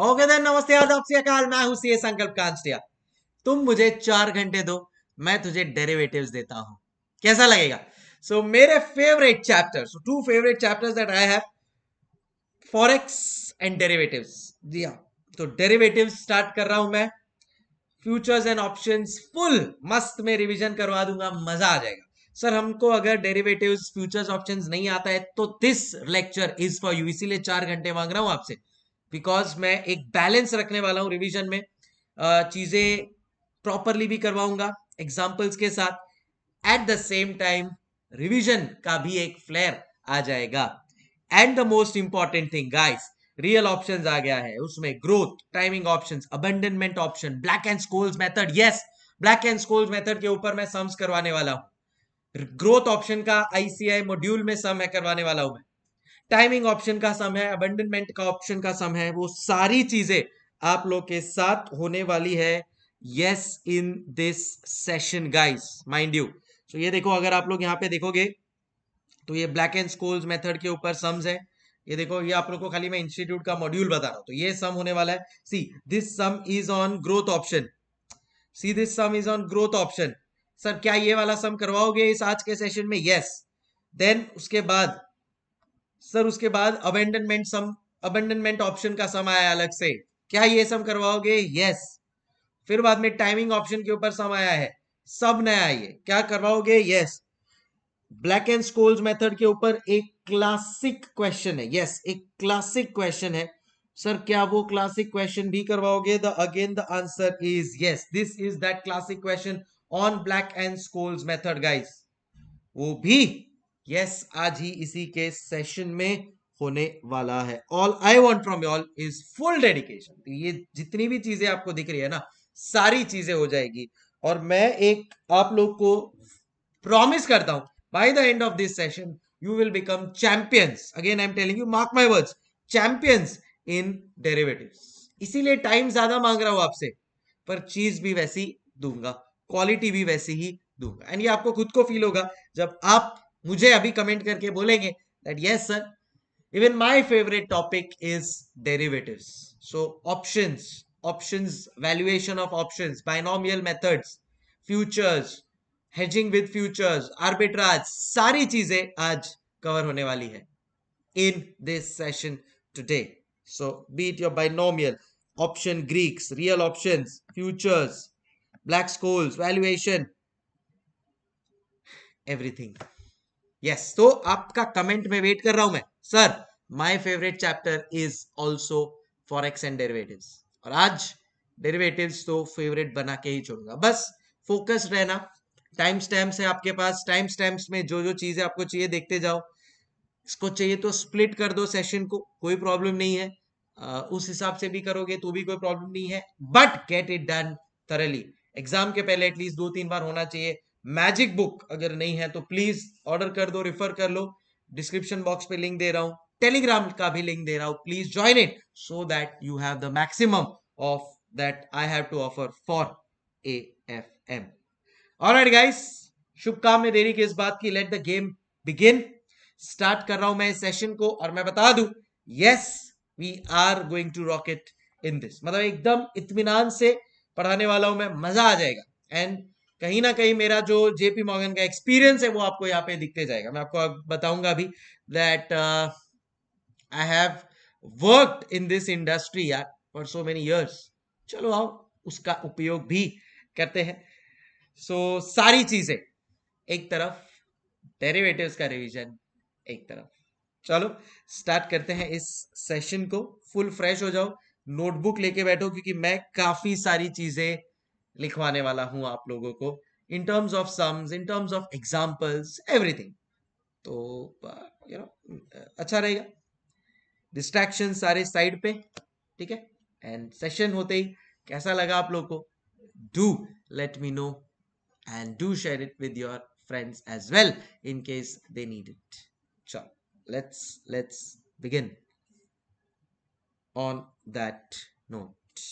Okay then नमस्ते आदाब से अकाल मैं हूं सीए संकल्प कांस्टिया तुम मुझे चार घंटे दो मैं तुझे डेरिवेटिव्स देता हूं कैसा लगेगा सो so, मेरे favourite chapter so two favourite chapters that I have forex and derivatives जी हाँ तो डेरिवेटिव्स स्टार्ट कर रहा हूं मैं फ्यूचर्स एंड ऑप्शंस फुल मस्त में रिवीजन करवा दूंगा मजा आ जाएगा सर हमको अगर डेरिवेटिव्स फ्यूचर्स ऑप्शंस नहीं आता है तो this lecture is for you इसीलिए चार घंटे मांग रहा हूं आपसे बिकॉज मैं एक बैलेंस रखने वाला हूँ रिविजन में चीज़ें प्रॉपरली भी करवाऊंगा एग्जाम्पल्स के साथ at the same time revision का भी एक फ्लेयर आ जाएगा and the most important thing guys real option आ गया है उसमें growth timing option abandonment option Black and Scholes method yes Black and Scholes method के ऊपर मैं सम्स करवाने वाला हूँ ग्रोथ ऑप्शन का आईसीआई मॉड्यूल में सम है करवाने वाला हूं मैं टाइमिंग ऑप्शन का सम है अबेंडनमेंट का ऑप्शन का सम है वो सारी चीजें आप लोग के साथ होने वाली है yes in this session guys mind you so ये देखो अगर आप लोग यहाँ पे देखोगे तो ये ब्लैक एंड स्कोल्स मेथड के ऊपर सम्स है ये देखो ये आप लोग को खाली मैं इंस्टीट्यूट का मॉड्यूल बता रहा हूं तो ये सम होने वाला है see this sum is on growth option see this sum is on growth option sir क्या ये वाला सम करवाओगे इस आज के सेशन में यस yes. देन उसके बाद सर उसके बाद अबेंडनमेंट सम अबेंडनमेंट ऑप्शन का सम आया अलग से क्या ये सम करवाओगे यस फिर बाद में टाइमिंग ऑप्शन के ऊपर सम आया है सब नया ये क्या करवाओगे yes Black and Scholes method के ऊपर एक क्लासिक क्वेश्चन है यस एक क्लासिक क्वेश्चन है सर क्या वो क्लासिक क्वेश्चन भी करवाओगे the again the answer is yes this is that classic question on Black and Scholes method guys वो भी यस yes, आज ही इसी के सेशन में होने वाला है all I want from all is full dedication ये जितनी भी चीजें आपको दिख रही है ना सारी चीजें हो जाएगी और मैं एक आप लोग को प्रॉमिस करता हूं by the end of this session you will become champions again I am telling you mark my words champions in derivative इसीलिए टाइम ज्यादा मांग रहा हूं आपसे पर चीज भी वैसी दूंगा क्वालिटी भी वैसी ही दूंगा एंड ये आपको खुद को फील होगा जब आप मुझे अभी कमेंट करके बोलेंगे that yes sir even my favourite topic is derivatives so options options valuation of options binomial methods futures hedging with futures arbitrage सारी चीजें आज कवर होने वाली है in this session today so beat your binomial option Greeks real option futures Black Scholes valuation everything yes तो आपका comment में wait कर रहा हूं मैं sir my favourite chapter is also forex and derivatives और आज डेरिवेटिव्स तो फेवरेट बना के ही छोड़ूंगा बस फोकस रहना टाइम स्टैम्प्स है आपके पास टाइम स्टैम्प्स में जो जो चीजें आपको चाहिए देखते जाओ इसको चाहिए तो स्प्लिट कर दो सेशन को कोई प्रॉब्लम नहीं है uh, उस हिसाब से भी करोगे तो भी कोई प्रॉब्लम नहीं है but get it done thoroughly exam के पहले एटलीस्ट दो तीन बार होना चाहिए मैजिक बुक अगर नहीं है तो प्लीज ऑर्डर कर दो रिफर कर लो डिस्क्रिप्शन बॉक्स पे लिंक दे रहा हूं टेलीग्राम का भी लिंक दे रहा हूं please join it so that you have the maximum of that I have to offer for A F M और गाइस शुभकामनाएं देरी की इस बात की let the game begin start कर रहा हूं मैं इस सेशन को और मैं बता दू yes we are going to rocket in this मतलब एकदम इतमान से पढ़ाने वाला हूं मैं मजा आ जाएगा एंड कहीं ना कहीं मेरा जो जेपी मॉर्गन का एक्सपीरियंस है वो आपको यहाँ पे दिखते जाएगा मैं आपको बताऊंगा अभी that I have worked in this industry यार फॉर सो मेनी इयर्स चलो आओ उसका उपयोग भी करते हैं सो so, सारी चीजें एक तरफ डेरिवेटिव्स का रिवीजन एक तरफ चलो स्टार्ट करते हैं इस सेशन को फुल फ्रेश हो जाओ नोटबुक लेके बैठो क्योंकि मैं काफी सारी चीजें लिखवाने वाला हूं आप लोगों को in terms of sums in terms of examples everything तो यू नो अच्छा रहेगा डिस्ट्रैक्शन सारे साइड पे ठीक है एंड सेशन होते ही कैसा लगा आप लोग को do let me know and do share it with your friends as well in case they need it. So let's let's begin on that note.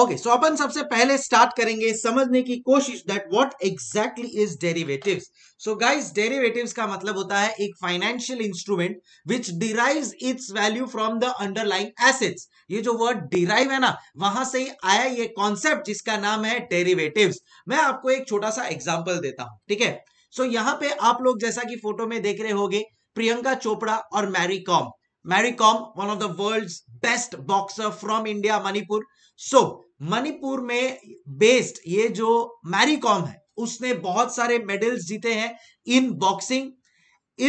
Okay so अपन सबसे पहले स्टार्ट करेंगे समझने की कोशिश that what exactly is derivatives so guys derivatives का मतलब होता है एक financial instrument which derives its value from the underline assets ये जो वर्ड डिराइव है ना वहां से ही आया ये कॉन्सेप्ट जिसका नाम है डेरिवेटिव्स मैं आपको एक छोटा सा एग्जाम्पल देता हूं ठीक है सो यहाँ पे आप लोग जैसा कि फोटो में देख रहे हो प्रियंका चोपड़ा और Mary Kom Mary Kom one of the world best boxer from India Manipur so Manipur में बेस्ड ये जो मैरीकॉम है उसने बहुत सारे मेडल्स जीते हैं इन बॉक्सिंग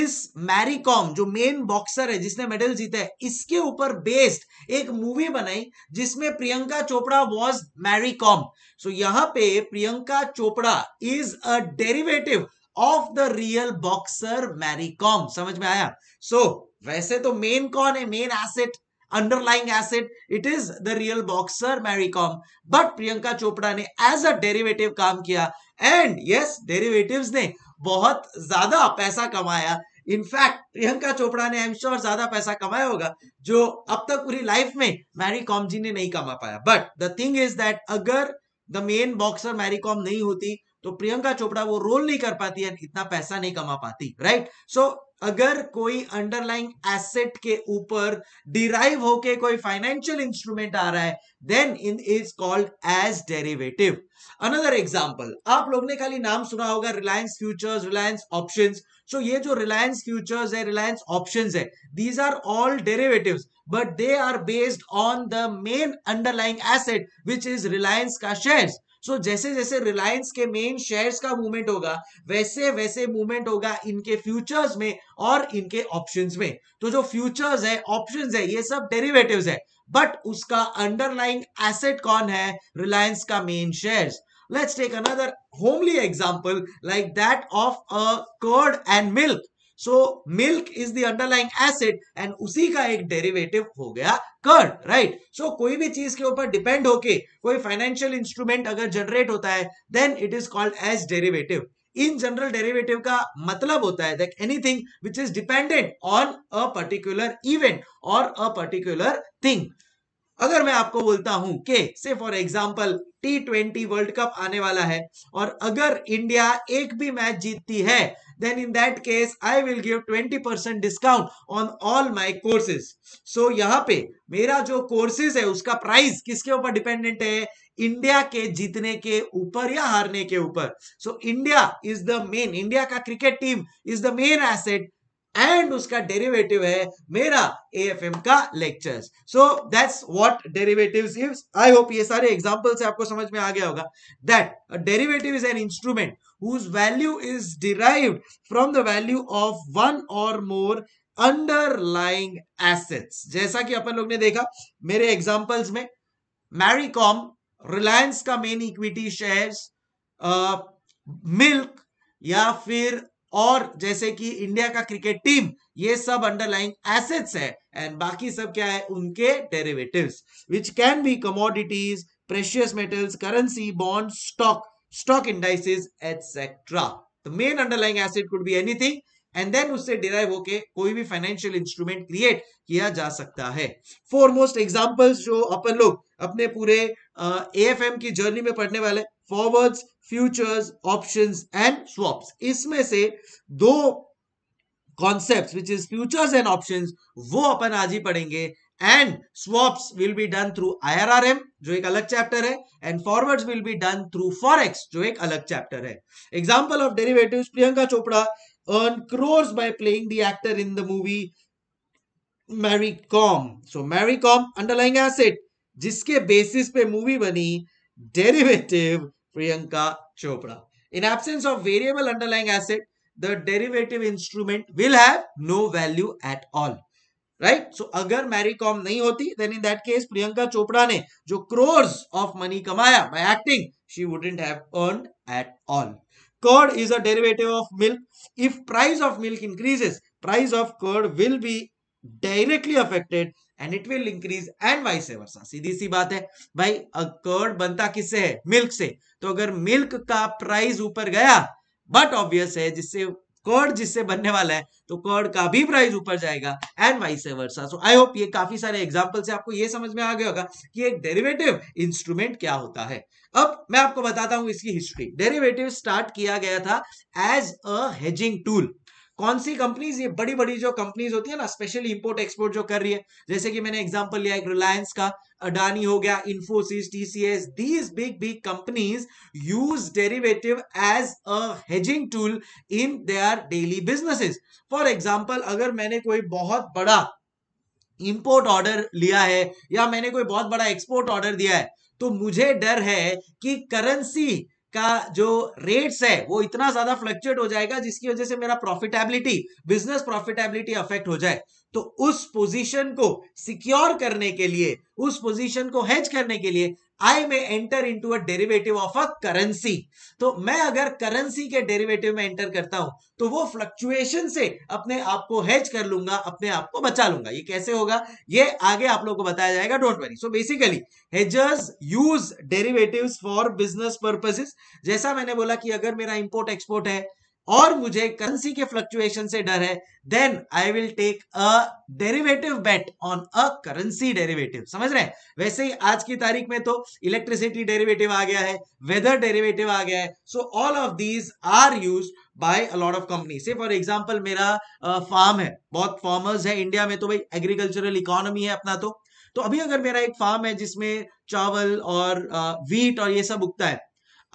इस मैरीकॉम जो मेन बॉक्सर है जिसने मेडल जीता है इसके ऊपर बेस्ड एक मूवी बनाई जिसमें प्रियंका चोपड़ा वॉज मैरीकॉम सो यहां पे Priyanka Chopra is a derivative of the real boxer Mary Kom समझ में आया सो so, वैसे तो मेन कौन है main asset underlying asset. It is the real boxer Maricom. But Priyanka Chopra ने as a derivative काम किया एंड यस डेरिवेटिव्स ने बहुत ज्यादा पैसा कमाया इनफैक्ट प्रियंका चोपड़ा ने एम श्योर ज्यादा पैसा कमाया होगा जो अब तक पूरी लाइफ में मैरी कॉम जी ने नहीं कमा पाया but the thing is that अगर the main boxer Mary Kom नहीं होती तो प्रियंका चोपड़ा वो रोल नहीं कर पाती एंड इतना पैसा नहीं कमा पाती राइट सो अगर कोई अंडरलाइंग एसेट के ऊपर डिराइव होके कोई फाइनेंशियल इंस्ट्रूमेंट आ रहा है then in is called as derivative another example आप लोग ने खाली नाम सुना होगा Reliance futures Reliance option so ये जो रिलायंस फ्यूचर्स है रिलायंस ऑप्शन है these are all derivative but they are based on the main underlying asset which is Reliance का शेयर सो जैसे जैसे रिलायंस के मेन शेयर्स का मूवमेंट होगा वैसे वैसे मूवमेंट होगा इनके फ्यूचर्स में और इनके ऑप्शंस में तो जो फ्यूचर्स है ऑप्शंस है ये सब डेरिवेटिव्स है बट उसका अंडरलाइंग एसेट कौन है रिलायंस का main share let's take another homely example like that of a curd and milk so milk is the underlying asset and उसी का एक डेरिवेटिव हो गया कर्ड राइट सो कोई भी चीज के ऊपर डिपेंड होके कोई फाइनेंशियल इंस्ट्रूमेंट अगर जनरेट होता है then it is called as derivative in general derivative का मतलब होता है that anything which is dependent on a particular event और अ पर्टिकुलर थिंग अगर मैं आपको बोलता हूं कि say for example T twenty World Cup आने वाला है और अगर इंडिया एक भी मैच जीतती है then in that case I will give twenty percent discount on all my courses so यहाँ पे मेरा जो कोर्सेज है उसका प्राइस किसके ऊपर डिपेंडेंट है इंडिया के जीतने के ऊपर या हारने के ऊपर so India is the main India का cricket team is the main asset and उसका डेरिवेटिव है मेरा एएफएम का lectures so that's what derivatives is I hope ये सारे एग्जांपल से आपको समझ में आ गया होगा that derivative is an instrument whose value is derived from the value of one or more underlying assets जैसा कि अपन लोग ने देखा मेरे एग्जाम्पल्स में मैरीकॉम रिलायंस का मेन इक्विटी शेयर मिल्क या फिर और जैसे कि इंडिया का क्रिकेट टीम ये सब अंडरलाइंग एसेट्स है एंड बाकी सब क्या है उनके derivatives which can be commodities precious metals currency bond stock stock indices etcetera the main underlying asset could anything and then उससे डिराइव होके कोई भी फाइनेंशियल इंस्ट्रूमेंट क्रिएट किया जा सकता है फोर मोस्ट एग्जाम्पल्स जो अपन लोग अपने पूरे ए एफ की जर्नी में पढ़ने वाले forwards futures options and swaps इसमें से दो concept which is futures and option वो अपन आज ही पढ़ेंगे and swaps will be done through IRRM जो एक अलग चैप्टर है and forwards will be done through forex जो एक अलग चैप्टर है example of derivatives Priyanka Chopra earn crores by playing the actor in the movie Mary Maricom. So Mary Maricom, underlying asset, jiske basis pe movie bani, derivative Priyanka Chopra. In absence of variable underlying asset, the derivative instrument will have no value at all. Right? So, agar Maricom nahi hoti, then in that case, Priyanka Chopra ne, jo crores of money by acting, she wouldn't have earned at all. curd is a derivative of milk if price of milk increases price of curd will be directly affected and and it will increase and vice versa सीधी सी बात है भाई curd बनता किससे hai milk se to agar milk ka price upar gaya but obvious hai jisse कॉर्ड जिससे बनने वाला है तो कॉर्ड का भी प्राइस ऊपर जाएगा and vice versa so I hope ये काफी सारे एग्जाम्पल से आपको ये समझ में आ गया होगा कि एक डेरिवेटिव इंस्ट्रूमेंट क्या होता है अब मैं आपको बताता हूं इसकी हिस्ट्री डेरिवेटिव स्टार्ट किया गया था एज अ हेजिंग टूल कौन सी कंपनीज ये बड़ी बड़ी जो कंपनीज होती है ना स्पेशली इंपोर्ट एक्सपोर्ट जो कर रही है जैसे कि मैंने एग्जांपल लिया एक रिलायंस का अडानी हो गया Infosys TCS these big big companies use derivative as a hedging tool in their daily businesses for example अगर मैंने कोई बहुत बड़ा इंपोर्ट ऑर्डर लिया है या मैंने कोई बहुत बड़ा एक्सपोर्ट ऑर्डर दिया है तो मुझे डर है कि करेंसी का जो रेट्स है वो इतना ज्यादा फ्लक्चुएट हो जाएगा जिसकी वजह से मेरा प्रॉफिटेबिलिटी बिजनेस प्रॉफिटेबिलिटी अफेक्ट हो जाए तो उस पोजीशन को सिक्योर करने के लिए उस पोजीशन को हेज करने के लिए I may enter into a derivative of a currency तो मैं अगर करेंसी के डेरिवेटिव में एंटर करता हूं तो वो फ्लक्चुएशन से अपने आप को हेज कर लूंगा अपने आप को बचा लूंगा ये कैसे होगा ये आगे आप लोगों को बताया जाएगा don't worry so basically hedgers use derivative for business purposes जैसा मैंने बोला कि अगर मेरा इंपोर्ट एक्सपोर्ट है और मुझे करेंसी के फ्लक्चुएशन से डर है then I will take a derivative bet on a currency derivative समझ रहे हैं वैसे ही आज की तारीख में तो इलेक्ट्रिसिटी डेरिवेटिव आ गया है वेदर डेरिवेटिव आ गया है so all of these are use by a lot of company से फॉर एग्जाम्पल मेरा फार्म है बहुत फार्मर्स है इंडिया में तो भाई एग्रीकल्चरल इकोनॉमी है अपना तो तो अभी अगर मेरा एक फार्म है जिसमें चावल और वीट और ये सब उगता है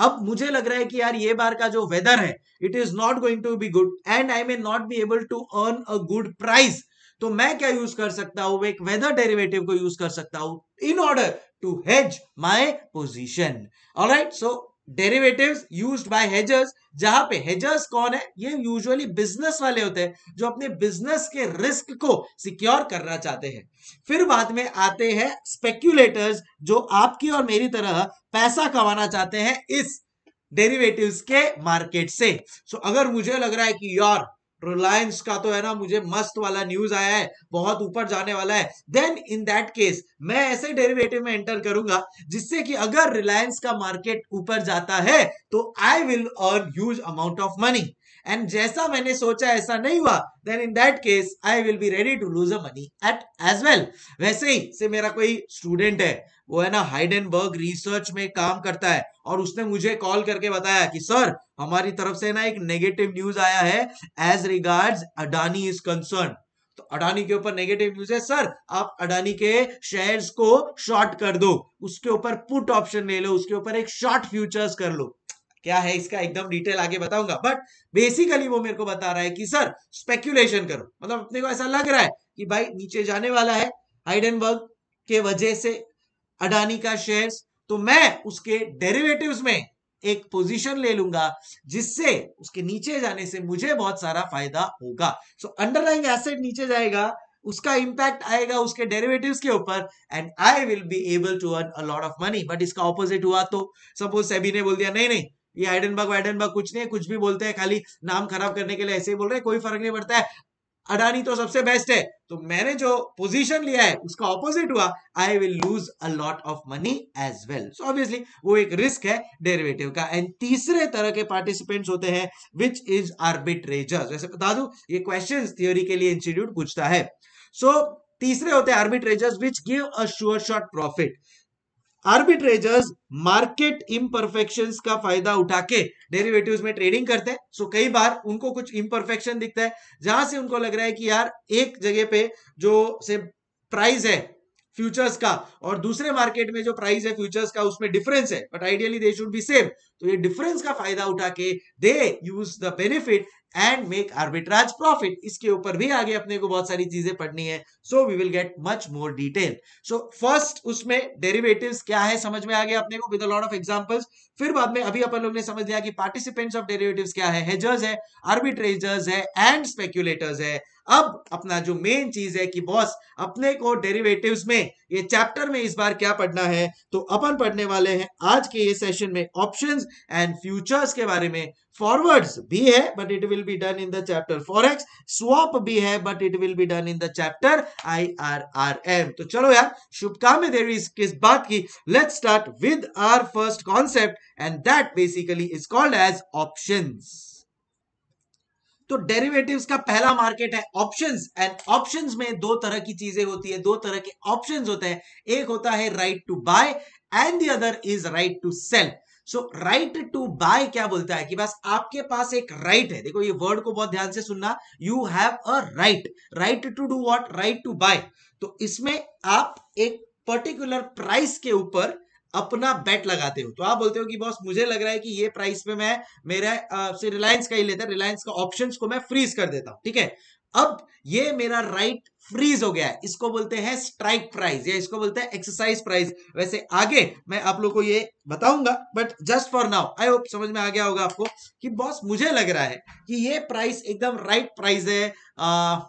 अब मुझे लग रहा है कि यार ये बार का जो वेदर है it is not going to be good and I may not be able to earn a good price तो मैं क्या यूज कर सकता हूं एक वेदर डेरिवेटिव को यूज कर सकता हूं in order to hedge my position alright so derivatives used by hedgers जहां पे हेजर्स कौन है ये यूजुअली बिजनेस वाले होते हैं जो अपने बिजनेस के रिस्क को सिक्योर करना चाहते हैं फिर बाद में आते हैं स्पेक्यूलेटर्स जो आपकी और मेरी तरह पैसा कमाना चाहते हैं इस डेरिवेटिव्स के मार्केट से सो so, अगर मुझे लग रहा है कि यार रिलायंस का तो है ना मुझे मस्त वाला न्यूज आया है बहुत ऊपर जाने वाला है देन इन दैट केस मैं ऐसे डेरिवेटिव में एंटर करूंगा जिससे कि अगर रिलायंस का मार्केट ऊपर जाता है तो I will earn huge amount of money and जैसा मैंने सोचा ऐसा नहीं हुआ then in that case I will be ready to lose a money at as well वैसे ही से मेरा कोई स्टूडेंट है वो है ना हाइडनबर्ग रिसर्च में काम करता है और उसने मुझे कॉल करके बताया कि सर हमारी तरफ से ना एक नेगेटिव न्यूज आया है as regards Adani is concern तो अडानी के ऊपर नेगेटिव न्यूज है सर आप अडानी के शेयर्स को शॉर्ट कर दो उसके ऊपर पुट ऑप्शन ले लो उसके ऊपर एक शॉर्ट फ्यूचर्स कर लो क्या है इसका एकदम डिटेल आगे बताऊंगा बट बेसिकली वो मेरे को बता रहा है कि सर स्पेक्यूलेशन करो मतलब अपने को ऐसा लग रहा है कि भाई नीचे जाने वाला है हाइडनबर्ग के वजह से अडानी का शेयर तो मैं उसके डेरिवेटिव में एक पोजीशन ले लूंगा जिससे उसके नीचे जाने से मुझे बहुत सारा फायदा होगा सो अंडरलाइंग एसेट नीचे जाएगा उसका इंपैक्ट आएगा उसके डेरिवेटिव्स के ऊपर and I will be able to earn a lot of money but इसका ऑपोजिट हुआ तो सपोज सेबी ने बोल दिया नहीं नहीं ये आइडनबर्ग वाइडनबर्ग कुछ नहीं कुछ भी बोलते हैं खाली नाम खराब करने के लिए ऐसे ही बोल रहे हैं कोई फर्क नहीं पड़ता है अडानी तो सबसे बेस्ट है तो मैंने जो पोजीशन लिया है उसका ऑपोजिट हुआ I will lose a lot of money as well so obviously वो एक रिस्क है डेरिवेटिव का एंड तीसरे तरह के पार्टिसिपेंट्स होते हैं विच इज आर्बिट्रेजर्स वैसे बता दू ये क्वेश्चन थियोरी के लिए इंस्टीट्यूट पूछता है सो so, तीसरे होते हैं arbitrageurs which give a sure shot profit arbitrageurs market इम का फायदा उठा के डेरिवेटिव में ट्रेडिंग करते हैं सो कई बार उनको कुछ इम्परफेक्शन दिखता है जहां से उनको लग रहा है कि यार एक जगह पे जो से प्राइस है फ्यूचर्स का और दूसरे मार्केट में जो प्राइस है फ्यूचर्स का उसमें डिफरेंस है but ideally they should be same तो ये डिफरेंस का फायदा उठा के they use the benefit and make arbitrage profit इसके ऊपर भी आगे अपने को बहुत सारी चीजें पढ़नी है so we will get much more detail so first उसमें डेरिवेटिव्स क्या है समझ में आ गया अपने को विद लॉट ऑफ एग्जांपल्स फिर बाद में अभी अपन लोग ने समझ लिया कि पार्टिसिपेंट्स ऑफ डेरिवेटिव्स क्या है हेजर्स है आर्बिट्रेजर्स है एंड स्पेक्यूलेटर्स है अब अपना जो मेन चीज है कि बॉस अपने को डेरिवेटिव्स में ये चैप्टर में इस बार क्या पढ़ना है तो अपन पढ़ने वाले हैं आज के ये सेशन में ऑप्शंस एंड फ्यूचर्स के बारे में फॉरवर्ड्स भी है but it will be done in the chapter forex swap भी है but it will be done in the chapter I R R M तो चलो यार शुभकामना दे रही किस बात की let's start with our first concept and that basically is called as option तो डेरिवेटिव्स का पहला मार्केट है ऑप्शंस एंड ऑप्शंस में दो तरह की चीजें होती है दो तरह के ऑप्शंस होते हैं एक होता है right to buy and the other is right to sell so right to buy क्या बोलता है कि बस आपके पास एक राइट right है देखो ये वर्ड को बहुत ध्यान से सुनना you have a right right to do what right to buy तो इसमें आप एक पर्टिकुलर प्राइस के ऊपर अपना बेट लगाते हो तो आप बोलते हो कि बॉस मुझे लग रहा है कि ये प्राइस पे मैं मेरा रिलायंस का ही लेता रिलायंस का ऑप्शंस को मैं फ्रीज कर देता हूं ठीक है अब ये मेरा राइट फ्रीज हो गया है इसको बोलते हैं स्ट्राइक प्राइस या इसको बोलते हैं एक्सरसाइज प्राइस वैसे आगे मैं आप लोग को ये बताऊंगा but just for now I hope समझ में आ गया होगा आपको कि बॉस मुझे लग रहा है कि ये प्राइस एकदम राइट प्राइस है आ,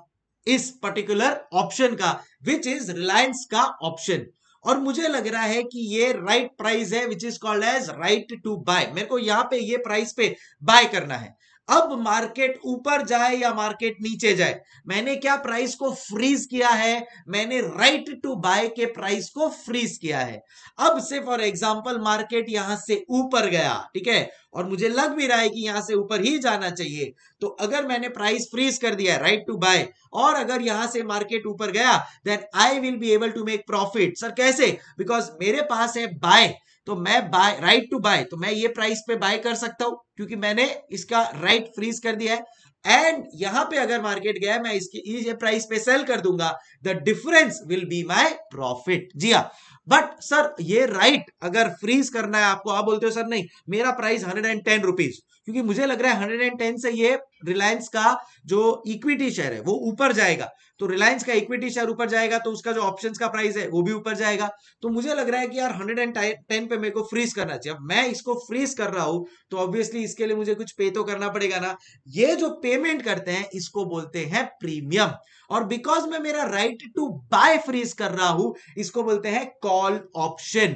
इस पर्टिकुलर ऑप्शन का विच इज रिलायंस का ऑप्शन और मुझे लग रहा है कि ये राइट प्राइस है which is called as right to buy मेरे को यहाँ पे ये प्राइस पे बाय करना है अब मार्केट ऊपर जाए या मार्केट नीचे जाए मैंने क्या प्राइस को फ्रीज किया है मैंने राइट टू बाय के प्राइस को फ्रीज किया है अब से फॉर एग्जांपल मार्केट यहां से ऊपर गया ठीक है और मुझे लग भी रहा है कि यहां से ऊपर ही जाना चाहिए तो अगर मैंने प्राइस फ्रीज कर दिया है राइट टू बाय और अगर यहां से मार्केट ऊपर गया then I will be able to make profit sir कैसे बिकॉज मेरे पास है बाय तो मैं बाय राइट टू बाय तो मैं ये प्राइस पे बाय कर सकता हूं क्योंकि मैंने इसका राइट right फ्रीज कर दिया है एंड यहां पे अगर मार्केट गया मैं इसकी ये प्राइस पे सेल कर दूंगा the difference will be my profit जी हाँ बट सर ये राइट अगर फ्रीज करना है आपको आप बोलते हो सर नहीं मेरा price hundred and ten rupees क्योंकि मुझे लग रहा है हंड्रेड एंड टेन से ये रिलायंस का जो इक्विटी शेयर है वो ऊपर जाएगा तो रिलायंस का इक्विटी शेयर ऊपर जाएगा तो उसका जो ऑप्शंस का प्राइस है वो भी ऊपर जाएगा तो मुझे लग रहा है कि यार हंड्रेड एंड टेन पे मेरे को फ्रीज करना चाहिए अब मैं इसको फ्रीज कर रहा हूं तो ऑब्वियसली इसके लिए मुझे कुछ पे तो करना पड़ेगा ना ये जो पेमेंट करते हैं इसको बोलते हैं प्रीमियम और बिकॉज मैं मेरा राइट टू बाय फ्रीज कर रहा हूं इसको बोलते हैं कॉल ऑप्शन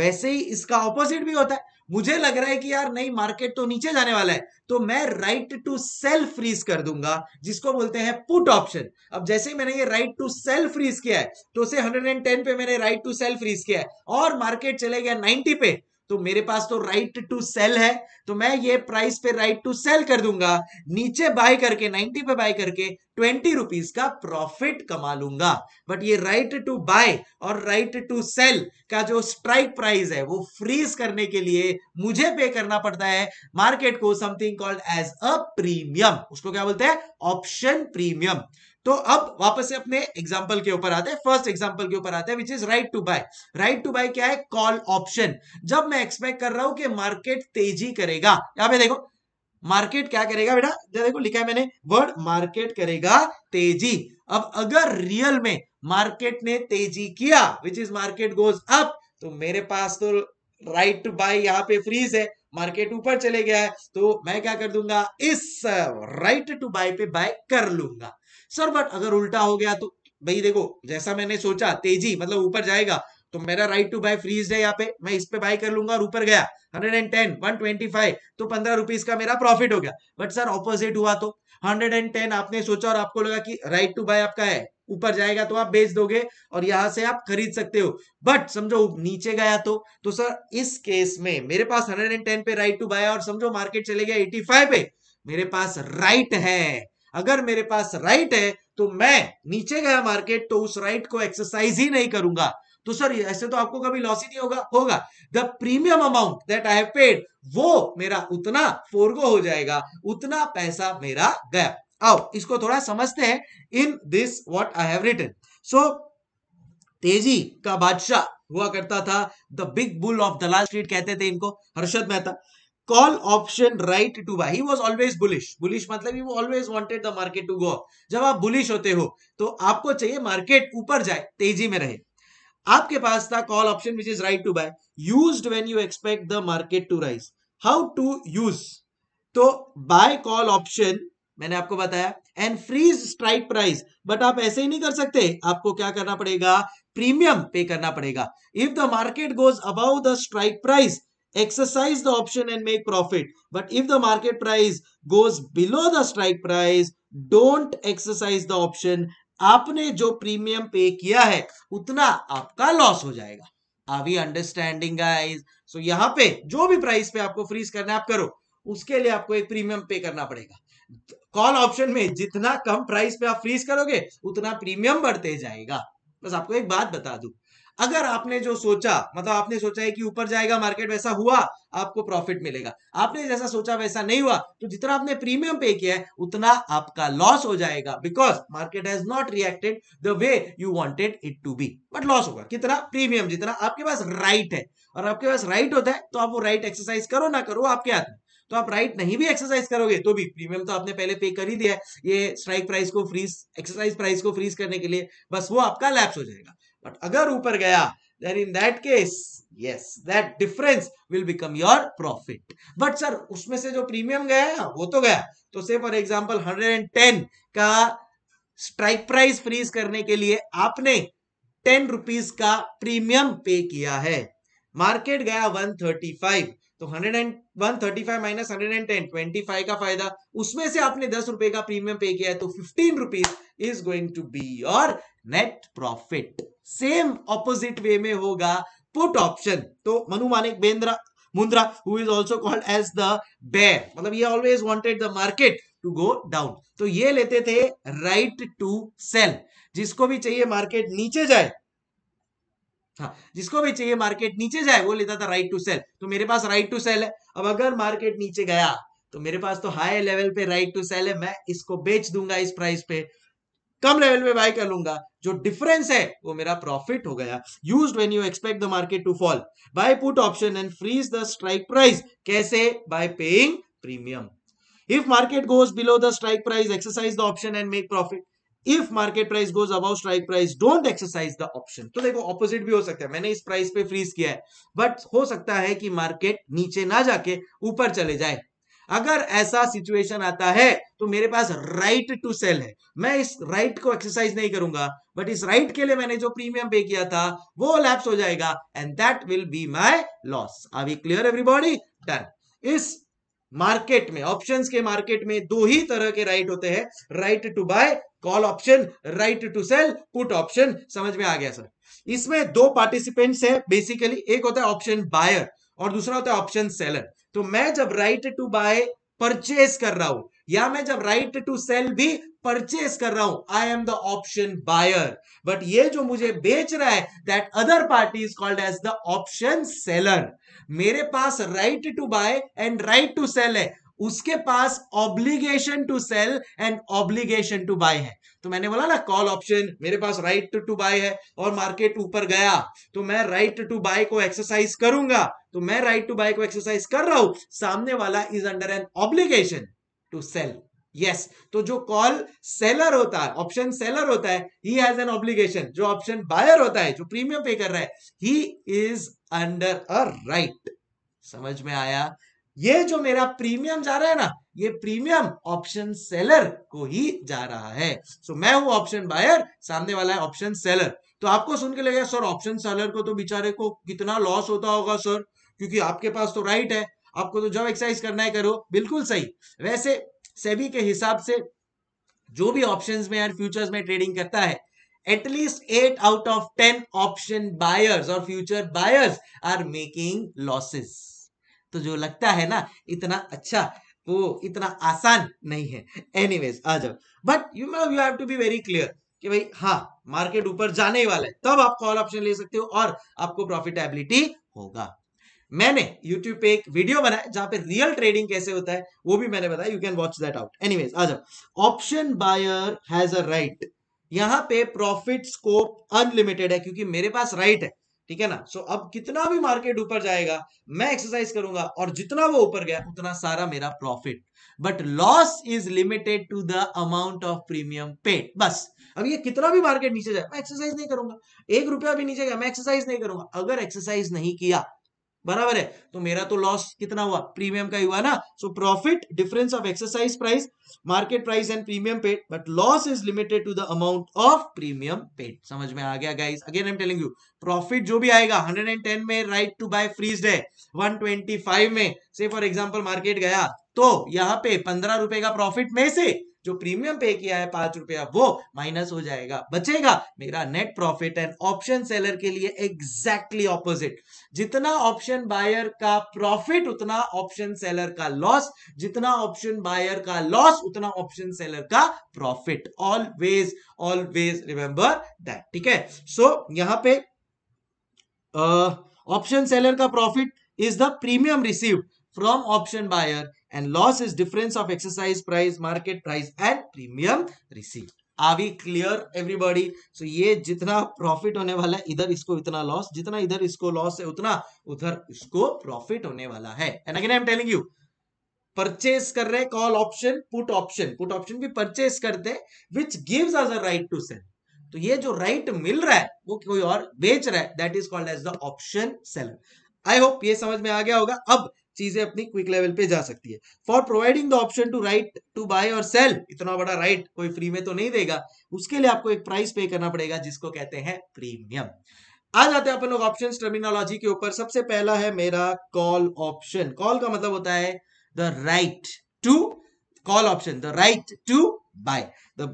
वैसे ही इसका ऑपोजिट भी होता है मुझे लग रहा है कि यार नहीं मार्केट तो नीचे जाने वाला है तो मैं राइट टू सेल फ्रीज कर दूंगा जिसको बोलते हैं पुट ऑप्शन अब जैसे ही मैंने ये राइट टू सेल फ्रीज किया है तो उसे 110 पे मैंने राइट टू सेल फ्रीज किया है और मार्केट चले गया 90 पे तो मेरे पास तो राइट टू सेल है तो मैं ये प्राइस पे राइट टू सेल कर दूंगा नीचे बाय करके 90 पे बाय करके ट्वेंटी रुपीज का प्रॉफिट कमा लूंगा बट ये राइट टू बाय और राइट टू सेल का जो स्ट्राइक प्राइस है वो फ्रीज करने के लिए मुझे पे करना पड़ता है मार्केट को something called as a premium उसको क्या बोलते हैं ऑप्शन प्रीमियम तो अब वापस से अपने एग्जाम्पल के ऊपर आते हैं फर्स्ट एग्जाम्पल के ऊपर आते हैं which is right to buy right to buy क्या है कॉल ऑप्शन जब मैं एक्सपेक्ट कर रहा हूं कि मार्केट तेजी करेगा यहां पे देखो मार्केट क्या करेगा बेटा देखो लिखा है मैंने वर्ड मार्केट करेगा तेजी अब अगर रियल में मार्केट ने तेजी किया which is market goes up तो मेरे पास तो राइट टू बाय यहां पे फ्रीज है मार्केट ऊपर चले गया है तो मैं क्या कर दूंगा इस राइट टू बाय पे बाय कर लूंगा सर बट अगर उल्टा हो गया तो भाई देखो जैसा मैंने सोचा तेजी मतलब ऊपर जाएगा तो मेरा राइट टू बाय फ्रीज है यहाँ पे मैं इस पे बाय कर लूंगा और ऊपर गया 110 125 तो पंद्रह रुपीज का मेरा प्रॉफिट हो गया बट सर ऑपोजिट हुआ तो 110 आपने सोचा और आपको लगा कि राइट टू बाय आपका है ऊपर जाएगा तो आप बेच दोगे और यहां से आप खरीद सकते हो बट समझो नीचे गया तो तो सर इस केस में मेरे पास 110 पे राइट टू बाय और समझो मार्केट चले गया 85 पे मेरे पास राइट है अगर मेरे पास राइट है तो मैं नीचे गया मार्केट तो उस राइट को एक्सरसाइज ही नहीं करूंगा तो सर ऐसे तो आपको कभी लॉस ही नहीं होगा होगा the premium amount that I have paid वो मेरा उतना फोरगो हो जाएगा उतना पैसा मेरा गया आओ इसको थोड़ा समझते हैं in this what I have written so तेजी का बादशाह हुआ करता था the big bull of Dalal Street कहते थे इनको Harshad Mehta call option right to buy he was always bullish bullish मतलब ही वो always wanted the market to go जब आप बुलिश होते हो तो आपको चाहिए मार्केट ऊपर जाए तेजी में रहे आपके पास था call option which is right to buy use when you expect the market to rise how to use तो बाय कॉल ऑप्शन मैंने आपको बताया and freeze strike price but आप ऐसे ही नहीं कर सकते आपको क्या करना पड़ेगा प्रीमियम पे करना पड़ेगा if the market goes above the strike price exercise the option and make profit. But if the market price goes below the strike price, don't exercise the option. आपने जो प्रीमियम पे किया है उतना आपका loss हो जाएगा अभी अंडरस्टैंडिंग गाइस सो यहाँ पे जो भी प्राइस पे आपको फ्रीज करना है आप करो उसके लिए आपको एक प्रीमियम पे करना पड़ेगा कॉल ऑप्शन में जितना कम प्राइस पे आप फ्रीज करोगे उतना प्रीमियम बढ़ते जाएगा बस आपको एक बात बता दू अगर आपने जो सोचा मतलब आपने सोचा है कि ऊपर जाएगा मार्केट वैसा हुआ आपको प्रॉफिट मिलेगा आपने जैसा सोचा वैसा नहीं हुआ तो जितना आपने प्रीमियम पे किया है उतना आपका लॉस हो जाएगा because market has not reacted the way you wanted it to be but loss होगा कितना प्रीमियम जितना आपके पास राइट है और आपके पास राइट होता है तो आप वो राइट एक्सरसाइज करो ना करो आपके हाथ में तो आप राइट नहीं भी एक्सरसाइज करोगे तो भी प्रीमियम तो आपने पहले पे कर ही दिया है ये स्ट्राइक प्राइस को फ्रीज एक्सरसाइज प्राइस को फ्रीज करने के लिए बस वो आपका लैप्स हो जाएगा But agar upar gaya, then in that case, yes, that difference will become your profit. But sir, उसमें से जो premium गया है वो तो गया तो से फॉर एग्जाम्पल 110 का स्ट्राइक प्राइस फ्रीज करने के लिए आपने टेन रुपीज का प्रीमियम पे किया है मार्केट गया 135 तो hundred and one thirty five minus hundred and ten twenty five का फायदा उसमें से आपने दस रुपए का प्रीमियम पे किया है तो fifteen rupees is going to be your net profit same opposite way में होगा पुट ऑप्शन तो Manu Manik Bendra Mundra who is also called as the bear मतलब ये always wanted the market to go down तो ये लेते थे राइट टू सेल जिसको भी चाहिए मार्केट नीचे जाए था हाँ, जिसको भी चाहिए मार्केट नीचे जाए वो लेता था राइट टू सेल तो मेरे पास राइट टू सेल है अब अगर मार्केट नीचे गया तो मेरे पास तो हाई लेवल पे राइट टू सेल है मैं इसको बेच दूंगा इस प्राइस पे कम लेवल पे बाय कर लूंगा जो डिफरेंस है वो मेरा प्रॉफिट हो गया use when you expect the market to fall buy put option and freeze the strike price कैसे by paying premium if market goes below the strike price exercise the option and make profit if market price goes above strike price don't exercise the option तो देखो opposite भी हो सकता है मैंने इस price पे फ्रीज किया है बट हो सकता है कि मार्केट नीचे ना जाके ऊपर चले जाए अगर ऐसा सिचुएशन आता है तो मेरे पास राइट टू सेल है मैं इस राइट right को एक्सरसाइज नहीं करूंगा बट इस राइट right के लिए मैंने जो प्रीमियम पे किया था वो लैप्स हो जाएगा and that will be my loss are we clear everybody done इस मार्केट में ऑप्शंस के मार्केट में दो ही तरह के राइट right होते हैं right to buy call option right to sell put option समझ में आ गया सर इसमें दो पार्टिसिपेंट्स है बेसिकली एक होता है ऑप्शन बायर और दूसरा होता है ऑप्शन सेलर तो मैं जब राइट टू बाय परचेस कर रहा हूं या मैं जब राइट टू सेल भी परचेस कर रहा हूं I am the option buyer but ये जो मुझे बेच रहा है that other party is called as the option seller मेरे पास right to buy and right to sell है उसके पास obligation to sell and obligation to buy है तो मैंने बोला ना कॉल ऑप्शन मेरे पास राइट टू बाय है और मार्केट ऊपर गया तो मैं राइट टू बाय को एक्सरसाइज करूंगा तो मैं राइट टू बाय को एक्सरसाइज कर रहा हूं सामने वाला is under an obligation to sell yes तो जो कॉल सेलर होता है ऑप्शन सेलर होता है ही हैज एन ऑब्लिगेशन जो ऑप्शन बायर होता है जो प्रीमियम पे कर रहा है he is under a right समझ में आया ये जो मेरा प्रीमियम जा रहा है ना ये प्रीमियम ऑप्शन सेलर को ही जा रहा है सो so, मैं हूं ऑप्शन बायर सामने वाला है ऑप्शन सेलर तो आपको सुन के लगेगा सर ऑप्शन सेलर को तो बेचारे को कितना लॉस होता होगा सर क्योंकि आपके पास तो राइट है आपको तो जब एक्सरसाइज करना है करो बिल्कुल सही वैसे सेबी के हिसाब से जो भी ऑप्शन में एंड फ्यूचर्स में ट्रेडिंग करता है at least eight out of ten option buyers और future buyers are making losses तो जो लगता है ना इतना अच्छा वो इतना आसान नहीं है वेज आ जाओ but you know you have to be very clear कि भाई हाँ मार्केट ऊपर जाने ही वाला है तब आप कॉल ऑप्शन ले सकते हो और आपको प्रॉफिटेबिलिटी होगा मैंने YouTube पे एक वीडियो बनाया जहां पे रियल ट्रेडिंग कैसे होता है वो भी मैंने बताया you can watch that out anyways आ जाओ option buyer has a right यहाँ पे प्रॉफिट स्कोप अनलिमिटेड है क्योंकि मेरे पास राइट right है ठीक है ना सो so, अब कितना भी मार्केट ऊपर जाएगा मैं एक्सरसाइज करूंगा और जितना वो ऊपर गया उतना सारा मेरा profit but loss is limited to the amount of premium paid बस अब ये कितना भी मार्केट नीचे जाए मैं एक्सरसाइज नहीं करूंगा एक रुपया भी नीचे गया मैं एक्सरसाइज नहीं करूंगा अगर एक्सरसाइज नहीं किया बराबर है तो मेरा तो लॉस कितना हुआ प्रीमियम का ही हुआ ना so profit difference of exercise price market price and premium paid but loss is limited to the amount of premium paid समझ में आ गया guys again I am telling you profit जो भी आएगा 110 में राइट टू बाय फ्रीज है 125 में से फॉर एग्जांपल मार्केट गया तो यहाँ पे पंद्रह रुपए का प्रॉफिट में से जो प्रीमियम पे किया है पांच रुपया वो माइनस हो जाएगा बचेगा मेरा net profit and option seller के लिए एग्जैक्टली ऑपोजिट जितना ऑप्शन बायर का प्रॉफिट उतना ऑप्शन सेलर का लॉस जितना ऑप्शन बायर का लॉस उतना ऑप्शन सेलर का profit always always remember that ठीक है सो so, यहां पे ऑप्शन uh, सेलर का profit is the premium receive from option buyer and loss is difference of exercise price market price and premium received are we clear everybody so ye jitna profit hone wala hai idhar isko itna loss jitna idhar isko loss hai utna udhar इसको profit hone wala hai and again i am telling you purchase कर रहे call option put option put option भी purchase करते which gives us a right to sell तो ये जो right right मिल रहा है वो कोई और बेच रहा है that is called as the option seller I hope ये समझ में आ गया होगा अब चीजें अपनी क्विक लेवल पे जा सकती है for providing the option to right to buy और सेल इतना बड़ा राइट right, कोई फ्री में तो नहीं देगा उसके लिए आपको एक प्राइस पे करना पड़ेगा जिसको कहते हैं प्रीमियम आ जाते हैं अपन लोग ऑप्शन टर्मिनोलॉजी के ऊपर सबसे पहला है मेरा कॉल ऑप्शन कॉल का मतलब होता है the right to call option the right to buy the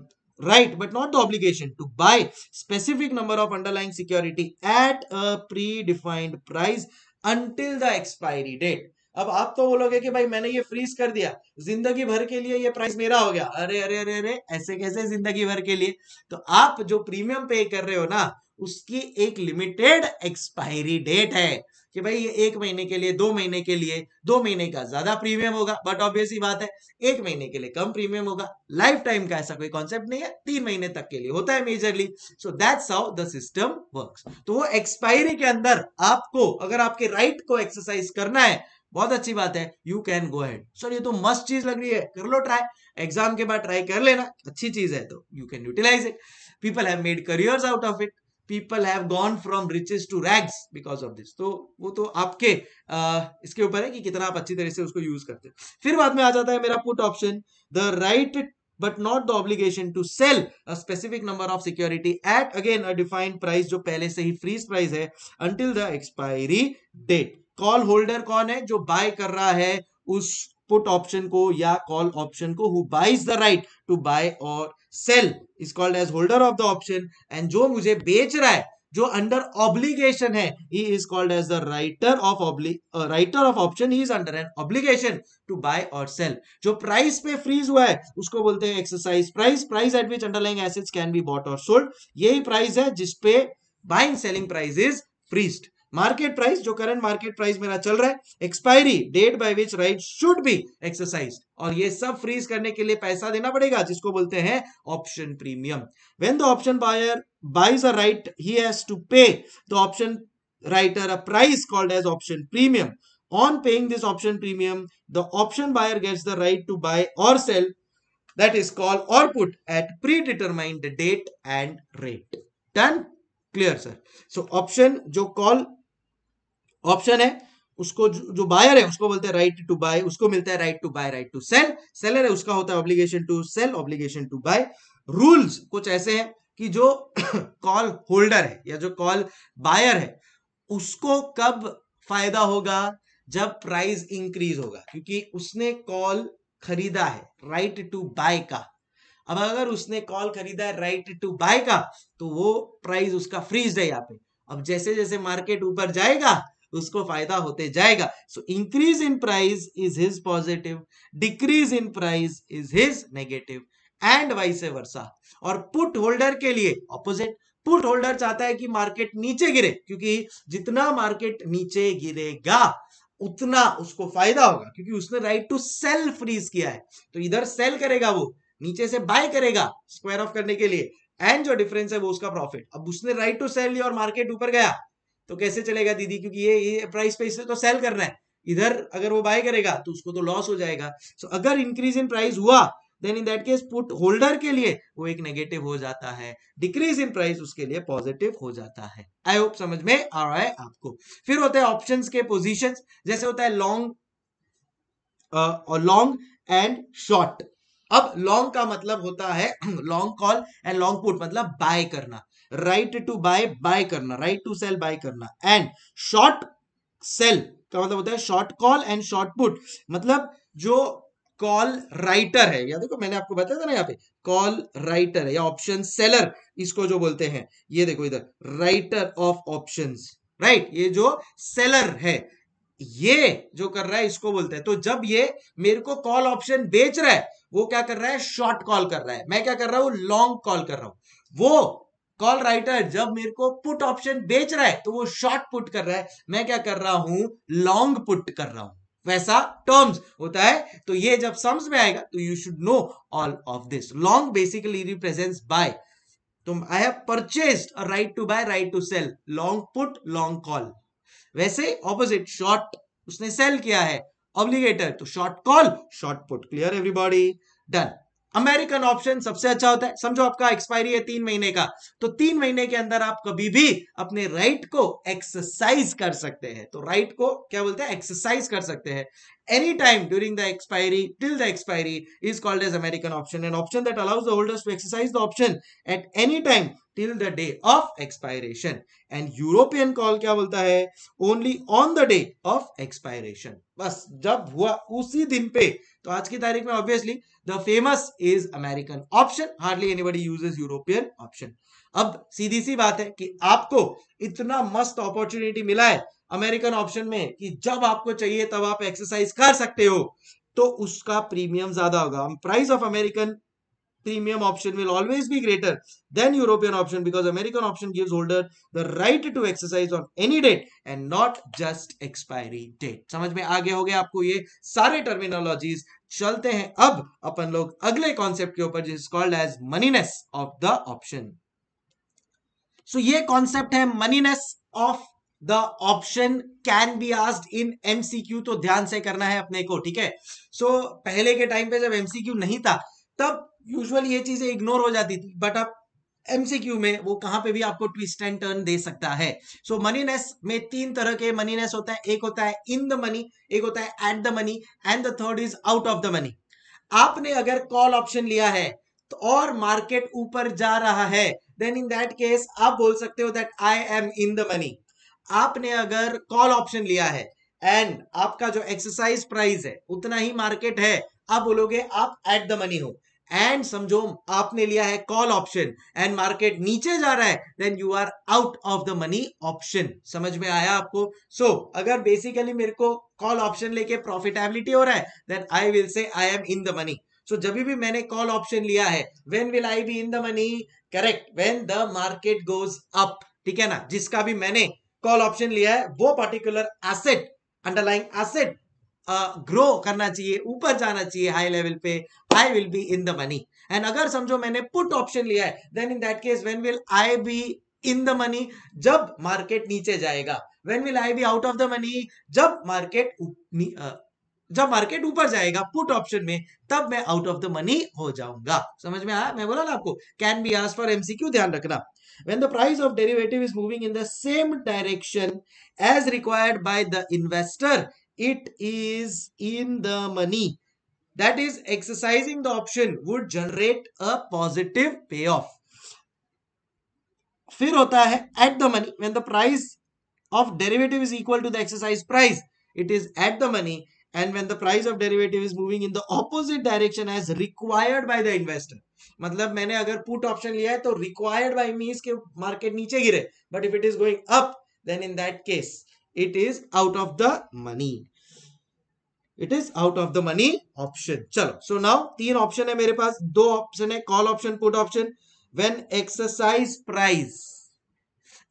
right but not the obligation to buy specific number of underline security at a pre defined price until the expiry date अब आप तो बोलोगे कि भाई मैंने ये freeze कर दिया जिंदगी भर के लिए ये प्राइस मेरा हो गया अरे अरे अरे अरे ऐसे कैसे जिंदगी भर के लिए तो आप जो प्रीमियम पे कर रहे हो ना उसकी एक लिमिटेड एक्सपायरी डेट है कि भाई ये एक महीने के लिए दो महीने के लिए दो महीने का ज्यादा प्रीमियम होगा बट ही बात है एक महीने के लिए कम प्रीमियम होगा लाइफ टाइम का ऐसा कोई कॉन्सेप्ट नहीं है तीन महीने तक के लिए होता है majorly so that's how the system works तो वो एक्सपायरी के अंदर आपको अगर आपके राइट को एक्सरसाइज करना है बहुत अच्छी बात है you can go ahead sir ये तो मस्त चीज लग रही है कर लो ट्राई एग्जाम के बाद ट्राई कर लेना अच्छी चीज है तो you can utilise it people have made careers out of it people have gone from riches to rags because of this तो वो तो आपके आ, इसके ऊपर है कि कितना आप अच्छी तरह से उसको यूज करते हैं फिर बाद में आ जाता है मेरा put option the right but not the obligation to sell a specific number of security at again a defined price जो पहले से ही फ्रीज प्राइस है until the expiry date call holder कौन है जो बाय कर रहा है उस पुट ऑप्शन को या कॉल ऑप्शन को who buys the right to buy और sell is called as holder of the option and जो मुझे बेच रहा है जो अंडर ऑब्लिगेशन है he is called as the writer of writer of option he is under an obligation to buy और sell जो प्राइस पे फ्रीज हुआ है उसको बोलते हैं exercise price price at which underlying assets can be bot और सोल्ड यही प्राइस है जिसपे buying selling price is freezed market price जो करंट मार्केट प्राइस मेरा चल रहा है expiry date by which right should be exercise और ये सब फ्रीज करने के लिए पैसा देना पड़ेगा जिसको बोलते हैं option premium when the option buyer buys a right he has to pay the option writer a price called as option premium on paying this option premium the option buyer gets the right to buy और sell that is is और put at pre determined date and rate done clear sir so option जो call option है उसको जो buyer है उसको बोलते हैं राइट टू बाय उसको मिलता है right to buy right to sell seller है उसका होता है obligation to sell obligation to buy rules कुछ ऐसे हैं कि जो कॉल होल्डर है या जो कॉल बायर है उसको कब फायदा होगा जब प्राइस इंक्रीज होगा क्योंकि उसने कॉल खरीदा है राइट टू बाय का अब अगर उसने कॉल खरीदा है राइट टू बाय का तो वो प्राइस उसका फ्रीज है यहाँ पे अब जैसे जैसे मार्केट ऊपर जाएगा उसको फायदा होते जाएगा so increase in price is his positive decrease in price is his negative and vice versa और पुट होल्डर के लिए ऑपोजिट पुट होल्डर चाहता है कि मार्केट नीचे गिरे क्योंकि जितना मार्केट नीचे गिरेगा उतना उसको फायदा होगा क्योंकि उसने राइट टू सेल फ्रीज किया है तो इधर सेल करेगा वो नीचे से बाय करेगा स्क्वायर ऑफ करने के लिए एंड जो डिफरेंस है वो उसका प्रॉफिट अब उसने राइट टू सेल लिया और मार्केट ऊपर गया तो कैसे चलेगा दीदी क्योंकि ये ये प्राइस पे इसे तो सेल करना है इधर अगर वो बाय करेगा तो उसको तो लॉस हो जाएगा सो so, अगर इंक्रीज इन प्राइस हुआ then in that case put holder के लिए वो एक नेगेटिव हो जाता है डिक्रीज इन प्राइस उसके लिए पॉजिटिव हो जाता है आई होप समझ में आ रहा है आपको फिर होता है ऑप्शन के पोजिशन जैसे होता है लॉन्ग लॉन्ग एंड शॉर्ट अब लॉन्ग का मतलब होता है long call and long put मतलब बाय करना राइट टू बाय बाय करना राइट टू सेल बाय करना एंड शॉर्ट सेल का मतलब होता है short call and short put मतलब जो कॉल राइटर है या देखो मैंने आपको बताया था ना यहाँ पे कॉल राइटर है या ऑप्शन सेलर इसको जो बोलते हैं ये देखो इधर राइटर ऑफ ऑप्शन राइट ये जो सेलर है ये जो कर रहा है इसको बोलते हैं तो जब ये मेरे को कॉल ऑप्शन बेच रहा है वो क्या कर रहा है शॉर्ट कॉल कर रहा है मैं क्या कर रहा हूं लॉन्ग कॉल कर रहा हूं वो कॉल राइटर जब मेरे को पुट ऑप्शन बेच रहा है तो वो शॉर्ट पुट कर रहा है मैं क्या कर रहा हूं लॉन्ग पुट कर रहा हूं वैसा टर्म्स होता है तो ये जब सम्स में आएगा तो you should know all of this long basically represents buy तो I have purchase right to buy right to sell long put long call वैसे ऑपोजिट शॉर्ट उसने सेल किया है ऑब्लिगेटर तो short call short put clear everybody done American option सबसे अच्छा होता है समझो आपका एक्सपायरी है तीन महीने का तो तीन महीने के अंदर आप कभी भी अपने राइट को एक्सरसाइज कर सकते हैं तो राइट को क्या बोलते हैं एक्सरसाइज कर सकते हैं any time during the expiry till the expiry is called as American option and option that allows the holders to exercise the option at any time till the day of expiration and European call क्या बोलता है only on the day of expiration बस जब हुआ उसी दिन पे तो आज की तारीख में obviously The famous is American option. Hardly anybody uses European option. अब सीधी सी बात है कि आपको इतना मस्त अपॉर्चुनिटी मिला है अमेरिकन ऑप्शन में कि जब आपको चाहिए तब आप एक्सरसाइज कर सकते हो तो उसका प्रीमियम ज्यादा होगा price of American premium option will always be greater than European option because American option gives holder the right to exercise on any date and not just expiry date. samajh mein aa gaya hoga aapko ye sare terminologies chalte hain ab apan log agle concept ke upar jis called as moneyness of the option so ye concept hai moneyness of the option can be asked in mcq to dhyan se karna hai apne ko theek hai so, pehle ke time pe jab mcq nahi tha तब usually ये चीजें ignore हो जाती थी but अब MCQ में वो कहां पे भी आपको ट्विस्ट एंड टर्न दे सकता है सो so, मनीनेस में तीन तरह के मनीनेस होता है एक होता है इन द मनी एक होता है at the money and the third is out of the money आपने अगर कॉल ऑप्शन लिया है तो और मार्केट ऊपर जा रहा है देन इन दैट केस आप बोल सकते हो that I am in the money आपने अगर कॉल ऑप्शन लिया है एंड आपका जो एक्सरसाइज प्राइस है उतना ही मार्केट है आप बोलोगे आप एट द मनी हो एंड समझो आपने लिया है कॉल ऑप्शन एंड मार्केट नीचे जा रहा है then you are out of the money option समझ में आया आपको सो so, अगर बेसिकली मेरे को कॉल ऑप्शन लेके प्रॉफिटेबिलिटी हो रहा है then I will say I am in the money so जब भी मैंने कॉल ऑप्शन लिया है when will I be in the money correct when the market goes up ठीक है ना जिसका भी मैंने कॉल ऑप्शन लिया है वो particular asset underlying asset grow करना चाहिए ऊपर जाना चाहिए हाई लेवल पे I will be in the money and अगर समझो मैंने पुट ऑप्शन लिया है then in that case when will I be in the money जब मार्केट नीचे जाएगा when will I be out of the money जब मार्केट जब मार्केट ऊपर जाएगा पुट ऑप्शन में तब मैं आउट ऑफ द मनी हो जाऊंगा समझ में आया मैं बोला ना आपको can be ask for MCQ ध्यान रखना when the price of derivative is moving in the same direction as required by the investor it is in the money That is exercising the option would generate a positive payoff. फिर होता है at the money when the price of derivative is equal to the exercise price it is at the money and when the price of derivative is moving in the opposite direction as required by the investor मतलब मैंने अगर put option लिया है तो required by me इसके market नीचे गिरे but if it is going up then in that case it is out of the money it is out of the money option चलो सो so नाउ तीन option है मेरे पास दो option है call option put option when exercise price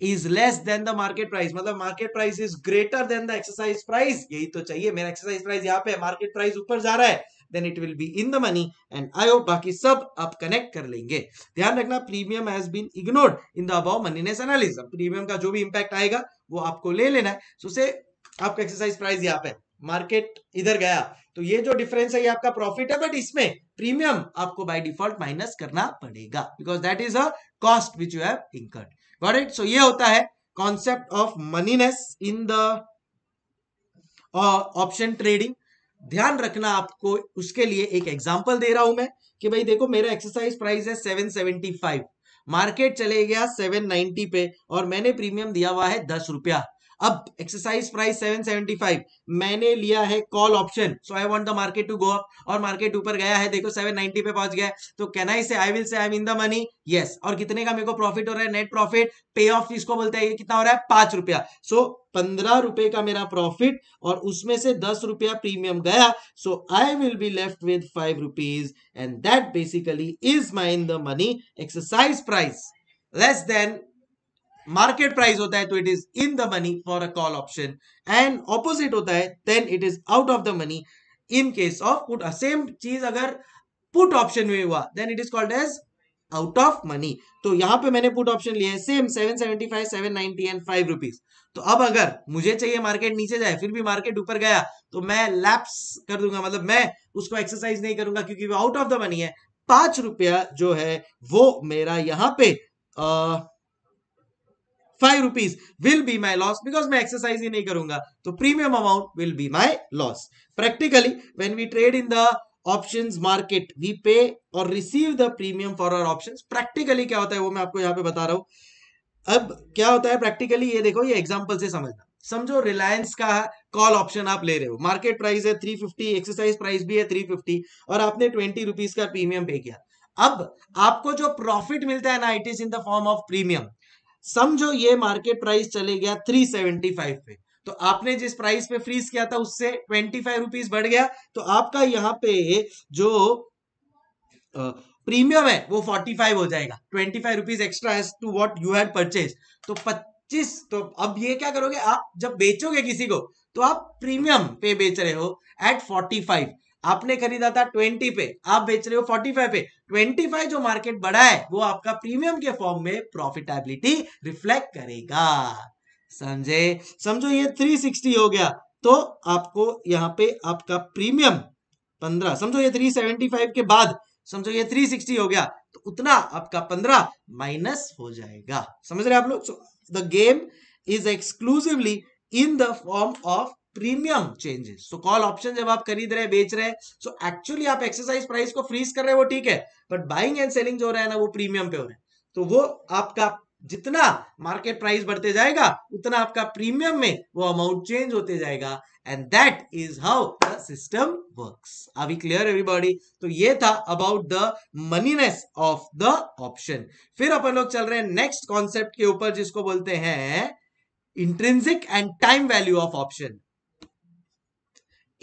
is less than the market price मतलब market price is greater than the exercise price यही तो चाहिए मेरा एक्सरसाइज प्राइस यहाँ पे मार्केट प्राइस ऊपर जा रहा है then it will be in the money and I hope बाकी सब आप कनेक्ट कर लेंगे ध्यान रखना premium has been ignored in the above moneyness analysis premium का जो भी इंपैक्ट आएगा वो आपको ले लेना है सो so, से आपका एक्सरसाइज प्राइस यहाँ पे मार्केट इधर गया तो ये जो डिफरेंस है ये आपका प्रॉफिट है बट इसमें प्रीमियम आपको बाय डिफॉल्ट माइनस करना पड़ेगा because that is a cost which you have incurred got it so ये होता है concept of moneyness in the option trading ध्यान रखना आपको उसके लिए एक एग्जांपल दे रहा हूं मैं कि भाई देखो मेरा एक्सरसाइज प्राइस है 775 मार्केट चले गया 790 पे और मैंने प्रीमियम दिया हुआ है दस रुपया अब एक्सरसाइज प्राइस 775 मैंने लिया है call option so I want the market to go up और मार्केट ऊपर गया है देखो 790 पे पहुंच गया तो कैन आई से I will say I am in the money yes और कितने का मेरे को प्रॉफिट हो रहा है नेट प्रॉफिट पे ऑफ इसको बोलते हैं कितना हो रहा है पांच रुपया सो पंद्रह रुपए का मेरा प्रॉफिट और उसमें से दस रुपया प्रीमियम गया so I will be left with five rupees and that basically is my in the money exercise price less than market price होता है तो it is in the money for a call option and opposite होता है then it is out of the money in case of put same चीज अगर put option में हुआ then it is called as out of money तो यहां पे मैंने पुट ऑप्शन लिया है सेम 775 790 एंड 5 रुपीस तो अब अगर मुझे चाहिए मार्केट नीचे जाए फिर भी मार्केट ऊपर गया तो मैं लैप्स कर दूंगा मतलब मैं उसको एक्सरसाइज नहीं करूंगा क्योंकि वो आउट ऑफ द मनी है पांच रुपया जो है वो मेरा यहां पे आ, uh, five rupees will be my loss because मैं एक्सरसाइज ही नहीं करूंगा तो premium amount will be my loss practically when we trade in the option market we pay और receive the premium for our option practically क्या होता है वो मैं आपको यहाँ पे बता रहा हूँ अब क्या होता है प्रैक्टिकली ये देखो ये एग्जाम्पल से समझना समझो रिलायंस का कॉल ऑप्शन आप ले रहे हो मार्केट प्राइस है 350 एक्सरसाइज प्राइस भी है 350 और आपने ट्वेंटी रुपीज का प्रीमियम पे किया अब आपको जो प्रॉफिट मिलता है ना it is in the form of premium समझो ये मार्केट प्राइस चले गया 375 पे तो आपने जिस प्राइस पे फ्रीज किया था उससे ट्वेंटी फाइव रुपीज बढ़ गया तो आपका यहाँ पे जो प्रीमियम है वो फोर्टी फाइव हो जाएगा twenty five rupees extra as to what you had purchase तो पच्चीस तो अब ये क्या करोगे आप जब बेचोगे किसी को तो आप प्रीमियम पे बेच रहे हो एट फोर्टी फाइव आपने खरीदा था ट्वेंटी पे आप बेच रहे हो फोर्टी फाइव पे ट्वेंटी फाइव जो मार्केट बढ़ा है वो आपका प्रीमियम के फॉर्म में प्रॉफिटेबिलिटी रिफ्लेक्ट करेगा समझे समझो ये थ्री सिक्सटी हो गया तो आपको यहाँ पे आपका प्रीमियम पंद्रह समझो ये थ्री सेवेंटी फाइव के बाद समझो ये थ्री सिक्सटी हो गया तो उतना आपका पंद्रह माइनस हो जाएगा समझ रहे आप लोग the game is exclusively in the form of premium changes so call option जब आप खरीद रहे बेच रहे सो एक्चुअली आप एक्सरसाइज प्राइस को फ्रीज कर रहे हैं वो ठीक है बट बाइंग एंड सेलिंग जो रहा है ना वो प्रीमियम पे हो रहे हैं तो वो आपका जितना मार्केट प्राइस बढ़ते जाएगा उतना आपका प्रीमियम में वो अमाउंट चेंज होते जाएगा and that is how the system works are we clear everybody तो ये था about the moneyness of the option फिर अपन लोग चल रहे हैं नेक्स्ट कॉन्सेप्ट के ऊपर जिसको बोलते हैं intrinsic and time value of option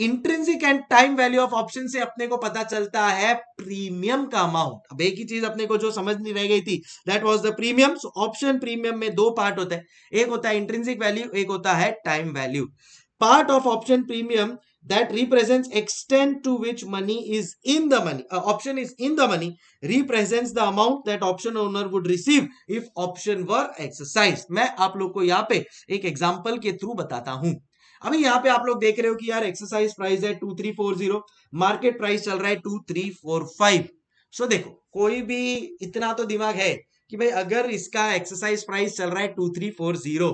intrinsic and time value of option से अपने को पता चलता है प्रीमियम का अमाउंट अब एक ही चीज अपने को जो समझ नहीं रह गई थी that was the premium option premium में दो पार्ट होते हैं एक होता है इंट्रेंसिक वैल्यू एक होता है time value part of option premium that represents extent to which money is in the money uh, option is in the money represents the amount that option owner would receive if option were exercised मैं आप लोग को यहाँ पे एक example के through बताता हूं अभी यहाँ पे आप लोग देख रहे हो कि यार एक्सरसाइज प्राइस है two three four zero market price चल रहा है two three four five so देखो कोई भी इतना तो दिमाग है कि भाई अगर इसका एक्सरसाइज प्राइस चल रहा है टू थ्री फोर जीरो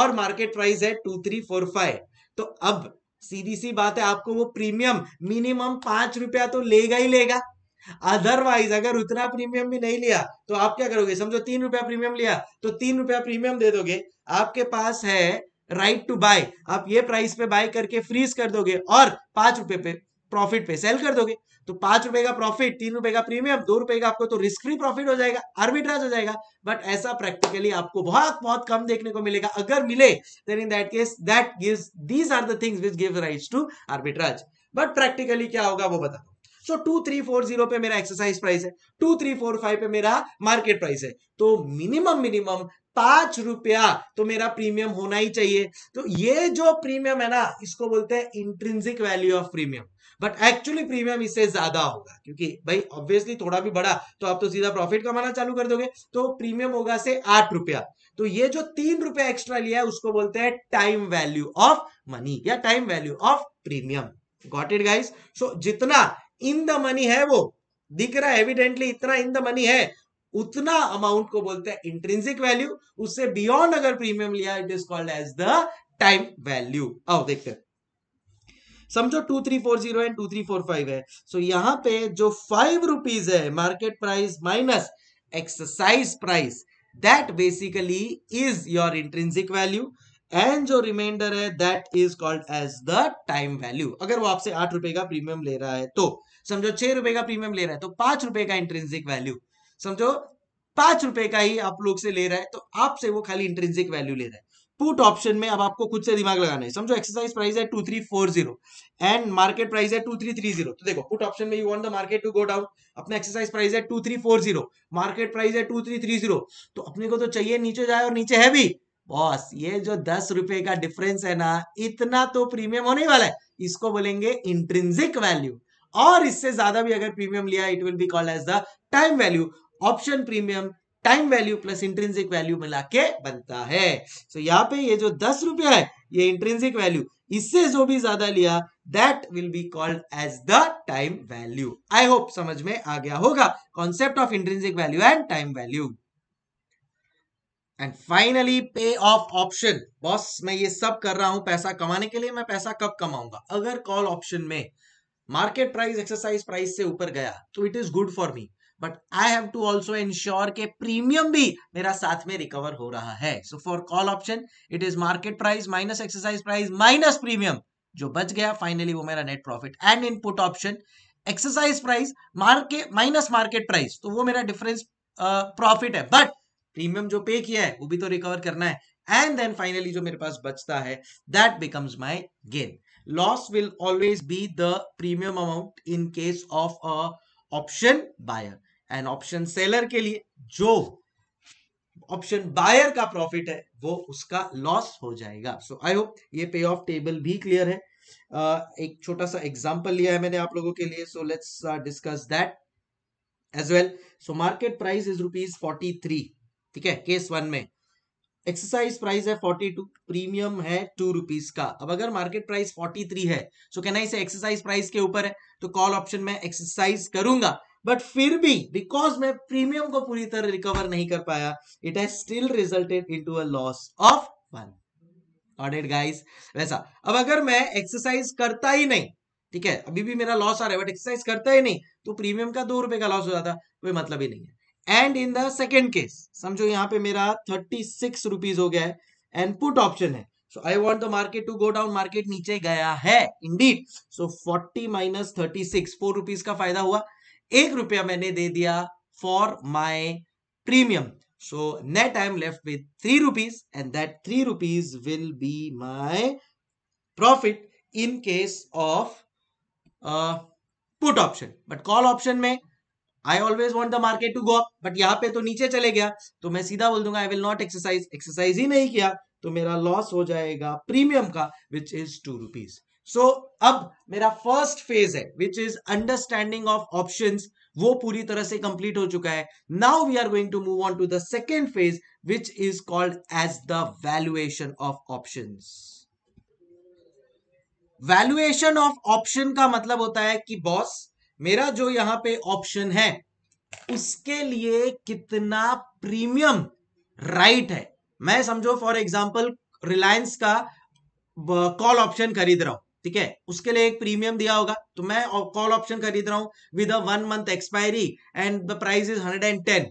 और मार्केट प्राइस है टू थ्री फोर फाइव तो अब सीधी सी बात है आपको वो प्रीमियम मिनिमम पांच रुपया तो लेगा ही लेगा अदरवाइज अगर उतना प्रीमियम भी नहीं लिया तो आप क्या करोगे समझो तीन रुपया प्रीमियम लिया तो तीन रुपया प्रीमियम दे दोगे आपके पास है राइट टू बाय आप ये प्राइस पे बाय करके फ्रीज कर दोगे और पांच रुपए पे प्रॉफिट पे सेल कर दोगे तो पांच रुपए का प्रॉफिट तीन रुपए का प्रीमियम दो रुपए का आपको तो रिस्क फ्री प्रॉफिट हो जाएगा आर्बिट्राज हो जाएगा बट ऐसा प्रैक्टिकली आपको बहुत बहुत कम देखने को मिलेगा अगर मिले then in that case that gives these are the things which give right to arbitrage but practically क्या होगा वो बता so two three four zero पे मेरा एक्सरसाइज प्राइस है टू थ्री फोर फाइव पे मेरा मार्केट प्राइस है तो मिनिमम मिनिमम पांच रुपया तो मेरा प्रीमियम होना ही चाहिए तो ये जो प्रीमियम है ना इसको बोलते हैं intrinsic value of premium but actually premium इससे ज्यादा होगा क्योंकि भाई ऑब्वियसली थोड़ा भी बढ़ा तो आप तो सीधा प्रॉफिट कमाना चालू कर दोगे तो प्रीमियम होगा से आठ रुपया तो ये जो तीन रुपया एक्स्ट्रा लिया है उसको बोलते हैं टाइम वैल्यू ऑफ मनी या time value of premium got it guys so जितना इन द मनी है वो दिख रहा है एविडेंटली इतना इन द मनी है उतना अमाउंट को बोलते हैं इंट्रेंसिक वैल्यू उससे बियॉन्ड अगर प्रीमियम लिया it is called as the time value आओ देखते हैं समझो two three four zero and two three four five है सो so, यहां पे जो फाइव रुपीज है market price minus exercise price that basically is your intrinsic value and जो रिमाइंडर है that is called as the time value अगर वो आपसे आठ रुपए का प्रीमियम ले रहा है तो समझो छह रुपए का प्रीमियम ले रहा है तो पांच रुपए का इंट्रेंसिक वैल्यू समझो पांच रुपए का ही आप लोग से ले रहा है तो आपसे वो खाली इंट्रेंसिक वैल्यू ले रहा है पुट ऑप्शन में अब आपको खुद से दिमाग लगाना है समझो एक्सरसाइज प्राइस है two three four zero and market price है टू थ्री थ्री जीरो तो देखो पुट ऑप्शन में you want the market to go down अपना एक्सरसाइज प्राइस है two three four zero market price है टू थ्री थ्री जीरो तो अपने को तो चाहिए नीचे जाए और नीचे है भी बॉस ये जो दस रुपए का डिफरेंस है ना इतना तो प्रीमियम होने वाला है इसको बोलेंगे इंट्रिंसिक वैल्यू और इससे ज्यादा भी अगर प्रीमियम लिया it will be called as the time value option premium time value plus intrinsic value मिला के बनता है सो so, यहाँ पे ये जो दस रुपया है ये इंट्रेंसिक वैल्यू इससे जो भी ज्यादा लिया that will be called as the time value I hope समझ में आ गया होगा concept of intrinsic value and time value and finally payoff option boss मैं ये सब कर रहा हूं पैसा कमाने के लिए मैं पैसा कब कमाऊंगा अगर कॉल ऑप्शन में मार्केट प्राइस एक्सरसाइज प्राइस से ऊपर गया तो it is good for me but I have to also ensure के प्रीमियम भी मेरा साथ में रिकवर हो रहा है so for call option it is market price minus exercise price minus premium जो बच गया फाइनली वो मेरा net profit and in put option exercise price market minus market price तो वो मेरा डिफरेंस प्रॉफिट uh, है बट प्रीमियम जो पे किया है वो भी तो रिकवर करना है एंड देन फाइनली जो मेरे पास बचता है that becomes my gain loss will always be the premium amount in case of a option buyer and option seller के लिए जो ऑप्शन बायर का प्रॉफिट है वो उसका लॉस हो जाएगा सो आई होप ये पे ऑफ टेबल भी क्लियर है uh, एक छोटा सा एग्जांपल लिया है मैंने आप लोगों के लिए so let's discuss that as well so market price is rupees forty three ठीक है केस वन में एक्सरसाइज प्राइस है फोर्टी टू प्रीमियम है टू रुपीज का अब अगर मार्केट प्राइस फोर्टी थ्री है सो कहना इसे एक्सरसाइज प्राइस के ऊपर है तो कॉल ऑप्शन में एक्सरसाइज करूंगा बट फिर भी बिकॉज मैं प्रीमियम को पूरी तरह रिकवर नहीं कर पाया it has still resulted to a loss of one audit guys वैसा अब अगर मैं एक्सरसाइज करता ही नहीं ठीक है अभी भी मेरा लॉस आ रहा है बट एक्सरसाइज करता ही नहीं तो प्रीमियम का दो रुपए का लॉस हो जाता कोई मतलब ही नहीं है and in the second case समझो यहाँ पे मेरा थर्टी सिक्स रुपीज हो गया है एंड पुट ऑप्शन है so I want the market to go down market नीचे गया है indeed so forty minus thirty six four rupees का फायदा हुआ एक रुपया मैंने दे दिया for my premium so net I am left with three rupees and that three rupees will be my profit in case of put option but call option में I always want the market to go up, but यहाँ पे तो नीचे चले गया तो मैं सीधा बोल दूंगा I will not exercise exercise ही नहीं किया तो मेरा लॉस हो जाएगा प्रीमियम का which is two rupees. So so, अब मेरा फर्स्ट फेज है which is understanding of option वो पूरी तरह से कंप्लीट हो चुका है now we are going to move on to the second phase which is called as the valuation of option valuation of option का मतलब होता है कि बॉस मेरा जो यहां पे ऑप्शन है उसके लिए कितना प्रीमियम राइट है मैं समझो फॉर एग्जाम्पल रिलायंस का कॉल uh, ऑप्शन खरीद रहा हूं ठीक है उसके लिए एक प्रीमियम दिया होगा तो मैं कॉल ऑप्शन खरीद रहा हूं with a one month expiry and the price is hundred and ten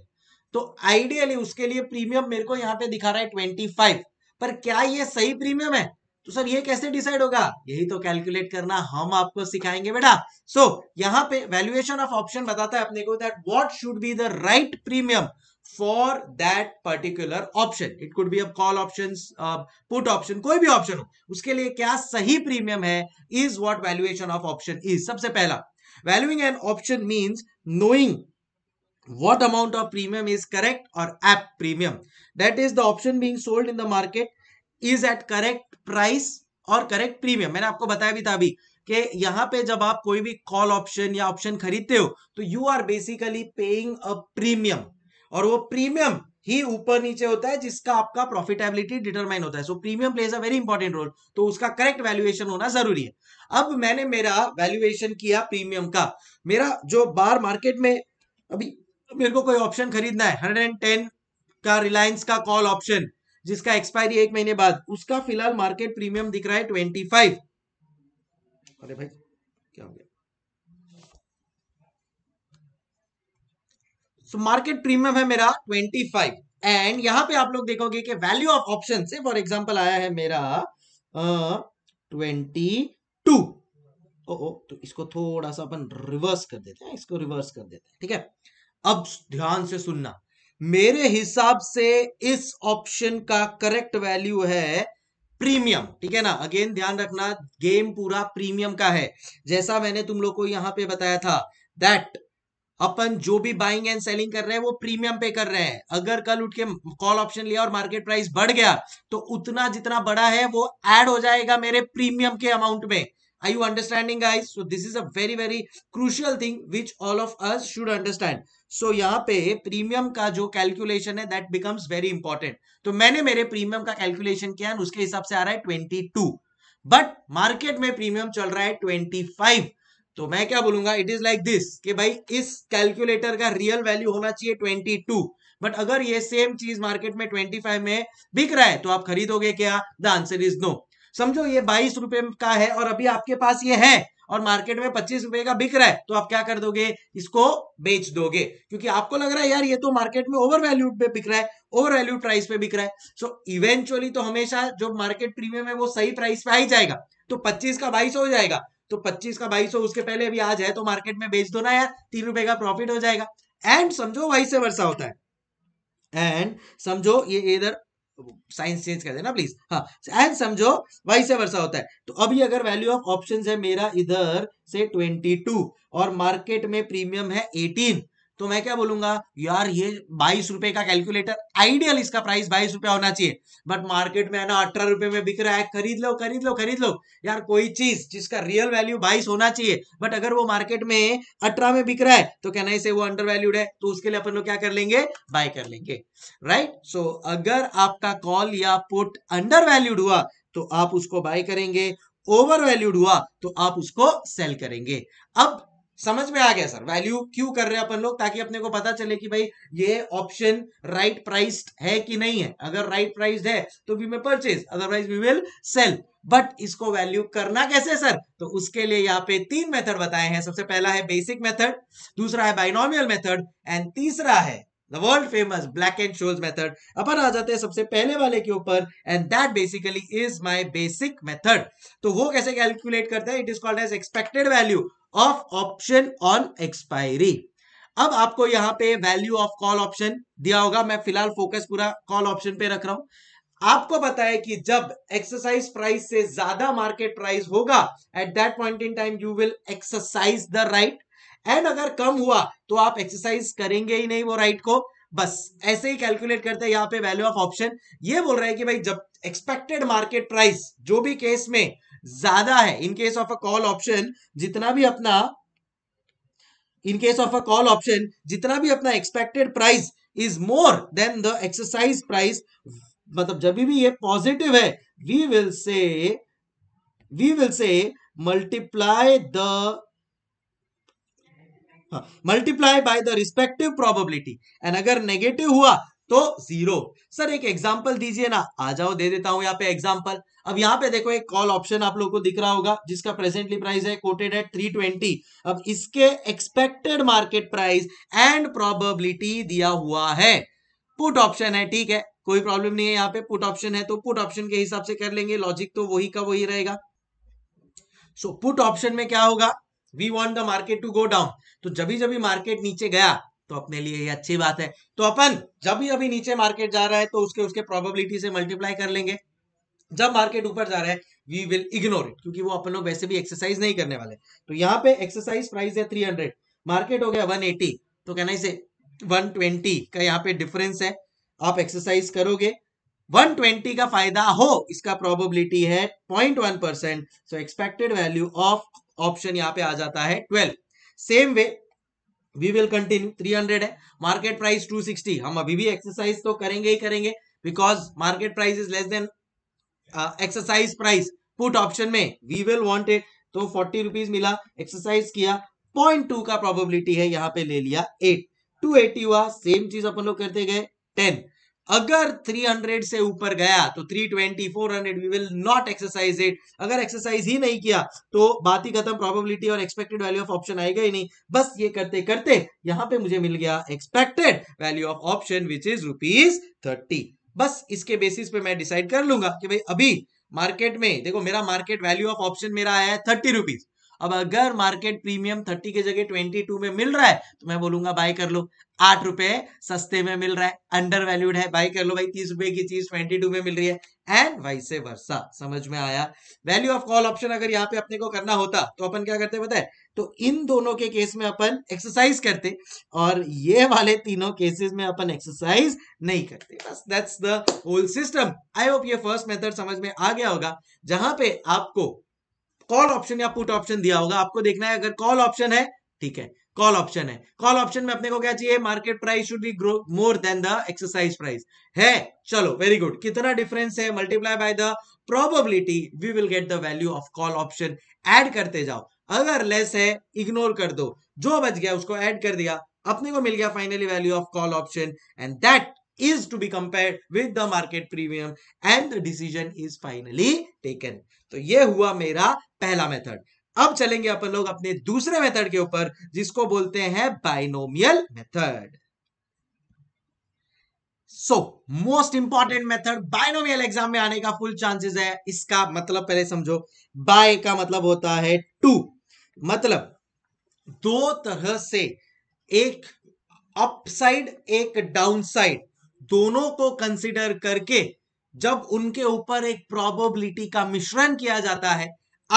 तो आइडियली उसके लिए प्रीमियम मेरे को यहां पे दिखा रहा है ट्वेंटी फाइव पर क्या ये सही प्रीमियम है तो सर ये कैसे डिसाइड होगा यही तो कैलकुलेट करना हम आपको सिखाएंगे बेटा सो so, यहाँ पे वैल्यूएशन ऑफ ऑप्शन बताता है अपने को that what should be the right premium for that particular option it could be a call option put option कोई भी ऑप्शन हो उसके लिए क्या सही प्रीमियम है is what valuation of option is सबसे पहला valuing an option means knowing what amount of premium is correct और एप premium that is the option being sold in the market is at correct price और correct premium मैंने आपको बताया भी था अभी कि यहां पे जब आप कोई भी कॉल ऑप्शन या ऑप्शन खरीदते हो तो you are basically paying a premium और वो प्रीमियम ही ऊपर नीचे होता है जिसका आपका प्रॉफिटेबिलिटी डिटरमाइन होता है so premium plays a very important role तो उसका करेक्ट वैल्यूएशन होना जरूरी है अब मैंने मेरा वैल्यूएशन किया प्रीमियम का मेरा जो बार मार्केट में अभी मेरे को कोई ऑप्शन खरीदना है हंड्रेड का रिलायंस का कॉल ऑप्शन जिसका एक्सपायरी एक महीने बाद उसका फिलहाल मार्केट प्रीमियम दिख रहा है ट्वेंटी फाइव अरे भाई सो मार्केट प्रीमियम है मेरा ट्वेंटी फाइव एंड यहां पे आप लोग देखोगे कि वैल्यू ऑफ ऑप्शन से फॉर एग्जाम्पल आया है मेरा ट्वेंटी टू ओ तो इसको थोड़ा सा अपन रिवर्स कर देते हैं इसको रिवर्स कर देते हैं ठीक है अब ध्यान से सुनना मेरे हिसाब से इस ऑप्शन का करेक्ट वैल्यू है प्रीमियम ठीक है ना अगेन ध्यान रखना गेम पूरा प्रीमियम का है जैसा मैंने तुम लोग को यहां पे बताया था दैट अपन जो भी बाइंग एंड सेलिंग कर रहे हैं वो प्रीमियम पे कर रहे हैं अगर कल उठ के कॉल ऑप्शन लिया और मार्केट प्राइस बढ़ गया तो उतना जितना बड़ा है वो एड हो जाएगा मेरे प्रीमियम के अमाउंट में I you understanding guys so this is a very very crucial thing which all of us should understand so यहाँ पे प्रीमियम का जो कैलकुलेशन है दैट बिकम्स वेरी इंपॉर्टेंट तो मैंने मेरे प्रीमियम का कैलकुलेशन किया उसके हिसाब से आ रहा है ट्वेंटी टू बट मार्केट में प्रीमियम चल रहा है ट्वेंटी फाइव तो मैं क्या बोलूंगा इट इज लाइक दिस कि भाई इस कैलकुलेटर का रियल वैल्यू होना चाहिए ट्वेंटी टू बट अगर ये सेम चीज मार्केट में ट्वेंटी फाइव में बिक रहा है तो आप खरीदोगे क्या द आंसर इज नो समझो ये बाईस रुपए का है और अभी आपके पास ये है और मार्केट में पच्चीस रुपए का बिक रहा है तो आप क्या कर दोगे इसको बेच दोगे क्योंकि आपको लग रहा है यार ये तो मार्केट में ओवर वैल्यूड पे बिक रहा है ओवर वैल्यूड प्राइस पे बिक रहा है सो so, इवेंचुअली तो हमेशा जो मार्केट प्रीमियम है वो सही प्राइस पे आ ही जाएगा तो 25 का 22 हो जाएगा तो पच्चीस का बाईस उसके पहले अभी आज है तो मार्केट में बेच दो ना यार तीन रुपए का प्रॉफिट हो जाएगा एंड समझो वही से वर्षा होता है एंड समझो ये इधर साइंस चेंज कर देना प्लीज हाँ एंड समझो वही से वर्षा होता है तो अभी अगर वैल्यू ऑफ ऑप्शन है मेरा इधर से ट्वेंटी और मार्केट में प्रीमियम है एटीन तो मैं क्या बोलूंगा यार ये बाईस रुपए का कैलकुलेटर आइडियल इसका प्राइस बाईस रुपया होना चाहिए बट मार्केट में है ना अठारह रुपए में बिक रहा है खरीद लो खरीद लो खरीद लो यार कोई चीज जिसका रियल वैल्यू बाईस होना चाहिए बट अगर वो मार्केट में अठारह में बिक रहा है तो कहना से वो अंडर वैल्यूड है तो उसके लिए अपन लोग क्या कर लेंगे बाय कर लेंगे राइट सो अगर आपका कॉल या पुट अंडर वैल्यूड हुआ तो आप उसको बाय करेंगे ओवर वैल्यूड हुआ तो आप उसको सेल करेंगे अब समझ में आ गया सर वैल्यू क्यों कर रहे हैं अपन लोग ताकि अपने को पता चले कि भाई ये ऑप्शन राइट प्राइस्ड है कि नहीं है अगर राइट प्राइस्ड है तो we may purchase otherwise we will sell but इसको वैल्यू करना कैसे सर तो उसके लिए यहाँ पे तीन मेथड बताए हैं सबसे पहला है बेसिक मेथड दूसरा है बाइनोमियल मेथड एंड तीसरा है world famous Black and Scholes method अपन आ जाते हैं सबसे पहले वाले के ऊपर and that basically is my basic method तो वो कैसे कैलकुलेट करते हैं it is called as expected value of option on expiry अब आपको यहां पे वैल्यू ऑफ कॉल ऑप्शन दिया होगा मैं फिलहाल फोकस पूरा कॉल ऑप्शन पे रख रहा हूं आपको पता है कि जब एक्सरसाइज प्राइस से ज्यादा मार्केट प्राइस होगा at that point in time you will exercise the right and अगर कम हुआ तो आप एक्सरसाइज करेंगे ही नहीं वो राइट right को बस ऐसे ही कैलकुलेट करते हैं यहां पे वैल्यू ऑफ ऑप्शन ये बोल रहा है कि भाई जब एक्सपेक्टेड मार्केट प्राइस जो भी केस में ज्यादा है in case of a call option जितना भी अपना in case of a call option जितना भी अपना expected price is more than the exercise price मतलब जब भी ये पॉजिटिव है we will say we will say multiply the multiply by the respective probability and अगर नेगेटिव हुआ तो जीरो सर एक एग्जाम्पल दीजिए ना आ जाओ दे देता हूं यहाँ पे एग्जाम्पल अब यहाँ पे देखो एक कॉल ऑप्शन आप लोग को दिख रहा होगा जिसका प्रेजेंटली प्राइस है कोटेड एट ट्वेंटी अब इसके expected market price and probability दिया हुआ है पुट ऑप्शन है ठीक है कोई प्रॉब्लम नहीं है यहाँ पे पुट ऑप्शन है तो पुट ऑप्शन के हिसाब से कर लेंगे लॉजिक तो वही का वही रहेगा सो पुट ऑप्शन में क्या होगा we want the market to go down तो जब जब मार्केट नीचे गया तो अपने लिए ये अच्छी बात है तो अपन जब भी अभी नीचे मार्केट जा रहा है तो उसके उसके प्रोबेबिलिटी से मल्टीप्लाई कर लेंगे जब मार्केट ऊपर जा रहा है वी विल इग्नोर इट क्योंकि वो अपन लोग वैसे भी एक्सरसाइज नहीं करने वाले तो यहाँ पे एक्सरसाइज प्राइस है थ्री हंड्रेड मार्केट हो गया वन एटी तो कहना इसे वन ट्वेंटी का यहाँ पे डिफरेंस है आप एक्सरसाइज करोगे 120 का फायदा हो इसका प्रोबेबिलिटी है 0.1 percent so expected value of option यहाँ पे आ जाता है 12 same way we will continue 300 है मार्केट प्राइस 260 हम अभी भी एक्सरसाइज तो करेंगे ही करेंगे because market price is less than exercise price put option में वी विल वॉन्ट इट तो फोर्टी रुपीज मिला एक्सरसाइज किया पॉइंट टू का प्रोबेबिलिटी है यहाँ पे ले लिया एट टू एटी हुआ सेम चीज अपन लोग करते गए टेन अगर 300 से ऊपर गया तो 320, 400 we will not exercise it अगर एक्सरसाइज ही नहीं किया तो बात ही खत्म प्रोबेबिलिटी और एक्सपेक्टेड वैल्यू ऑफ ऑप्शन आएगा ही नहीं बस ये करते करते यहां पे मुझे मिल गया expected value of option which is rupees thirty बस इसके बेसिस पे मैं डिसाइड कर लूंगा कि भाई अभी मार्केट में देखो मेरा मार्केट वैल्यू ऑफ ऑप्शन मेरा आया है थर्टी रुपीज अब अगर मार्केट प्रीमियम 30 के जगह 22 में मिल रहा है तो मैं बोलूंगा बाय कर लो आठ रुपए सस्ते में मिल रहा है अंडर वैल्यूड है भाई कर लो भाई तीस रुपए की चीज ट्वेंटी टू में मिल रही है एंड से वर्षा समझ में आया वैल्यू ऑफ कॉल ऑप्शन अगर यहाँ पे अपने को करना होता तो अपन क्या करते बताए तो इन दोनों के केस में अपन एक्सरसाइज करते और ये वाले तीनों केसेस में अपन एक्सरसाइज नहीं करते बस that's the whole system I hope ये फर्स्ट मेथड समझ में आ गया होगा जहां पे आपको कॉल ऑप्शन या पुट ऑप्शन दिया होगा आपको देखना है अगर कॉल ऑप्शन है ठीक है कॉल ऑप्शन है कॉल ऑप्शन में अपने को क्या चाहिए market price should be grow more than the exercise price है चलो वेरी गुड कितना डिफरेंस है multiply by the probability we will get the value of call option add करते जाओ अगर लेस है इग्नोर कर दो जो बच गया उसको ऐड कर दिया अपने को मिल गया finally value of call option and that is to be compared with the market premium and the decision is finally taken तो ये हुआ मेरा पहला मेथड अब चलेंगे अपन लोग अपने दूसरे मेथड के ऊपर जिसको बोलते हैं binomial method so most important method binomial exam में आने का फुल चांसेस है इसका मतलब पहले समझो बाय का मतलब होता है टू मतलब दो तरह से एक अपसाइड एक डाउनसाइड दोनों को कंसिडर करके जब उनके ऊपर एक प्रोबेबिलिटी का मिश्रण किया जाता है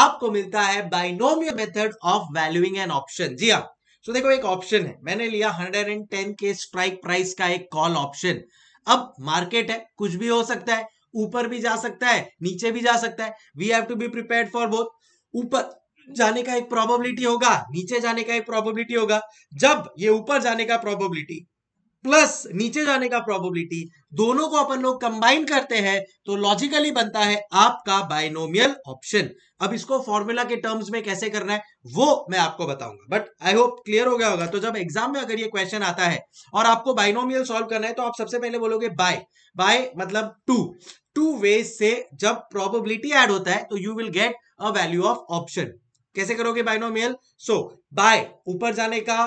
आपको मिलता है binomial method of valuing an option जी हाँ तो देखो एक ऑप्शन है मैंने लिया 110 के स्ट्राइक प्राइस का एक कॉल ऑप्शन अब मार्केट है कुछ भी हो सकता है ऊपर भी जा सकता है नीचे भी जा सकता है we have to be prepared for both ऊपर जाने का एक प्रोबेबिलिटी होगा नीचे जाने का एक प्रोबेबिलिटी होगा जब ये ऊपर जाने का प्रोबेबिलिटी प्लस नीचे जाने का प्रोबेबिलिटी दोनों को अपन लोग कंबाइन करते हैं तो लॉजिकली बनता है आपका बाइनोमियल ऑप्शन अब इसको फॉर्मूला के टर्म्स में कैसे करना है वो मैं आपको बताऊंगा बट आई होप क्लियर हो गया होगा तो जब एग्जाम में अगर ये क्वेश्चन आता है और आपको बाइनोमियल सॉल्व करना है तो आप सबसे पहले बोलोगे बाय बाय मतलब टू टू वे से जब प्रोबेबिलिटी एड होता है तो you will get a value of option कैसे करोगे बाइनोमियल सो बाय ऊपर जाने का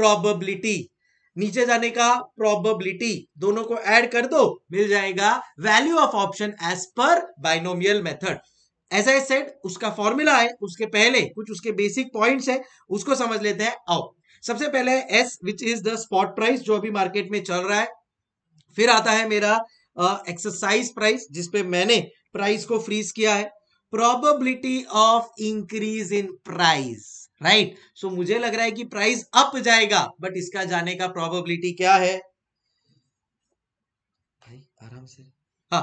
प्रोबेबिलिटी नीचे जाने का प्रोबेबिलिटी दोनों को ऐड कर दो मिल जाएगा वैल्यू ऑफ ऑप्शन एज पर binomial method as I said उसका फॉर्मूला है उसके पहले कुछ उसके बेसिक पॉइंट्स है उसको समझ लेते हैं आओ सबसे पहले S which is the spot price जो अभी मार्केट में चल रहा है फिर आता है मेरा एक्सरसाइज प्राइस जिसपे मैंने प्राइस को फ्रीज किया है probability of increase in price right right? So so, मुझे लग रहा है कि प्राइस अप जाएगा बट इसका जाने का प्रोबेबिलिटी क्या है भाई आराम से हाँ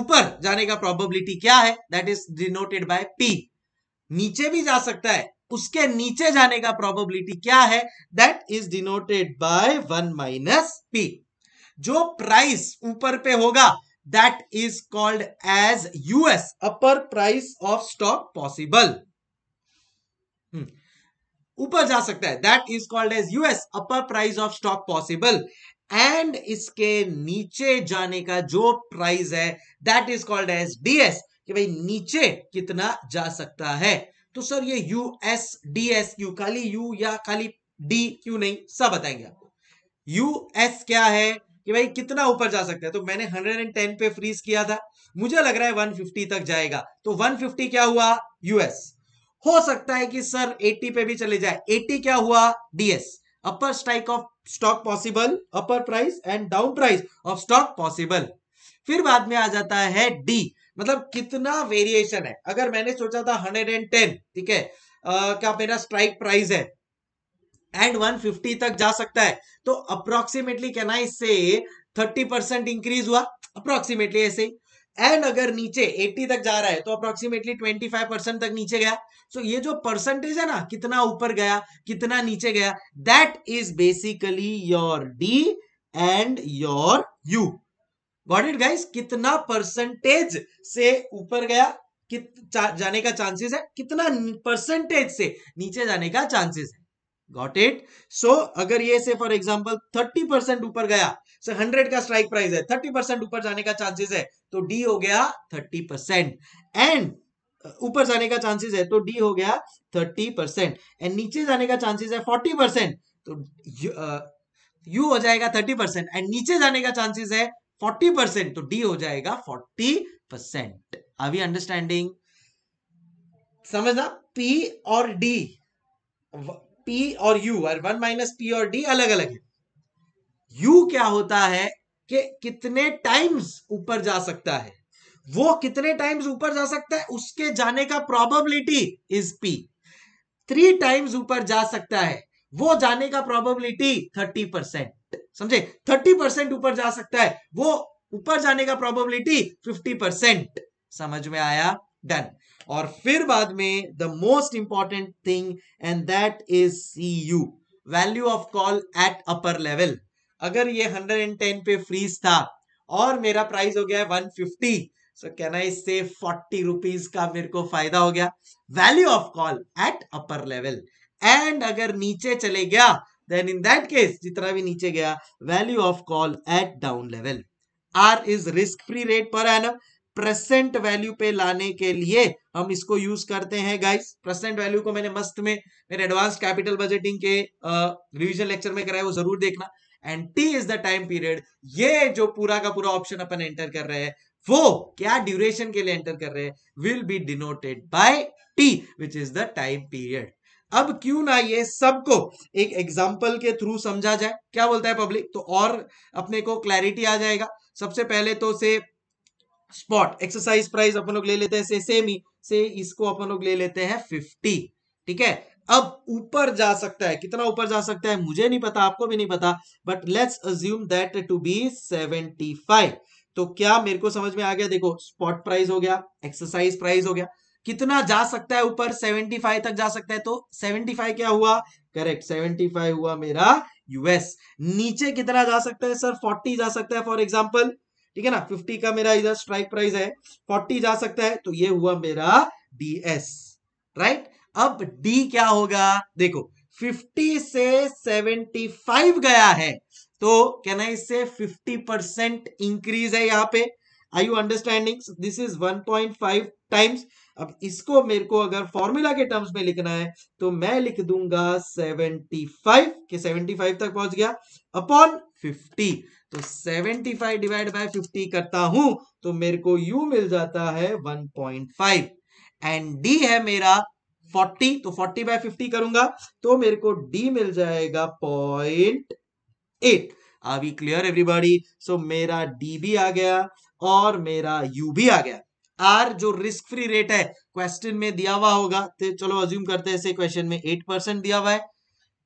ऊपर जाने का प्रोबेबिलिटी क्या है that is denoted by P नीचे भी जा सकता है उसके नीचे जाने का प्रोबेबिलिटी क्या है that is denoted by one minus P जो प्राइस ऊपर पे होगा that is called as US upper price of stock possible hmm. ऊपर जा सकता है that is called as US upper price of stock possible and इसके नीचे जाने का जो प्राइस है that is called as DS कि भाई नीचे कितना जा सकता है तो सर ये यूएस डीएस डी एस खाली यू या खाली डी क्यू नहीं सब बताएंगे आपको यूएस क्या है कि भाई कितना ऊपर जा सकता है तो मैंने 110 पे फ्रीज किया था मुझे लग रहा है 150 तक जाएगा तो 150 क्या हुआ यूएस हो सकता है कि सर 80 पे भी चले जाए 80 क्या हुआ DS upper strike of stock possible upper price and down price of stock possible फिर बाद में आ जाता है डी मतलब कितना वेरिएशन है अगर मैंने सोचा था 110 ठीक है क्या मेरा स्ट्राइक प्राइस है एंड 150 तक जा सकता है तो अप्रोक्सीमेटली कहना इससे 30 परसेंट इंक्रीज हुआ अप्रोक्सीमेटली ऐसे ही एंड अगर नीचे 80 तक जा रहा है तो अप्रोक्सीमेटली 25 परसेंट तक नीचे गया सो so ये जो परसेंटेज है ना कितना ऊपर गया कितना नीचे गया that is basically your D and your U got it guys कितना परसेंटेज से ऊपर गया कित जाने का चांसेस है कितना परसेंटेज से नीचे जाने का चांसेस है गॉट इट सो अगर ये से फॉर एग्जाम्पल थर्टी परसेंट ऊपर गया सो हंड्रेड का स्ट्राइक प्राइस है थर्टी परसेंट ऊपर जाने का चांसेस है तो डी हो गया थर्टी परसेंट एंड ऊपर जाने का चांसेस है तो डी हो गया थर्टी परसेंट एंड नीचे जाने का चांसेस है फोर्टी परसेंट तो यू, uh, हो जाएगा थर्टी परसेंट एंड नीचे जाने का चांसेस है फोर्टी परसेंट तो डी हो जाएगा फोर्टी परसेंट अभी अंडरस्टैंडिंग समझना पी और डी पी और यू और वन माइनस पी और डी अलग अलग है यू क्या होता है कि कितने टाइम्स ऊपर जा सकता है वो कितने टाइम्स ऊपर जा सकता है उसके जाने का probability is P three times ऊपर जा सकता है वो जाने का प्रोबेबिलिटी थर्टी परसेंट समझे थर्टी परसेंट ऊपर जा सकता है वो ऊपर जाने का प्रोबेबिलिटी फिफ्टी परसेंट समझ में आया डन और फिर बाद में the most important thing and that is C U value of call at upper level अगर ये 110 पे फ्रीज था और मेरा प्राइस हो गया है 150 सो कैन आई से फोर्टी रुपीज का मेरे को फायदा हो गया value of call at upper level and अगर नीचे चले गया देन इन दैट केस जितना भी नीचे गया value of call at down level R is risk free rate पर एनम प्रेसेंट वैल्यू पे लाने के लिए हम इसको यूज करते हैं गाइस प्रेसेंट वैल्यू को मैंने मस्त में मेरे एडवांस कैपिटल बजटिंग के रिवीजन लेक्चर में कराया वो जरूर देखना and T is the time period ये जो पूरा का पूरा ऑप्शन अपन एंटर कर रहे हैं वो क्या ड्यूरेशन के लिए एंटर कर रहे हैं will be denoted by T which is the time period अब क्यों ना ये सबको एक एग्जांपल के थ्रू समझा जाए क्या बोलता है पब्लिक तो और अपने को क्लैरिटी आ जाएगा सबसे पहले तो से स्पॉट एक्सरसाइज प्राइस अपन लोग ले लेते हैं से सेम ही से इसको अपन लोग ले लेते हैं फिफ्टी ठीक है अब ऊपर जा सकता है कितना ऊपर जा सकता है मुझे नहीं पता आपको भी नहीं पता but let's assume that to be five तो क्या मेरे को समझ में आ गया देखो स्पॉट प्राइस हो गया एक्सरसाइज प्राइस हो गया कितना जा सकता है ऊपर 75 तक जा सकता है तो 75 क्या हुआ करेक्ट 75 हुआ मेरा यूएस नीचे कितना जा सकता है सर 40 जा सकता है फॉर एग्जाम्पल ठीक है ना 50 का मेरा इधर स्ट्राइक प्राइस है 40 जा सकता है तो ये हुआ मेरा डीएस राइट अब डी क्या होगा देखो 50 से 75 गया है तो कैन आई से 50 परसेंट इंक्रीज है यहां पे आई you understanding this is 1.5 times अब इसको मेरे को अगर फॉर्मूला के टर्म्स में लिखना है तो मैं लिख दूंगा 75 के 75 तक पहुंच गया अपॉन 50 तो 75 डिवाइड बाय 50 करता हूं तो मेरे को यू मिल जाता है 1.5 एंड डी है मेरा फोर्टी तो फोर्टी बाय फिफ्टी करूंगा तो मेरे को डी मिल जाएगा point eight are we clear everybody so मेरा डी भी आ गया और मेरा यू भी आ गया आर जो रिस्क फ्री रेट है क्वेश्चन में दिया हुआ होगा तो चलो अज्यूम करते हैं क्वेश्चन में एट परसेंट दिया हुआ है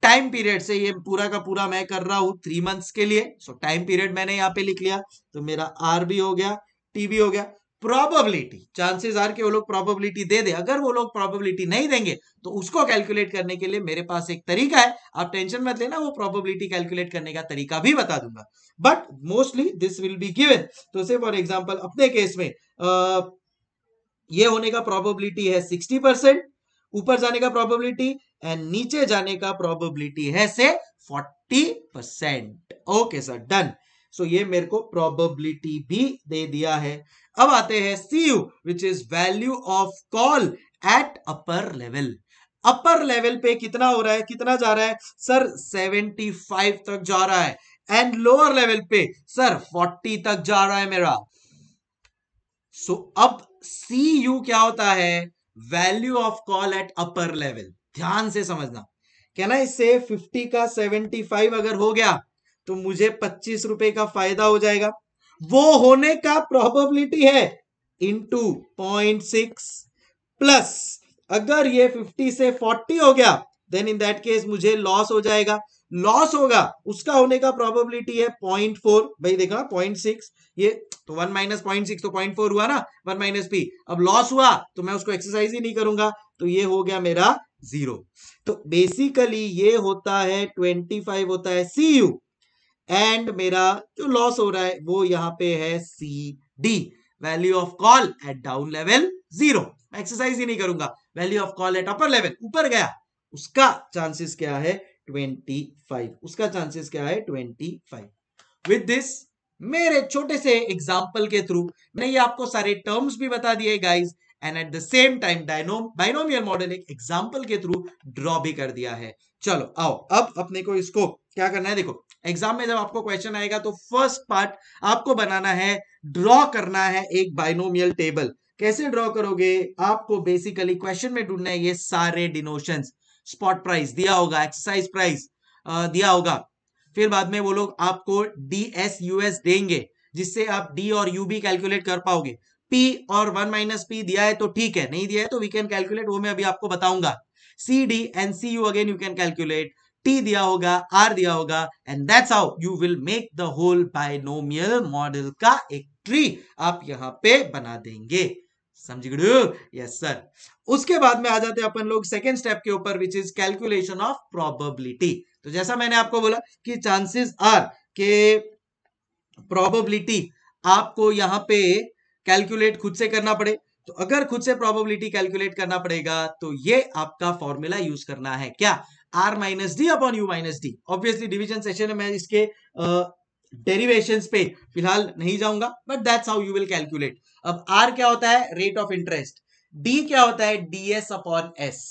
टाइम पीरियड से ये पूरा का पूरा मैं कर रहा हूं थ्री मंथ्स के लिए सो टाइम पीरियड मैंने यहाँ पे लिख लिया तो मेरा आर भी हो गया टी भी हो गया प्रोबेबिलिटी चांसेस आर के वो लोग प्रोबेबिलिटी दे दे अगर वो लोग प्रोबेबिलिटी नहीं देंगे तो उसको कैलकुलेट करने के लिए मेरे पास एक तरीका है आप टेंशन मत लेना वो प्रोबेबिलिटी कैलकुलेट करने का तरीका भी बता दूंगा but mostly this will be given तो से फॉर एग्जाम्पल अपने केस में आ, ये होने का प्रॉबिलिटी है सिक्सटी ऊपर जाने का प्रॉबिलिटी एंड नीचे जाने का प्रॉबिलिटी है से forty percent okay sir done so ये मेरे को प्रॉबिलिटी भी दे दिया है अब आते हैं C U which is value of call at upper level upper level पे कितना हो रहा है कितना जा रहा है सर 75 तक जा रहा है एंड लोअर लेवल पे सर 40 तक जा रहा है मेरा सो so, अब सी यू क्या होता है value of call at upper level ध्यान से समझना कहना इससे 50 का 75 अगर हो गया तो मुझे पच्चीस रुपए का फायदा हो जाएगा वो होने का प्रोबेबिलिटी है टू पॉइंट सिक्स प्लस अगर ये 50 से 40 हो गया देन इन दैट केस मुझे लॉस हो जाएगा लॉस होगा उसका होने का प्रोबेबिलिटी है पॉइंट फोर भाई देखा पॉइंट सिक्स ये तो वन माइनस पॉइंट सिक्स तो पॉइंट फोर हुआ ना वन माइनस पी अब लॉस हुआ तो मैं उसको एक्सरसाइज ही नहीं करूंगा तो ये हो गया मेरा जीरो तो बेसिकली ये होता है ट्वेंटी फाइव होता है सी यू एंड मेरा जो लॉस हो रहा है वो यहाँ पे है C D value of call at down level zero मैं एक्सरसाइज ही नहीं करूंगा value of call at upper level ऊपर गया उसका चांसेस क्या है 25 उसका चांसेस क्या है 25 विद दिस मेरे छोटे से एग्जाम्पल के थ्रू मैंने ये आपको सारे टर्म्स भी बता दिए guys and at the same time डायनोम बाइनोमियल मॉडल एक एग्जाम्पल के थ्रू ड्रॉ भी कर दिया है चलो आओ अब अपने को इसको क्या करना है देखो एग्जाम में जब आपको क्वेश्चन आएगा तो फर्स्ट पार्ट आपको बनाना है ड्रॉ करना है एक बाइनोमियल टेबल कैसे ड्रॉ करोगे आपको बेसिकली क्वेश्चन में ढूंढना है ये सारे डिनोशन स्पॉट प्राइस दिया होगा एक्सरसाइज प्राइस दिया होगा फिर बाद में वो लोग आपको डी एस यूएस देंगे जिससे आप डी और यू भी कैलकुलेट कर पाओगे पी और वन माइनस पी दिया है तो ठीक है नहीं दिया है तो वी कैन कैलकुलेट वो मैं अभी आपको बताऊंगा C D and C U again you can calculate T दिया होगा आर दिया होगा and that's how you will make the whole binomial model का एक ट्री आप यहाँ पे बना देंगे समझ गए यस सर उसके बाद में आ जाते हैं अपन लोग सेकेंड स्टेप के ऊपर which is calculation of probability तो जैसा मैंने आपको बोला कि चांसेस आर के प्रोबेबिलिटी आपको यहाँ पे कैलकुलेट खुद से करना पड़े तो अगर खुद से प्रोबेबिलिटी कैलकुलेट करना पड़ेगा तो ये आपका फॉर्मूला यूज करना है क्या R minus D upon U minus D obviously division session में मैं इसके डेरिवेशन uh, पे फिलहाल नहीं जाऊंगा but that's how you will calculate अब आर क्या होता है रेट ऑफ इंटरेस्ट डी क्या होता है डी एस अपॉन एस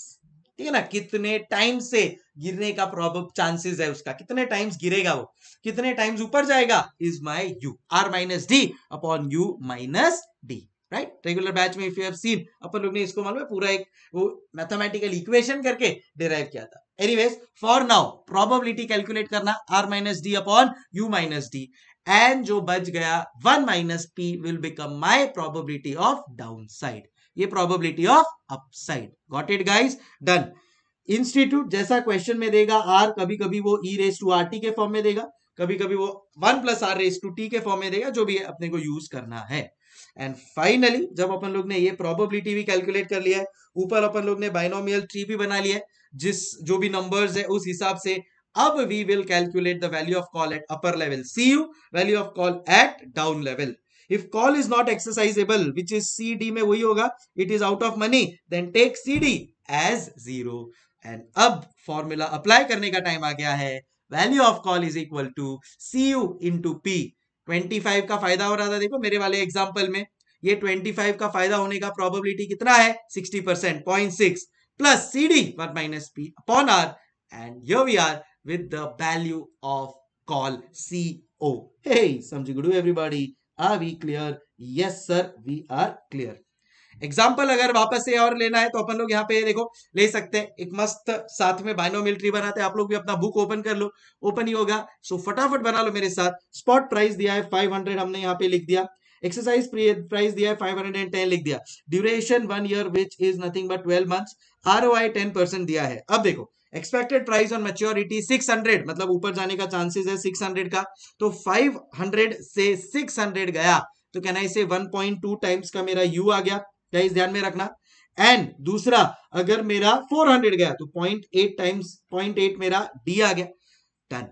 ठीक है ना कितने टाइम से गिरने का प्रॉब्लम चांसेस है उसका कितने टाइम्स गिरेगा वो कितने टाइम्स ऊपर जाएगा is my U R minus D upon U minus D right regular batch में इफ यू हैव सीन अपन लोग ने इसको मालूम है पूरा एक वो मैथमेटिकल इक्वेशन करके डिराइव किया था anyways for now probability calculate करना R minus D upon U minus D and जो बच गया one minus P will become my probability of down side ये probability of upside got it guys done institute जैसा question में देगा R कभी कभी वो e raise to R T के फॉर्म में देगा कभी कभी वो one plus R raise to T के फॉर्म में देगा जो भी अपने को यूज करना है एंड फाइनली जब अपन लोग ने ये प्रोबेबिलिटी भी कैलकुलेट कर लिया है ऊपर अपन लोग ने बाइनोमियल ट्री भी बना लिया है जिस जो भी नंबर्स है उस हिसाब से अब we will calculate the value of call at upper level C U value of call at down level if call is not exercisable which is C D में वही होगा it is out of money then take C D as zero and अब formula apply करने का time आ गया है value of call is equal to C U into P twenty five का फायदा हो रहा था देखो मेरे वाले एग्जाम्पल में ये ट्वेंटी फाइव का फायदा होने का प्रोबेबिलिटी कितना है sixty percent point six plus CD 1 minus P upon R. And here we are with the value of call CO. Hey, Samjigudu everybody. Are we clear? Yes sir, we are clear. Example अगर वापस से और लेना है तो अपन लोग यहाँ पे देखो ले सकते हैं एक मस्त साथ में बाइनोमिलिट्री मिलिट्री बनाते हैं आप लोग भी अपना बुक ओपन कर लो ओपन ही होगा सो फटाफट बना लो मेरे साथ स्पॉट प्राइस दिया है 500 हमने यहाँ पे लिख दिया एक्सरसाइज प्राइस दिया है 510 लिख दिया duration one year which is nothing but twelve months R O I ten percent दिया है अब देखो एक्सपेक्टेड प्राइस ऑन मेच्योरिटी 600 मतलब ऊपर जाने का चांसेस है 600 का तो 500 से 600 गया तो कहना इसे 1.2 टाइम्स का मेरा यू आ गया क्या इस ध्यान में रखना एंड दूसरा अगर मेरा 400 गया तो 0.8 टाइम्स 0.8 मेरा डी आ गया डन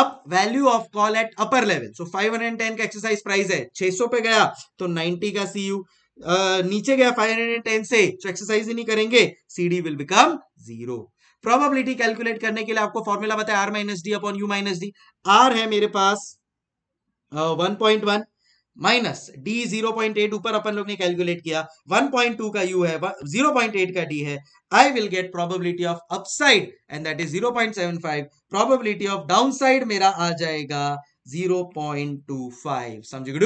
अब value of call at upper level so 510 का एक्सरसाइज प्राइस है 600 पे गया तो 90 का सी यू नीचे गया 510 से तो एक्सरसाइज ही नहीं करेंगे C D will become zero probability calculate करने के लिए आपको फॉर्मूला बताया R minus D upon U minus D R है मेरे पास one point one minus D zero point eight ऊपर अपन लोग ने कैलकुलेट किया वन पॉइंट टू का यू है जीरो पॉइंट एट का डी है I will get probability of upside and that is zero point seven five probability of down side मेरा आ जाएगा जीरो पॉइंट टू फाइव समझ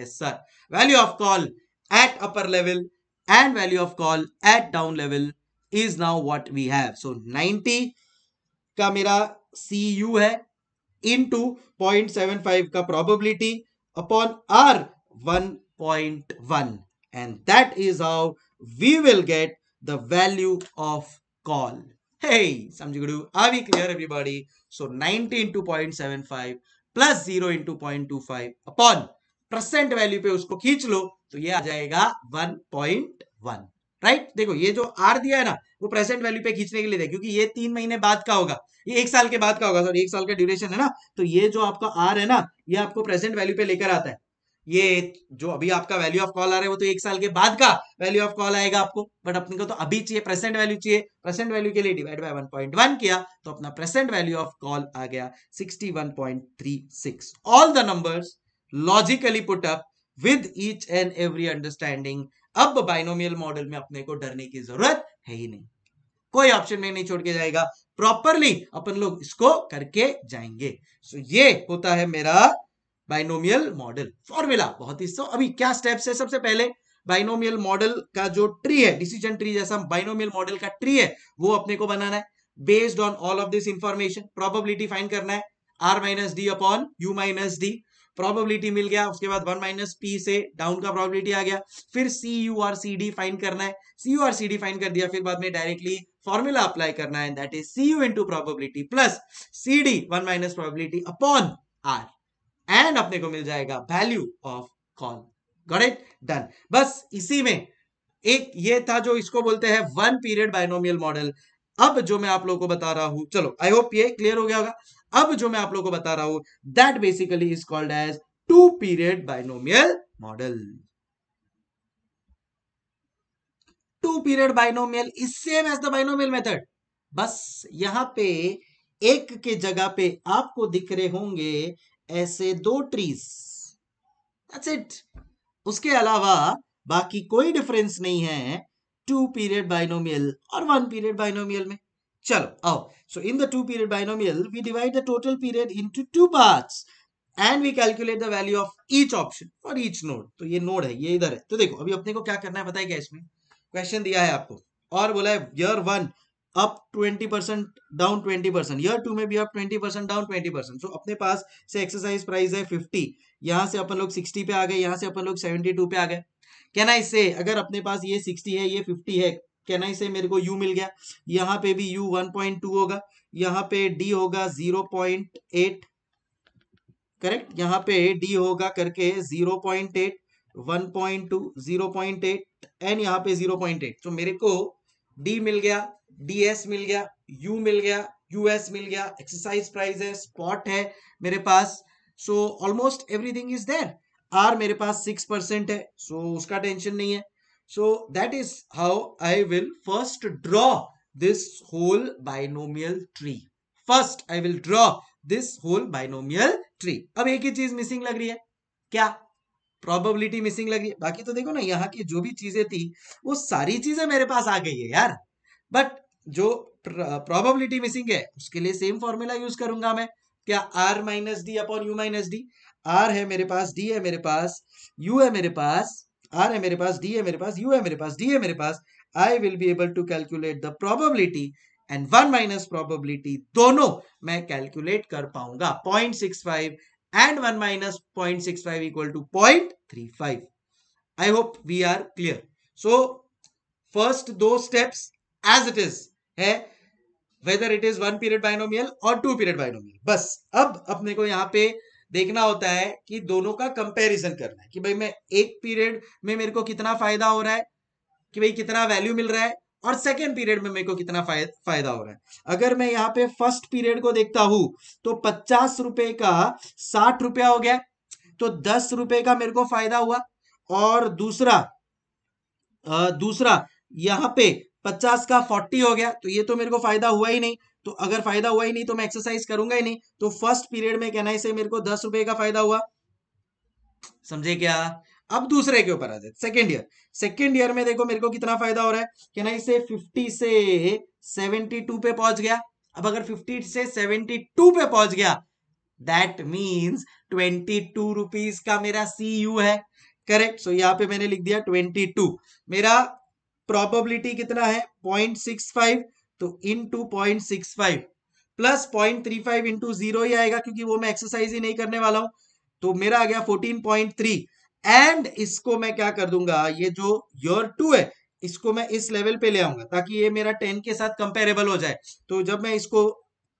yes sir value of call at upper level and value of call at down level is now what we have. So 90 का मेरा CU U है into 0.75 point seven five का probability upon R one point one and that is how we will Hey, are we clear everybody? So 90 into 0.75 plus 0 into 0.25 upon percent value पे उसको खींच लो तो ये आ जाएगा 1.1 राइट देखो ये जो आर दिया है ना वो प्रेजेंट वैल्यू पे खींचने के लिए क्योंकि ये तीन महीने बाद का होगा ये एक साल के बाद का होगा सर एक साल का ड्यूरेशन है ना तो ये जो आपका आर है ना ये आपको प्रेजेंट वैल्यू पे लेकर आता है ये जो अभी आपका वैल्यू ऑफ कॉल आ रहा है वो तो एक साल के बाद का वैल्यू ऑफ कॉल आएगा आपको बट अपने को तो अभी चाहिए प्रेजेंट वैल्यू चाहिए प्रेजेंट वैल्यू के लिए डिवाइड बाय 1.1 किया तो अपना प्रेजेंट वैल्यू ऑफ कॉल आ गया 61.36 all the numbers logically put up with each and every understanding अब बाइनोमियल मॉडल में अपने को डरने की जरूरत है ही नहीं कोई ऑप्शन में नहीं छोड़ के जाएगा प्रॉपरली अपन लोग इसको करके जाएंगे सो so, ये होता है मेरा बाइनोमियल मॉडल फॉर्मूला बहुत ही सो अभी क्या स्टेप्स है सबसे पहले बाइनोमियल मॉडल का जो ट्री है डिसीजन ट्री जैसा बाइनोमियल मॉडल का ट्री है वो अपने को बनाना है based on all of this information probability find करना है R minus D upon U minus D probability मिल गया उसके बाद वन माइनस पी से डाउन का प्रोबेबिलिटी आ गया फिर C U or C D find करना है C U or C D find कर दिया फिर बाद में डायरेक्टली फॉर्मूला अप्लाई करना है that is C U into probability plus C D one minus probability upon R and अपने को मिल जाएगा value of call got it done बस इसी में एक ये था जो इसको बोलते हैं वन पीरियड बाइनोमियल मॉडल अब जो मैं आप लोगों को बता रहा हूं चलो आई होप ये क्लियर हो गया होगा अब जो मैं आप लोगों को बता रहा हूं that basically is called as two period binomial model two period binomial is same as the binomial method बस यहां पे एक के जगह पे आपको दिख रहे होंगे ऐसे दो ट्रीज दैट्स इट उसके अलावा बाकी कोई डिफरेंस नहीं है टू पीरियड बाइनोमियल और वन पीरियड बाइनोमियल में चलो आओ so in the two period binomial we divide the total period into two parts and we calculate the value of each option for each node तो ये node है ये इधर है तो देखो अभी अपने को क्या करना है पता है क्या इसमें क्वेश्चन दिया है आपको और बोला है year one up 20 down 20 percent year two में भी अप 20 डाउन 20 परसेंट सो अपने पास से एक्सरसाइज प्राइस है 50 यहां से अपन लोग 60 पे आ गए यहां से अपन लोग 72 पे आ गए कैन आई से अगर अपने पास ये 60 है ये 50 है कैन आई से मेरे को u मिल गया यहाँ पे भी u 1.2 होगा यहाँ पे d होगा 0.8 करेक्ट यहाँ पे d होगा करके 0.8 1.2 0.8 एंड यहाँ पे 0.8 तो मेरे को d मिल गया ds मिल गया u मिल गया यूएस मिल गया एक्सरसाइज प्राइस है स्पॉट है मेरे पास so almost everything is there R मेरे पास सिक्स परसेंट है सो so उसका टेंशन नहीं है So that is how I will first draw this whole binomial tree. First I will draw this whole binomial tree. अब एक ही चीज missing लग रही है क्या प्रोबेबिलिटी मिसिंग लग रही है बाकी तो देखो ना यहाँ की जो भी चीजें थी वो सारी चीजें मेरे पास आ गई है यार बट जो प्रोबेबिलिटी मिसिंग है उसके लिए सेम फॉर्मूला यूज करूंगा मैं क्या R minus D upon U minus D R है मेरे पास डी है मेरे पास यू है मेरे पास आर है मेरे पास डी है मेरे पास यू है मेरे पास डी है मेरे पास I will be able to calculate the probability and one minus probability दोनों मैं कैलकुलेट कर पाऊंगा point six five and one minus point six five equal to point three five I hope we are clear so first दो steps as it is है whether it is one period binomial और two period binomial बस अब अपने को यहाँ पे देखना होता है कि दोनों का कंपैरिजन करना है कि भाई मैं एक पीरियड में मेरे को कितना फायदा हो रहा है कि भाई कितना वैल्यू मिल रहा है और सेकेंड पीरियड में मेरे को कितना फायदा हो रहा है अगर मैं यहाँ पे फर्स्ट पीरियड को देखता हूं तो पचास रुपए का साठ रुपया हो गया तो दस रुपए का मेरे को फायदा हुआ और दूसरा आ, दूसरा यहाँ पे पचास का फोर्टी हो गया तो ये तो मेरे को फायदा हुआ ही नहीं तो अगर फायदा हुआ ही नहीं तो मैं एक्सरसाइज करूंगा ही नहीं तो फर्स्ट पीरियड में कहना से मेरे को दस रुपए का फायदा हुआ समझे क्या अब दूसरे के ऊपर आ जाए सेकेंड ईयर सेकेंड ईयर में देखो मेरे को कितना फायदा हो रहा है कहना इसे फिफ्टी से सेवेंटी पे पहुंच गया अब अगर फिफ्टी से सेवेंटी पे पहुंच गया that means twenty two rupees का मेरा सी यू है करेक्ट सो so, यहाँ पे मैंने लिख दिया ट्वेंटी टू मेरा प्रोबेबिलिटी कितना है पॉइंट सिक्स फाइव तो into point six five plus point three five into zero ही आएगा क्योंकि वो मैं एक्सरसाइज ही नहीं करने वाला हूं तो मेरा आ गया फोर्टीन पॉइंट थ्री एंड इसको मैं क्या कर दूंगा ये जो योर टू है इसको मैं इस लेवल पे ले आऊंगा ताकि ये मेरा टेन के साथ कंपेरेबल हो जाए तो जब मैं इसको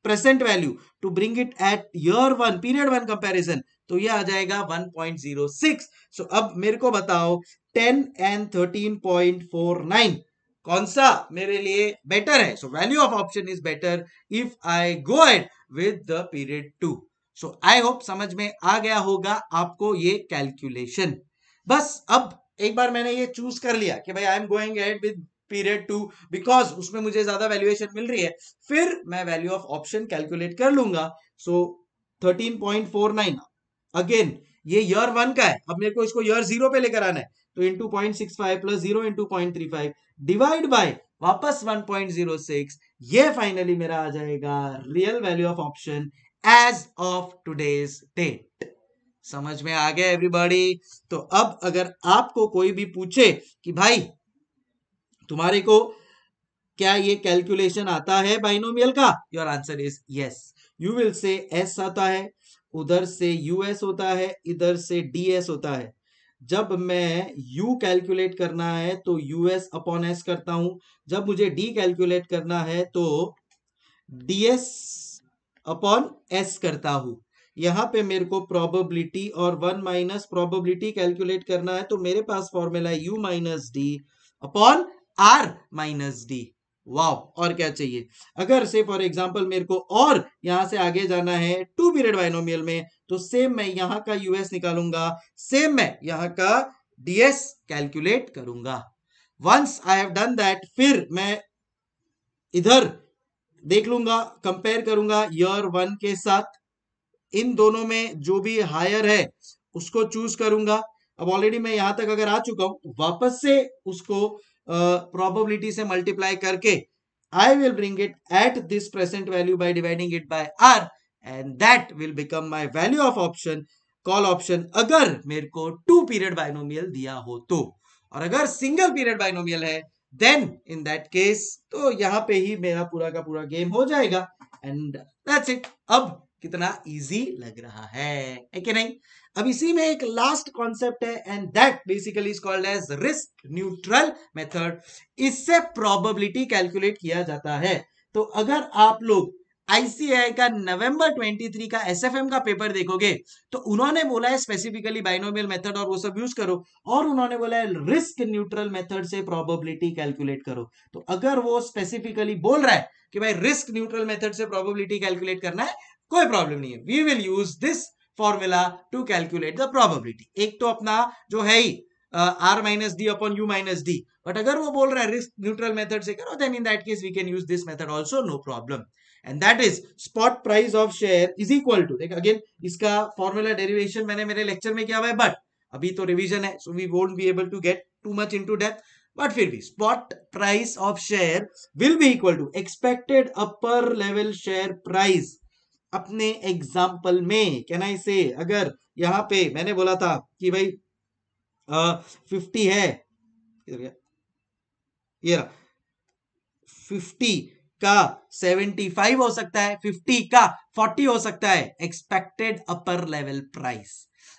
present value to bring it at your one period one comparison तो ये आ जाएगा one point zero six so अब मेरे को बताओ ten and thirteen point four nine कौन सा मेरे लिए बेटर है so value of option is better if I go ahead with the period two so I hope समझ में आ गया होगा आपको ये कैलकुलेशन बस अब एक बार मैंने ये चूज कर लिया कि भाई I am going ahead with period two because उसमें मुझे ज्यादा वैल्यूएशन मिल रही है फिर मैं वैल्यू ऑफ ऑप्शन कैलकुलेट कर लूंगा so thirteen point four nine again ये ईयर वन का है अब मेरे को इसको ईयर जीरो पे लेकर आना है तो into point six five plus zero into point three five divide by वापस वन पॉइंट जीरो सिक्स ये फाइनली मेरा आ जाएगा real value of option as of today's date समझ में आ गया एवरीबॉडी तो अब अगर आपको कोई भी पूछे कि भाई तुम्हारे को क्या ये कैलकुलेशन आता है बाइनोमियल का your answer is yes you will say S आता है उधर से यूएस होता है इधर से डीएस होता है जब मैं u कैलकुलेट करना है तो यू एस अपॉन एस करता हूं जब मुझे d कैलकुलेट करना है तो ds अपॉन एस करता हूं यहां पे मेरे को प्रोबेबिलिटी और वन माइनस प्रोबेबिलिटी कैलकुलेट करना है तो मेरे पास फॉर्मूला है u minus D upon R minus D wow और क्या चाहिए अगर से फॉर एग्जाम्पल मेरे को और यहां से आगे जाना है टू पीरियड बाइनोमियल में तो सेम मैं यहां का यूएस निकालूंगा सेम मैं यहां का डीएस कैलकुलेट करूंगा once I have done that फिर मैं इधर देख लूंगा कंपेयर करूंगा ईयर वन के साथ इन दोनों में जो भी हायर है उसको चूज करूंगा अब ऑलरेडी मैं यहां तक अगर आ चुका हूं तो वापस से उसको प्रोबेबिलिटी से मल्टीप्लाई करके I will bring it at this present value by dividing it by R and that will become my value of option call option अगर मेरे को टू पीरियड बाइनोमियल दिया हो तो और अगर सिंगल पीरियड बाइनोमियल है देन इन दैट केस तो यहां पे ही मेरा पूरा का पूरा गेम हो जाएगा एंड दैट्स इट अब कितना इजी लग रहा है, है कि नहीं अब इसी में एक लास्ट कॉन्सेप्ट है and that basically is called as risk neutral method इससे प्रोबेबिलिटी कैलकुलेट किया जाता है तो अगर आप लोग आईसीआई का नवंबर 23 का एसएफएम का पेपर देखोगे तो उन्होंने बोला है स्पेसिफिकली बाइनोमियल मेथड और वो सब यूज करो और उन्होंने बोला है रिस्क न्यूट्रल मेथड से प्रोबेबिलिटी कैलकुलेट करो तो अगर वो स्पेसिफिकली बोल रहा है कि भाई रिस्क न्यूट्रल मेथड से प्रोबेबिलिटी कैलकुलेट करना है कोई प्रॉब्लम नहीं है we will use this formula to calculate the probability एक तो अपना जो है ही R minus D upon U minus D but अगर वो बोल रहा है रिस्क न्यूट्रल मेथड से करो then in that case we can use this method also no problem and that is spot price of share is equal to देख again इसका formula derivation मैंने मेरे लेक्चर में किया हुआ है बट अभी तो रिविजन है so we won't be able to get too much into depth but फिर भी spot price of share will be equal to expected upper level share price अपने एग्जाम्पल में कहना इसे अगर यहाँ पे मैंने बोला था कि भाई फिफ्टी है ये रहा फिफ्टी का सेवेंटी फाइव हो सकता है फिफ्टी का फोर्टी हो सकता है expected upper level price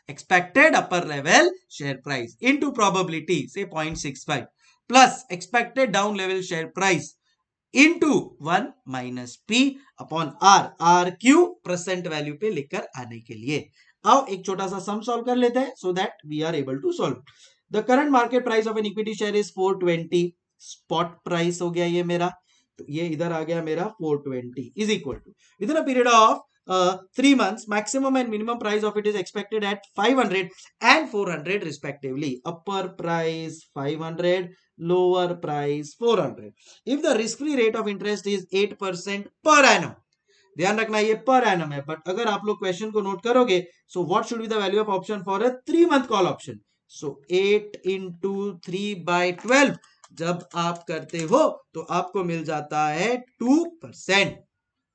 expected upper level share price into probability से point six five plus expected down level share price into one minus P upon R R Q present value पे लेकर आने के लिए अब एक छोटा सा सम सॉल्व कर लेते हैं so that we are able to solve the current market price of an equity share is four twenty spot price हो गया ये मेरा तो ये इधर आ गया मेरा 420 इज इक्वल टू इधर period of uh, three months maximum and minimum price of it is expected at 500 and 400 respectively upper price 500 lower price 400 if the risk free rate of interest is 8% per annum ध्यान रखना ये per annum है but अगर आप लोग question को note करोगे so what should be the value of option for a three month call option so eight into three by twelve जब आप करते हो तो आपको मिल जाता है टू परसेंट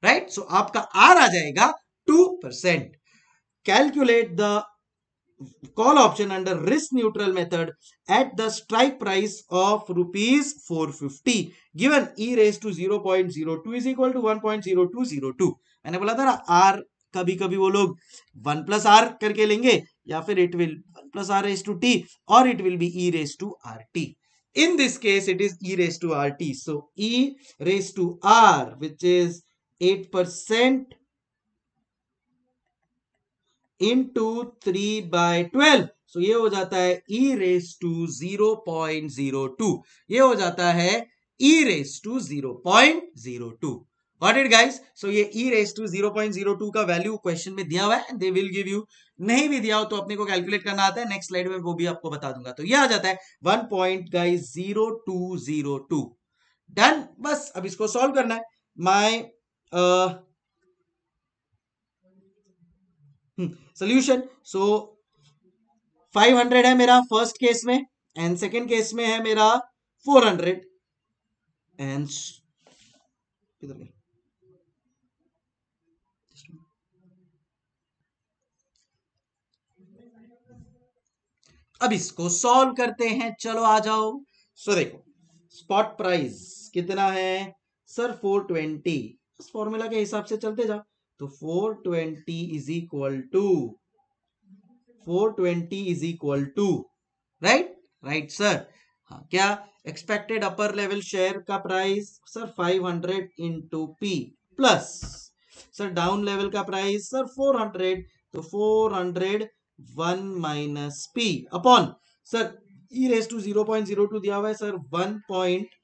राइट सो आपका आर आ जाएगा two percent calculate the call option under risk neutral method at the strike price of rupees 450 given e raised to 0.02 is equal to 1.0202 मैंने बोला था आर कभी कभी वो लोग वन प्लस आर करके लेंगे या फिर it will one plus R raise to T और it will be E raise to R T in this case it is e raised to rt so e raised to r which is 8% into three by twelve so ये हो जाता है ई raise to zero point zero two ये हो जाता है ई raise to zero point zero two got it guys so ये e raise to zero point zero two का वैल्यू क्वेश्चन में दिया हुआ है दे विल गिव यू नहीं भी दिया हो तो अपने को कैलकुलेट करना आता है नेक्स्ट स्लाइड में वो भी आपको बता दूंगा तो ये आ जाता है one point guys zero two zero two done बस अब इसको सॉल्व करना है my solution so five hundred है मेरा फर्स्ट केस में एंड सेकेंड केस में है मेरा फोर हंड्रेड एंड अब इसको सॉल्व करते हैं चलो आ जाओ सो so, देखो स्पॉट प्राइस कितना है सर फोर ट्वेंटी फॉर्मूला के हिसाब से चलते जाओ तो 420 is equal to 420 is equal to right right sir हाँ क्या एक्सपेक्टेड अपर लेवल शेयर का price sir 500 hundred into P plus sir down level का प्राइस सर 400 तो 400 hundred one minus P upon sir E raise to zero point zero two दिया हुआ है sir one point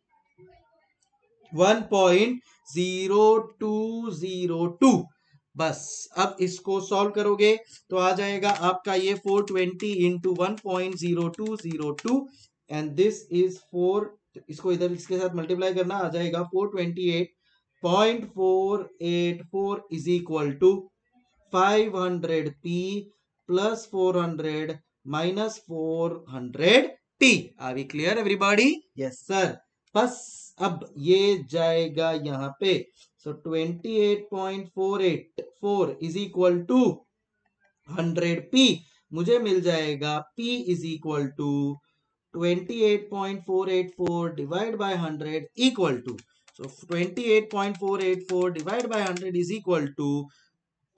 one point zero two zero two बस अब इसको solve करोगे तो आ जाएगा आपका ये 420 twenty into one point zero two zero two and this is four इसको इधर इसके साथ मल्टीप्लाई करना आ जाएगा four twenty eight point four eight four is equal to five hundred T plus four hundred minus four hundred T are we clear everybody yes sir बस अब ये जाएगा यहाँ पे So 28.484 is equal to 100 p. मुझे मिल जाएगा p is equal to 28.484 divided by 100 equal to. So 28.484 divided by 100 is equal to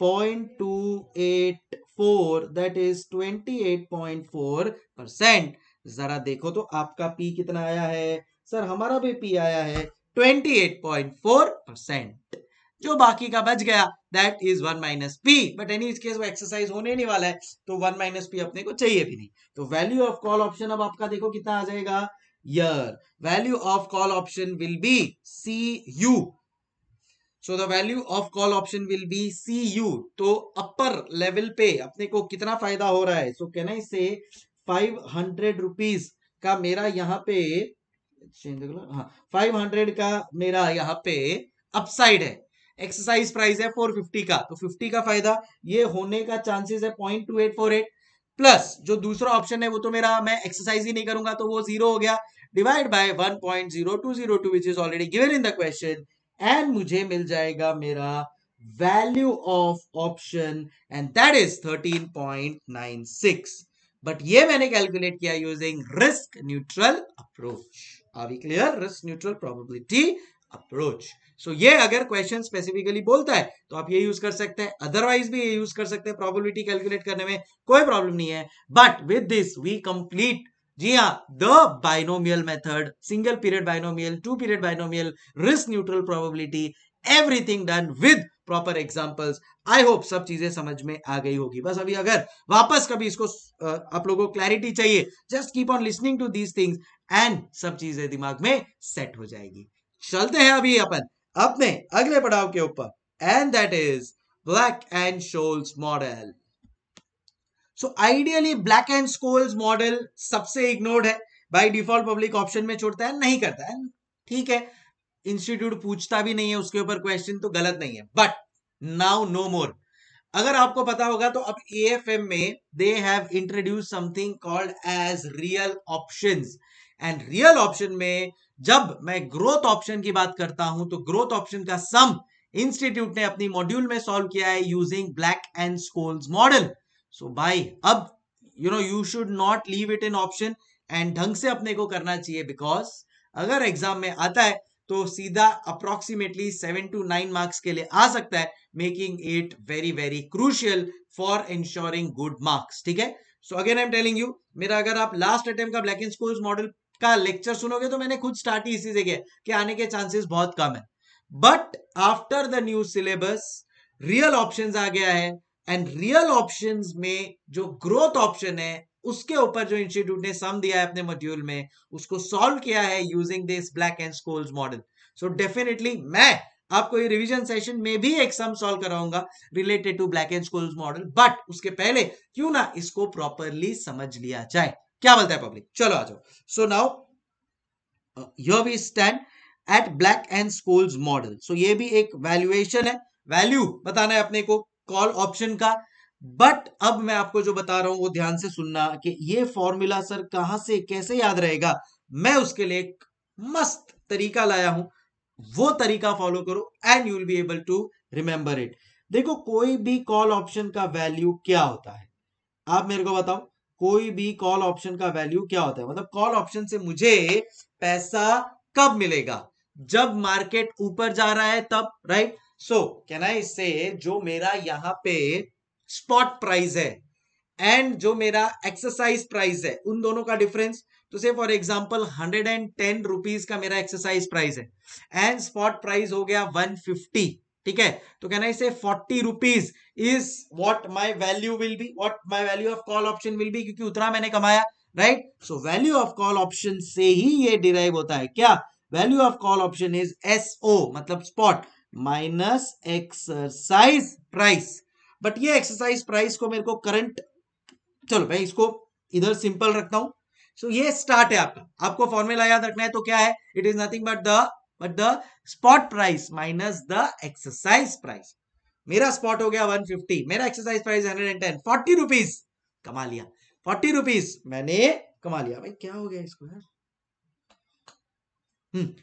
0.284 that is 28.4 percent. जरा देखो तो आपका p कितना आया है सर हमारा भी p आया है 28.484. 28.4 परसेंट जो बाकी का बच गया that is one minus P but any case वो एक्सरसाइज होने नहीं वाला है तो वन माइनस पी अपने को चाहिए भी नहीं तो वैल्यू ऑफ कॉल ऑप्शन अब आपका देखो कितना आ जाएगा your value of call option will be C U so the value of call option will be C U तो अपर लेवल पे अपने को कितना फायदा हो रहा है सो कैन आई से फाइव हंड्रेड रुपीज का मेरा यहाँ पे चेंज हाँ फाइव हंड्रेड का मेरा यहाँ पे अपसाइड है एक्सरसाइज प्राइस है फोर फिफ्टी का तो फिफ्टी का फायदा ये होने का चांसेस है point two eight four eight plus जो दूसरा ऑप्शन है वो तो मेरा मैं एक्सरसाइज ही नहीं करूंगा तो वो जीरो हो गया divide by one point zero two zero two which is already given in the question and मुझे मिल जाएगा मेरा value of option and that is thirteen point nine six but ये मैंने कैलकुलेट किया using risk neutral approach are we clear risk neutral probability approach so ये अगर question specifically बोलता है तो आप ये यूज कर सकते हैं अदरवाइज भी ये यूज कर सकते हैं प्रोबेबिलिटी कैलकुलेट करने में कोई प्रॉब्लम नहीं है but with this we complete जी हाँ the binomial method single period binomial two period binomial risk neutral probability everything done with proper examples I hope सब चीजें समझ में आ गई होगी बस अभी अगर वापस कभी इसको आप लोगों को क्लैरिटी चाहिए just keep on listening to these things and सब चीजें दिमाग में सेट हो जाएगी चलते हैं अभी अपन अपने अगले पड़ाव के ऊपर and that is Black and Scholes model so ideally Black and Scholes model सबसे इग्नोर्ड है बाई डिफॉल्ट पब्लिक ऑप्शन में छोड़ता है नहीं करता है ठीक है इंस्टीट्यूट पूछता भी नहीं है उसके ऊपर क्वेश्चन तो गलत नहीं है बट नाउ नो मोर अगर आपको पता होगा तो अब ए में they have introduce something called as real option and real option में जब मैं ग्रोथ ऑप्शन की बात करता हूं तो ग्रोथ ऑप्शन का सम इंस्टीट्यूट ने अपनी मॉड्यूल में सॉल्व किया है using Black and Scholes model so भाई अब you know you should not leave it in option and ढंग से अपने को करना चाहिए बिकॉज अगर एग्जाम में आता है तो सीधा approximately seven to nine marks के लिए आ सकता है making it very very crucial for insuring good marks ठीक है so again I am telling you मेरा अगर आप लास्ट अटेम्प्ट का ब्लैक एंड स्कूल मॉडल का लेक्चर सुनोगे तो मैंने खुद स्टार्ट ही इसी से किया कि आने के चांसेस बहुत कम है but after the new syllabus real option आ गया है एंड रियल ऑप्शन में जो ग्रोथ ऑप्शन है उसके ऊपर जो इंस्टीट्यूट ने सम दिया है अपने मॉड्यूल में उसको सॉल्व किया है using this Black and Scholes model so definitely मैं आपको ये रिवीजन सेशन में भी एक सम सॉल्व कराऊंगा related to Black and Scholes model but उसके पहले क्यों ना इसको प्रॉपरली समझ लिया जाए क्या बोलता है पब्लिक चलो आ जाओ so now yo we stand at Black and Scholes model so ये भी एक वैल्यूएशन है वैल्यू बताना है अपने को कॉल ऑप्शन का बट अब मैं आपको जो बता रहा हूं वो ध्यान से सुनना कि ये फॉर्मूला सर कहां से कैसे याद रहेगा मैं उसके लिए एक मस्त तरीका लाया हूं वो तरीका फॉलो करो and you will be able to remember it देखो कोई भी कॉल ऑप्शन का वैल्यू क्या होता है आप मेरे को बताओ कोई भी कॉल ऑप्शन का वैल्यू क्या होता है मतलब कॉल ऑप्शन से मुझे पैसा कब मिलेगा जब मार्केट ऊपर जा रहा है तब राइट सो कैन आई से जो मेरा यहां पे स्पॉट प्राइस है एंड जो मेरा एक्सरसाइज प्राइस है उन दोनों का डिफरेंस तो से for example hundred and ten rupees का मेरा एक्सरसाइज प्राइस है एंड स्पॉट प्राइस हो गया वन फिफ्टी ठीक है तो कहना इसे forty rupees is what my value will be what my value of call option will be क्योंकि उतना मैंने कमाया right so value of call option से ही ये डिराइव होता है क्या value of call option is S O मतलब spot minus exercise price but ये एक्सरसाइज प्राइस को मेरे को करंट चलो मैं इसको इधर सिंपल रखता हूं सो so, ये स्टार्ट है आपका आपको फॉर्मूला याद रखना है तो क्या है it is nothing but the but the spot price minus the exercise price मेरा स्पॉट हो गया 150 मेरा exercise price 110 and ten forty rupees कमा लिया फोर्टी रुपीज मैंने कमा लिया भाई क्या हो गया इसको यार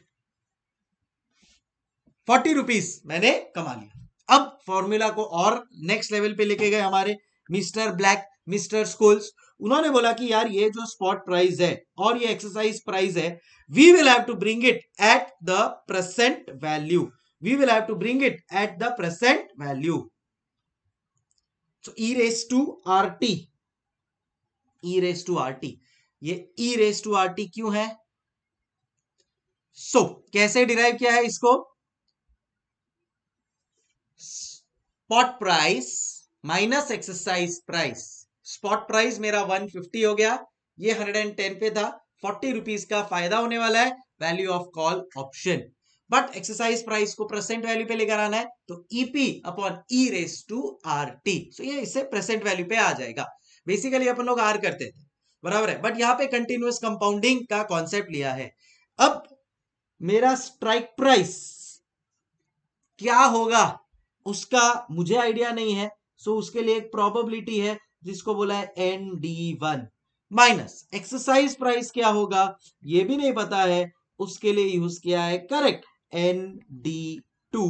फोर्टी हम्म। रुपीज मैंने कमा लिया अब फॉर्मूला को और नेक्स्ट लेवल पे लेके गए हमारे मिस्टर ब्लैक मिस्टर स्कूल्स उन्होंने बोला कि यार ये जो स्पॉट प्राइस है और ये एक्सरसाइज प्राइस है we will have to bring it at the present value we will have to bring it at the present value E raise to R T E raise to R T ये E raise to R T क्यों है so so, कैसे derive किया है इसको spot price minus exercise price spot price मेरा 150 हो गया ये 110 पे था 40 रुपीज का फायदा होने वाला है value of call option but exercise price को प्रेजेंट वैल्यू पे लेकर आना है तो EP upon E raise to R T so ये इससे प्रेजेंट वैल्यू पे आ जाएगा बेसिकली अपन लोग आर करते थे बराबर है बट यहाँ पे कंटिन्यूस कंपाउंडिंग का कॉन्सेप्ट लिया है अब मेरा स्ट्राइक प्राइस क्या होगा उसका मुझे आइडिया नहीं है सो so उसके लिए एक प्रोबेबिलिटी है जिसको बोला है N D one minus exercise price क्या होगा ये भी नहीं पता है उसके लिए यूज किया है correct N D two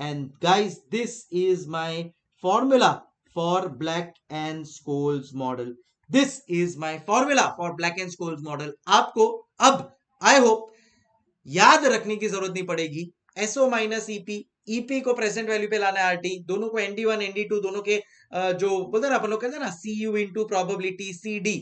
and guys this is my formula for Black and Scholes model this is my formula for Black and Scholes model आपको अब आई होप याद रखने की जरूरत नहीं पड़ेगी S O minus EP EP e को present value पे लाना है आरटी दोनों को एनडी वन एनडी टू दोनों के जो बोलते ना अपन लोग कहते हैं ना C U into probability C D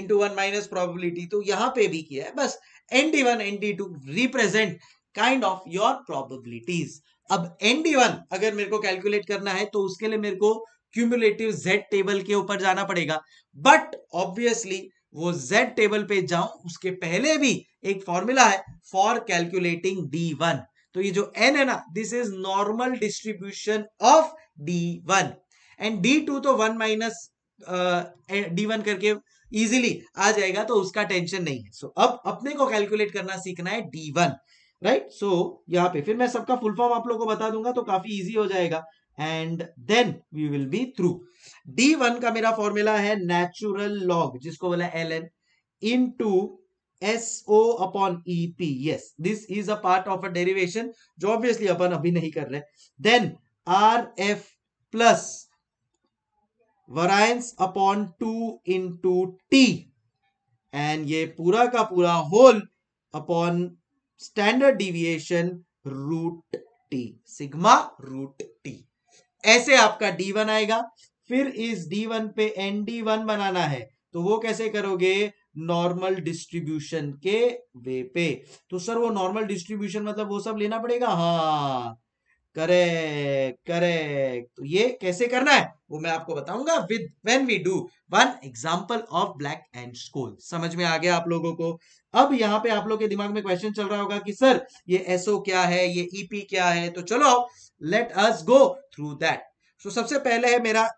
into one minus probability तो यहां पे भी किया है बस N D one ND two represent kind of your probabilities अब एनडी वन अगर मेरे को कैलकुलेट करना है तो उसके लिए मेरे को क्यूमुलेटिव जेड टेबल के ऊपर जाना पड़ेगा बट ऑब्वियसली वो जेड टेबल पे जाऊं उसके पहले भी एक फॉर्मूला है फॉर कैलकुलेटिंग डी वन तो ये जो एन है ना this is normal distribution of D one and D two तो वन माइनस डी वन करके इजीली आ जाएगा तो उसका टेंशन नहीं है सो so, अब अपने को कैलकुलेट करना सीखना है डी वन राइट सो यहाँ पे फिर मैं सबका फुल फॉर्म आप लोगों को बता दूंगा तो काफी इजी हो जाएगा and then we will be through D one का मेरा फॉर्मूला है नेचुरल लॉग जिसको बोला L N into SO upon EP. Yes, this is a part of a derivation जो obviously अपन अभी नहीं कर रहे Then RF plus variance upon 2 into T and ये पूरा का पूरा whole upon standard deviation root T. Sigma root T. ऐसे आपका D1 आएगा फिर इस D1 पे ND1 बनाना है तो वो कैसे करोगे नॉर्मल डिस्ट्रीब्यूशन के वे पे तो सर वो नॉर्मल डिस्ट्रीब्यूशन मतलब वो सब लेना पड़ेगा हाँ करेक्ट करेक्ट तो ये कैसे करना है वो मैं आपको बताऊंगा with when we do one example of Black and Scholes समझ में आ गया आप लोगों को अब यहाँ पे आप लोग के दिमाग में क्वेश्चन चल रहा होगा कि सर ये एसओ क्या है ये ईपी e क्या है तो चलो let us go through that so सबसे पहले है मेरा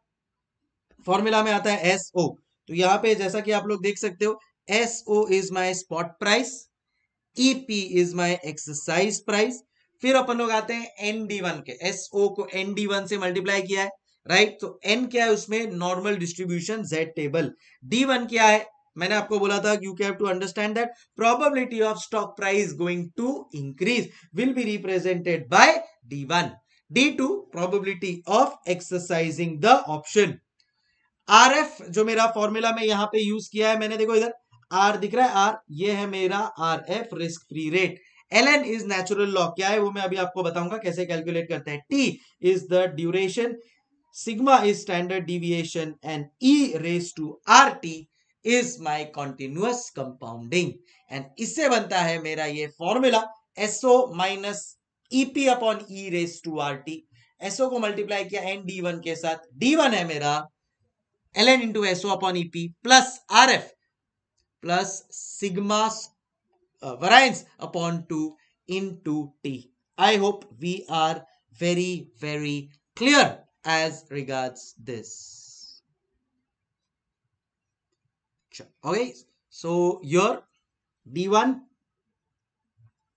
फॉर्मूला में आता है एसओ तो यहां पे जैसा कि आप लोग देख सकते हो S O is my spot price E P is my exercise price फिर अपन लोग आते हैं एन डी वन के एस ओ को एन डी वन से मल्टीप्लाई किया है राइट तो एन क्या है उसमें normal distribution Z table D one क्या है मैंने आपको बोला था you have to understand that probability of stock price going to increase will be represented by D one D two probability of exercising the option R F जो मेरा formula में यहां पे यूज किया है मैंने देखो इधर आर दिख रहा है आर ये है मेरा R F risk free rate L N is natural log क्या है वो मैं अभी आपको बताऊंगा कैसे कैलकुलेट करते हैं T is the duration sigma is standard deviation and E raise to R T is my continuous compounding and इससे बनता है मेरा ये formula S O minus EP upon E raise to R T S O को multiply किया N D one के साथ D one है मेरा ln into SO upon EP plus RF plus sigma uh, variance upon 2 into T. I hope we are very, very clear as regards this. Okay, so here D1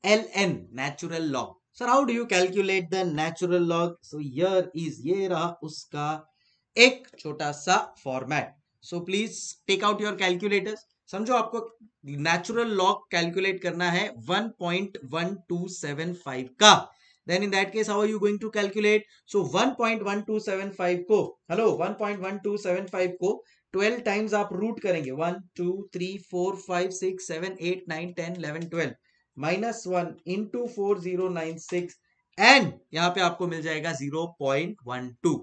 ln natural log. Sir, how do you calculate the natural log? So here is ye uska एक छोटा सा format so please take out your calculators समझो आपको natural log calculate करना है 1.1275 का then in that case how are you going to calculate so 1.1275 को hello 1.1275 को 12 टाइम्स आप रूट करेंगे 1 2 3 4 5 6 7 8 9 10 11 12 minus one four zero nine six and यहां पे आपको मिल जाएगा zero point one two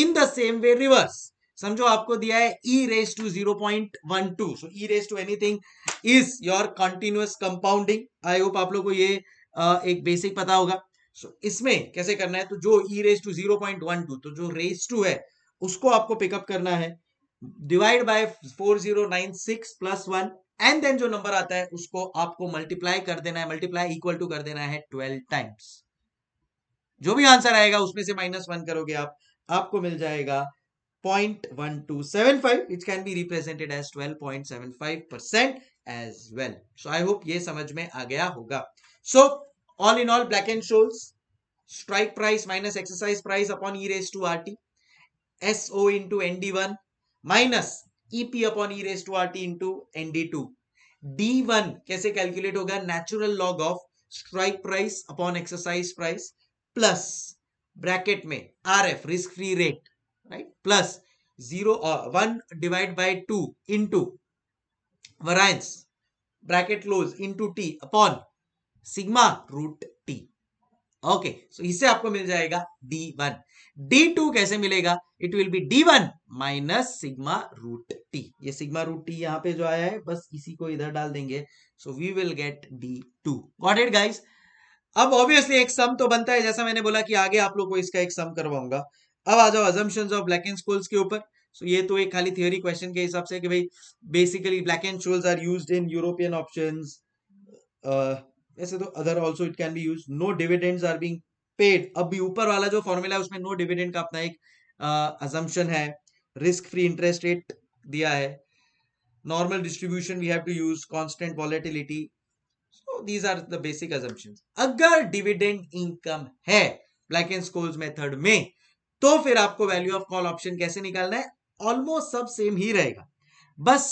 in the same way reverse समझो आपको दिया है ई raise to zero point one two so E raise to anything is your continuous compounding I hope आप लोग को ये एक बेसिक पता होगा सो so, इसमें कैसे करना है तो जो E raise to zero point one two तो जो रेस टू है उसको आपको पिकअप करना है divide by four zero nine six plus one and then जो नंबर आता है उसको आपको मल्टीप्लाई कर देना है मल्टीप्लाई इक्वल टू कर देना है ट्वेल्व टाइम्स जो भी आंसर आएगा उसमें से माइनस वन करोगे आप आपको मिल जाएगा point one two seven five it can be represented as twelve point seven five percent as well so I hope ये समझ में आ गया होगा so all in all Black and Scholes strike price minus exercise price upon E raise to R T S O into N D one minus E P upon E raise to R T into N D two D one कैसे calculate होगा natural log of strike price upon exercise price plus bracket में R F risk free rate right plus zero one divide by two two variance bracket close to T upon sigma root T okay so इससे आपको मिल जाएगा D one D two कैसे मिलेगा it will be D one minus sigma root T ये sigma root T यहां पे जो आया है बस इसी को इधर डाल देंगे so we will get D two got it guys अब ऑब्वियसली एक सम तो बनता है जैसा मैंने बोला कि आगे आप लोग को इसका एक सम करवाऊंगा अब आ जाओ assumption of Black and Scholes के ऊपर सो so, ये तो एक खाली थियोरी क्वेश्चन के हिसाब से कि भाई basically Black and Scholes are use in European option ऐसे तो other also it can be use no dividends are being paid अब भी ऊपर वाला जो फॉर्मूला है उसमें नो डिविडेंड का अपना एक अजम्पन uh, है रिस्क फ्री इंटरेस्ट रेट दिया है normal distribution we have to use constant volatility तो these are the basic assumptions. अगर डिविडेंड इनकम है ब्लैक एंड स्कोल्स मेथड में तो फिर आपको वैल्यू ऑफ कॉल ऑप्शन कैसे निकालना है ऑलमोस्ट सब सेम ही रहेगा बस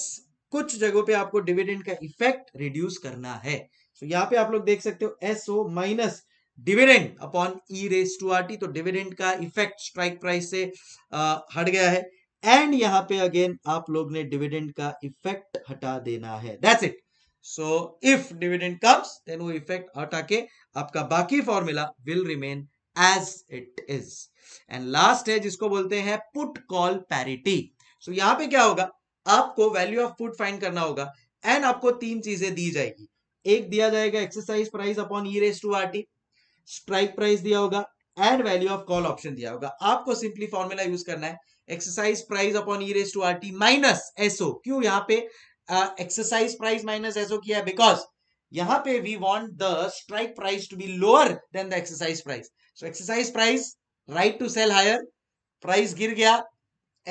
कुछ जगहों पे आपको डिविडेंड का इफेक्ट रिड्यूस करना है तो so, यहाँ पे आप लोग देख सकते हो S O minus dividend upon E raise to R T तो डिविडेंड का इफेक्ट स्ट्राइक प्राइस से आ, हट गया है एंड यहाँ पे अगेन आप लोग ने डिविडेंड का इफेक्ट हटा देना है that's it so if dividend comes then वो इफेक्ट हटा के आपका बाकी formula will remain as it is and last है जिसको बोलते हैं पुट कॉल पैरिटी सो यहां पे क्या होगा आपको वैल्यू ऑफ पुट फाइंड करना होगा एंड आपको तीन चीजें दी जाएगी एक दिया जाएगा exercise price upon E raise to R T strike price दिया होगा and value of call option दिया होगा आपको सिंपली फॉर्मूला यूज करना है exercise price upon E raise to R T minus SO क्यों यहाँ पे एक्सरसाइज प्राइस माइनस एसओ किया है बिकॉज यहां पे we want the strike price to be lower than the exercise price so exercise price right to sell higher price गिर गया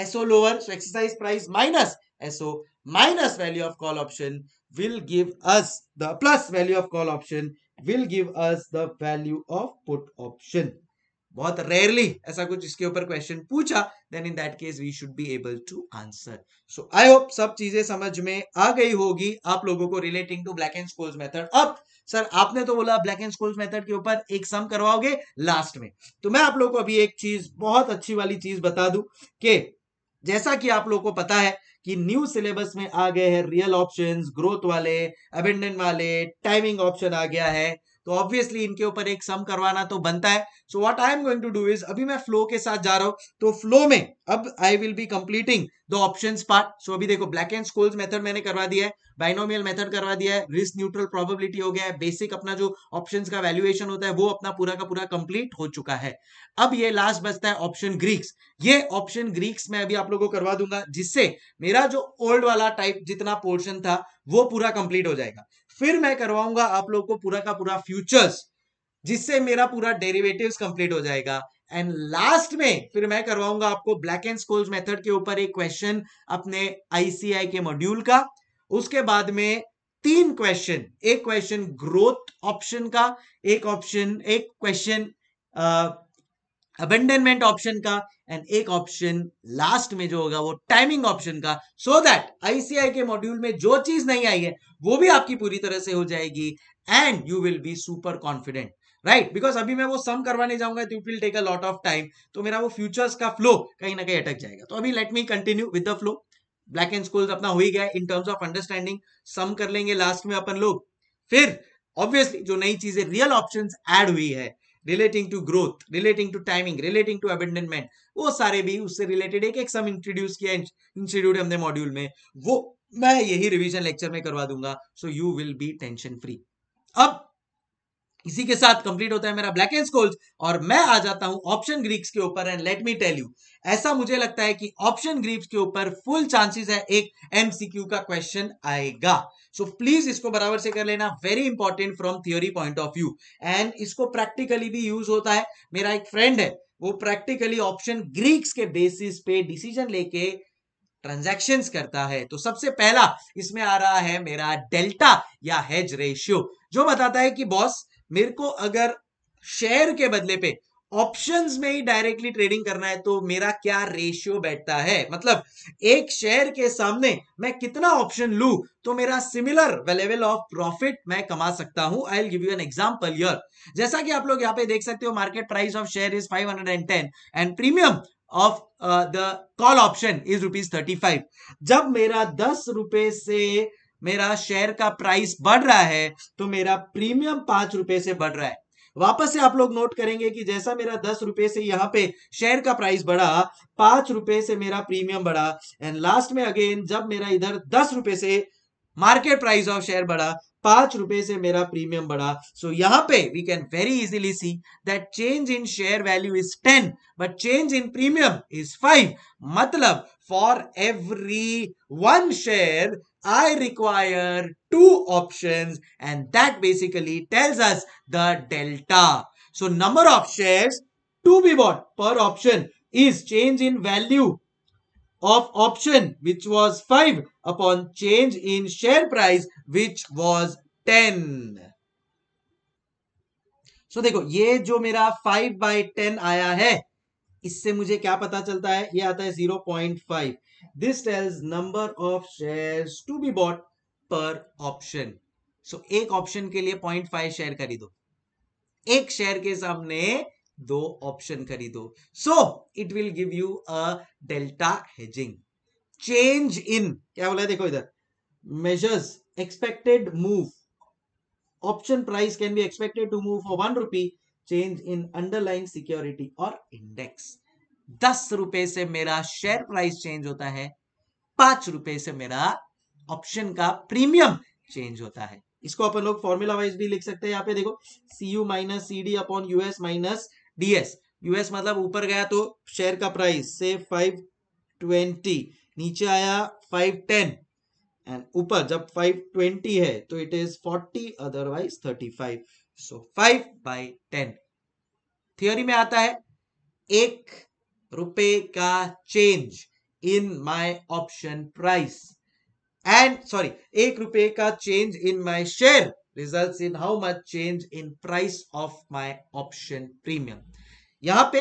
SO lower so exercise price minus SO minus value of call option will give us the plus value of call option will give us the value of put option. बहुत rarely ऐसा कुछ इसके ऊपर question पूछा then in that case we should be able to answer so I hope सब चीजें समझ में आ गई होगी आप लोगों को relating to Black and Scholes method अब सर आपने तो बोला ब्लैक एंड स्कोल्स मेथड के ऊपर एक सम करवाओगे लास्ट में तो मैं आप लोगों को अभी एक चीज बहुत अच्छी वाली चीज बता दू के जैसा कि आप लोगों को पता है कि न्यू सिलेबस में आ गए हैं रियल ऑप्शंस ग्रोथ वाले अबेंडन वाले टाइमिंग ऑप्शन आ गया है तो ऑब्वियसली इनके ऊपर एक सम करवाना तो बनता है so what I am going to do is अभी मैं फ्लो के साथ जा रहा हूं तो फ्लो में अब I will be completing the option part so अभी देखो ब्लैक एंड स्कोल्स मेथड मैंने करवा दिया है बाइनोमियल मेथड करवा दिया है रिस्क न्यूट्रल प्रोबेबिलिटी हो गया है बेसिक अपना जो ऑप्शन का वैल्यूएशन होता है वो अपना पूरा का पूरा कंप्लीट हो चुका है अब ये लास्ट बचता है ऑप्शन ग्रीक्स ये ऑप्शन ग्रीक्स मैं अभी आप लोगों को करवा दूंगा जिससे मेरा जो ओल्ड वाला टाइप जितना पोर्शन था वो पूरा कंप्लीट हो जाएगा फिर मैं करवाऊंगा आप लोग को पूरा का पूरा फ्यूचर्स जिससे मेरा पूरा डेरिवेटिव्स कंप्लीट हो जाएगा एंड लास्ट में फिर मैं करवाऊंगा आपको ब्लैक एंड स्कोल्स मेथड के ऊपर एक क्वेश्चन अपने आईसीआई के मॉड्यूल का उसके बाद में तीन क्वेश्चन एक क्वेश्चन ग्रोथ ऑप्शन का एक ऑप्शन एक क्वेश्चन अबेंडनमेंट ऑप्शन का एंड एक ऑप्शन लास्ट में जो होगा वो टाइमिंग ऑप्शन का सो दैट आईसीआई के मॉड्यूल में जो चीज नहीं आई है वो भी आपकी पूरी तरह से हो जाएगी and you will be super confident right because अभी मैं वो सम करवाने जाऊंगा तो will take a lot of time तो मेरा वो फ्यूचर्स का फ्लो कहीं ना कहीं अटक जाएगा तो अभी let me continue with the flow Black and Scholes अपना हो ही गया in terms of understanding sum कर लेंगे लास्ट में अपन लोग फिर ऑब्वियसली जो नई चीजें रियल ऑप्शन एड हुई है relating to growth relating to timing relating to abandonment वो सारे भी उससे रिलेटेड एक एक सम इंट्रोड्यूस किया इंस्टीट्यूट हमने मॉड्यूल में वो मैं यही रिविजन लेक्चर में करवा दूंगा so you will be tension free अब इसी के साथ कंप्लीट होता है मेरा ब्लैक एंड स्कोल्स और मैं आ जाता हूं ऑप्शन ग्रीक्स के ऊपर and let me tell you ऐसा मुझे लगता है कि ऑप्शन ग्रीक्स के ऊपर फुल चांसेस है एक एमसीक्यू का क्वेश्चन आएगा सो so, प्लीज इसको बराबर से कर लेना very important from theory point of view and इसको प्रैक्टिकली भी यूज होता है मेरा एक फ्रेंड है वो प्रैक्टिकली ऑप्शन ग्रीक्स के बेसिस पे डिसीजन लेके ट्रांजेक्शन करता है तो सबसे पहला इसमें आ रहा है मेरा डेल्टा या हेज रेशियो जो बताता है कि बॉस मेरे को अगर शेयर के बदले पे ऑप्शंस में ही डायरेक्टली ट्रेडिंग करना है तो मेरा क्या रेशियो बैठता है मतलब एक शेयर के सामने मैं कितना ऑप्शन लू तो मेरा सिमिलर लेवल ऑफ प्रॉफिट मैं कमा सकता हूं I give you an example यर जैसा कि आप लोग यहाँ पे देख सकते हो market price of share is 510 and premium of the call option is rupees thirty five जब मेरा दस रुपए से मेरा शेयर का प्राइस बढ़ रहा है तो मेरा प्रीमियम पांच रुपए से बढ़ रहा है वापस से आप लोग नोट करेंगे कि जैसा मेरा दस रुपए से यहाँ पे शेयर का प्राइस बढ़ा पांच रुपए से मेरा प्रीमियम बढ़ा एंड लास्ट में अगेन जब मेरा इधर दस रुपए से मार्केट प्राइस ऑफ शेयर बढ़ा पांच रुपए से मेरा प्रीमियम बढ़ा सो so, यहाँ पे we can very easily see that change in share value is ten but change in premium is five मतलब for every one share I require two options and that basically tells us the delta. So number of shares to be bought per option is change in value of option which was 5 upon change in share price which was 10. so, देखो ये जो मेरा 5 by ten आया है इससे मुझे क्या पता चलता है ये आता है 0.5 This tells number of shares to be bought per option. So एक ऑप्शन के लिए पॉइंट फाइव शेयर खरीदो एक शेयर के सामने दो ऑप्शन खरीदो so it will give you a delta hedging change in क्या बोला है देखो इधर measures expected move option price can be expected to move for 1 rupee change in underlying security or index दस रुपए से मेरा शेयर प्राइस चेंज होता है पांच रुपए से मेरा ऑप्शन का प्रीमियम चेंज होता है इसको अपन लोग फॉर्मूला वाइज भी लिख सकते हैं यहाँ पे देखो C U minus C D upon US minus DS US मतलब ऊपर गया तो शेयर का प्राइस से फाइव ट्वेंटी नीचे आया फाइव टेन एंड ऊपर जब फाइव ट्वेंटी है तो it is forty otherwise thirty five so five by ten theory में आता है एक रुपए का change in my option price and sorry एक रुपए का change in my share results in how much change in price of my option premium यहां पे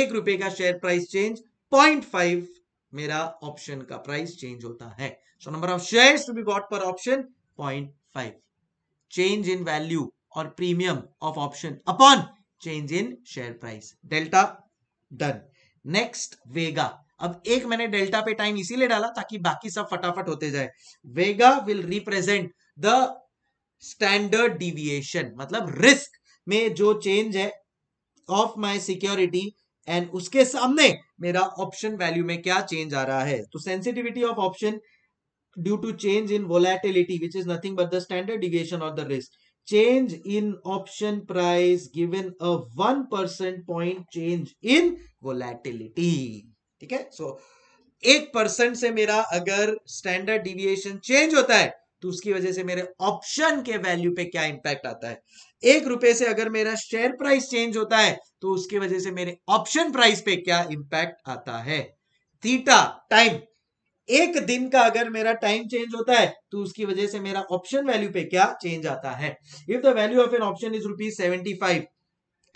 एक रुपए का share price change point five मेरा ऑप्शन का प्राइस चेंज होता है so number of share to be got पर option point five change in value और premium of option upon change in share price delta done next vega अब एक मैंने delta पे टाइम इसीलिए डाला ताकि बाकी सब फटाफट होते जाए vega will represent the standard deviation मतलब रिस्क में जो चेंज है ऑफ माय सिक्योरिटी एंड उसके सामने मेरा ऑप्शन वैल्यू में क्या चेंज आ रहा है तो sensitivity of option due to change in volatility which is nothing but the standard deviation of the risk change in option price given a 1% point change in volatility ठीक है सो एक percent से मेरा अगर स्टैंडर्ड डिविएशन चेंज होता है तो उसकी वजह से मेरे ऑप्शन के वैल्यू पे क्या इंपैक्ट आता है एक रुपए से अगर मेरा शेयर प्राइस चेंज होता है तो उसकी वजह से मेरे ऑप्शन प्राइस पे क्या इंपैक्ट आता है थीटा टाइम एक दिन का अगर मेरा टाइम चेंज होता है तो उसकी वजह से मेरा ऑप्शन वैल्यू पे क्या चेंज आता है if the value of an option is rupees seventy five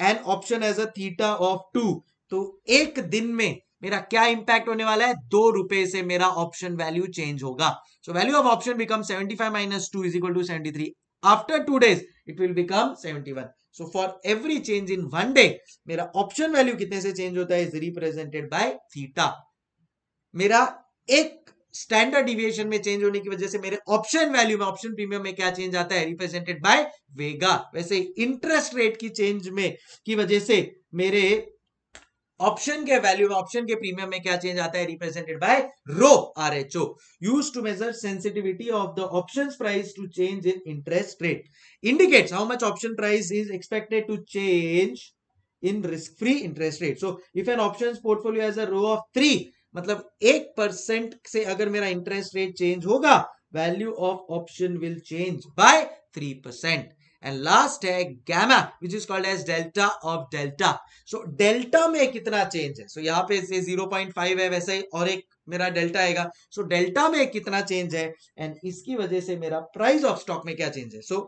an option has a theta of two तो एक दिन में मेरा क्या इंपैक्ट होने वाला है दो रुपए से मेरा ऑप्शन वैल्यू चेंज होगा so value of option become seventy five minus two is equal to seventy three after two days it will become seventy one so for every change in one day मेरा option value कितने से change होता है is represented by theta मेरा एक standard deviation में change होने की वजह से मेरे ऑप्शन वैल्यू में ऑप्शन प्रीमियम में क्या चेंज आता है रिप्रेजेंटेड बाय वेगा वैसे इंटरेस्ट रेट की चेंज में की वजह से मेरे ऑप्शन के वैल्यू में ऑप्शन के प्रीमियम में क्या चेंज आता है represented by rho R H O use to measure sensitivity of the option price to change in interest rate indicates how much option price is expected to change in risk free interest rate so if an option portfolio has a rho of three मतलब एक percent से अगर मेरा interest rate change होगा value of option will change by three percent and last है gamma which is called as delta of delta so delta में कितना change है सो so, यहाँ पे से फाइव है वैसे ही और एक मेरा डेल्टा आएगा सो so, डेल्टा में कितना चेंज है एंड इसकी वजह से मेरा प्राइस ऑफ स्टॉक में क्या चेंज है सो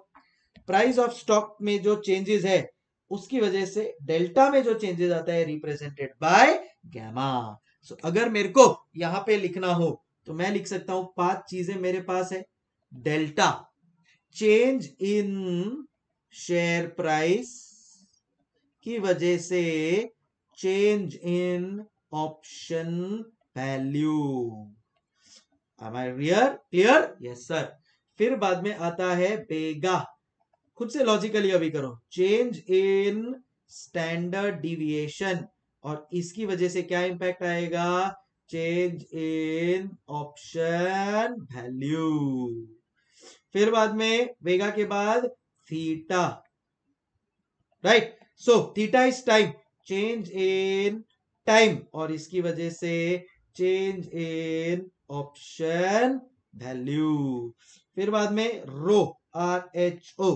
प्राइस ऑफ स्टॉक में जो चेंजेस है उसकी वजह से डेल्टा में जो चेंजेस आता है represented by gamma so so, अगर मेरे को यहां पे लिखना हो तो मैं लिख सकता हूं पांच चीजें मेरे पास है delta change in share price की वजह से change in option value am I clear clear yes sir फिर बाद में आता है बेगा खुद से लॉजिकली अभी करो चेंज इन स्टैंडर्ड डिविएशन और इसकी वजह से क्या इंपैक्ट आएगा चेंज इन ऑप्शन वैल्यू फिर बाद में वेगा के बाद theta right so theta is time change in time और इसकी वजह से चेंज इन ऑप्शन वैल्यू फिर बाद में रो आर एच ओ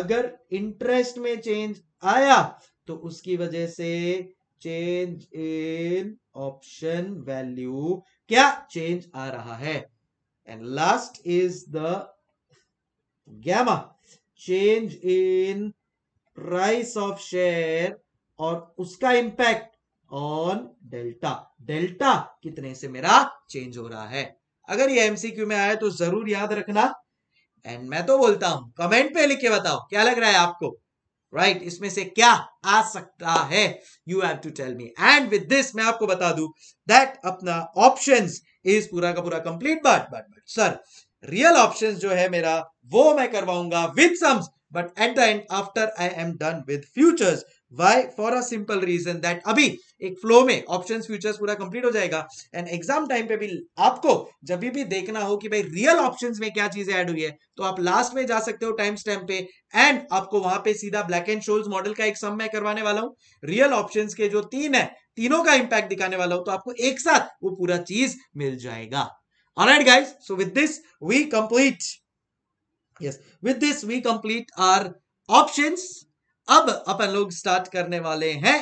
अगर इंटरेस्ट में चेंज आया तो उसकी वजह से चेंज इन ऑप्शन वैल्यू क्या चेंज आ रहा है and last is the gamma change in price of share और उसका इंपैक्ट ऑन डेल्टा डेल्टा कितने से मेरा चेंज हो रहा है अगर ये एमसीक्यू में आया तो जरूर याद रखना एंड मैं तो बोलता हूं कमेंट पे लिख के बताओ क्या लग रहा है आपको राइट right? इसमें से क्या आ सकता है you have to tell me and with this मैं आपको बता दू दैट अपना ऑप्शन इज पूरा का पूरा complete but but but sir real option जो है मेरा वो मैं करवाऊंगा with sums but at the end after I am done with futures why for a simple reason that अभी एक फ्लो में ऑप्शन फ्यूचर्स पूरा कंप्लीट हो जाएगा एंड एग्जाम टाइम पे भी आपको जब भी देखना हो कि भाई रियल ऑप्शन में क्या चीजें ऐड हुई है तो आप लास्ट में जा सकते हो टाइम स्टैम्प पे एंड आपको वहां पे सीधा ब्लैक एंड शोल्स मॉडल का एक सम मैं करवाने वाला हूँ रियल ऑप्शन के जो तीन है तीनों का इंपैक्ट दिखाने वाला हूं तो आपको एक साथ वो पूरा चीज मिल जाएगा alright guys so with this we complete yes with this we complete our options अब अपन लोग स्टार्ट करने वाले हैं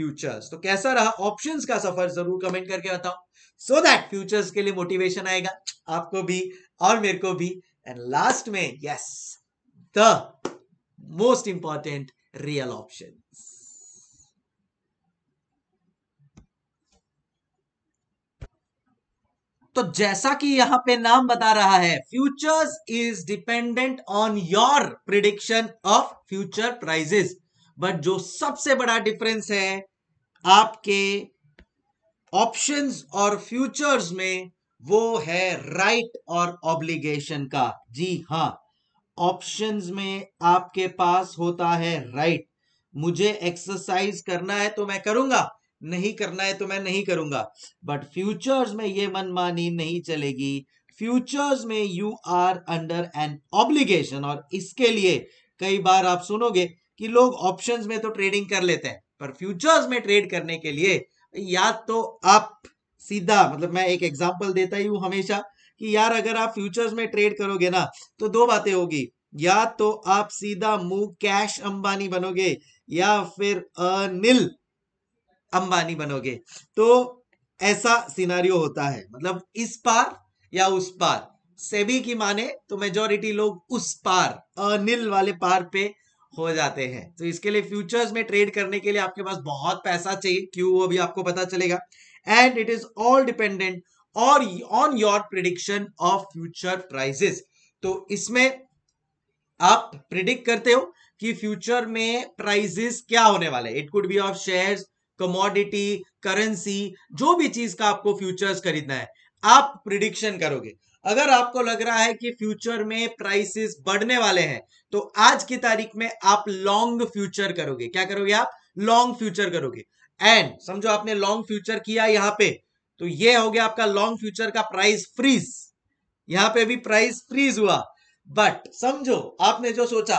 फ्यूचर्स तो कैसा रहा ऑप्शंस का सफर जरूर कमेंट करके बताओ सो दैट फ्यूचर्स के लिए मोटिवेशन आएगा आपको भी और मेरे को भी एंड लास्ट में yes the most important real option तो जैसा कि यहां पे नाम बता रहा है futures is dependent on your prediction of future prices but जो सबसे बड़ा डिफरेंस है आपके ऑप्शंस और फ्यूचर्स में वो है राइट और ऑब्लिगेशन का जी हाँ ऑप्शंस में आपके पास होता है राइट मुझे एक्सरसाइज करना है तो मैं करूंगा नहीं करना है तो मैं नहीं करूंगा बट फ्यूचर्स में ये मनमानी नहीं चलेगी फ्यूचर्स में you are under an obligation और इसके लिए कई बार आप सुनोगे कि लोग ऑप्शंस में तो ट्रेडिंग कर लेते हैं पर फ्यूचर्स में ट्रेड करने के लिए या तो आप सीधा मतलब मैं एक एग्जाम्पल देता ही हूं हमेशा कि यार अगर आप फ्यूचर्स में ट्रेड करोगे ना तो दो बातें होगी या तो आप सीधा मुंह कैश अंबानी बनोगे या फिर अनिल अंबानी बनोगे तो ऐसा सिनारियो होता है मतलब इस पार या उस पार सेबी की माने तो मेजोरिटी लोग उस पार अनिल वाले पार पे हो जाते हैं तो इसके लिए फ्यूचर्स में ट्रेड करने के लिए आपके पास बहुत पैसा चाहिए क्यों वो अभी आपको पता चलेगा and it is all dependent और on your prediction of future prices तो इसमें आप प्रिडिक्ट करते हो कि फ्यूचर में प्राइजेस क्या होने वाले it could be of share commodity currency जो भी चीज का आपको फ्यूचर्स खरीदना है आप प्रिडिक्शन करोगे अगर आपको लग रहा है कि फ्यूचर में प्राइसेस बढ़ने वाले हैं तो आज की तारीख में आप लॉन्ग फ्यूचर करोगे क्या करोगे आप लॉन्ग फ्यूचर करोगे एंड समझो आपने लॉन्ग फ्यूचर किया यहां पे तो ये हो गया आपका लॉन्ग फ्यूचर का प्राइस फ्रीज यहां पे भी प्राइस फ्रीज हुआ बट समझो आपने जो सोचा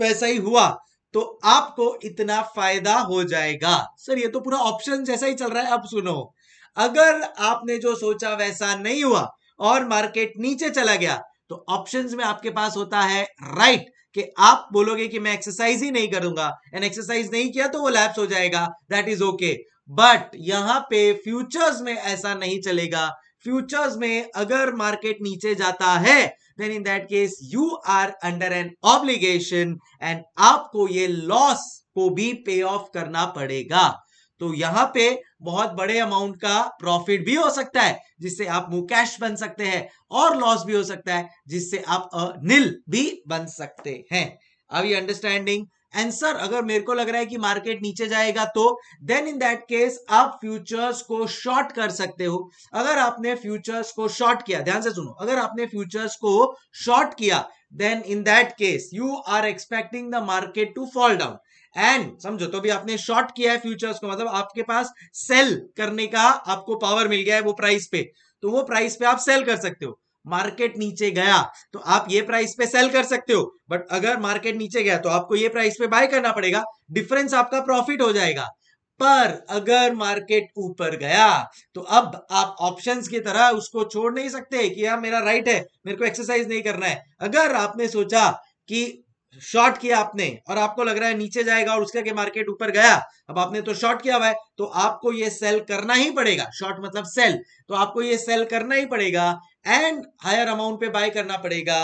वैसा ही हुआ तो आपको इतना फायदा हो जाएगा सर ये तो पूरा ऑप्शन जैसा ही चल रहा है अब सुनो अगर आपने जो सोचा वैसा नहीं हुआ और मार्केट नीचे चला गया तो ऑप्शंस में आपके पास होता है राइट right, कि आप बोलोगे कि मैं एक्सरसाइज ही नहीं करूंगा एंड एक्सरसाइज नहीं किया तो वो लैप्स हो जाएगा दैट इज ओके बट यहां पे फ्यूचर्स में ऐसा नहीं चलेगा फ्यूचर्स में अगर मार्केट नीचे जाता है then in that case you are under an obligation and आपको ये लॉस को भी पे ऑफ करना पड़ेगा तो यहाँ पे बहुत बड़े अमाउंट का प्रॉफिट भी हो सकता है जिससे आप मुकैश बन सकते हैं और लॉस भी हो सकता है जिससे आप नील भी बन सकते हैं अब ये अंडरस्टैंडिंग एंसर अगर मेरे को लग रहा है कि मार्केट नीचे जाएगा तो देन इन दैट केस आप फ्यूचर्स को शॉर्ट कर सकते हो अगर आपने फ्यूचर्स को शॉर्ट किया ध्यान से सुनो अगर आपने फ्यूचर्स को शॉर्ट किया then in that case you are expecting the market to fall down and समझो तो भी आपने शॉर्ट किया है फ्यूचर्स को मतलब आपके पास सेल करने का आपको पावर मिल गया है वो प्राइस पे तो वो प्राइस पे आप सेल कर सकते हो मार्केट नीचे गया तो आप ये प्राइस पे सेल कर सकते हो बट अगर मार्केट नीचे गया तो आपको ये प्राइस पे बाय करना पड़ेगा डिफरेंस आपका प्रॉफिट हो जाएगा पर अगर मार्केट ऊपर गया तो अब आप ऑप्शंस की तरह उसको छोड़ नहीं सकते कि यार हाँ, मेरा राइट है मेरे को एक्सरसाइज नहीं करना है अगर आपने सोचा कि शॉर्ट किया आपने और आपको लग रहा है नीचे जाएगा और उसके के मार्केट ऊपर गया अब आपने तो शॉर्ट किया हुआ है तो आपको ये सेल करना ही पड़ेगा शॉर्ट मतलब सेल तो आपको ये सेल करना ही पड़ेगा एंड हायर अमाउंट पे बाय करना पड़ेगा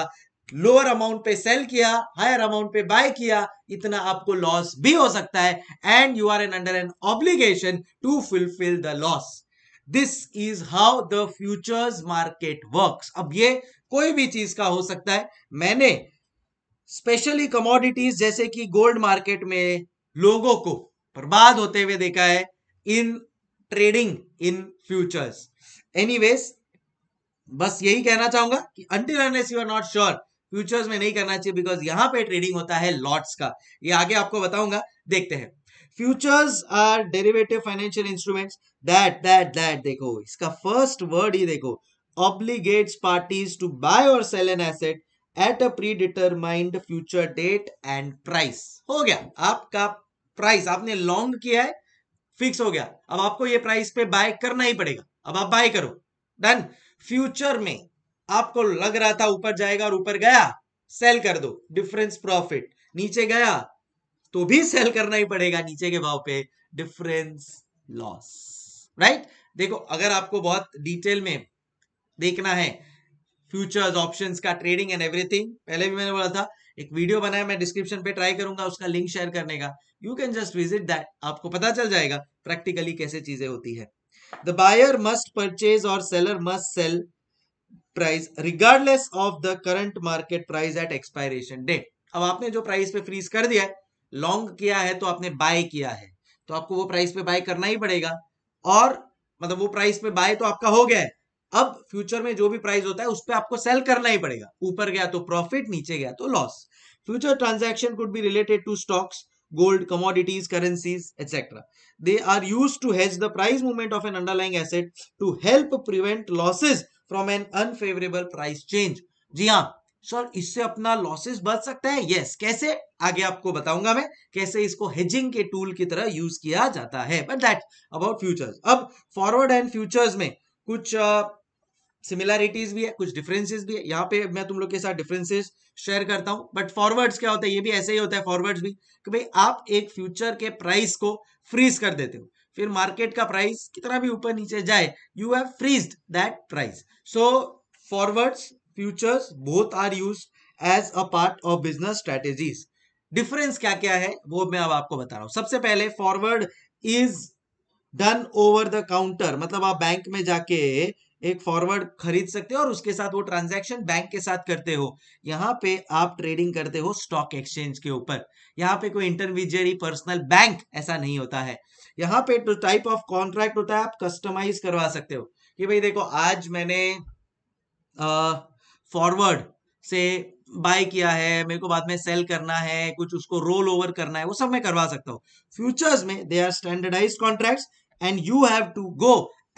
लोअर अमाउंट पे सेल किया हायर अमाउंट पे बाय किया इतना आपको लॉस भी हो सकता है and you are an under an obligation to fulfil the loss this is how the futures market works अब ये कोई भी चीज का हो सकता है मैंने स्पेशली कमोडिटीज जैसे कि गोल्ड मार्केट में लोगों को बर्बाद होते हुए देखा है in trading in futures anyways बस यही कहना चाहूंगा कि until unless you are not sure futures में नहीं करना चाहिए बिकॉज यहां पे ट्रेडिंग होता है लॉट्स का ये आगे आपको बताऊंगा देखते हैं futures are derivative financial instruments that that that देखो इसका फर्स्ट वर्ड ही देखो ऑब्लिगेट्स पार्टीज टू बाय और sell an asset at a predetermined future date and price हो गया आपका प्राइस आपने लॉन्ग किया है फिक्स हो गया अब आपको ये प्राइस पे बाय करना ही पड़ेगा अब आप बाय करो डन फ्यूचर में आपको लग रहा था ऊपर जाएगा और ऊपर गया सेल कर दो डिफरेंस प्रॉफिट नीचे गया तो भी सेल करना ही पड़ेगा नीचे के भाव पे डिफरेंस लॉस राइट देखो अगर आपको बहुत डिटेल में देखना है फ्यूचर्स ऑप्शंस का ट्रेडिंग एंड एवरीथिंग पहले भी मैंने बोला था एक वीडियो बनाया मैं डिस्क्रिप्शन पे ट्राई करूंगा उसका लिंक शेयर करने का you can just visit that आपको पता चल जाएगा प्रैक्टिकली कैसे चीजें होती है द बायर मस्ट परचेज और seller must sell price regardless of the current market price at expiration date अब आपने जो प्राइस पे फ्रीज कर दिया है लॉन्ग किया है तो आपने बाय किया है तो आपको वो प्राइस पे बाय करना ही पड़ेगा और मतलब वो प्राइस पे बाय तो आपका हो गया है अब फ्यूचर में जो भी प्राइस होता है उस पर आपको सेल करना ही पड़ेगा ऊपर गया तो प्रॉफिट नीचे गया तो loss future transaction could be related to stocks gold commodities currencies etcetera they are used to hedge the price movement of an underlying asset to help prevent losses from an unfavourable price change जी हाँ sir इससे अपना losses बच सकता है yes yes. कैसे आगे आपको बताऊंगा मैं कैसे इसको हेजिंग के टूल की तरह यूज किया जाता है बट दैट अबाउट फ्यूचर्स अब फॉरवर्ड एंड फ्यूचर्स में कुछ uh, सिमिलैरिटीज भी है कुछ डिफरेंसेस भी है यहाँ पे मैं तुम लोग के साथ डिफरेंसेस शेयर करता हूँ बट फॉरवर्ड्स क्या होता है ये भी ऐसे ही होता है फॉरवर्ड्स भी कि भाई आप एक फ्यूचर के प्राइस को फ्रीज कर देते हो फिर मार्केट का प्राइस कितना भी ऊपर नीचे जाए you have freeze that price so forwards futures both are used as a part of business strategies difference क्या क्या है वो मैं अब आपको बता रहा हूँ सबसे पहले forward is done over the counter मतलब आप बैंक में जाके एक फॉरवर्ड खरीद सकते हो और उसके साथ वो ट्रांजैक्शन बैंक के साथ करते हो यहाँ पे आप ट्रेडिंग करते हो स्टॉक एक्सचेंज के ऊपर यहाँ पे कोई इंटरमीडियरी पर्सनल बैंक ऐसा नहीं होता है यहाँ पे तो टाइप ऑफ कॉन्ट्रैक्ट होता है आप कस्टमाइज करवा सकते हो कि भाई देखो आज मैंने फॉरवर्ड से बाय किया है मेरे को बाद में सेल करना है कुछ उसको रोल ओवर करना है वो सब मैं करवा सकता हूँ फ्यूचर्स में they are standardize contracts and you have to go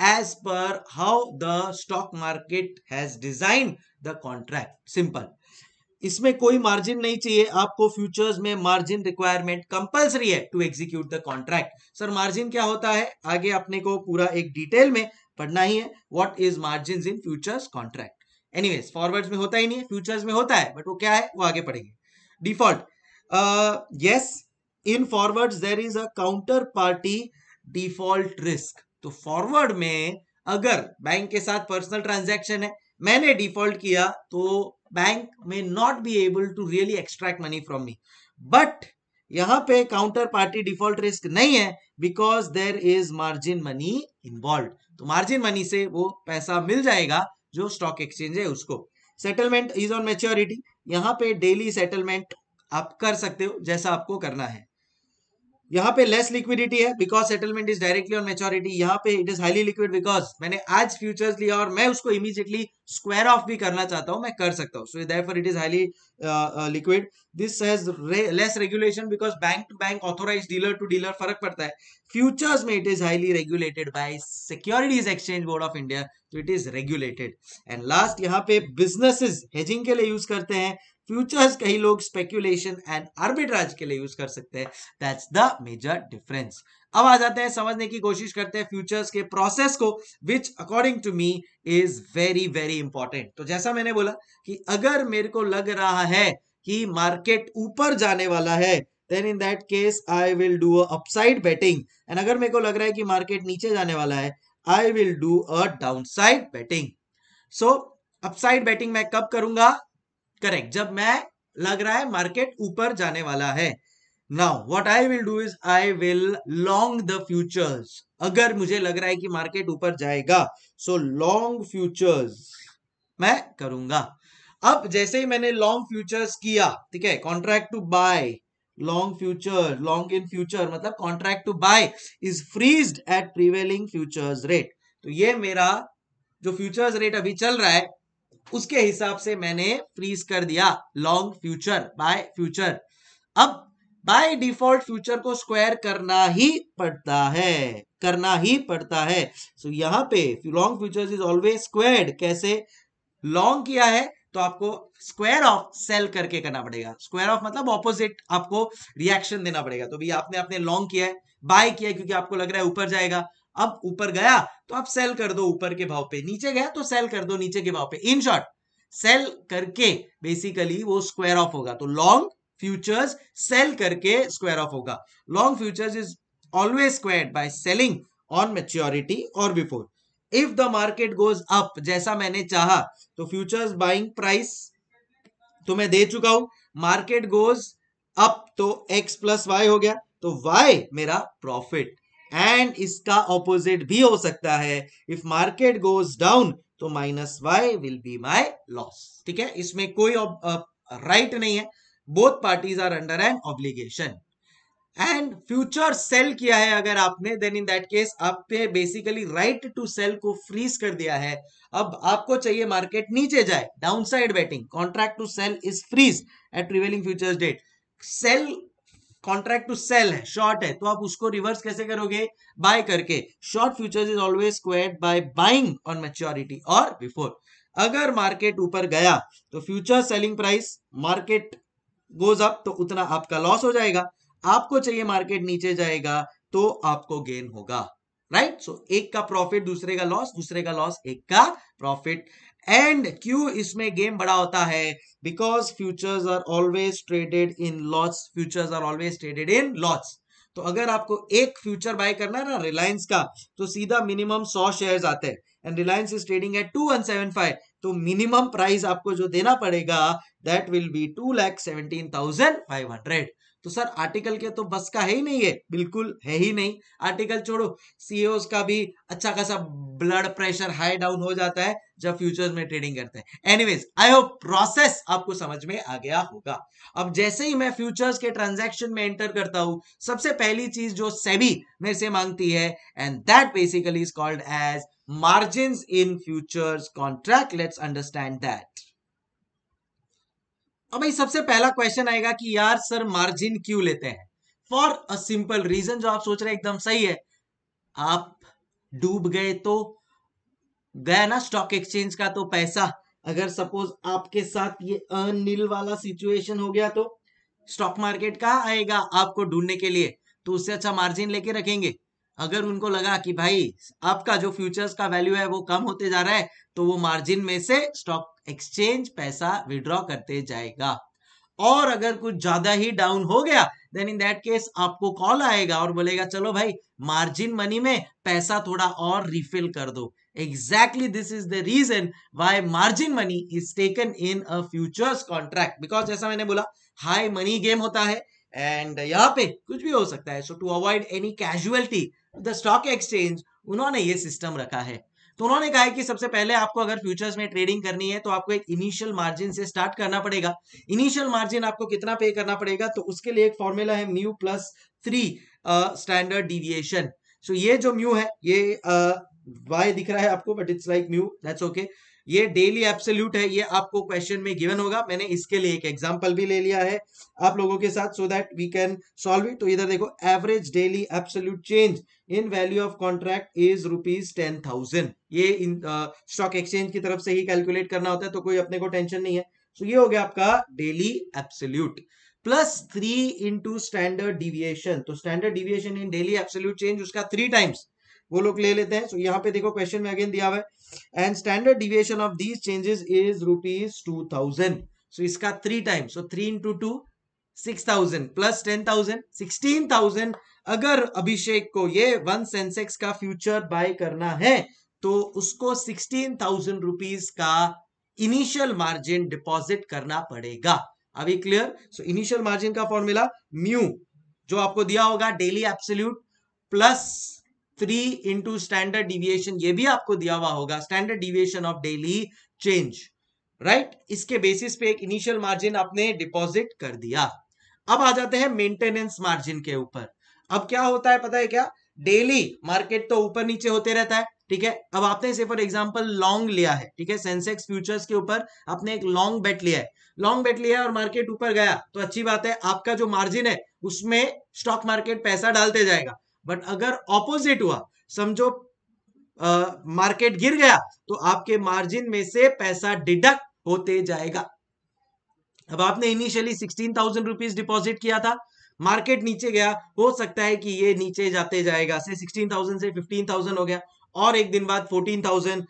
as per how the stock market has designed the contract simple इसमें कोई मार्जिन नहीं चाहिए आपको फ्यूचर्स में मार्जिन रिक्वायरमेंट कंपलसरी है to execute the contract sir margin क्या होता है आगे अपने को पूरा एक डिटेल में पढ़ना ही है what is margin in futures contract anyways forwards में होता ही नहीं है फ्यूचर्स में होता है बट वो क्या है वो आगे पढ़ेंगे default yes in forwards there is a counter party default risk तो फॉरवर्ड में अगर बैंक के साथ पर्सनल ट्रांजैक्शन है मैंने डिफॉल्ट किया तो बैंक में not be able to really extract money from me but यहां पे काउंटर पार्टी डिफॉल्ट रिस्क नहीं है because there is margin money involve तो मार्जिन मनी से वो पैसा मिल जाएगा जो स्टॉक एक्सचेंज है उसको सेटलमेंट इज ऑन मेच्योरिटी यहां पे डेली सेटलमेंट आप कर सकते हो जैसा आपको करना है यहाँ पे लेस लिक्विडिटी है because settlement is directly on maturity यहाँ पे it is highly liquid because मैंने आज फ्यूचर्स लिया और मैं उसको इमीजिएटली स्क्वायर ऑफ भी करना चाहता हूँ मैं कर सकता हूँ so therefore it is highly liquid this has less regulation because bank to bank authorise dealer to dealer फर्क पड़ता है फ्यूचर्स में it is highly regulated by Securities Exchange Board of India तो it is regulated and last यहाँ पे businesses hedging के लिए use करते हैं फ्यूचर्स कई लोग स्पेक्यूलेशन एंड आर्बिट्राज के लिए यूज कर सकते हैं दैट्स द मेजर डिफरेंस अब आ जाते हैं समझने की कोशिश करते हैं फ्यूचर्स के प्रोसेस को which according to me is very very important तो जैसा मैंने बोला कि अगर मेरे को लग रहा है कि मार्केट ऊपर जाने वाला है then in that case I will do upside betting and अगर मेरे को लग रहा है कि मार्केट नीचे जाने वाला है I will do a down side betting so upside betting मैं कब करूंगा करेक्ट जब मैं लग रहा है मार्केट ऊपर जाने वाला है now what I will do is I will long the futures अगर मुझे लग रहा है कि मार्केट ऊपर जाएगा सो लॉन्ग फ्यूचर्स मैं करूंगा अब जैसे ही मैंने लॉन्ग फ्यूचर्स किया ठीक है contract to buy long future long in future मतलब contract to buy is freezed at prevailing futures rate तो ये मेरा जो फ्यूचर्स रेट अभी चल रहा है उसके हिसाब से मैंने फ्रीज कर दिया लॉन्ग फ्यूचर बाय फ्यूचर अब बाय डिफॉल्ट फ्यूचर को स्क्वायर करना ही पड़ता है करना ही पड़ता है सो so, यहां पे long future is always squared कैसे लॉन्ग किया है तो आपको स्क्वायर ऑफ सेल करके करना पड़ेगा स्क्वायर ऑफ मतलब ऑपोजिट आपको रिएक्शन देना पड़ेगा तो भी आपने आपने लॉन्ग किया है बाय किया है क्योंकि आपको लग रहा है ऊपर जाएगा अब ऊपर गया तो आप सेल कर दो ऊपर के भाव पे नीचे गया तो सेल कर दो नीचे के भाव पे इन शॉर्ट सेल करके बेसिकली वो स्क्वायर ऑफ होगा तो लॉन्ग फ्यूचर्स सेल करके स्क्वायर ऑफ होगा long futures is always squared by selling on maturity और before if the market goes up जैसा मैंने चाहा तो फ्यूचर्स बाइंग प्राइस तो मैं दे चुका हूं मार्केट गोज अप तो एक्स प्लस वाई हो गया तो वाई मेरा प्रॉफिट एंड इसका ऑपोजिट भी हो सकता है इफ मार्केट गोज डाउन तो minus Y will be my loss ठीक है इसमें कोई राइट uh, नहीं है both parties are under an obligation and future sell किया है अगर आपने देन इन दैट केस आप बेसिकली राइट टू सेल को फ्रीज कर दिया है अब आपको चाहिए मार्केट नीचे जाए down side betting contract to sell is freeze at prevailing futures date sell contract to sell है शॉर्ट है तो आप उसको रिवर्स कैसे करोगे बाय करके short future is always squared by buying on maturity और बिफोर अगर मार्केट ऊपर गया तो future selling price market goes up तो उतना आपका लॉस हो जाएगा आपको चाहिए मार्केट नीचे जाएगा तो आपको गेन होगा राइट right? सो so, एक का प्रॉफिट दूसरे का लॉस दूसरे का लॉस एक का प्रॉफिट एंड क्यों इसमें गेम बड़ा होता है because futures are always traded in lots futures are always traded in lots तो अगर आपको एक फ्यूचर बाय करना है ना रिलायंस का तो सीधा मिनिमम सौ शेयर्स आते हैं and Reliance is trading at two one seven five तो मिनिमम प्राइस आपको जो देना पड़ेगा that will be two lakh seventeen thousand five hundred तो सर आर्टिकल के तो बस का है ही नहीं है बिल्कुल है ही नहीं आर्टिकल छोड़ो सीओ e का भी अच्छा खासा ब्लड प्रेशर हाई डाउन हो जाता है जब फ्यूचर्स में ट्रेडिंग करते हैं एनीवेज आई होप प्रोसेस आपको समझ में आ गया होगा अब जैसे ही मैं फ्यूचर्स के ट्रांजैक्शन में एंटर करता हूं सबसे पहली चीज जो सेबी मेरे से मांगती है and that basically is called as margin in futures contract let's understand that अब भाई सबसे पहला क्वेश्चन आएगा कि यार सर मार्जिन क्यों लेते हैं फॉर अ सिंपल रीजन जो आप सोच रहे एकदम सही है आप डूब गए तो गया ना स्टॉक एक्सचेंज का तो पैसा अगर सपोज आपके साथ ये अनिल वाला सिचुएशन हो गया तो स्टॉक मार्केट कहाँ आएगा आपको ढूंढने के लिए तो उससे अच्छा मार्जिन लेके रखेंगे अगर उनको लगा कि भाई आपका जो फ्यूचर्स का वैल्यू है वो कम होते जा रहा है तो वो मार्जिन में से स्टॉक एक्सचेंज पैसा विड्रॉ करते जाएगा और अगर कुछ ज्यादा ही डाउन हो गया देन इन दैट केस आपको कॉल आएगा और बोलेगा चलो भाई मार्जिन मनी में पैसा थोड़ा और रिफिल कर दो exactly this is the reason why margin money is taken in a futures contract because जैसा मैंने बोला हाई मनी गेम होता है एंड यहाँ पे कुछ भी हो सकता है so to avoid any casualty the stock exchange उन्होंने ये सिस्टम रखा है तो उन्होंने कहा है कि सबसे पहले आपको अगर फ्यूचर्स में ट्रेडिंग करनी है तो आपको एक इनिशियल मार्जिन से स्टार्ट करना पड़ेगा इनिशियल मार्जिन आपको कितना पे करना पड़ेगा तो उसके लिए एक फॉर्मूला है mu plus three standard deviation so ये जो म्यू है ये वाई uh, दिख रहा है आपको but it's like mu that's okay ये डेली एब्सोल्यूट है ये आपको क्वेश्चन में गिवन होगा मैंने इसके लिए एक एग्जांपल भी ले लिया है आप लोगों के साथ so that we can solve it तो इधर देखो average daily absolute change in value of contract is rupees ten thousand ये स्टॉक एक्सचेंज uh, की तरफ से ही कैलकुलेट करना होता है तो कोई अपने को टेंशन नहीं है सो so, ये हो गया आपका daily absolute plus three into standard deviation तो standard deviation in daily absolute change उसका थ्री टाइम्स वो लोग ले लेते हैं सो so, यहाँ पे देखो क्वेश्चन में अगेन दिया हुआ है and standard deviation of these changes is rupees two thousand so इसका three times so three into two six thousand plus ten thousand sixteen thousand अगर अभिषेक को ये वन सेंसेक्स का फ्यूचर बाय करना है तो उसको सिक्सटीन थाउजेंड रुपीज का इनिशियल मार्जिन डिपॉजिट करना पड़ेगा अभी क्लियर सो इनिशियल मार्जिन का फॉर्मूला म्यू जो आपको दिया होगा daily absolute plus three into standard deviation ये भी आपको दिया हुआ होगा standard deviation of daily change right इसके बेसिस पे एक इनिशियल मार्जिन आपने डिपॉजिट कर दिया अब आ जाते हैं मेंटेनेंस मार्जिन के ऊपर अब क्या होता है पता है क्या डेली मार्केट तो ऊपर नीचे होते रहता है ठीक है अब आपने इसे फॉर एग्जाम्पल लॉन्ग लिया है ठीक है सेंसेक्स फ्यूचर्स के ऊपर आपने एक लॉन्ग बेट लिया है लॉन्ग बेट लिया है और मार्केट ऊपर गया तो अच्छी बात है आपका जो मार्जिन है उसमें स्टॉक मार्केट पैसा डालते जाएगा बट अगर ऑपोजिट हुआ समझो मार्केट गिर गया तो आपके मार्जिन में से पैसा डिडक्ट होते जाएगा अब आपने initially sixteen thousand rupees deposit किया था मार्केट नीचे गया हो सकता है कि ये नीचे जाते जाएगा से 16,000 से 15,000 हो गया और एक दिन बाद 14,000,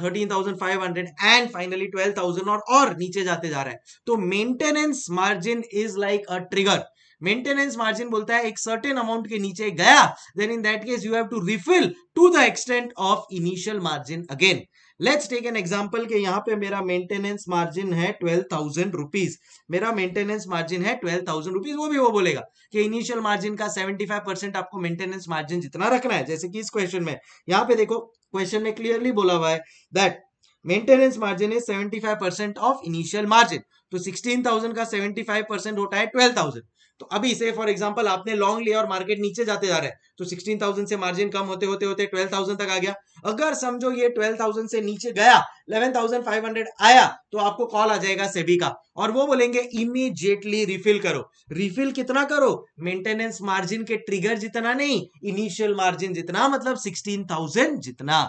13,500 एंड फाइनली 12,000 और और नीचे जाते जा रहा है तो maintenance margin is like a trigger maintenance margin बोलता है एक सर्टेन अमाउंट के नीचे गया then in that case you have to refill to the extent of initial margin again let's take an example के यहाँ पे मेरा मेंटेनेंस मार्जिन है ट्वेल्व थाउजेंड रुपीज मेरा मेंटेनेंस मार्जिन है ट्वेल्व थाउजेंड रुपीज वो भी वो बोलेगा कि इनिशियल मार्जिन का सेवेंटी फाइव परसेंट आपको मेंटेनेंस मार्जिन जितना रखना है जैसे कि इस क्वेश्चन में यहाँ पे देखो क्वेश्चन में क्लियरली बोला हुआ है that maintenance margin is 75 percent of initial margin तो 16,000 का 75 परसेंट होता है 12,000 तो अभी से फॉर एग्जाम्पल आपने लॉन्ग लिया और मार्केट नीचे जाते जा रहे हैं तो सिक्सटीन थाउजेंड से मार्जिन कम होते होते होते ट्वेल्व थाउजेंड तक आ गया अगर समझो ये ट्वेल्व थाउजेंड से नीचे गया इलेवन थाउजेंड फाइव हंड्रेड आया तो आपको कॉल आ जाएगा सेबी का और वो बोलेंगे इमीजिएटली रिफिल करो रिफिल कितना करो मेंटेनेंस मार्जिन के ट्रिगर जितना नहीं इनिशियल मार्जिन जितना मतलब सिक्सटीन थाउजेंड जितना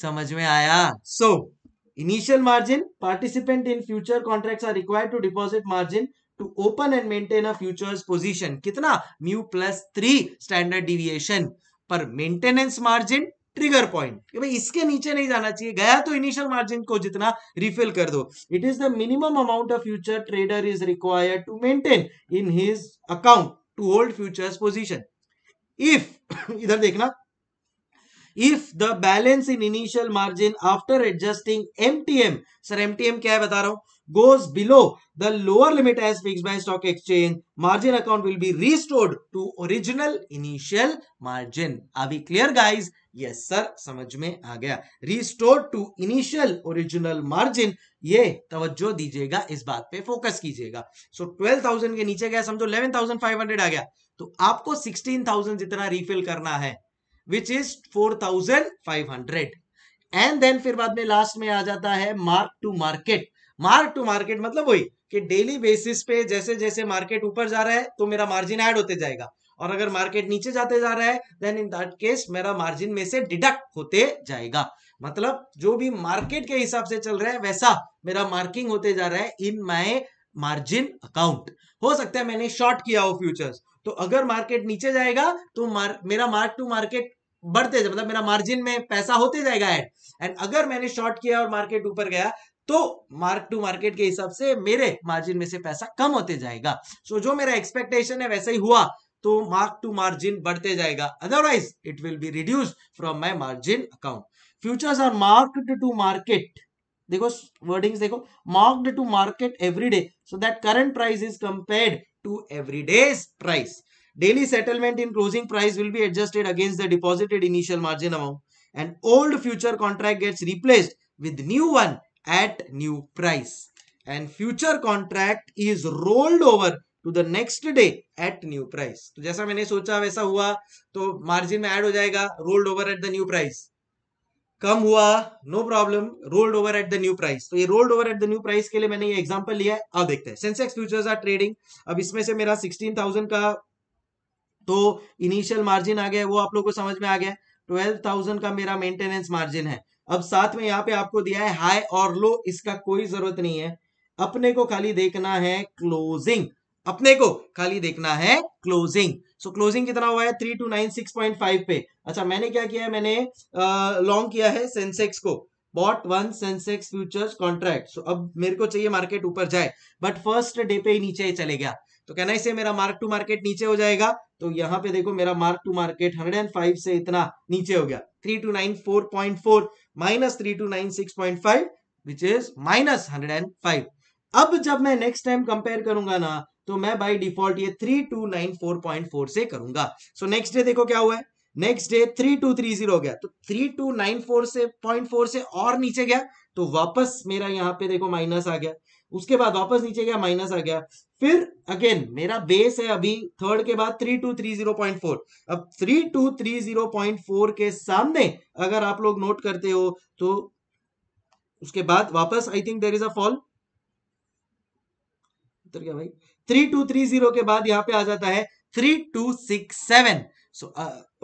समझ में आया so initial margin participant in future contract are require to deposit margin to open and maintain a futures position कितना mu plus three standard deviation पर मेंटेनेंस मार्जिन ट्रिगर पॉइंट भाई इसके नीचे नहीं जाना चाहिए गया तो इनिशियल मार्जिन को जितना रिफिल कर दो it is the minimum amount of future trader is required to maintain in his account to hold futures position if इधर देखना if the balance in initial margin after adjusting MTM sir MTM क्या है बता रहा हूं goes below the lower limit as fixed by stock exchange, margin account will be restored to original initial margin. Are we clear guys? Yes sir, samajh mein aa gaya Restored to initial original margin. ye तवज्जो dijiyega is baat pe focus kijiyega So 12,000 ke niche gaya samjho 11,500 aa gaya to aapko 16,000 jitna refill karna hai Which is 4,500. And then फिर बाद में last में आ जाता है mark to market mark to market मतलब वही कि डेली बेसिस पे जैसे जैसे मार्केट ऊपर जा रहा है तो मेरा मार्जिन ऐड होते जाएगा और अगर मार्केट नीचे जाते जा रहा है देन इन दैट केस मेरा मार्जिन में से डिडक्ट होते जाएगा मतलब जो भी मार्केट के हिसाब से चल रहा है वैसा मेरा मार्किंग होते जा रहा है इन माई मार्जिन अकाउंट हो सकता है मैंने शॉर्ट किया हो फ्यूचर्स तो अगर मार्केट नीचे जाएगा तो मार, मेरा मार्क टू मार्केट बढ़ते जाए मतलब मेरा मार्जिन में पैसा होते जाएगा एड एंड अगर मैंने शॉर्ट किया और मार्केट ऊपर गया तो मार्क टू मार्केट के हिसाब से मेरे मार्जिन में से पैसा कम होते जाएगा सो so, जो मेरा एक्सपेक्टेशन है वैसे ही हुआ तो मार्क टू मार्जिन बढ़ते जाएगा otherwise it will be reduce from my margin account futures are marked to market देखो वर्डिंग्स देखो marked to market every day so that current price is compared to every day's price daily settlement in closing price will be adjusted against the deposited initial margin amount. An old future contract gets replaced with new one at new price and future contract is rolled over to the next day at new price तो जैसा मैंने सोचा वैसा हुआ तो margin में add हो जाएगा rolled over at the new price कम हुआ no problem rolled over at the new price तो ये rolled over at the new price के लिए मैंने ये एग्जांपल लिया है अब देखते हैं सेंसेक्स फ्यूचर्स आर ट्रेडिंग अब इसमें से मेरा 16,000 का तो इनिशियल मार्जिन आ गया वो आप लोग को समझ में आ गया 12,000 का मेरा मेंटेनेंस मार्जिन है अब साथ में यहाँ पे आपको दिया है हाई और लो इसका कोई जरूरत नहीं है अपने को खाली देखना है क्लोजिंग अपने को खाली देखना है क्लोजिंग सो क्लोजिंग कितना हुआ है three two nine six point five पे अच्छा मैंने क्या किया है मैंने लॉन्ग किया है सेंसेक्स को bought one Sensex futures contract so अब मेरे को चाहिए मार्केट ऊपर जाए बट फर्स्ट डे पे ही नीचे चले गया तो कहना इसे मेरा मार्क टू मार्केट नीचे हो जाएगा तो यहाँ पे देखो मेरा मार्क टू मार्केट फाइव से इतना नीचे हो गया three two nine four minus three two nine six point five which is minus hundred and five अब जब मैं नेक्स्ट टाइम कंपेयर करूंगा ना तो मैं बाई डिफॉल्ट ये three two nine four point four से करूंगा सो नेक्स्ट डे देखो क्या हुआ है next day three two three zero गया तो थ्री टू नाइन फोर से पॉइंट फोर से और नीचे गया तो वापस मेरा यहाँ पे देखो माइनस आ गया उसके बाद वापस नीचे गया माइनस आ गया फिर अगेन मेरा बेस है अभी थर्ड के बाद three two three zero point four अब three two three zero point four के सामने अगर आप लोग नोट करते हो तो उसके बाद वापस I think there is a fall उतर गया भाई थ्री टू थ्री जीरो के बाद यहां पे आ जाता है three two six seven so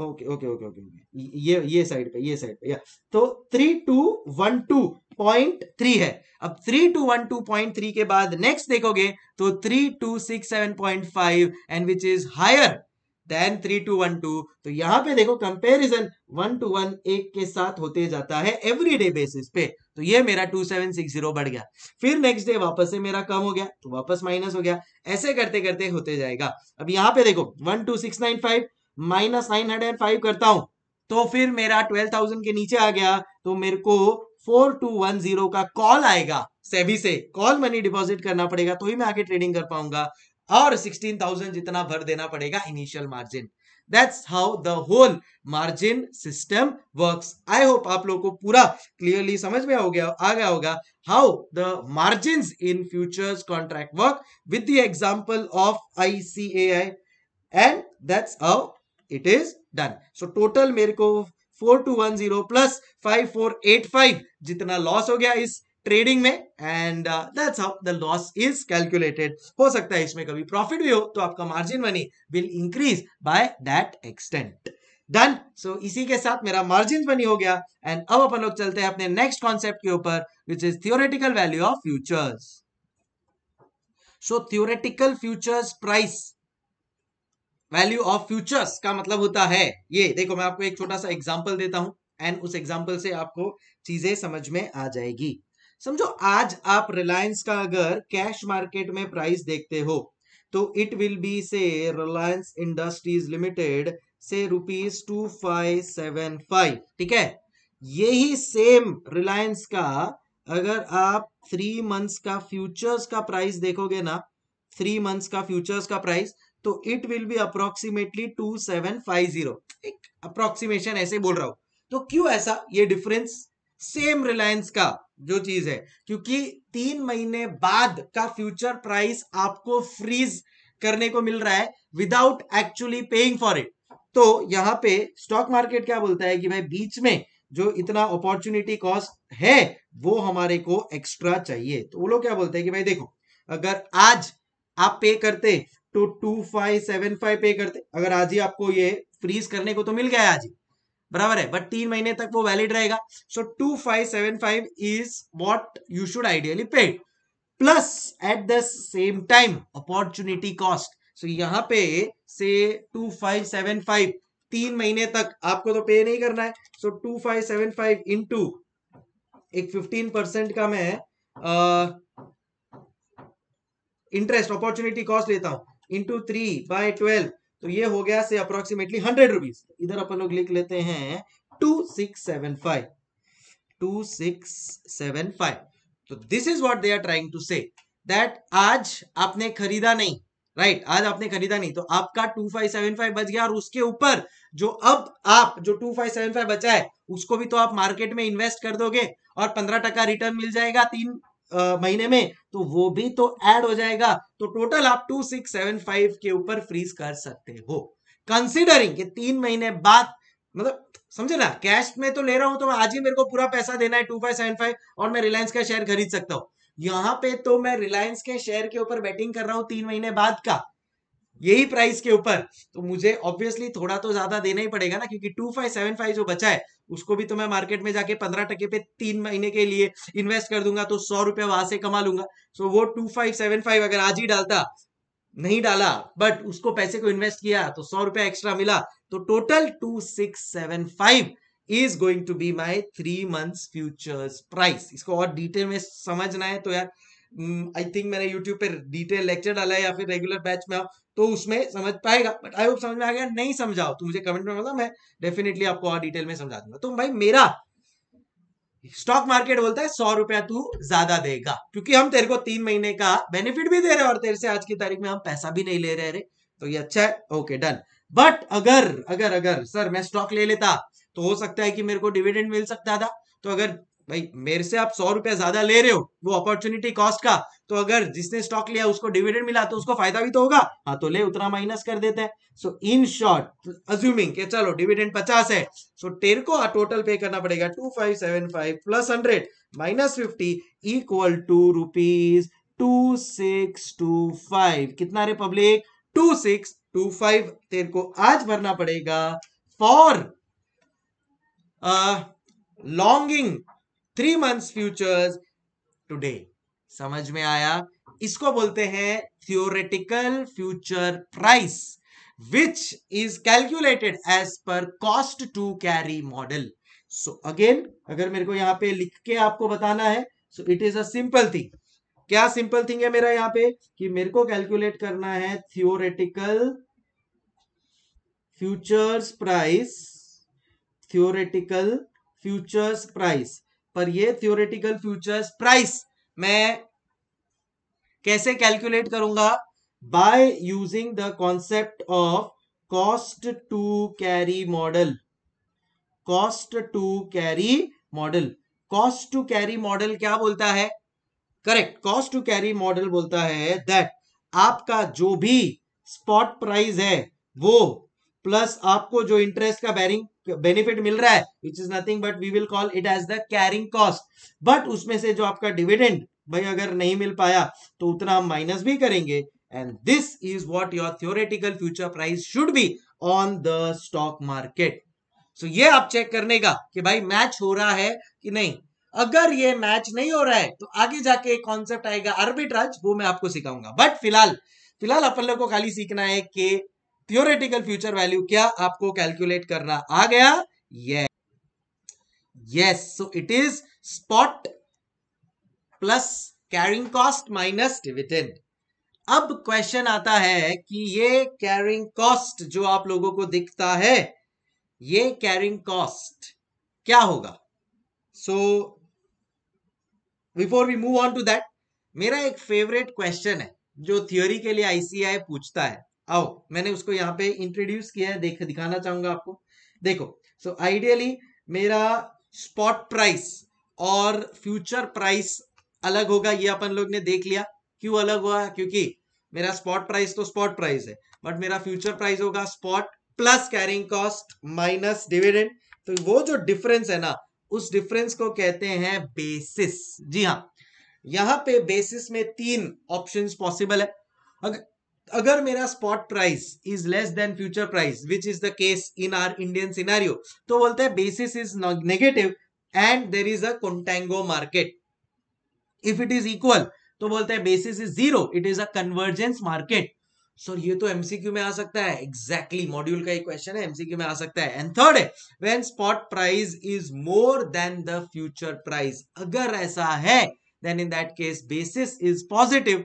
okay okay okay okay ये ये साइड पे ये साइड पे या तो three two one two point three है अब three two one two point three के बाद नेक्स्ट देखोगे तो three two six seven point five and which is higher than three two one two तो यहां पे देखो कंपैरिजन वन टू वन एक के साथ होते जाता है एवरीडे बेसिस पे तो ये मेरा टू सेवन सिक्स जीरो बढ़ गया फिर नेक्स्ट डे वापस से मेरा कम हो गया तो वापस माइनस हो गया ऐसे करते करते होते जाएगा अब यहां पे देखो one two six nine five minus nine hundred five करता हूं तो फिर मेरा ट्वेल्व थाउजेंड के नीचे आ गया तो मेरे को फोर टू वन जीरो का कॉल आएगा सेबी से कॉल मनी डिपॉजिट करना पड़ेगा तो ही मैं आगे ट्रेडिंग कर पाऊंगा और सिक्सटीन थाउजेंड जितना भर देना पड़ेगा initial margin that's how the whole margin system works I hope आप लोगों को पूरा क्लियरली समझ में हो गया आ गया होगा how the margin in futures contract work with the example of ICAI and that's how it is done so total मेरे को four two one zero plus five four eight five जितना लॉस हो गया इस ट्रेडिंग में and that's how the loss is calculated हो सकता है इसमें कभी प्रॉफिट भी हो तो आपका margin money will increase by that extent done so इसी के साथ मेरा मार्जिन मनी हो गया एंड अब अपन लोग चलते हैं अपने नेक्स्ट कॉन्सेप्ट के ऊपर which is theoretical value of futures so theoretical futures price value of futures का मतलब होता है ये देखो मैं आपको एक छोटा सा एग्जाम्पल देता हूं एंड उस एग्जाम्पल से आपको चीजें समझ में आ जाएगी समझो आज आप रिलायंस का अगर कैश मार्केट में प्राइस देखते हो तो it will be say Reliance Industries Limited say rupees two five seven five ठीक है यही सेम रिलायंस का अगर आप थ्री मंथ्स का फ्यूचर्स का प्राइस देखोगे ना थ्री मंथ्स का फ्यूचर्स का प्राइस तो it will be approximately two seven five zero approximation ऐसे बोल रहा हूं तो क्यों ऐसा ये डिफरेंस सेम रिलायंस का जो चीज है क्योंकि तीन महीने बाद का फ्यूचर प्राइस आपको फ्रीज करने को मिल रहा है without actually paying for it तो यहाँ पे स्टॉक मार्केट क्या बोलता है कि भाई बीच में जो इतना अपॉर्चुनिटी कॉस्ट है वो हमारे को एक्स्ट्रा चाहिए तो वो लोग क्या बोलते हैं कि भाई देखो अगर आज आप पे करते two two five seven five pay करते अगर आज ही आपको ये फ्रीज करने को तो मिल गया आज ही बराबर है बट तीन महीने तक वो वैलिड रहेगा so two five seven five is what you should ideally paid plus at the same time opportunity cost so यहाँ पे से टू फाइव सेवन फाइव तीन महीने तक आपको तो पे नहीं करना है so two five seven five into एक फिफ्टीन परसेंट का मैं इंटरेस्ट अपॉर्चुनिटी कॉस्ट लेता हूं इंटू थ्री बाय ट्वेल्व तो ये हो गया से अप्रोक्सीमेटली हंड्रेड रुपीज इधर अपन लोग लिख लेते हैं two six seven five two six seven five तो this is what they are trying to say that आज आपने खरीदा नहीं राइट right, आज आपने खरीदा नहीं तो आपका 2575 बच गया और उसके ऊपर जो अब आप जो 2575 बचा है उसको भी तो आप मार्केट में इन्वेस्ट कर दोगे और पंद्रह टका रिटर्न मिल जाएगा तीन महीने में तो वो भी तो ऐड हो जाएगा तो टोटल आप टू सिक्स सेवन फाइव के ऊपर फ्रीज कर सकते हो कंसिडरिंग तीन महीने बाद मतलब समझे ना कैश में तो ले रहा हूं तो आज ही मेरे को पूरा पैसा देना है टू फाइव सेवन फाइव और मैं रिलायंस का शेयर खरीद सकता हूं यहां पे तो मैं रिलायंस के शेयर के ऊपर बैटिंग कर रहा हूं तीन महीने बाद का यही प्राइस के ऊपर तो मुझे ऑब्वियसली थोड़ा तो ज्यादा देना ही पड़ेगा ना क्योंकि टू फाइव सेवन फाइव जो बचा है उसको भी तो मैं मार्केट में जाके पंद्रह टके पे तीन महीने के लिए इन्वेस्ट कर दूंगा तो सौ रुपए वहां से कमा लूंगा सो वो टू फाइव सेवन फाइव अगर आज ही डालता नहीं डाला बट उसको पैसे को इन्वेस्ट किया तो सौ रुपया एक्स्ट्रा मिला तो total two six seven five is going to be my three months futures price इसको और डिटेल में समझना है तो यार आई हम्म, थिंक मैंने यूट्यूब पर डिटेल लेक्चर डाला है या फिर रेगुलर बैच में आओ तो उसमें समझ पाएगा बट आई होप समझ में आ गया नहीं समझाओ तो मुझे कमेंट में बताओ मैं डेफिनेटली आपको और डिटेल में समझा दूंगा तो भाई मेरा स्टॉक मार्केट बोलता है सौ रुपया तू ज्यादा देगा क्योंकि हम तेरे को तीन महीने का बेनिफिट भी दे रहे हैं और तेरे से आज की तारीख में हम पैसा भी नहीं ले रहे रे तो ये अच्छा है ओके डन बट अगर अगर अगर सर मैं स्टॉक ले लेता तो हो सकता है कि मेरे को डिविडेंड मिल सकता था तो अगर भाई मेरे से आप सौ रुपया ज्यादा ले रहे हो वो अपॉर्चुनिटी कॉस्ट का तो अगर जिसने स्टॉक लिया उसको डिविडेंड मिला तो उसको फायदा भी तो होगा हाँ तो ले उतना माइनस कर देते हैं सो इन शॉर्ट अज्यूमिंग चलो डिविडेंड पचास है सो so, टेर को टोटल पे करना पड़ेगा two five seven five plus hundred minus fifty equal to rupees two six two five कितना रे पब्लिक टू सिक्स टू फाइव तेर को आज भरना पड़ेगा for longing uh, three months futures today समझ में आया इसको बोलते हैं theoretical future price which is calculated as per cost to carry model so again अगर मेरे को यहां पे लिख के आपको बताना है so it is a simple thing क्या सिंपल थिंग है मेरा यहाँ पे कि मेरे को कैलकुलेट करना है theoretical futures price theoretical futures price पर ये थियोरेटिकल फ्यूचर्स प्राइस मैं कैसे कैलकुलेट करूंगा by using the concept of cost to carry model cost to carry model cost to carry model क्या बोलता है correct cost to carry model बोलता है दैट आपका जो भी स्पॉट प्राइस है वो प्लस आपको जो इंटरेस्ट का बैरिंग बेनिफिट मिल रहा है which is nothing but we will call it as the carrying cost but उसमें से जो आपका डिविडेंड भाई अगर नहीं मिल पाया तो उतना हम माइनस भी करेंगे and this is what your theoretical future price should be on the stock market so ये आप चेक करने का कि भाई मैच हो रहा है कि नहीं अगर ये मैच नहीं हो रहा है तो आगे जाके एक कॉन्सेप्ट आएगा आर्बिट्राज वो मैं आपको सिखाऊंगा बट फिलहाल फिलहाल अपन लोग को खाली सीखना है कि थियोरेटिकल फ्यूचर वैल्यू क्या आपको कैलकुलेट करना आ गया ये yes so it is spot plus carrying cost minus dividend अब क्वेश्चन आता है कि ये कैरिंग कॉस्ट जो आप लोगों को दिखता है ये कैरिंग कॉस्ट क्या होगा so before we move on to that मेरा एक फेवरेट क्वेश्चन है जो थ्योरी के लिए आईसीआई पूछता है आओ मैंने उसको यहाँ पे इंट्रोड्यूस किया है देख दिखाना चाहूंगा आपको देखो सो so, आइडियली मेरा स्पॉट प्राइस और फ्यूचर प्राइस अलग होगा ये अपन लोग ने देख लिया क्यों अलग हुआ क्योंकि मेरा स्पॉट प्राइस तो स्पॉट प्राइस है बट मेरा फ्यूचर प्राइस होगा spot plus carrying cost minus dividend तो वो जो डिफरेंस है ना उस डिफरेंस को कहते हैं बेसिस जी हाँ यहां पे बेसिस में तीन ऑप्शंस पॉसिबल है अगर अगर मेरा spot price is less than future price which is the case in our Indian scenario तो बोलते हैं basis is negative and there is a contango market if it is equal तो बोलते हैं basis is zero it is a convergence market sir ये तो MCQ में आ सकता है एग्जैक्टली exactly, मॉड्यूल का एक क्वेश्चन है एमसीक्यू में आ सकता है एंड थर्ड है when spot price is more than the future price अगर ऐसा है then in that case basis is positive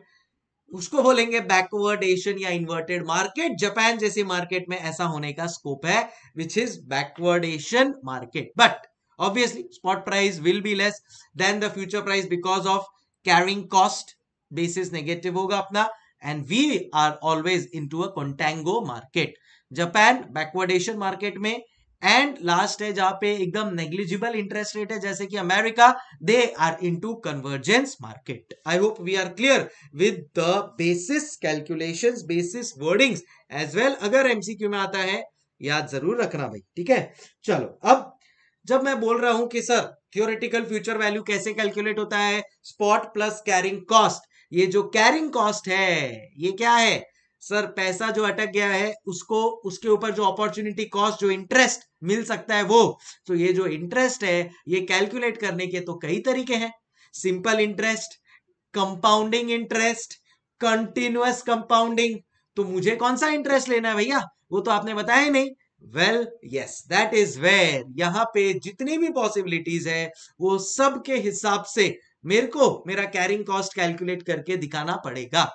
उसको बोलेंगे बैकवर्ड एशियन या इन्वर्टेड मार्केट जापान जैसे मार्केट में ऐसा होने का स्कोप है which is backwardation market but obviously spot price will be less than the future price because of carrying cost basis negative होगा अपना and we are always in into a contango market Japan Asian market में and last है जहां पे एकदम negligible interest rate है जैसे कि America they are into convergence market I hope we are clear with the basis calculations basis wordings as well अगर MCQ में आता है याद जरूर रखना भाई ठीक है चलो अब जब मैं बोल रहा हूं कि सर थियोरिटिकल फ्यूचर वैल्यू कैसे कैलकुलेट होता है स्पॉट प्लस कैरिंग कॉस्ट ये जो कैरिंग कॉस्ट है ये क्या है सर पैसा जो अटक गया है उसको उसके ऊपर जो अपॉर्चुनिटी कॉस्ट जो इंटरेस्ट मिल सकता है वो तो ये जो इंटरेस्ट है ये कैलकुलेट करने के तो कई तरीके हैं simple interest compounding interest continuous compounding तो मुझे कौन सा इंटरेस्ट लेना है भैया वो तो आपने बताया नहीं well yes that is where यहाँ पे जितनी भी पॉसिबिलिटीज है वो सब के हिसाब से मेरे को मेरा कैरिंग कॉस्ट कैलकुलेट करके दिखाना पड़ेगा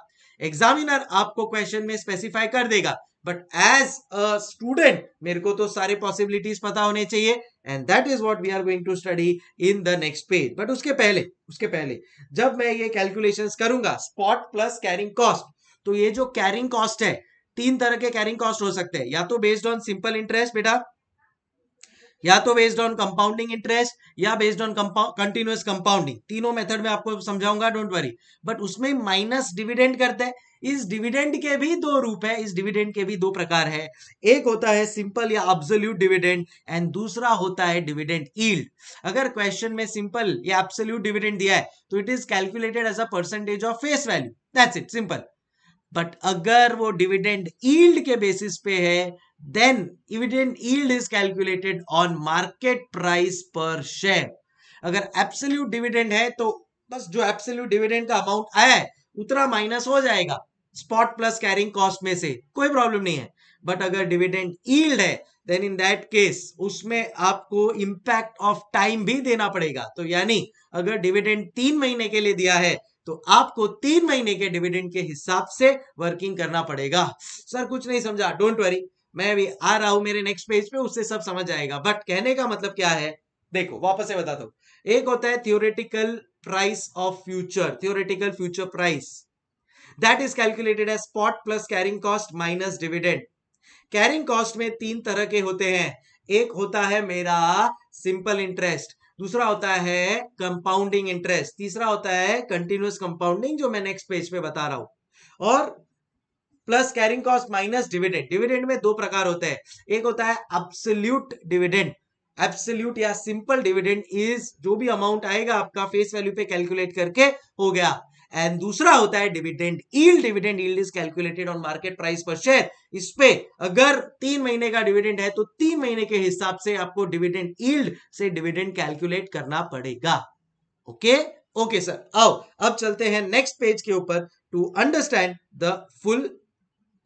एग्जामिनर आपको क्वेश्चन में स्पेसिफाई कर देगा बट एज अ स्टूडेंट मेरे को तो सारे पॉसिबिलिटीज पता होने चाहिए and that is what we are going to study in the next page but उसके पहले उसके पहले जब मैं ये कैलकुलेशन करूंगा स्पॉट प्लस कैरिंग कॉस्ट तो ये जो कैरिंग कॉस्ट है तीन तरह के कैरिंग कॉस्ट हो सकते हैं या तो बेस्ड ऑन सिंपल इंटरेस्ट बेटा या तो बेस्ड ऑन कंपाउंडिंग इंटरेस्ट या बेस्ड ऑन कंटिन्यूस कंपाउंडिंग तीनों मेथड में आपको समझाऊंगा डोंट वरी बट उसमें माइनस डिविडेंड करते हैं इस डिविडेंड के भी दो रूप है इस डिविडेंड के भी दो प्रकार है एक होता है सिंपल या एब्सोल्यूट डिविडेंड एंड दूसरा होता है डिविडेंड ईल्ड अगर क्वेश्चन में सिंपल या एब्सोल्यूट डिविडेंड दिया है तो it is calculated as a percentage of face value that's it simple but अगर वो डिविडेंड ईल्ड के बेसिस पे है Then dividend yield is calculated on market price per share. अगर एब्सोल्यूट डिविडेंड है तो बस जो एब्सोल्यूट डिविडेंड का अमाउंट आया है उतना माइनस हो जाएगा स्पॉट प्लस कैरिंग कॉस्ट में से कोई प्रॉब्लम नहीं है बट अगर डिविडेंड ईल्ड है देन इन दैट केस उसमें आपको इम्पैक्ट ऑफ टाइम भी देना पड़ेगा तो यानी अगर डिविडेंड तीन महीने के लिए दिया है तो आपको तीन महीने के डिविडेंड के हिसाब से वर्किंग करना पड़ेगा सर कुछ नहीं समझा डोंट वरी मैं अभी आ रहा हूं मेरे नेक्स्ट पेज पे उससे सब समझ आएगा बट कहने का मतलब क्या है देखो वापस से बता दो एक होता है theoretical price of future theoretical future price that is calculated as spot plus carrying cost minus dividend carrying cost में तीन तरह के होते हैं एक होता है मेरा सिंपल इंटरेस्ट दूसरा होता है कंपाउंडिंग इंटरेस्ट तीसरा होता है कंटिन्यूस कंपाउंडिंग जो मैं नेक्स्ट पेज पे बता रहा हूं और plus carrying cost minus dividend dividend में दो प्रकार होते हैं एक होता है अब्सोल्यूट डिविडेंड एब्सोल्यूट या सिंपल डिविडेंड इज जो भी अमाउंट आएगा आपका फेस वैल्यू पे कैलकुलेट करके हो गया एंड दूसरा होता है dividend yield dividend yield is calculated on market price per share इस पे अगर तीन महीने का डिविडेंड है तो तीन महीने के हिसाब से आपको डिविडेंड ईल्ड से डिविडेंड कैलकुलेट करना पड़ेगा ओके ओके सर आओ अब चलते हैं नेक्स्ट पेज के ऊपर to understand the full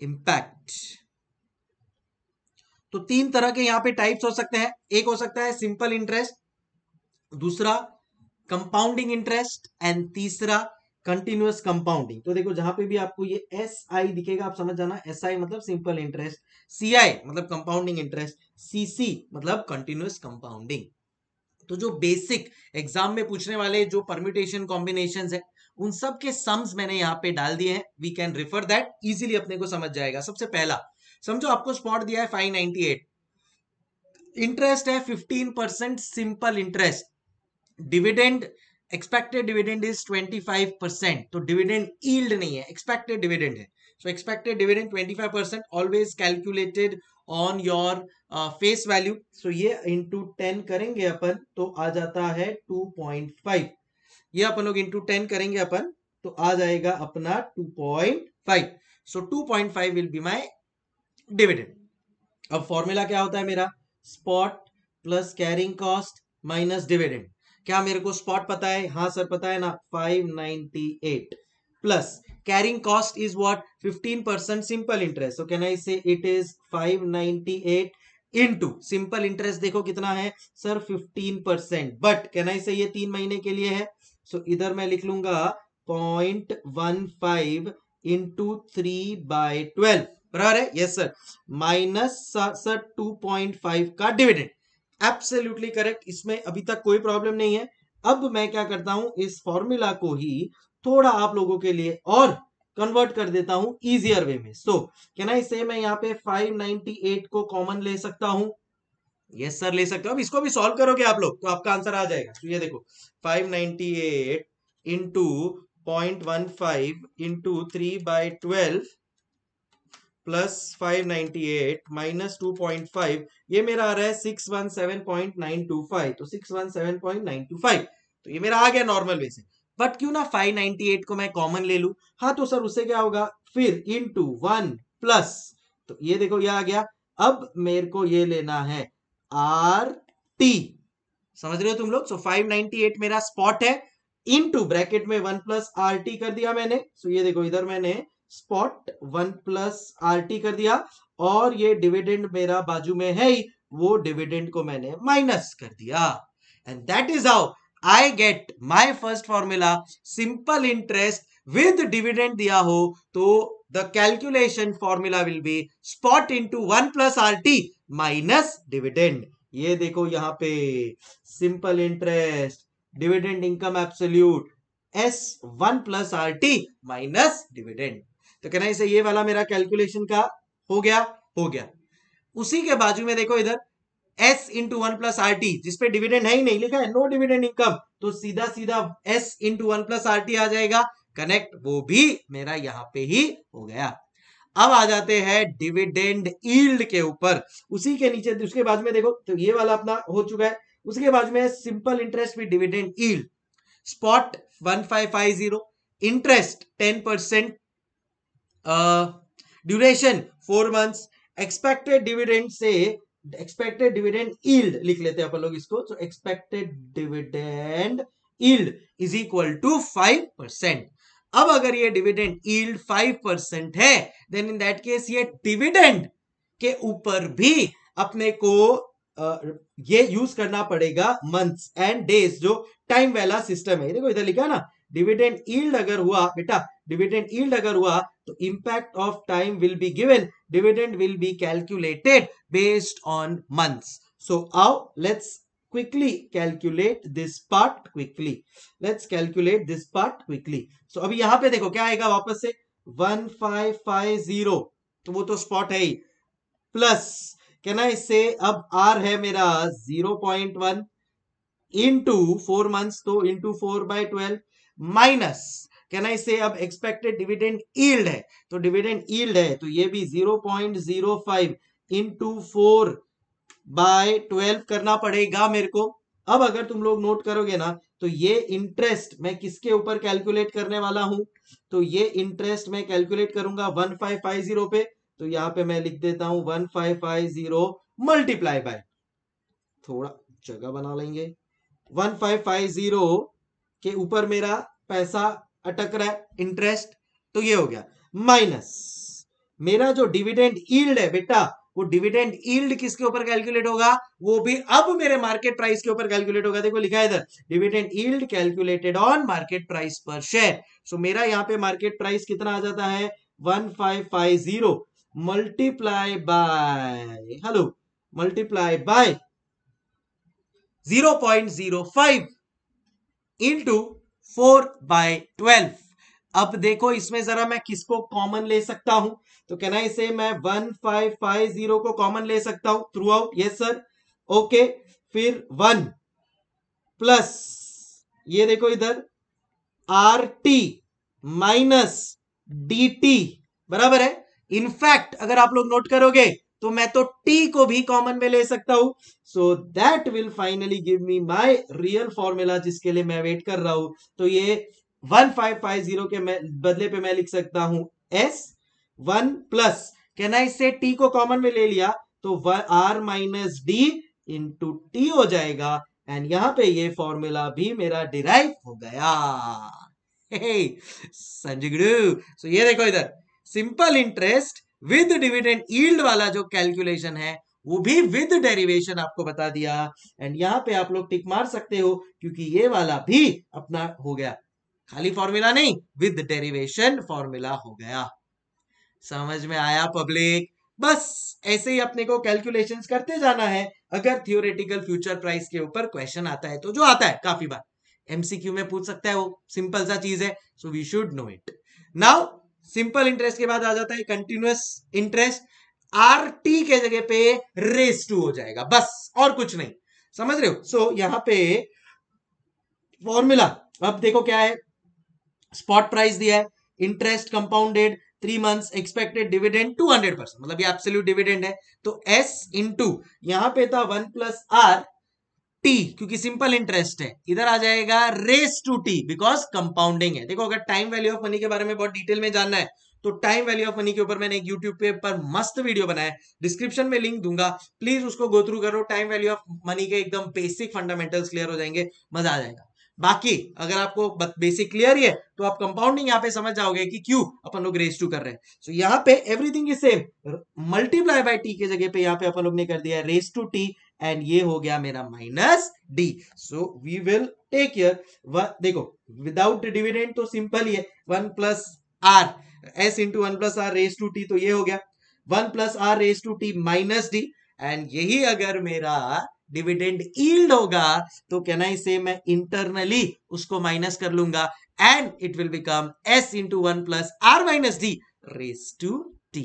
impact तो तीन तरह के यहां पे टाइप्स हो सकते हैं एक हो सकता है सिंपल इंटरेस्ट दूसरा कंपाउंडिंग इंटरेस्ट एंड तीसरा कंटिन्यूस कंपाउंडिंग तो देखो जहां पे भी आपको ये एस आई दिखेगा आप समझ जाना एस आई मतलब सिंपल इंटरेस्ट सी आई मतलब कंपाउंडिंग इंटरेस्ट सी सी मतलब कंटिन्यूस कंपाउंडिंग तो जो बेसिक एग्जाम में पूछने वाले जो परम्यूटेशन कॉम्बिनेशन है उन सब के सम्स मैंने यहाँ पे डाल दिए हैं we can refer that easily अपने को समझ जाएगा सबसे पहला समझो आपको स्पॉट दिया है फाइव नाइनटी एट इंटरेस्ट है fifteen percent simple interest dividend expected dividend is twenty five percent तो डिविडेंड ईल्ड नहीं है एक्सपेक्टेड डिविडेंड है so expected dividend 25 percent always calculated on your face value so ये into ten करेंगे अपन तो आ जाता है टू पॉइंट फाइव ये अपन लोग इंटू टेन करेंगे अपन तो आ जाएगा अपना 2.5 so so 2.5 will be my dividend अब फॉर्मूला क्या होता है मेरा spot plus carrying cost minus dividend क्या मेरे को स्पॉट पता है हाँ सर पता है ना 598 plus carrying cost is what 15 percent simple interest so can I say it is 598 into simple interest देखो कितना है sir 15 percent but can I say ये तीन महीने के लिए है सो इधर मैं लिख लूंगा point one five into three by twelve बराबर है yes sir minus sir two point five का डिविडेंड एब्सोल्यूटली करेक्ट इसमें अभी तक कोई प्रॉब्लम नहीं है अब मैं क्या करता हूं इस फॉर्मूला को ही थोड़ा आप लोगों के लिए और कन्वर्ट कर देता हूं इजियर वे में सो क्या ना इसे मैं यहाँ पे 598 को कॉमन ले सकता हूं यस सर ले सकते हो अब इसको भी सॉल्व करोगे आप लोग तो आपका आंसर आ जाएगा तो ये देखो 598 ninety eight into point one five into three by twelve plus five ninety eight minus two point five ये मेरा आ रहा है six one seven point nine two five तो six one seven point nine two five तो ये मेरा आ गया नॉर्मल वे से बट क्यों ना 598 को मैं कॉमन ले लू हाँ तो सर उससे क्या होगा फिर इन टू वन प्लस तो ये देखो ये आ गया अब मेरे को ये लेना है आर टी समझ रहे हो तुम लोग सो फाइव नाइनटी एट मेरा स्पॉट है इन टू ब्रैकेट में वन प्लस आर टी कर दिया मैंने सो ये देखो इधर मैंने spot one plus R T कर दिया और ये डिविडेंड मेरा बाजू में है ही वो डिविडेंड को मैंने माइनस कर दिया and that is how I get my first formula simple interest with dividend दिया हो तो the calculation formula will be spot spot one plus R T minus dividend ये देखो यहां पे simple interest dividend income absolute S one plus R T minus dividend तो कहना इसे ये वाला मेरा कैलकुलेशन का हो गया हो गया उसी के बाजू में देखो इधर S into one plus R T जिसपे डिविडेंड है ही नहीं लिखा है नो डिविडेंड इनकम तो सीधा सीधा S into one plus R T आ जाएगा कनेक्ट वो भी मेरा यहाँ पे ही हो गया अब आ जाते हैं डिविडेंड ईल्ड के ऊपर उसी के नीचे उसके बाद में देखो तो ये वाला अपना हो चुका है उसके बाद में simple interest with dividend yield spot one five five zero interest ten percent duration four months expected dividend से एक्सपेक्टेड डिविडेंड ईल्ड लिख लेते हैं अपन लोग इसको expected dividend yield is equal to five percent अब अगर ये डिविडेंड ईल्ड फाइव परसेंट है देन इन दैट केस ये डिविडेंड के ऊपर भी अपने को ये यूज करना पड़ेगा मंथ्स एंड डेज जो टाइम वाला सिस्टम है देखो इधर लिखा ना डिविडेंड ईल्ड अगर हुआ बेटा डिविडेंड ईल्ड अगर हुआ तो impact of time will be given dividend will be calculated based on months so आओ let's quickly calculate this part quickly let's calculate this part quickly so अभी यहां पे देखो क्या आएगा वापस से वन फाइव फाइव जीरो तो वो तो स्पॉट है ही प्लस कहना इससे अब आर है मेरा zero point one into four months तो into four by twelve minus कहना इससे अब एक्सपेक्टेड डिविडेंड ईल्ड है तो डिविडेंड ईल्ड है तो ये भी zero point zero five into four by twelve करना पड़ेगा मेरे को अब अगर तुम लोग नोट करोगे ना तो ये इंटरेस्ट मैं किसके ऊपर कैलकुलेट करने वाला हूं तो ये इंटरेस्ट मैं कैलकुलेट करूंगा वन फाइव फाइव जीरो पे तो यहां पे मैं लिख देता हूं one five five zero multiply by थोड़ा जगह बना लेंगे वन फाइव फाइव जीरो के ऊपर मेरा पैसा अटक रहा है इंटरेस्ट तो ये हो गया माइनस मेरा जो डिविडेंड ईल्ड है बेटा वो डिविडेंड ईल्ड किसके ऊपर कैलकुलेट होगा वो भी अब मेरे मार्केट प्राइस के ऊपर कैलकुलेट होगा देखो लिखा है इधर dividend yield calculated on market price per share so मेरा यहाँ पे मार्केट प्राइस कितना आ जाता है one five five zero multiply by hello multiply by zero point zero five into four by twelve अब देखो इसमें जरा मैं किसको कॉमन ले सकता हूं तो कैन आई से मैं वन फाइव फाइव जीरो को कॉमन ले सकता हूं throughout yes sir okay फिर वन प्लस ये देखो इधर R T minus D T बराबर है इनफैक्ट अगर आप लोग नोट करोगे तो मैं तो टी को भी कॉमन में ले सकता हूं so that will finally give me my real formula जिसके लिए मैं वेट कर रहा हूं तो ये 1550 के मैं बदले पे मैं लिख सकता हूं एस वन प्लस आई इससे टी को कॉमन में ले लिया तो R minus D into T हो जाएगा एंड यहां पे ये फॉर्मूला भी मेरा डिराइव हो गया संजय गुरु सो ये देखो इधर simple interest with dividend yield वाला जो कैलकुलेशन है वो भी विद डेरिवेशन आपको बता दिया एंड यहां पे आप लोग टिक मार सकते हो क्योंकि ये वाला भी अपना हो गया खाली फॉर्मूला नहीं विद डेरिवेशन फॉर्मूला हो गया समझ में आया पब्लिक बस ऐसे ही अपने को कैलकुलेशन करते जाना है अगर थियोरेटिकल फ्यूचर प्राइस के ऊपर क्वेश्चन आता है तो जो आता है काफी बार एमसीक्यू में पूछ सकता है वो सिंपल सा चीज है so we should know it now simple interest के बाद आ जाता है कंटिन्यूस इंटरेस्ट आर टी के जगह पे रेस टू हो जाएगा बस और कुछ नहीं समझ रहे हो सो so, यहां पे फॉर्मूला अब देखो क्या है स्पॉट प्राइस दिया है interest compounded three month expected dividend two hundred percent मतलब ये एब्सोल्यूट डिविडेंड है तो एस इंटू यहां पे था वन प्लस आर टी क्योंकि सिंपल इंटरेस्ट है इधर आ जाएगा raise to T because compounding है देखो अगर टाइम वैल्यू ऑफ मनी के बारे में बहुत डिटेल में जानना है तो टाइम वैल्यू ऑफ मनी के ऊपर मैंने एक यूट्यूब पे पर मस्त वीडियो बनाया है डिस्क्रिप्शन में लिंक दूंगा प्लीज उसको गो थ्रू करो टाइम वैल्यू ऑफ मनी के एकदम बेसिक फंडामेंटल्स क्लियर हो जाएंगे मजा आ जाएगा बाकी अगर आपको बेसिक क्लियर ही है तो आप कंपाउंडिंग यहाँ पे समझ जाओगे कि क्यू अपन लोग रेस टू कर रहे हैं सो so, यहाँ पे everything is same multiply by T के जगह पे यहाँ पे अपन लोग ने कर दिया रेस टू टी एंड ये हो गया मेरा minus D so we will take यर देखो विदाउट डिविडेंड तो सिंपल ही है one plus R S into one plus R raise to T तो ये हो गया one plus R raise to T minus D and यही अगर मेरा डिविडेंड ईल्ड होगा तो कैन आई से मैं इंटरनली उसको माइनस कर लूंगा and it will become S into one plus R minus D raise to T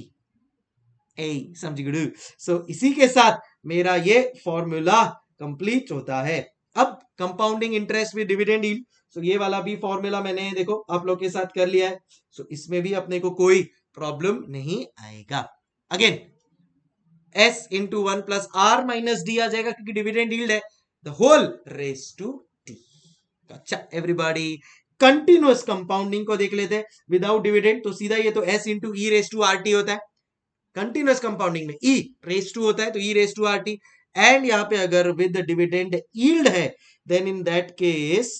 ए समझ गुड सो इसी के साथ मेरा ये फॉर्मूला कंप्लीट होता है अब compounding interest with dividend yield so ये वाला भी फॉर्मूला मैंने देखो आप लोग के साथ कर लिया है सो so, इसमें भी अपने को कोई प्रॉब्लम नहीं आएगा again S into one plus R minus D आ जाएगा क्योंकि डिविडेंड यील्ड है the whole raise to T अच्छा एवरीबॉडी कंटिन्यूस कंपाउंडिंग को देख लेते हैं विदाउट डिविडेंड तो सीधा ये तो S into E raise to R T होता है कंटिन्यूस कंपाउंडिंग में ई रेस टू होता है तो ई raise to R T and यहां पे अगर विद डिविडेंड ईल्ड है then in that case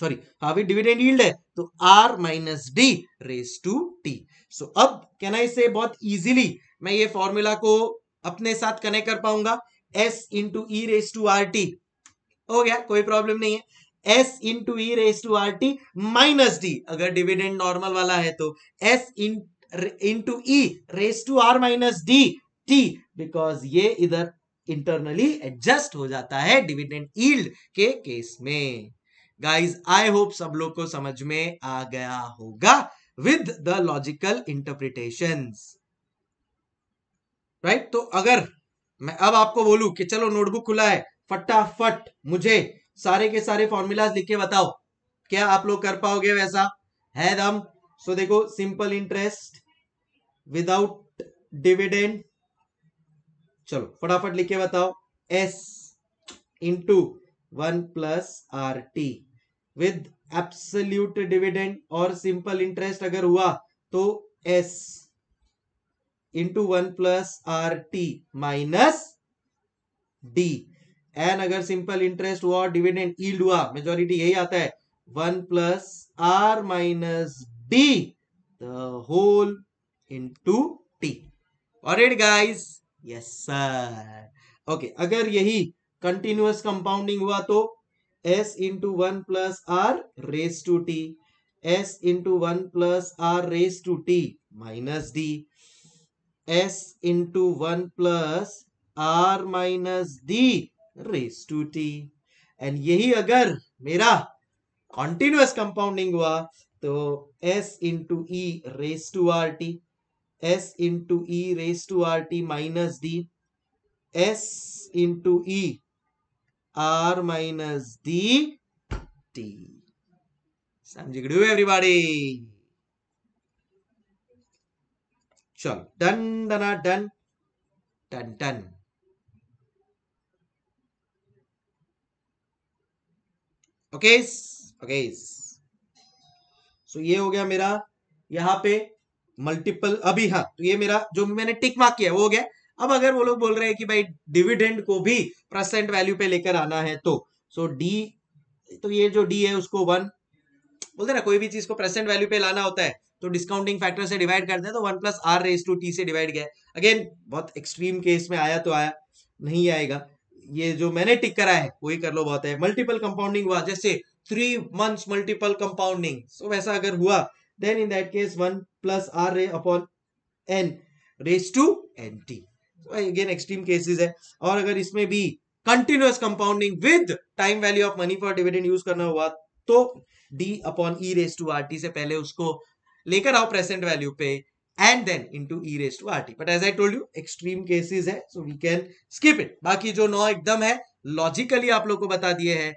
sorry हाँ भी डिविडेंड यील्ड है तो R minus D raise to T so अब कैन आई से बहुत इजीली मैं ये फॉर्मूला को अपने साथ कनेक्ट कर पाऊंगा S into E raise to R T हो गया कोई प्रॉब्लम नहीं है S into E raise to R T minus D अगर डिविडेंड नॉर्मल वाला है तो S in into E raise to R minus D T because ये इधर इंटरनली एडजस्ट हो जाता है डिविडेंड ईल्ड के केस में गाइज आई होप सब लोग को समझ में आ गया होगा with the logical interpretations right तो अगर मैं अब आपको बोलू कि चलो नोटबुक खुला है फटाफट मुझे सारे के सारे फॉर्मूलाज लिख के बताओ क्या आप लोग कर पाओगे वैसा है दम सो देखो सिंपल इंटरेस्ट विदाउट डिविडेंड चलो फटाफट लिख के बताओ S into one plus R T with absolute dividend और सिंपल इंटरेस्ट अगर हुआ तो S into one plus R T minus D and अगर सिंपल इंटरेस्ट हुआ डिविडेंड ईल्ड हुआ मेजोरिटी यही आता है one plus R minus D the whole into T और it guys yes sir okay अगर यही कंटिन्यूस कंपाउंडिंग हुआ तो S into one plus R raise to T S into one plus R raise to T minus D S into one plus R minus D raise to T and यही अगर मेरा continuous compounding हुआ तो S into E raise to R T S into E raise to R T minus D S into E R minus D T समझ गए everybody चलो done done done done done okay okay so ये हो गया मेरा यहां पे multiple अभी हाँ तो ये मेरा जो मैंने टिक मार्क किया वो हो गया अब अगर वो लोग बोल रहे हैं कि भाई डिविडेंड को भी प्रेसेंट वैल्यू पे लेकर आना है तो सो so डी तो ये जो डी है उसको वन बोलते ना कोई भी चीज को प्रेसेंट वैल्यू पे लाना होता है तो डिस्काउंटिंग फैक्टर से डिवाइड करते हैं तो one plus R raise to T से डिवाइड गया अगेन बहुत एक्सट्रीम केस में आया तो आया नहीं आएगा ये जो मैंने टिक करा है वही कर लो बहुत है मल्टीपल कंपाउंडिंग हुआ जैसे three months multiple compounding so वैसा अगर हुआ then in that case one plus R रे upon N raise to N T again extreme cases है और अगर इसमें भी continuous compounding with time value of money for dividend use करना हुआ तो D upon E raise to R T से पहले उसको लेकर आओ प्रेजेंट वैल्यू पे and then into raise to R T but as I told you extreme cases है so we can skip it बाकी जो नौ एकदम है लॉजिकली आप लोग को बता दिए है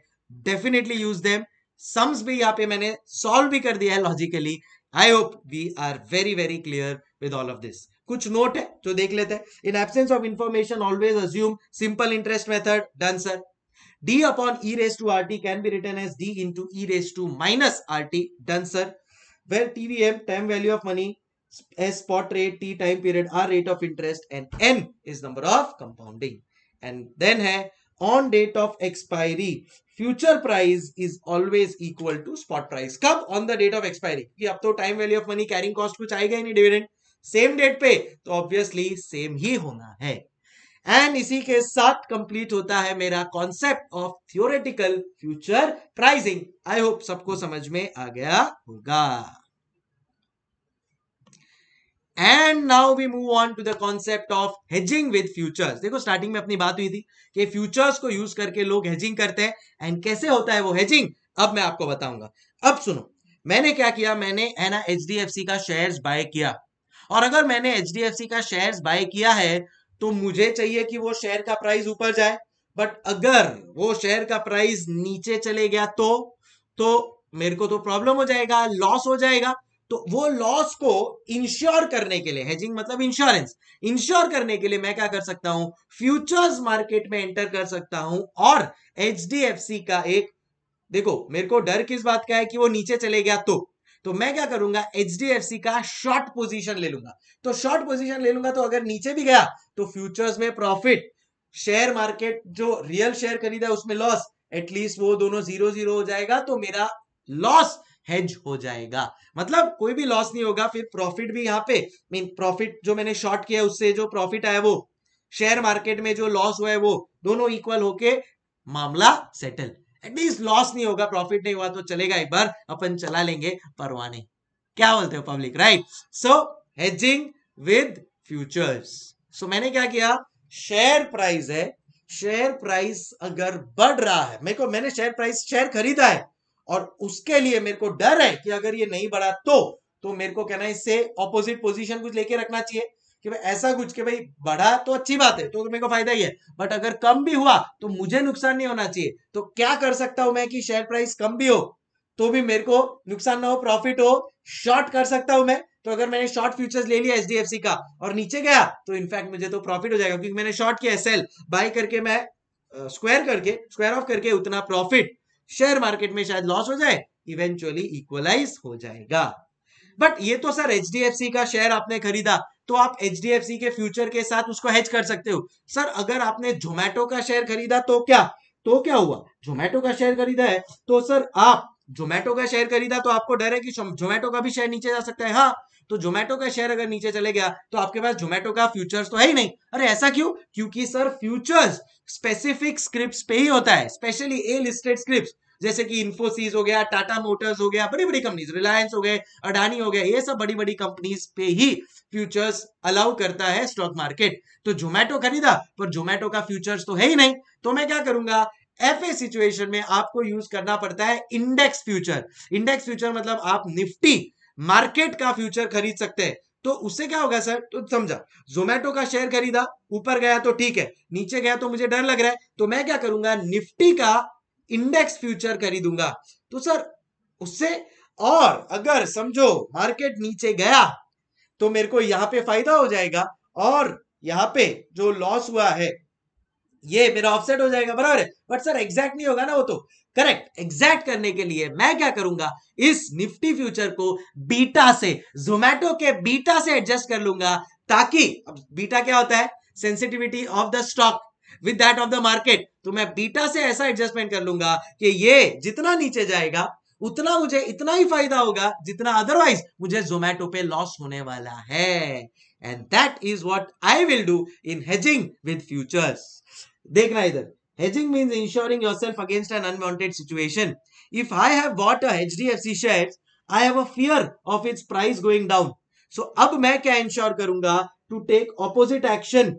डेफिनेटली यूज देम सम्स भी यहाँ पे मैंने सॉल्व भी कर दिया है logically I hope we are very very clear with all of this कुछ नोट है जो देख लेते हैं in absence of information always assume simple interest method done sir D raise to R T can be written as D into E raise to minus R T done sir where TVM, time value of money, as spot rate, T time period, R rate of interest and N is number of compounding. And then है on date of expiry, future price is always equal to spot price कब on the date of expiry कि अब तो time value of money carrying cost कुछ आएगा ही नहीं dividend same date पे तो obviously same ही होना है एंड इसी के साथ कंप्लीट होता है मेरा concept of theoretical future pricing I hope सबको समझ में आ गया होगा and now we move on to the concept of hedging with futures देखो स्टार्टिंग में अपनी बात हुई थी कि फ्यूचर्स को यूज करके लोग हेजिंग करते हैं एंड कैसे होता है वो हेजिंग अब मैं आपको बताऊंगा अब सुनो मैंने क्या किया मैंने है ना एच का शेयर्स बाय किया और अगर मैंने एच का शेयर्स बाय किया है तो मुझे चाहिए कि वो शेयर का प्राइस ऊपर जाए बट अगर वो शेयर का प्राइस नीचे चले गया तो तो मेरे को तो प्रॉब्लम हो जाएगा लॉस हो जाएगा तो वो लॉस को इंश्योर करने के लिए हेजिंग मतलब इंश्योरेंस इंश्योर करने के लिए मैं क्या कर सकता हूं फ्यूचर्स मार्केट में एंटर कर सकता हूं और एच का एक देखो मेरे को डर किस बात का है कि वो नीचे चले गया तो तो मैं क्या करूंगा एच का शॉर्ट पोजीशन ले लूंगा तो शॉर्ट पोजीशन ले लूंगा तो अगर नीचे भी गया तो फ्यूचर्स में प्रॉफिट शेयर मार्केट जो रियल शेयर खरीदा उसमें लॉस एटलीस्ट वो दोनों जीरो जीरो हो जाएगा तो मेरा लॉस हेज हो जाएगा मतलब कोई भी लॉस नहीं होगा फिर प्रॉफिट भी यहाँ पे मीन प्रॉफिट जो मैंने शॉर्ट किया उससे जो प्रॉफिट आया वो शेयर मार्केट में जो लॉस हुआ है वो दोनों इक्वल होके मामला सेटल एटलीस्ट लॉस नहीं होगा प्रॉफिट नहीं हुआ तो चलेगा एक बार अपन चला लेंगे परवा नहीं क्या बोलते हो public right so hedging with futures so मैंने क्या किया शेयर प्राइस है शेयर प्राइस अगर बढ़ रहा है मेरे को मैंने शेयर प्राइस शेयर खरीदा है और उसके लिए मेरे को डर है कि अगर ये नहीं बढ़ा तो तो मेरे को कहना इससे ऑपोजिट पोजीशन कुछ लेके रखना चाहिए कि भाई ऐसा कुछ कि भाई बढ़ा तो अच्छी बात है तो, मेरे को फायदा ही है बट अगर कम भी हुआ तो मुझे नुकसान नहीं होना चाहिए तो क्या कर सकता हूं मैं कि शेयर प्राइस कम भी हो तो भी मेरे को नुकसान ना हो प्रॉफिट हो शॉर्ट कर सकता हूं मैं तो अगर मैंने शॉर्ट फ्यूचर्स ले लिया एच का और नीचे गया तो इनफैक्ट मुझे तो प्रॉफिट हो जाएगा क्योंकि मैंने शॉर्ट किया एस बाय करके मैं स्क्वायर uh, करके स्क्वायर ऑफ करके उतना प्रॉफिट शेयर मार्केट में शायद लॉस हो जाए इवेंचुअली इक्वलाइज हो जाएगा बट ये तो सर एच का शेयर आपने खरीदा तो आप एच डी एफ सी के फ्यूचर के साथ उसको हेज कर सकते हो सर अगर आपने जोमेटो का शेयर खरीदा तो क्या तो क्या हुआ जोमेटो का शेयर खरीदा है तो सर आप जोमेटो का शेयर खरीदा तो आपको डर है कि जोमेटो का भी शेयर नीचे जा सकता है हाँ तो जोमेटो का शेयर अगर नीचे चले गया तो आपके पास जोमेटो का फ्यूचर्स तो है ही नहीं अरे ऐसा क्यों क्योंकि सर फ्यूचर्स स्पेसिफिक स्क्रिप्ट पे ही होता है स्पेशली ए लिस्टेड स्क्रिप्ट जैसे कि इन्फोसिस हो गया टाटा मोटर्स हो गया बड़ी बड़ी कंपनीज रिलायंस हो गए अडानी हो गया ये सब बड़ी बड़ी कंपनीज पे ही फ्यूचर्स अलाउ करता है स्टॉक मार्केट तो जोमेटो खरीदा पर जोमेटो का फ्यूचर्स तो है ही नहीं तो मैं क्या करूंगा एफए सिचुएशन में आपको यूज करना पड़ता है इंडेक्स फ्यूचर इंडेक्स फ्यूचर मतलब आप निफ्टी मार्केट का फ्यूचर खरीद सकते हैं तो उससे क्या होगा सर तो समझा जोमेटो का शेयर खरीदा ऊपर गया तो ठीक है नीचे गया तो मुझे डर लग रहा है तो मैं क्या करूंगा निफ्टी का इंडेक्स फ्यूचर खरीदूंगा तो सर उससे और अगर समझो मार्केट नीचे गया तो मेरे को यहां पे फायदा हो जाएगा और यहां पे जो लॉस हुआ है ये मेरा ऑफसेट हो जाएगा बराबर है बट सर एग्जैक्ट नहीं होगा ना वो तो करेक्ट एग्जैक्ट करने के लिए मैं क्या करूंगा इस निफ्टी फ्यूचर को बीटा से जोमैटो के बीटा से एडजस्ट कर लूंगा ताकि अब बीटा क्या होता है sensitivity of the stock with that of the market तो मैं बीटा से ऐसा एडजस्टमेंट कर लूंगा कि ये जितना नीचे जाएगा उतना मुझे इतना ही फायदा होगा जितना अदरवाइज मुझे जोमैटो पे लॉस होने वाला है and that is what I will do in hedging with futures देखना इधर yourself against an unwanted situation if I have what H D F C share I have a fear of its price going down so अब मैं क्या insure करूंगा to take opposite action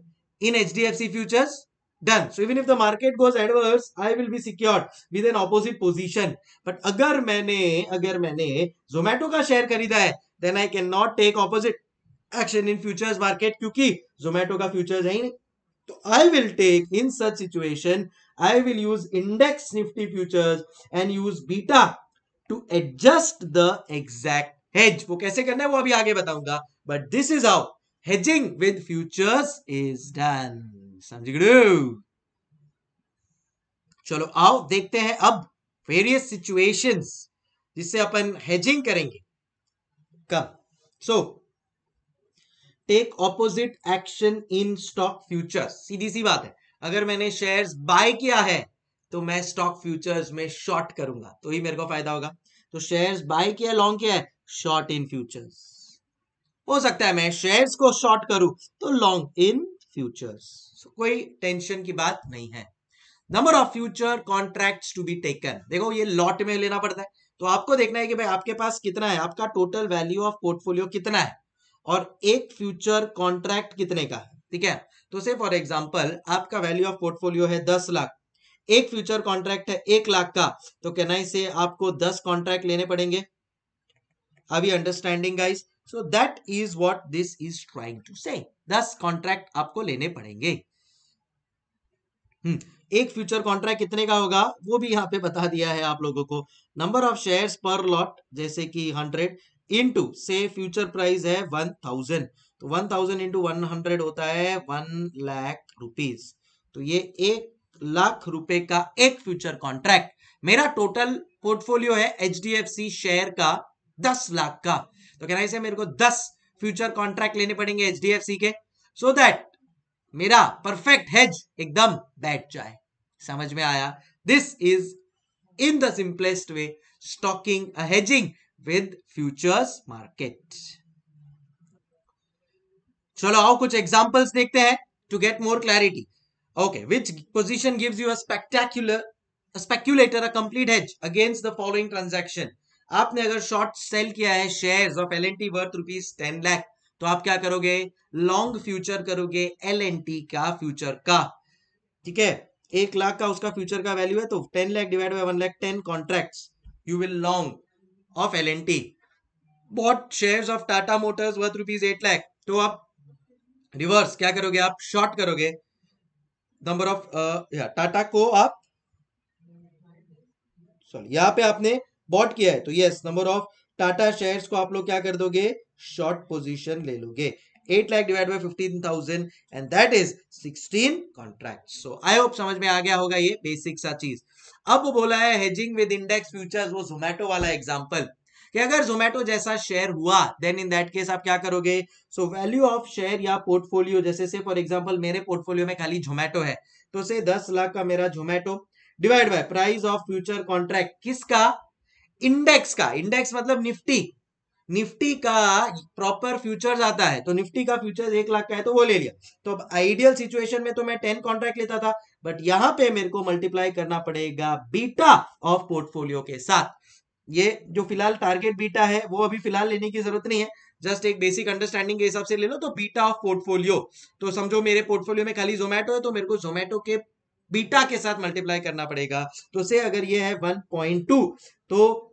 in H D F C futures done so even if the market goes adverse I will be secure with N opposite position but अगर मैंने अगर मैंने जोमेटो का share खरीदा है then I can not take opposite action in futures market क्योंकि जोमेटो का futures है ही नहीं तो I will take in such situation I will use index Nifty futures and use beta to adjust the exact hedge वो कैसे करना है वो अभी आगे बताऊंगा but this is how hedging with futures is done समझ गए चलो आओ देखते हैं अब वेरियस सिचुएशंस जिससे अपन हेजिंग करेंगे कब so take opposite action in stock futures सीधी सी बात है अगर मैंने शेयर्स बाय किया है तो मैं स्टॉक फ्यूचर्स में शॉर्ट करूंगा तो ही मेरे को फायदा होगा तो शेयर्स बाय किया लॉन्ग किया है शॉर्ट इन फ्यूचर्स हो सकता है मैं शेयर्स को शॉर्ट करूं तो लॉन्ग इन फ्यूचर्स so, कोई टेंशन की बात नहीं है number of future contracts to be taken देखो ये लॉट में लेना पड़ता है तो आपको देखना है कि भाई आपके पास कितना है आपका टोटल वैल्यू ऑफ पोर्टफोलियो कितना है और एक फ्यूचर कॉन्ट्रैक्ट कितने का है ठीक है तो से फॉर एग्जाम्पल आपका वैल्यू ऑफ पोर्टफोलियो है दस लाख एक फ्यूचर कॉन्ट्रैक्ट है एक लाख का तो कहना से आपको दस कॉन्ट्रैक्ट लेने पड़ेंगे अभी understanding guys so that is what this is trying to say दस कॉन्ट्रैक्ट आपको लेने पड़ेंगे हम्म, एक फ्यूचर कॉन्ट्रैक्ट कितने का होगा वो भी यहाँ पे बता दिया है आप लोगों को number of shares per lot जैसे कि hundred into say future price है वन थाउजेंड तो one thousand into one hundred होता है वन लाख रुपीज तो ये एक लाख रुपए का एक फ्यूचर कॉन्ट्रैक्ट मेरा टोटल पोर्टफोलियो है एच शेयर का दस लाख का तो कहना इसे मेरे को दस फ्यूचर कॉन्ट्रैक्ट लेने पड़ेंगे एच डी एफ सी के सो दैट मेरा परफेक्ट हेज एकदम बैठ जाए समझ में आया this is in the simplest way stocking a hedging with futures market चलो आओ कुछ एग्जांपल्स देखते हैं to get more clarity okay which position gives you a spectacular speculator a complete hedge against the following transaction आपने अगर short sell किया है shares of L T worth rupees ten lakh तो आप क्या करोगे लॉन्ग फ्यूचर करोगे एल एन टी का फ्यूचर का ठीक है एक लाख का उसका फ्यूचर का वैल्यू है तो ten lakh divide by one lakh ten contract you will long of L N T bought share of Tata Motors worth rupees eight lakh तो आप रिवर्स क्या करोगे आप शॉर्ट करोगे नंबर ऑफ टाटा को आप सॉरी यहां पे आपने बॉट किया है तो yes number of Tata shares को आप लोग क्या कर दोगे शॉर्ट पोजीशन ले लोगे 8 lakh divide by 15,000 and that is 16 contract so I hope समझ में आ गया होगा ये बेसिक सा चीज अब वो बोला है हेजिंग विद इंडेक्स फ्यूचर्स वो जोमेटो वाला एग्जाम्पल कि अगर जोमेटो जैसा शेयर हुआ देन इन दैट केस आप क्या करोगे सो वैल्यू ऑफ शेयर या पोर्टफोलियो जैसे से फॉर एग्जाम्पल मेरे पोर्टफोलियो में खाली जोमेटो है तो से दस लाख का मेरा Zomato divide by price of future contract किसका इंडेक्स का इंडेक्स मतलब निफ्टी निफ्टी का प्रॉपर फ्यूचर्स आता है तो निफ्टी का फ्यूचर्स एक लाख का है तो वो ले लिया तो अब आइडियल सिचुएशन में तो मैं टेन कॉन्ट्रैक्ट लेता था बट यहां पे मेरे को मल्टीप्लाई करना पड़ेगा बीटा ऑफ पोर्टफोलियो के साथ ये जो फिलहाल टारगेट बीटा है वो अभी फिलहाल लेने की जरूरत नहीं है जस्ट एक बेसिक अंडरस्टैंडिंग के हिसाब से ले लो तो बीटा ऑफ पोर्टफोलियो तो समझो मेरे पोर्टफोलियो में खाली जोमेटो है तो मेरे को जोमेटो के बीटा के साथ मल्टीप्लाई करना पड़ेगा तो से अगर ये है 1.2 तो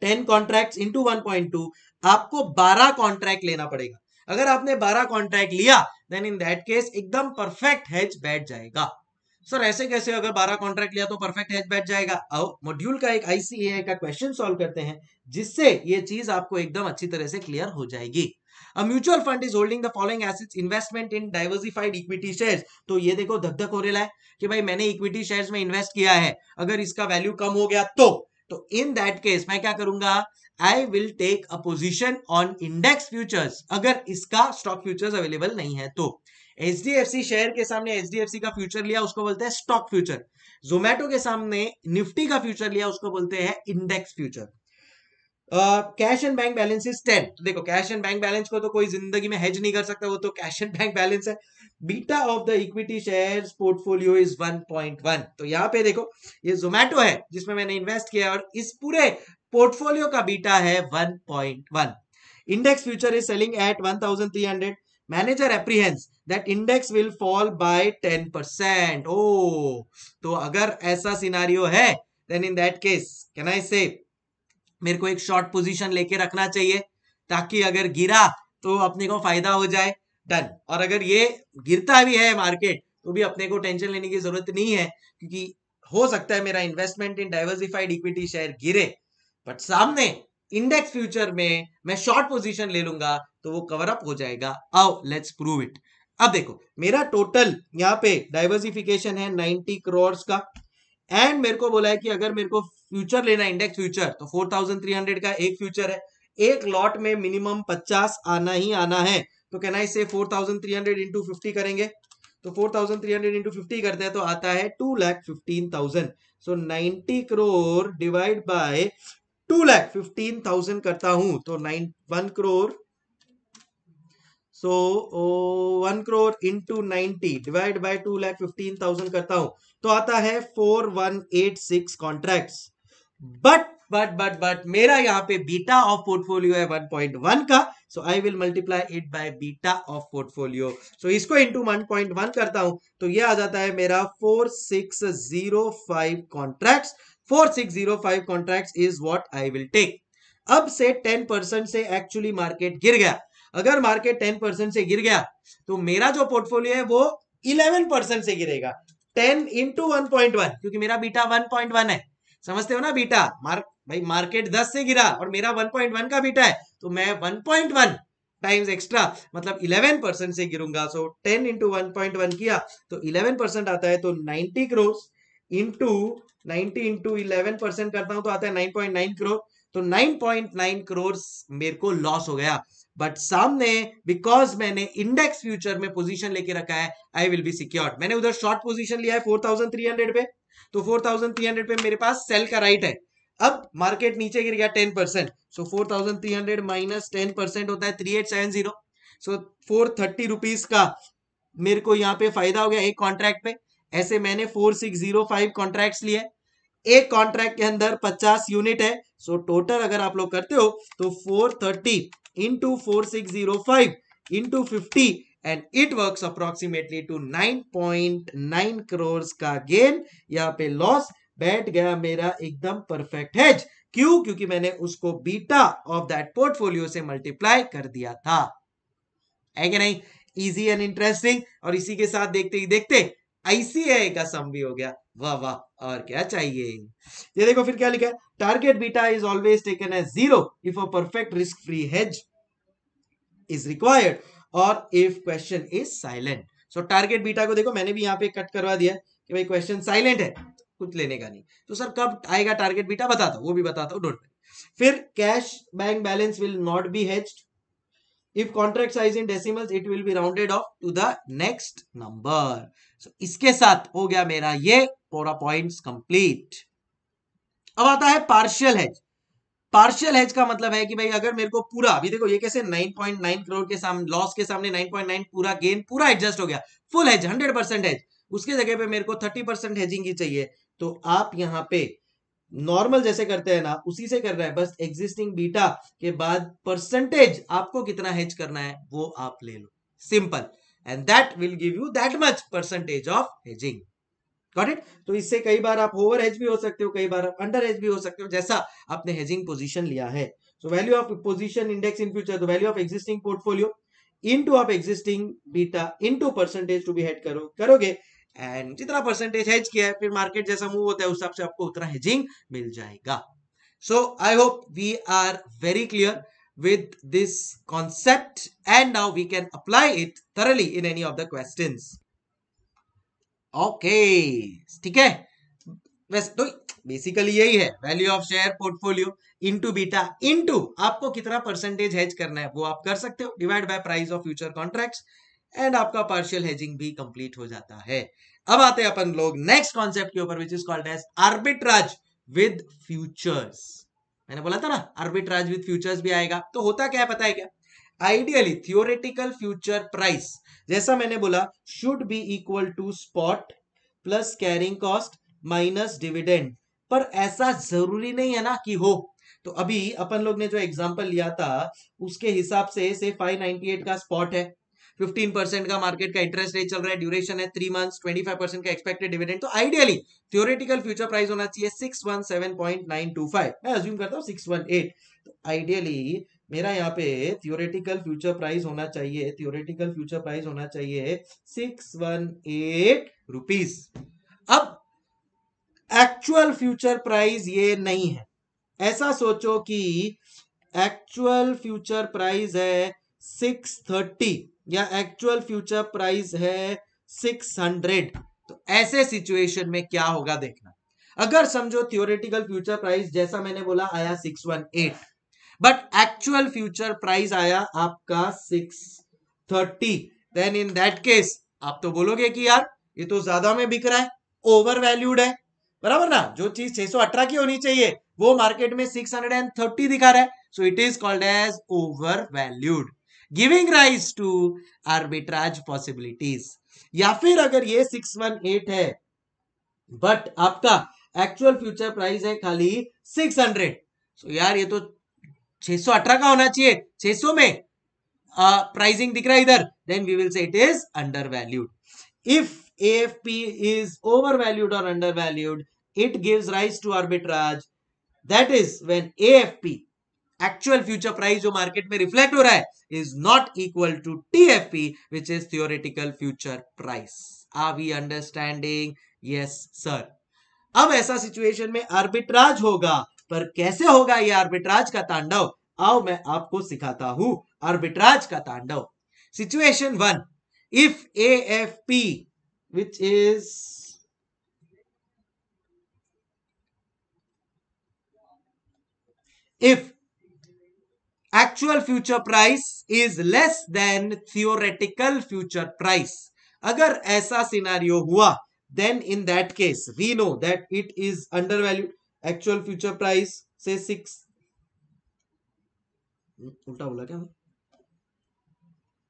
ten contract into one point two आपको बारह कॉन्ट्रैक्ट लेना पड़ेगा अगर आपने बारह कॉन्ट्रैक्ट लिया देन इन दैट केस एकदम परफेक्ट हेज बैठ जाएगा सर ऐसे कैसे अगर बारह कॉन्ट्रैक्ट लिया तो परफेक्ट हेज बैठ जाएगा आओ मॉड्यूल का एक आईसीए का क्वेश्चन सॉल्व करते हैं जिससे ये चीज आपको एकदम अच्छी तरह से क्लियर हो जाएगी A mutual fund is holding the following assets investment in diversified equity shares. तो ये देखो धक धक हो रहा है कि भाई मैंने इक्विटी शेयर्स में इन्वेस्ट किया है अगर इसका वैल्यू कम हो गया तो तो इन दैट केस मैं क्या करूंगा I will take a position on index futures अगर इसका स्टॉक फ्यूचर्स अवेलेबल नहीं है तो डी एफ सी शेयर के सामने एच डी एफ सी का फ्यूचर लिया उसको बोलते हैं स्टॉक फ्यूचर जोमैटो के सामने निफ्टी का फ्यूचर लिया उसको बोलते हैं index future cash and bank balance is ten देखो कैश एंड बैंक बैलेंस को तो कोई जिंदगी में हेज नहीं कर सकता वो तो कैश एंड बैंक बैलेंस है beta of the equity share portfolio is 1.1 तो यहां पे देखो ये जोमैटो है जिसमें मैंने इन्वेस्ट किया और इस पूरे पोर्टफोलियो का बीटा है 1.1 index future is selling at 1300 manager apprehends that index will fall by 10 percent ओ तो अगर ऐसा सिनारियो है then in that case can I say मेरे को एक शॉर्ट पोजिशन लेके रखना चाहिए ताकि अगर गिरा तो अपने को फायदा हो जाए डन और अगर ये गिरता भी है मार्केट तो भी अपने को टेंशन लेने की जरूरत नहीं है क्योंकि हो सकता है मेरा investment in diversified equity share गिरे बट सामने इंडेक्स फ्यूचर में मैं शॉर्ट पोजीशन ले लूंगा तो वो कवर अप हो जाएगा आओ लेट्स प्रूव इट अब देखो मेरा टोटल यहाँ पे डाइवर्सिफिकेशन है 90 करोड़ का एंड मेरे को बोला है कि अगर मेरे को फ्यूचर लेना इंडेक्स फ्यूचर तो 4300 का एक फ्यूचर है एक लॉट में मिनिमम 50 आना ही आना है तो can I say four thousand three hundred into fifty करेंगे तो four thousand three hundred into fifty करते हैं तो आता है two lakh fifteen thousand so ninety crore divide by two lakh fifteen thousand करता हूं तो nine one crore so one crore into ninety divide by two lakh fifteen thousand करता हूं तो आता है four one eight six contract but but but but मेरा यहाँ पे बीटा ऑफ पोर्टफोलियो है 1.1 का so I will multiply it by beta of portfolio so इसको इनटू 1.1 करता हूं तो ये आ जाता है मेरा 4605 contracts 4605 contracts is what I will take अब से 10% से एक्चुअली मार्केट गिर गया अगर मार्केट 10% से गिर गया तो मेरा जो पोर्टफोलियो है वो 11% से गिरेगा 10 इंटू वन क्योंकि मेरा बीटा 1.1 है समझते हो ना बीटा मार्क भाई मार्केट दस से गिरा और मेरा वन पॉइंट वन का बीटा है तो मैं one point one times extra मतलब 11 परसेंट से गिरूंगा सो so 10 इंटू वन किया तो 11 परसेंट आता है तो 90 crores into ninety into eleven percent करता हूं तो आता है नाइन करोड़ तो 9.9 करोड़ मेरे को लॉस हो गया बट सामने बिकॉज मैंने इंडेक्स फ्यूचर में पोजीशन लेके रखा है आई विल बी सिक्योर्ड मैंने उधर शॉर्ट पोजीशन लिया है 4300 पे तो 4300 पे मेरे पास सेल का राइट है अब मार्केट नीचे गिर गया ten percent so four thousand three hundred minus ten percent होता है three eight seven zero so four thirty rupees का मेरे को यहाँ पे फायदा हो गया एक कॉन्ट्रैक्ट पे ऐसे मैंने four six zero five contract लिए एक कॉन्ट्रैक्ट के अंदर पचास यूनिट है सो so, टोटल अगर आप लोग करते हो तो four thirty into four six zero five into fifty and it works approximately to nine point nine crores का गेन यहाँ पे लॉस बैठ गया मेरा एकदम परफेक्ट हेज क्यों क्योंकि मैंने उसको बीटा ऑफ दैट पोर्टफोलियो से मल्टीप्लाई कर दिया था है कि नहीं इजी एंड इंटरेस्टिंग और इसी के साथ देखते ही देखते आईसीआई का सम भी हो गया वाह वाह और क्या चाहिए ये देखो फिर क्या लिखा है target beta is always taken as zero if a perfect risk free hedge is required और if question is silent so target beta को देखो मैंने भी यहां पे कट करवा दिया कि भाई क्वेश्चन साइलेंट है कुछ लेने का नहीं तो सर कब आएगा टारगेट बीटा बताता हूँ वो भी बताता हूँ फिर cash bank balance will not be hedged if contract size in decimals it will be rounded off to the next number इसके साथ हो गया मेरा ये पूरा पॉइंट्स कंप्लीट अब आता है पार्शियल हेज पार्शियल हेज का मतलब है कि भाई अगर मेरे को पूरा अभी देखो ये कैसे 9.9 करोड़ के सामने लॉस के सामने 9.9 पूरा गेन पूरा एडजस्ट हो गया फुल हेज 100 परसेंट हेज उसके जगह पे मेरे को 30 परसेंट हेजिंग ही चाहिए तो आप यहाँ पे नॉर्मल जैसे करते हैं ना उसी से कर रहे हैं बस एग्जिस्टिंग बीटा के बाद परसेंटेज आपको कितना हेज करना है वो आप ले लो simple and that will give you that much percentage of hedging got it तो इससे कई बार आप ओवर हेज भी हो सकते हो कई बार आप अंडर हेज भी हो सकते हो जैसा आपने हेजिंग पोजीशन लिया है so value of position index in future तो value of existing portfolio into of existing beta into percentage to be हेड करो करोगे एंड जितना परसेंटेज हेज किया है फिर मार्केट जैसा मूव होता है उस हिसाब से आपको उतना हेजिंग मिल जाएगा so I hope we are very clear with this concept and now we can apply it thoroughly in any of the question okay ठीक है वैसे तो बेसिकली यही है value of share portfolio into beta into आपको कितना percentage hedge करना है वो आप कर सकते हो divide by price of future contracts and आपका पार्शियल हेजिंग भी कंप्लीट हो जाता है अब आते हैं अपन लोग नेक्स्ट कॉन्सेप्ट के ऊपर which is called as arbitrage with futures मैंने बोला था ना आर्बिट्राज विद फ्यूचर्स भी आएगा तो होता क्या है पता है क्या आइडियली थियोरेटिकल फ्यूचर प्राइस जैसा मैंने बोला should be equal to spot plus carrying cost minus dividend पर ऐसा जरूरी नहीं है ना कि हो तो अभी अपन लोग ने जो एग्जांपल लिया था उसके हिसाब से से 598 का स्पॉट है फिफ्टीन परसेंट का मार्केट का इंटरेस्ट रेट चल रहा है ड्यूरेशन है three months twenty five percent का एक्सपेक्टेड डिविडेंड तो आइडियली थियोरेटिकल फ्यूचर प्राइस होना चाहिए six one seven point nine two five मैं अज्यूम करता हूँ सिक्स वन एट तो आइडियली मेरा यहाँ पे थियोरेटिकल फ्यूचर प्राइस होना चाहिए थियोरेटिकल फ्यूचर प्राइस होना चाहिए सिक्स वन एट रुपीज अब एक्चुअल फ्यूचर प्राइस ये नहीं है ऐसा सोचो कि एक्चुअल फ्यूचर प्राइस है सिक्स थर्टी या एक्चुअल फ्यूचर प्राइस है 600 तो ऐसे सिचुएशन में क्या होगा देखना अगर समझो थियोरेटिकल फ्यूचर प्राइस जैसा मैंने बोला आया 618 बट एक्चुअल फ्यूचर प्राइस आया आपका 630 देन इन दैट केस आप तो बोलोगे कि यार ये तो ज्यादा में बिक रहा है ओवर वैल्यूड है बराबर ना जो चीज अठारह की होनी चाहिए वो मार्केट में 630 दिखा रहा है so it is called as over valued giving rise to arbitrage possibilities या फिर अगर ये सिक्स वन एट है बट आपका एक्चुअल फ्यूचर प्राइस है खाली हंड्रेड सो यार ये तो सौ अठारह का होना चाहिए सौ में प्राइसिंग uh, दिख रहा है इधर then we will say it is under valued if F P is over valued और under valued it rise to arbitrage that is when A F P actual future price जो market में reflect हो रहा है is not equal to T F P which is theoretical future price are we understanding yes sir अब ऐसा situation में arbitrage होगा पर कैसे होगा ये आर्बिट्राज का तांडव आओ मैं आपको सिखाता हूं आर्बिट्राज का तांडव situation one if A F P which is if actual future price is less than theoretical future price. Agar aisa scenario hua, then in that case, we know that it is undervalued. Actual future price, say 6.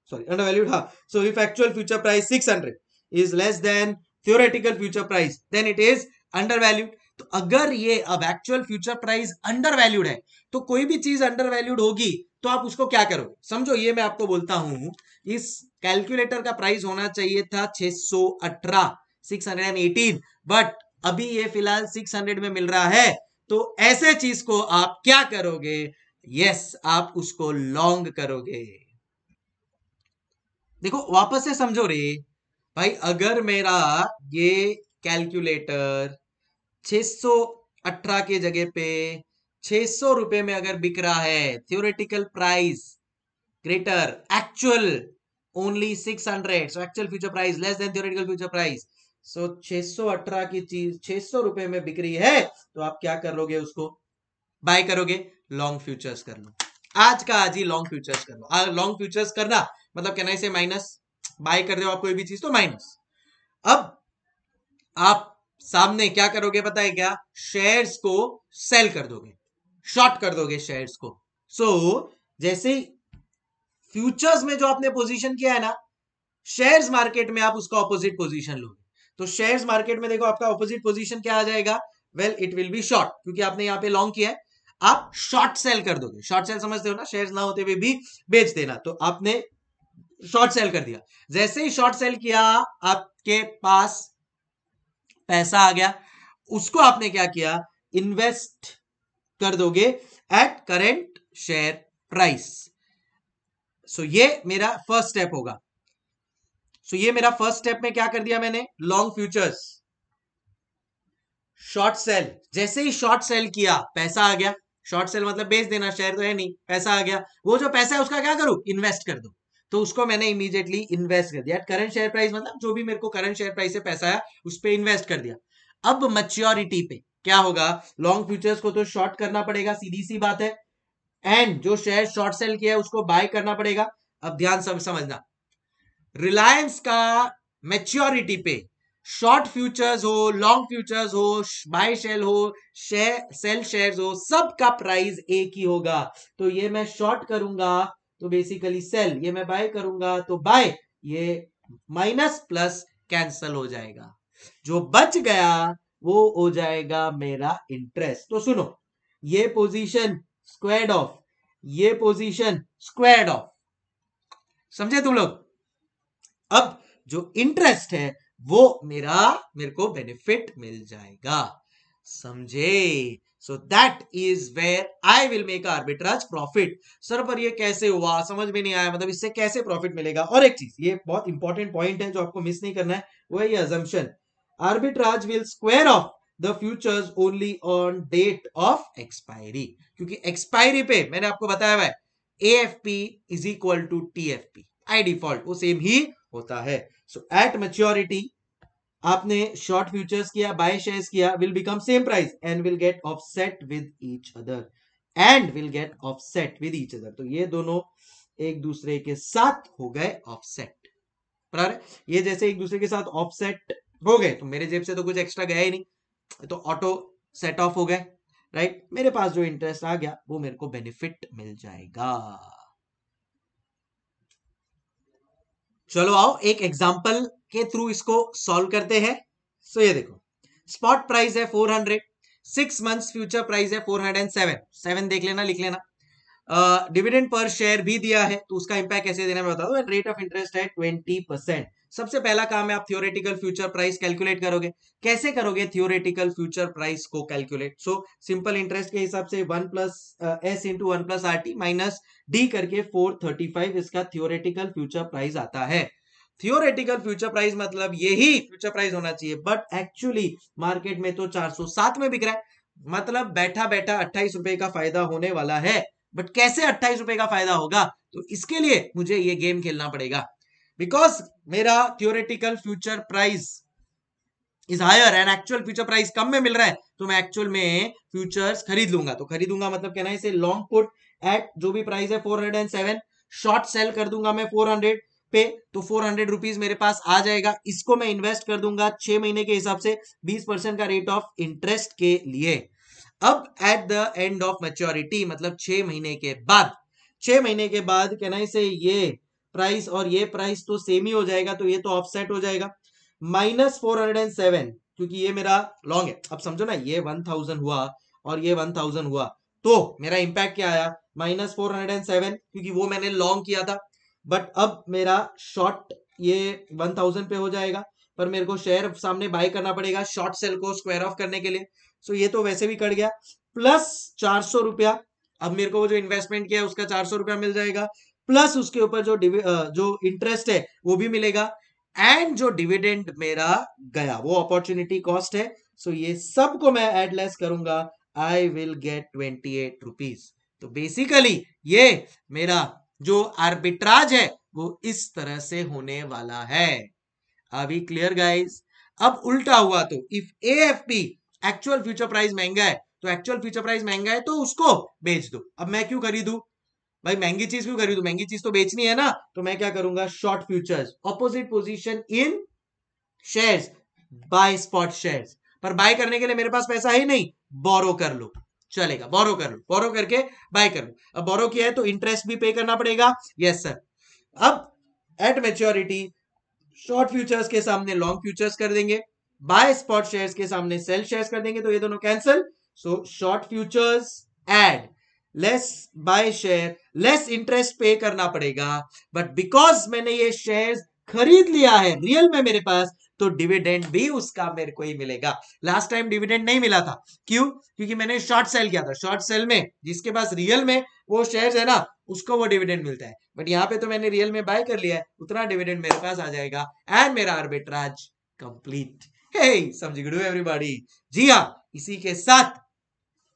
Sorry, undervalued. So, if actual future price 600 is less than theoretical future price, then it is undervalued. तो अगर ये अब actual future price under valued है तो कोई भी चीज under valued होगी तो आप उसको क्या करोगे समझो ये मैं आपको बोलता हूं इस कैलकुलेटर का प्राइस होना चाहिए था 618 618 बट अभी ये फिलहाल 600 में मिल रहा है तो ऐसे चीज को आप क्या करोगे यस आप उसको लॉन्ग करोगे देखो वापस से समझो रे भाई अगर मेरा ये कैलकुलेटर 618 के जगह पे 600 रुपए में अगर बिक रहा है theoretical price greater actual only 600 so actual future price less than theoretical future price so 618 की चीज 600 रुपए में बिक रही है तो आप क्या कर लोगे उसको बाय करोगे लॉन्ग फ्यूचर्स कर लो आज का आज ही लॉन्ग फ्यूचर्स कर लो लॉन्ग फ्यूचर्स करना मतलब कहना इसे माइनस बाय कर दो आप कोई भी चीज तो माइनस अब आप सामने क्या करोगे पता है क्या शेयर्स को सेल कर दोगे शॉर्ट कर दोगे शेयर्स को सो so, जैसे फ्यूचर्स में जो आपने पोजीशन किया है ना शेयर्स मार्केट में आप उसका ऑपोजिट पोजीशन लोगे तो शेयर्स मार्केट में देखो आपका ऑपोजिट पोजीशन क्या आ जाएगा well it will be short क्योंकि आपने यहां पे लॉन्ग किया है आप शॉर्ट सेल कर दोगे शॉर्ट सेल समझते हो ना शेयर्स ना होते हुए भी बेच देना तो आपने शॉर्ट सेल कर दिया जैसे ही शॉर्ट सेल किया आपके पास पैसा आ गया उसको आपने क्या किया इन्वेस्ट कर दोगे at current share price so ये मेरा फर्स्ट स्टेप होगा सो so ये मेरा फर्स्ट स्टेप में क्या कर दिया मैंने लॉन्ग फ्यूचर्स शॉर्ट सेल जैसे ही शॉर्ट सेल किया पैसा आ गया शॉर्ट सेल मतलब बेच देना शेयर तो है नहीं पैसा आ गया वो जो पैसा है उसका क्या करूं इन्वेस्ट कर दो तो उसको मैंने इमीडिएटली इन्वेस्ट कर दिया करंट शेयर प्राइस मतलब जो भी मेरे को करंट शेयर प्राइस से पैसा आया उस पर इन्वेस्ट कर दिया अब मच्योरिटी पे क्या होगा लॉन्ग फ्यूचर्स को तो शॉर्ट करना पड़ेगा सीधी सी बात है एंड जो शेयर शॉर्ट सेल किया है उसको बाय करना पड़ेगा अब ध्यान सब समझना रिलायंस का मेच्योरिटी पे शॉर्ट फ्यूचर्स हो लॉन्ग फ्यूचर्स हो बाय शेल हो शेयर सेल शेयर्स हो सब का प्राइस एक ही होगा तो ये मैं शॉर्ट करूंगा तो बेसिकली सेल ये मैं बाय करूंगा तो बाय ये माइनस प्लस कैंसल हो जाएगा जो बच गया वो हो जाएगा मेरा इंटरेस्ट तो सुनो ये पोजीशन स्क्वाड ऑफ ये पोजीशन स्क्वेड ऑफ समझे तुम लोग अब जो इंटरेस्ट है वो मेरा मेरे को बेनिफिट मिल जाएगा समझे so that is where I will make arbitrage profit sir पर ये कैसे हुआ समझ में नहीं आया मतलब इससे कैसे प्रॉफिट मिलेगा और एक चीज ये बहुत इंपॉर्टेंट पॉइंट है जो आपको मिस नहीं करना है वो है ये assumption arbitrage will square off the futures only on date of expiry क्योंकि एक्सपायरी पे मैंने आपको बताया हुआ है A F P is equal to T F P I default वो सेम ही होता है सो एट मच्योरिटी आपने शॉर्ट फ्यूचर्स किया बाय शेयर्स किया will become same price and will get offset with each other and will get offset with each other तो ये दोनों एक दूसरे के साथ हो गए ऑफसेट बराबर ये जैसे एक दूसरे के साथ ऑफसेट हो गए तो मेरे जेब से तो कुछ एक्स्ट्रा गया ही नहीं तो ऑटो सेट ऑफ हो गए राइट मेरे पास जो इंटरेस्ट आ गया वो मेरे को बेनिफिट मिल जाएगा चलो आओ एक एग्जाम्पल के थ्रू इसको सॉल्व करते हैं सो ये देखो स्पॉट प्राइस है four hundred six month future price है four hundred and seven seven देख लेना लिख लेना डिविडेंड पर शेयर भी दिया है तो उसका इंपैक्ट कैसे देना मैं बता दो रेट ऑफ इंटरेस्ट है ट्वेंटी परसेंट सबसे पहला काम है आप थियोरेटिकल फ्यूचर प्राइस कैलकुलेट करोगे कैसे करोगे थियोरेटिकल फ्यूचर प्राइस को कैलकुलेट सो सिंपल इंटरेस्ट के हिसाब से one plus S into one plus R T minus D करके फोर थर्टी फाइव इसका थियोरेटिकल फ्यूचर प्राइस आता है थियोरेटिकल फ्यूचर प्राइस मतलब यही फ्यूचर प्राइस होना चाहिए बट एक्चुअली मार्केट में तो सात में बिक रहा है मतलब बैठा बैठा अट्ठाईस रुपए का फायदा होने वाला है बट कैसे अट्ठाईस रुपए का फायदा होगा तो इसके लिए मुझे ये गेम खेलना पड़ेगा बिकॉज मेरा theoretical future price is higher and actual future price कम में मिल रहा है तो मैं एक्चुअल में फ्यूचर्स खरीद लूंगा तो खरीदूंगा मतलब कहना है इसे लॉन्ग पुट एट जो भी प्राइस है four hundred and seven short sell कर दूंगा मैं फोर हंड्रेड पे तो फोर हंड्रेड रुपीज मेरे पास आ जाएगा इसको मैं इन्वेस्ट कर दूंगा छह महीने के हिसाब से बीस परसेंट का रेट ऑफ इंटरेस्ट के लिए अब at the end of maturity मतलब छह महीने के बाद छह महीने के बाद कहना इसे ये प्राइस और ये प्राइस तो सेम ही हो जाएगा तो ये तो ऑफसेट हो जाएगा minus four hundred and seven क्योंकि ये मेरा लॉन्ग है अब समझो ना ये वन थाउजेंड हुआ और ये वन थाउजेंड हुआ तो मेरा इंपैक्ट क्या आया minus four hundred and seven क्योंकि वो मैंने लॉन्ग किया था बट अब मेरा शॉर्ट ये वन थाउजेंड पे हो जाएगा पर मेरे को शेयर सामने बाय करना पड़ेगा शॉर्ट सेल को स्क्वायर ऑफ करने के लिए सो ये तो वैसे भी कट गया प्लस चार सौ रुपया अब मेरे को वो जो इन्वेस्टमेंट किया उसका चार सौ रुपया मिल जाएगा प्लस उसके ऊपर जो जो इंटरेस्ट है वो भी मिलेगा एंड जो डिविडेंड मेरा गया वो अपॉर्चुनिटी कॉस्ट है सो so ये सब को मैं एडलेस करूंगा I will get twenty eight rupees तो बेसिकली ये मेरा जो आर्बिट्राज है वो इस तरह से होने वाला है अभी क्लियर गाइस अब उल्टा हुआ तो if A F P actual future price महंगा है तो एक्चुअल फ्यूचर प्राइस महंगा है तो उसको बेच दो अब मैं क्यों खरीदू भाई महंगी चीज क्यों खरीदू महंगी चीज तो बेचनी है ना तो मैं क्या करूंगा short futures opposite position in share buy spot share पर बाय करने के लिए मेरे पास पैसा है नहीं बोरो कर लो चलेगा बोरो कर लो बोरो करके बाय कर लो अब बोरो किया है तो इंटरेस्ट भी पे करना पड़ेगा यस सर अब एट मेच्योरिटी शॉर्ट फ्यूचर्स के सामने लॉन्ग फ्यूचर्स कर देंगे बाय स्पॉट शेयर्स के सामने सेल शेयर्स कर देंगे तो ये दोनों cancel so short futures add less buy share less interest pay करना पड़ेगा बट बिकॉज मैंने ये शेयर खरीद लिया है रियल में मेरे पास तो डिविडेंड भी उसका मेरे को ही मिलेगा लास्ट टाइम डिविडेंड नहीं मिला था क्यों क्योंकि मैंने शॉर्ट सेल किया था शॉर्ट सेल में जिसके पास रियल में वो शेयर है ना उसको वो डिविडेंड मिलता है बट यहाँ पे तो मैंने रियल में बाय कर लिया है उतना डिविडेंड मेरे पास आ जाएगा एंड मेरा आर्बिट्राज कंप्लीट है समझ गए एवरीबॉडी जी हाँ इसी के साथ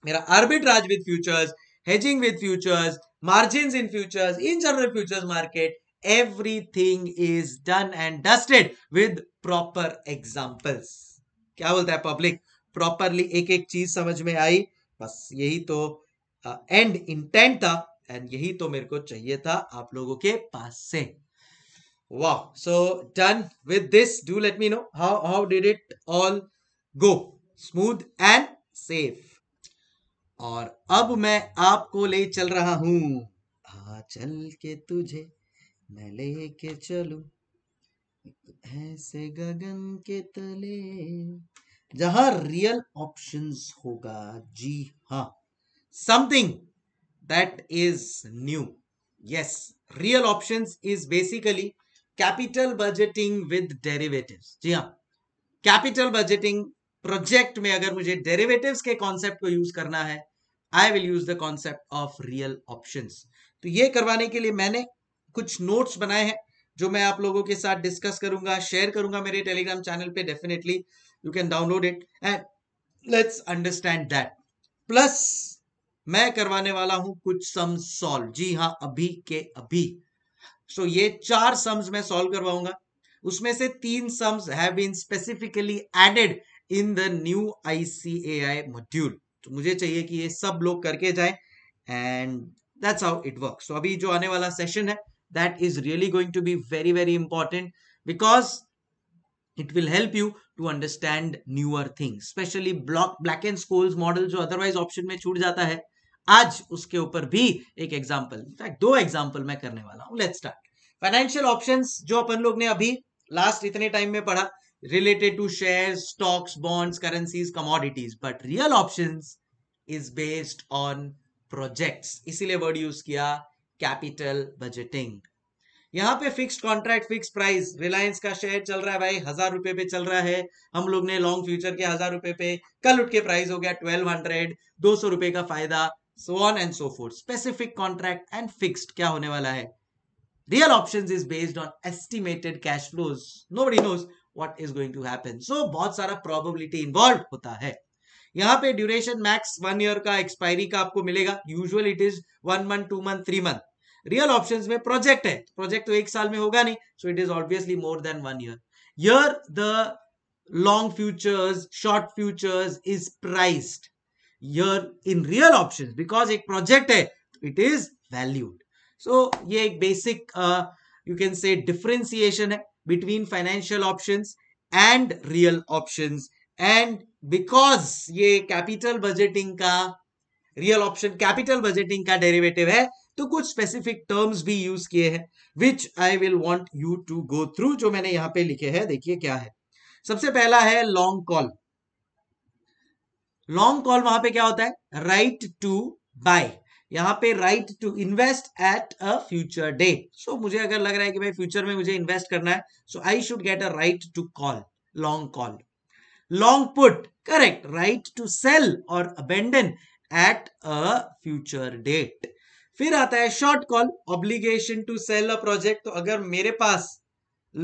मेरा arbitrage with futures hedging with futures, margins in futures, in general futures market, everything is done and dusted with proper examples. क्या बोलता है पब्लिक प्रॉपरली एक एक चीज समझ में आई बस यही तो एंड uh, इंटेंट था एंड यही तो मेरे को चाहिए था आप लोगों के पास से वाह so done with this do let me know how how did it all go smooth and safe और अब मैं आपको ले चल रहा हूं आ चल के तुझे मैं ले के चलू ऐसे गगन के तले जहां रियल ऑप्शंस होगा जी हा something that is new yes real options is basically capital budgeting with derivatives जी हाँ कैपिटल बजटिंग प्रोजेक्ट में अगर मुझे डेरिवेटिव्स के कॉन्सेप्ट को यूज करना है I will use the concept of real option तो ये करवाने के लिए मैंने कुछ नोट्स बनाए हैं जो मैं आप लोगों के साथ डिस्कस करूंगा शेयर करूंगा मेरे टेलीग्राम चैनल पे definitely you can download it and let's understand that plus मैं करवाने वाला हूं कुछ सम सॉल्व जी हाँ अभी के अभी सो so, ये चार सम्स मैं सॉल्व करवाऊंगा उसमें से तीन sums have been specifically added in the new ICAI module तो मुझे चाहिए कि ये सब लोग करके जाए and that's how it work so अभी जो आने वाला सेशन है that is really going to be very very important because it will help you to understand newer things specially block black and scholes model जो otherwise option में छूट जाता है आज उसके ऊपर भी एक एग्जाम्पल इनफैक्ट दो एग्जाम्पल मैं करने वाला हूँ लेट स्टार्ट फाइनेंशियल ऑप्शन जो अपन लोग ने अभी लास्ट इतने टाइम में पढ़ा related to shares, stocks, bonds, currencies, commodities. But real options is based on projects. इसीलिए वर्ड यूज किया कैपिटल budgeting यहाँ पे fixed contract fix price Reliance का शेयर चल रहा है भाई हजार रुपए पे चल रहा है हम लोग ने लॉन्ग फ्यूचर के हजार रुपए पे कल उठ के प्राइस हो गया ट्वेल्व हंड्रेड दो सौ रुपए का फायदा so on and so forth specific contract and fixed क्या होने वाला है real options is based on estimated cash flows no knows what is going to happen so बहुत सारा प्रॉबिलिटी इन्वॉल्व होता है यहाँ पे ड्यूरेशन मैक्स वन ईयर का एक्सपायरी का आपको मिलेगा usual it is one month two month three month real option में प्रोजेक्ट है प्रोजेक्ट तो एक साल में होगा नहीं so it is obviously more than one year year the long futures short futures is priced here in real option because एक project है इट इज वैल्यूड सो ये एक basic you can say differentiation है between financial options and real options and because ये capital budgeting का real option capital budgeting का derivative है तो कुछ specific terms भी use किए हैं which I will want you to go through जो मैंने यहाँ पे लिखे हैं देखिए क्या है सबसे पहला है long call long call वहां पे क्या होता है right to buy यहाँ पे right to invest at a future day so मुझे अगर लग रहा है कि भाई फ्यूचर में मुझे इन्वेस्ट करना है so I should get a right to call long call long put correct right to sell और abandon at a future date फिर आता है short call obligation to sell a project तो अगर मेरे पास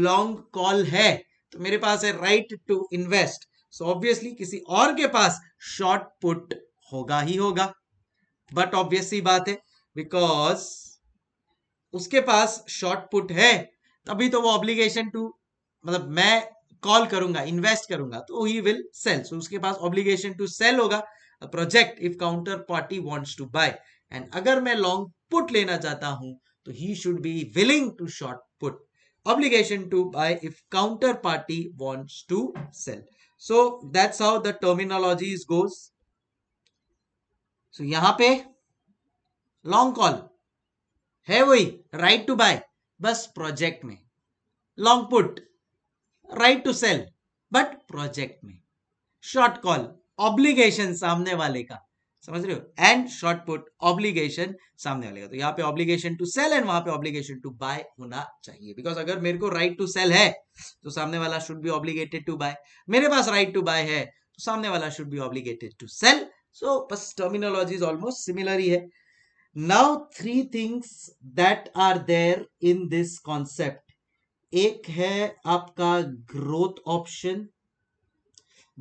लॉन्ग कॉल है तो मेरे पास है right to invest so obviously किसी और के पास शॉर्ट पुट होगा ही होगा बट ऑब्वियस ही बात है बिकॉज उसके पास शॉर्ट पुट है तभी तो वो ऑब्लिगेशन टू मतलब मैं कॉल करूंगा इन्वेस्ट करूंगा तो ही विल सेल सो उसके पास ऑब्लिगेशन टू सेल होगा project if counter party wants to buy and अगर मैं लॉन्ग पुट लेना चाहता हूं तो he should be willing to short put to buy if counter party wants to sell so that's how the terminology goes so so, यहां पे long call है वही राइट टू बाय बस प्रोजेक्ट में long put right to sell but project में short call obligation सामने वाले का समझ रहे हो एंड शॉर्ट पुट ऑब्लिगेशन सामने वाले का तो यहां पे ऑब्लिगेशन टू सेल एंड वहां पे ऑब्लिगेशन टू बाय होना चाहिए बिकॉज अगर मेरे को राइट टू सेल है तो सामने वाला should be obligated to buy मेरे पास राइट टू बाय है तो सामने वाला should be obligated to sell so बस टर्मिनोलॉजी ऑलमोस्ट सिमिलर ही है. Now three things that are there in this concept एक है आपका ग्रोथ ऑप्शन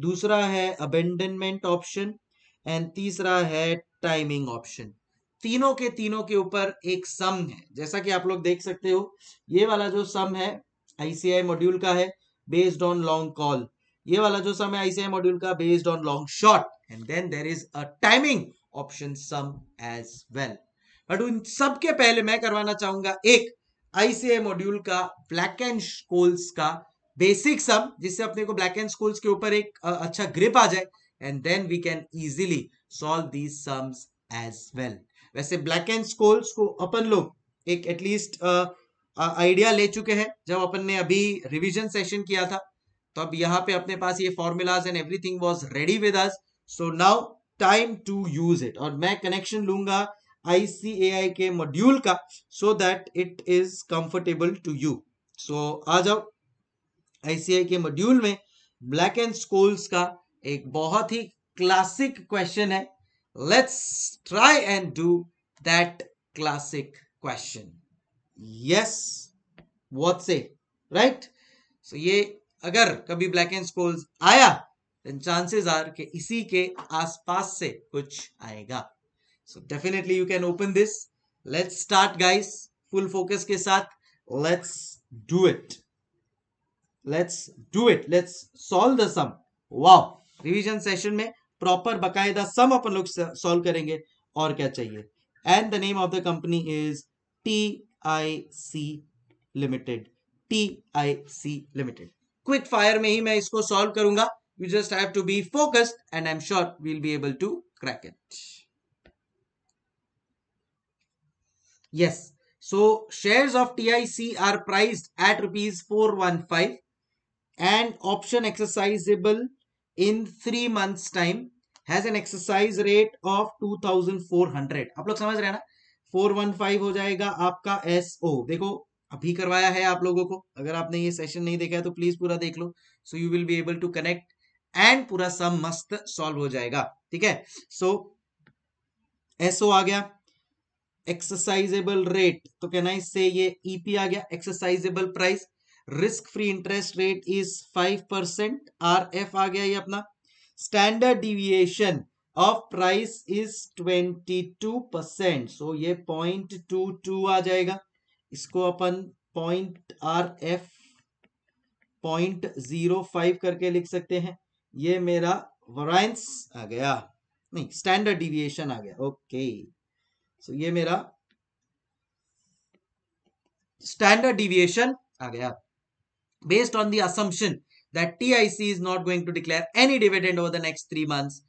दूसरा है अबेंडनमेंट ऑप्शन एंड तीसरा है टाइमिंग ऑप्शन तीनों के तीनों के ऊपर एक सम है जैसा कि आप लोग देख सकते हो ये वाला जो सम है आईसीआई मॉड्यूल का है बेस्ड ऑन लॉन्ग कॉल ये वाला जो सम है आईसीआई मॉड्यूल का based on long short and then there is a timing option sum as well but in sabke pehle पहले मैं करवाना चाहूंगा एक आईसीए ka का ब्लैक एंड स्कोल्स का बेसिक सम जिससे अपने black Black and Scholes upar ek uh, acha grip aa jaye and then we can easily solve these sums as well वैसे ब्लैक एंड स्कोल्स को अपन लोग एक at least idea ले चुके हैं जब अपन ने अभी रिविजन सेशन किया था तो अब यहाँ पे अपने पास ये formulas and everything was ready with us so now time to use it और मैं कनेक्शन लूंगा आईसीएआई के मॉड्यूल का so that it is comfortable to you so आ जाओ आईसीआई के मॉड्यूल में ब्लैक एंड स्कोल्स का एक बहुत ही क्लासिक क्वेश्चन है let's try and do that classic question yes what say right so ये अगर कभी ब्लैक एंड स्कोल्स आया then chances are कि इसी के आसपास से कुछ आएगा so definitely you can open this let's start guys full focus के साथ let's do it let's do it let's solve the sum wow revision session में प्रॉपर बकायदा सम अपन लोग सॉल्व करेंगे और क्या चाहिए and the name of the company is T I C limited T I C limited quick fire में ही मैं इसको सॉल्व करूंगा You just have to be focused and I'm sure we'll be able to crack it. Yes. So shares of TIC are priced at rupees 415 and option exercisable in 3 months time has an exercise rate of 2400 आप लोग समझ रहे हैं ना 415 हो जाएगा आपका SO. देखो अभी करवाया है आप लोगों को अगर आपने ये सेशन नहीं देखा है तो प्लीज पूरा देख लो So you will be able to connect. And पूरा सब मस्त सॉल्व हो जाएगा ठीक है सो एसओ आ गया एक्सरसाइजेबल रेट तो कहना है इससे ये ईपी e आ गया exercisable price risk free interest rate is five percent R F आ गया ये अपना standard deviation of price is twenty two percent so ये पॉइंट टू टू आ जाएगा इसको अपन point R F point zero five करके लिख सकते हैं ये मेरा वराइंस आ गया नहीं स्टैंडर्ड डिविएशन आ गया ओके सो ये मेरा स्टैंडर्ड डिविएशन आ गया based on the assumption that T I C is not going to declare any dividend over the next three month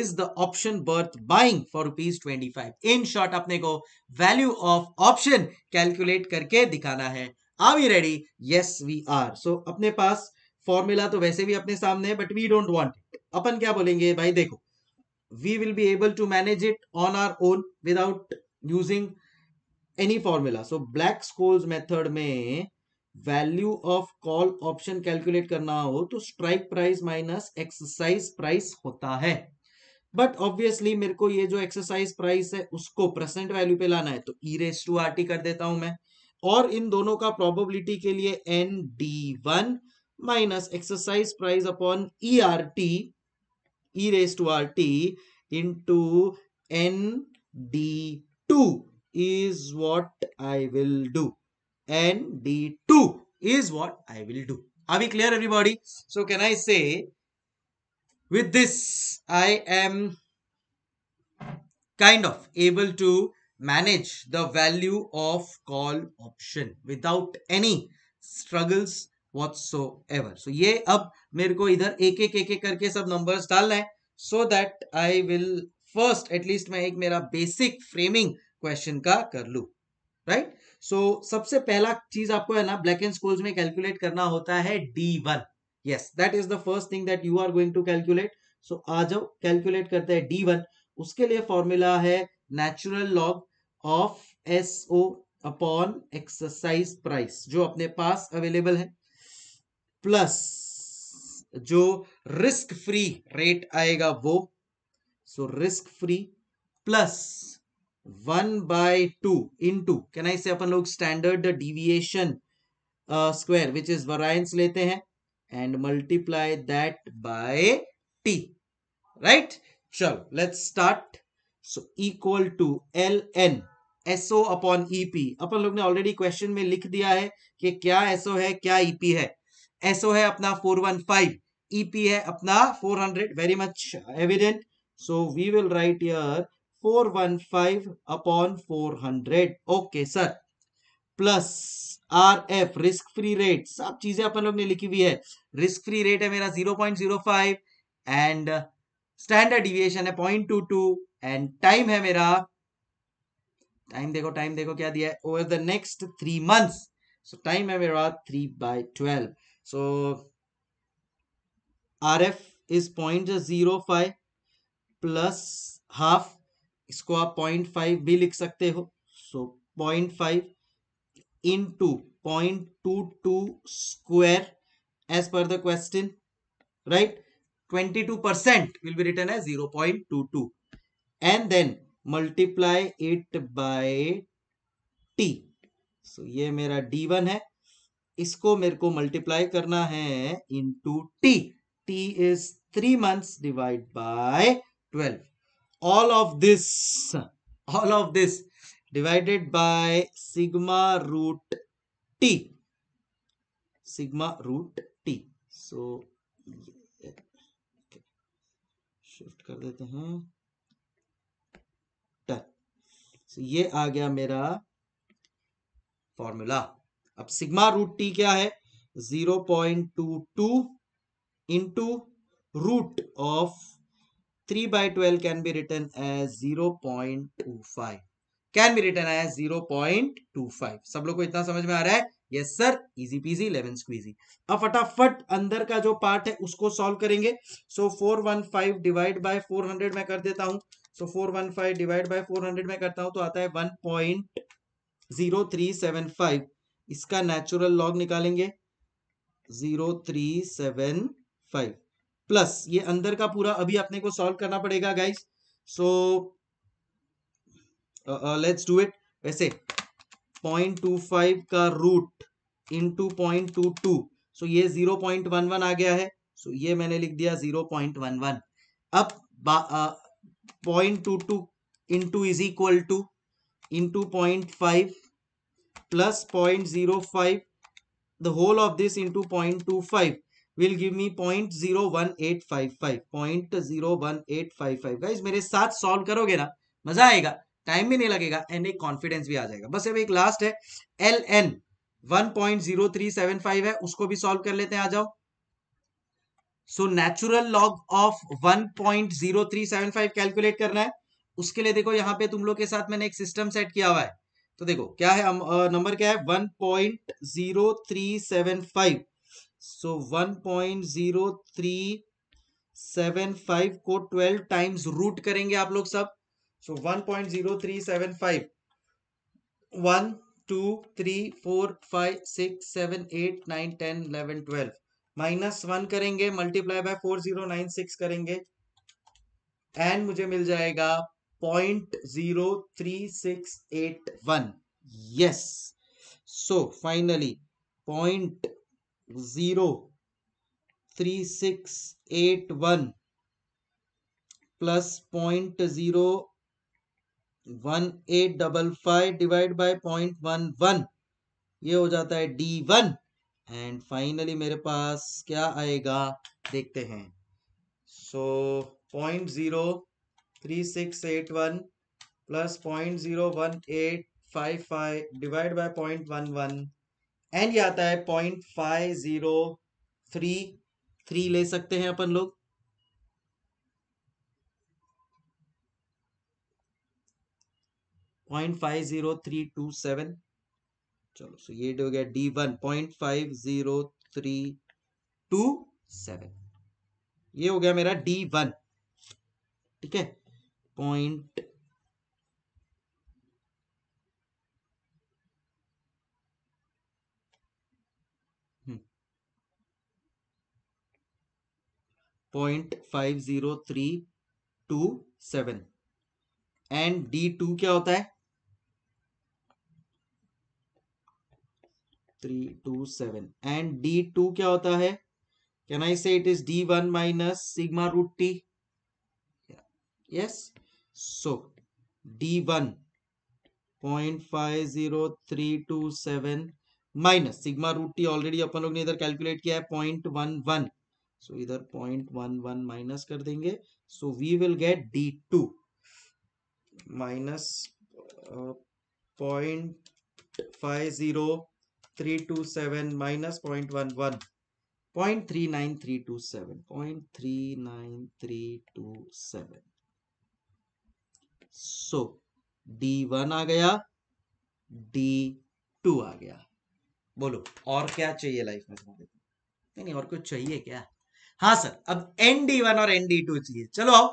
is the option worth buying for rupees twenty five in short अपने को value of option calculate करके दिखाना है are we ready yes we are so अपने पास formula तो वैसे भी अपने सामने है but we don't want it अपन क्या बोलेंगे भाई देखो we will be able to manage it on our own without using any formula so Black Scholes method में value of call option calculate करना हो तो strike price minus exercise price होता है बट ऑब्वियसली मेरे को ये जो एक्सरसाइज प्राइस है उसको प्रेजेंट वैल्यू पे लाना है तो ई रेस टू आर टी कर देता हूं मैं और इन दोनों का प्रोबेबिलिटी के लिए N D one minus exercise price upon ERT, e raised to RT into ND2 is what I will do. ND2 is what I will do. Are we clear everybody? So can I say with this I am kind of able to manage the value of call option without any struggles whatsoever. So ये अब मेरे को इधर एक एक एक एक करके सब नंबर्स डालना है so that I will first at least मैं एक मेरा बेसिक फ्रेमिंग क्वेश्चन का कर लू राइट right? सो so, सबसे पहला चीज आपको है ना ब्लैक एंड स्कूल्स में कैलकुलेट करना होता है D one yes that is the first thing that you are going to calculate so आ जाओ कैलकुलेट करते हैं डी वन उसके लिए फॉर्मूला है natural log of S O upon exercise price जो अपने पास अवेलेबल है प्लस जो रिस्क फ्री रेट आएगा वो so risk free plus one by two into क्या इसे अपन लोग standard deviation square which is variance लेते हैं and multiply that by T right चलो let's start so equal to L N SO upon EP अपन लोग ने ऑलरेडी क्वेश्चन में लिख दिया है कि क्या एसओ है क्या ईपी e है एसओ है अपना 415 ईपी e है अपना 400 very much evident so we will write here 415 upon 400 okay sir plus R F risk free rate सब चीजें अपन लोग ने लिखी हुई है रिस्क फ्री रेट है मेरा 0.05 एंड स्टैंडर्ड डिविएशन है 0.22 एंड टाइम है मेरा टाइम देखो टाइम देखो क्या दिया है over the next three months so time है मेरा three by twelve So RF is 0.05 plus half इसको आप पॉइंट फाइव भी लिख सकते हो so point five into point two two square as per the question right twenty two percent will be written है zero point two two and then multiply it by T so ये मेरा D one है इसको मेरे को multiply करना है to T T is three months divide by twelve all of this all of this divided by sigma root T sigma root T so shift कर देते हैं टन so, ये आ गया मेरा फॉर्मूला अब सिग्मा रूट टी क्या है zero point two two into root of three by twelve can be written as zero point two five can be written as zero point two five सब लोग को इतना समझ में आ रहा है yes sir easy peasy lemon squeezy अब फटाफट अंदर का जो पार्ट है उसको सॉल्व करेंगे so four one five divide by four hundred में कर देता हूं so four one five divide by four hundred में करता हूं तो आता है one point zero three seven five इसका नेचुरल लॉग निकालेंगे zero three seven five plus ये अंदर का पूरा अभी अपने को सॉल्व करना पड़ेगा guys so let's do it वैसे पॉइंट टू फाइव का root into point two two so ये जीरो पॉइंट वन वन आ गया है सो so ये मैंने लिख दिया जीरो पॉइंट वन वन अब point two two into is equal to into point five plus point zero whole of this into 0.25 will give me 0.01855 0.01855 guys मेरे साथ सॉल्व करोगे ना मजा आएगा टाइम भी नहीं लगेगा एंड एक कॉन्फिडेंस भी आ जाएगा बस अब एक लास्ट है एल एन 1.0375 है उसको भी सॉल्व कर लेते हैं आ जाओ so natural log of one point zero three seven five calculate करना है उसके लिए देखो यहां पे तुम लोग के साथ मैंने एक सिस्टम सेट किया हुआ है तो देखो क्या है नंबर क्या है one point zero three seven five so one point zero three seven five को ट्वेल्व टाइम्स रूट करेंगे आप लोग सब so one point zero three seven five one two three four five six seven eight nine ten eleven twelve minus one करेंगे multiply by four zero nine six करेंगे and मुझे मिल जाएगा point zero three six eight one yes so finally point zero three six eight one plus point zero one eight double five divide point one one ये हो जाता है D one and finally मेरे पास क्या आएगा देखते हैं so point zero three six eight one plus point zero one eight five five divide by point one one and ये आता है point five zero three three ले सकते हैं अपन लोग point five zero three two seven चलो so ये हो गया D one point five zero three two seven ये हो गया मेरा डी वन ठीक है point point five zero three two seven and D two क्या होता है three two seven and D two क्या होता है can I say it is D one minus sigma root T yes so D one point five zero three two seven minus sigma root T already अपन लोग ने इधर calculate किया है point one one so इधर point one one minus कर देंगे so we will get D two minus point five zero three two seven minus point one one point three nine three two seven point three nine three two seven so D one आ गया D two आ गया बोलो और क्या चाहिए life में तुम्हारे नहीं नहीं और कुछ चाहिए क्या हाँ सर अब एन डी वन और एन डी टू चाहिए चलो आओ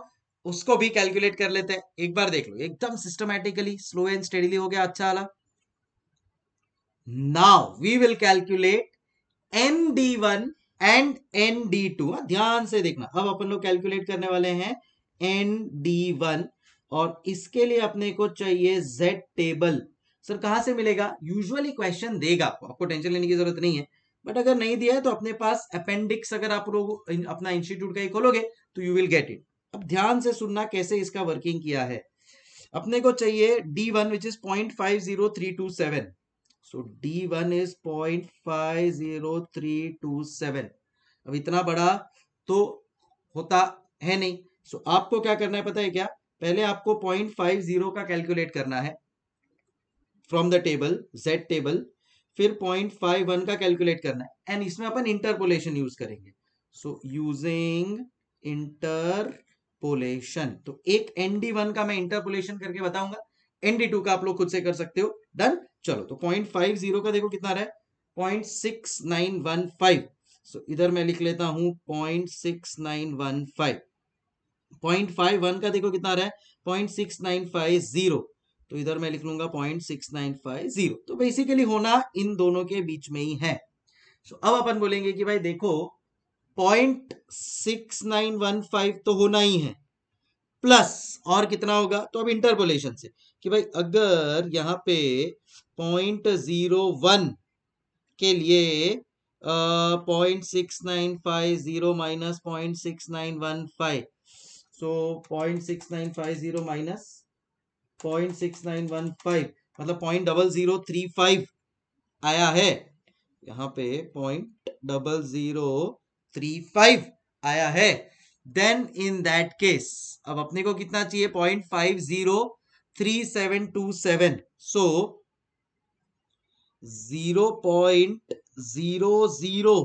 उसको भी कैलकुलेट कर लेते हैं एक बार देख लो एकदम सिस्टमैटिकली स्लो एंड स्टेडीली हो गया अच्छा वाला now we will calculate N D one and N D two ध्यान से देखना अब अपन लोग कैलकुलेट करने वाले हैं एन डी वन और इसके लिए अपने को चाहिए जेड टेबल सर कहां से मिलेगा यूजुअली क्वेश्चन देगा आपको आपको टेंशन लेने की जरूरत नहीं है बट अगर नहीं दिया है तो अपने पास अपेंडिक्स अगर आप लोग अपना इंस्टीट्यूट का ही खोलोगे तो यू विल गेट इट अब ध्यान से सुनना कैसे इसका वर्किंग किया है अपने को चाहिए D one which is point five zero three two seven so D one is point five zero three two seven अब इतना बड़ा तो होता है नहीं सो so, आपको क्या करना है पता है क्या पहले आपको पॉइंट फाइव जीरो का कैलकुलेट करना है from the table Z table फिर पॉइंट फाइव वन का कैलकुलेट करना है एंड इसमें अपन इंटरपोलेशन यूज करेंगे सो यूजिंग इंटरपोलेशन तो एक एनडी वन का मैं इंटरपोलेशन करके बताऊंगा एनडी टू का आप लोग खुद से कर सकते हो डन चलो तो पॉइंट फाइव जीरो का देखो कितना रहा है point six nine one five so इधर मैं लिख लेता हूं point six nine one five point five one का देखो कितना रहा है point six nine five zero तो इधर मैं लिख लूंगा point six nine five zero तो बेसिकली होना इन दोनों के बीच में ही है सो अब अपन बोलेंगे कि भाई देखो point six nine one five तो होना ही है प्लस और कितना होगा तो अब इंटरपोलेशन से कि भाई अगर यहाँ पे पॉइंट जीरो वन के लिए point six nine five zero minus point six nine one five so point six nine five zero minus point six nine one five मतलब point double zero three five आया है यहाँ पे point double zero three five आया है then in that case अब अपने को कितना चाहिए point five zero three seven two seven so zero point zero zero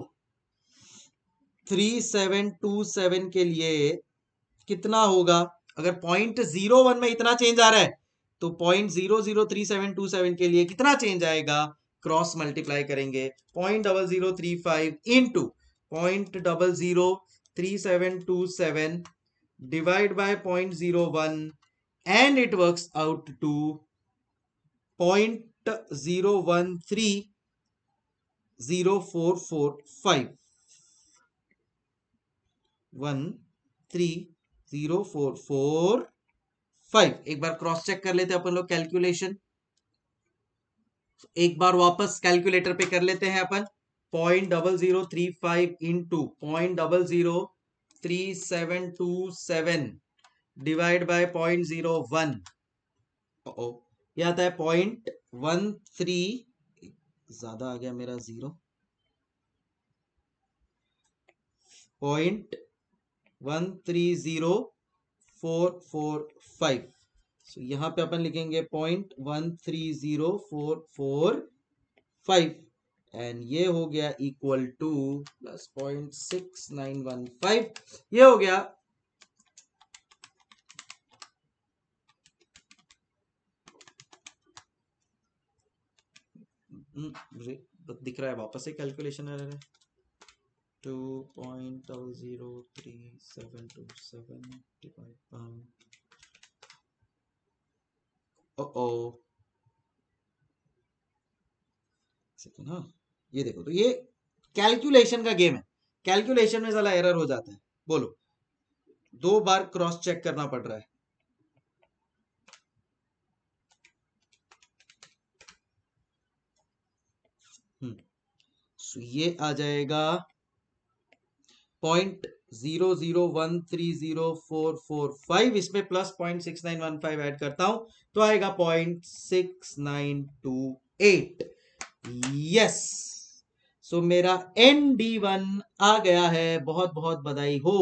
three seven two seven के लिए कितना होगा अगर पॉइंट जीरो वन में इतना चेंज आ रहा है तो point zero zero three seven two seven के लिए कितना चेंज आएगा क्रॉस मल्टीप्लाई करेंगे point double zero three five into point double zero three seven two seven divide by point zero one and it works out to point zero one three zero four four five one three zero four four five एक बार cross check कर लेते हैं अपन लोग calculation एक बार वापस calculator पे कर लेते हैं अपन point double zero three five into point double zero three seven two seven divide by point zero one ओ ये आता है पॉइंट वन थ्री ज्यादा आ गया मेरा zero point one three zero four four five so यहां पे अपन लिखेंगे point one three zero four four five and ये हो गया equal to plus point six nine one five ये हो गया hmm, दिख रहा है वापस से कैलकुलेशन आ रहा है सेकंड हाँ oh oh ये देखो तो ये कैलकुलेशन का गेम है कैलकुलेशन में साला एरर हो जाता है बोलो दो बार क्रॉस चेक करना पड़ रहा है हम्म ये आ जाएगा point zero zero one three zero four four five इसमें plus point six nine one five add करता हूं तो आएगा point six nine two eight yes so मेरा एन डी वन आ गया है बहुत बहुत बधाई हो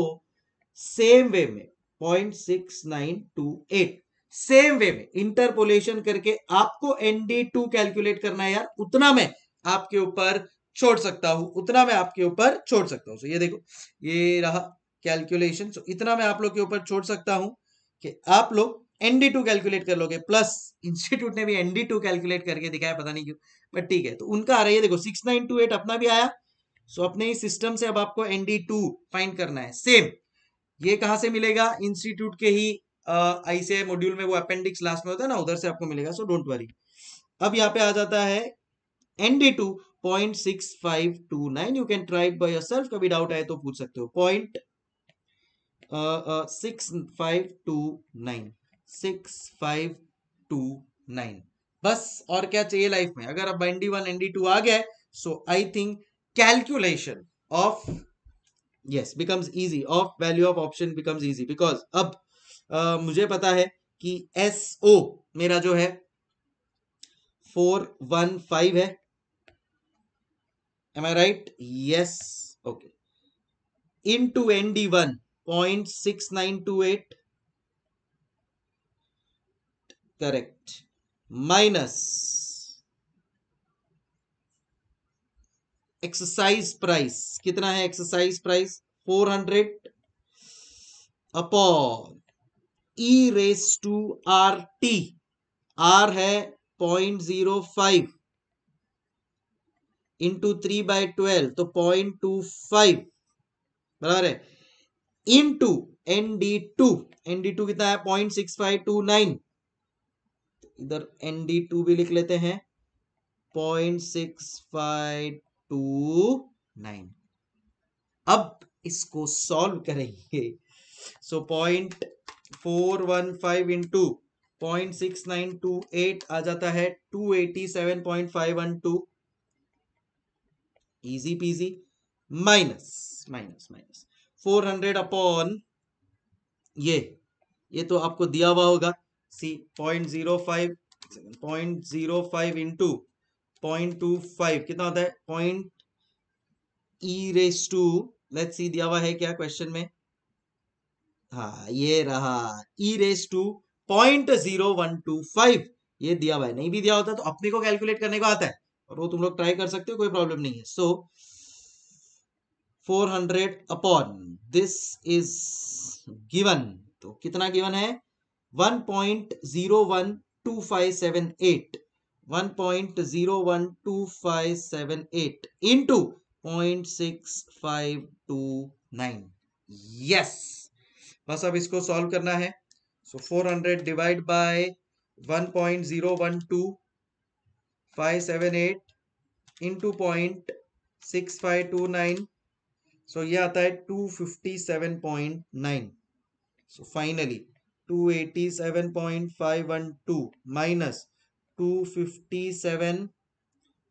सेम वे में point six nine two eight same way में इंटरपोलेशन करके आपको एनडी टू कैलकुलेट करना है यार उतना मैं आपके ऊपर छोड़ सकता हूं उतना मैं आपके ऊपर छोड़ सकता हूं so, ये देखो ये रहा कैलकुलेशन सो so, इतना मैं आप लोग के ऊपर छोड़ सकता हूं कि आप लोग एनडी टू कैलकुलेट कर लोगे प्लस इंस्टीट्यूट ने भी एनडी टू कैलकुलेट करके दिखाया पता नहीं क्यों बट ठीक है तो उनका आ रहा है देखो सिक्स नाइन टू एट अपना भी आया सो so, अपने ही सिस्टम से अब आपको एनडी टू फाइंड करना है सेम ये कहां से मिलेगा इंस्टीट्यूट के ही आईसीआई मॉड्यूल में वो अपेंडिक्स लास्ट में होता है ना उधर से आपको मिलेगा सो डोंट वरी अब यहाँ पे आ जाता है ND two point six five two nine you can try by yourself कभी डाउट आए तो पूछ सकते हो point six five two nine six five two nine बस और क्या चाहिए लाइफ में अगर अब एनडी वन एनडी टू आ गया so I think calculation of yes becomes easy of value of option becomes easy because अब uh, मुझे पता है कि एस ओ मेरा जो है फोर वन फाइव है am i right yes okay into nd1 0.6928 correct minus exercise price कितना है exercise price 400 upon e raise to R T R है point zero five into three by twelve तो point two five बराबर है into N D two N D two कितना है point six five two nine इधर N D two भी लिख लेते हैं point six five two nine अब इसको सॉल्व करेंगे so point four one five into point six nine two eight आ जाता है two eighty seven point five one two easy peasy minus minus minus four hundred upon ये ये तो आपको दिया हुआ होगा C point zero five point zero five into point two five कितना होता है point e raise to let see दिया हुआ है क्या क्वेश्चन में हाँ ये रहा e raise to point zero one two five ये दिया हुआ है नहीं भी दिया होता तो अपने को कैलकुलेट करने को आता है और वो तुम लोग ट्राई कर सकते हो कोई प्रॉब्लम नहीं है so four hundred upon this is given तो कितना गिवन है one point zero one two five seven eight one point zero one two five seven eight into point six five two nine yes बस अब इसको solve करना है so four hundred divide by one point zero one two five seven eight into point six five two nine so ये आता है two fifty seven point nine so finally two eighty seven point five one two minus two fifty seven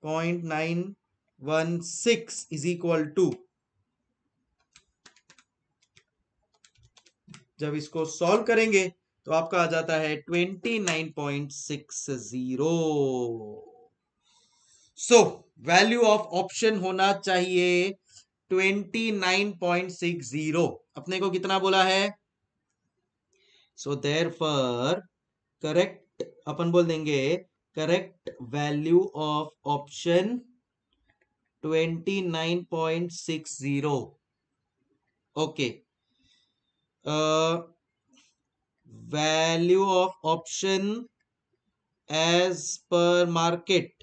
point nine one six is equal to जब इसको solve करेंगे तो आपका आ जाता है twenty nine point six zero so value of option होना चाहिए 29.60 अपने को कितना बोला है सो देर फॉर करेक्ट अपन बोल देंगे correct value of option 29.60 okay value of option as per market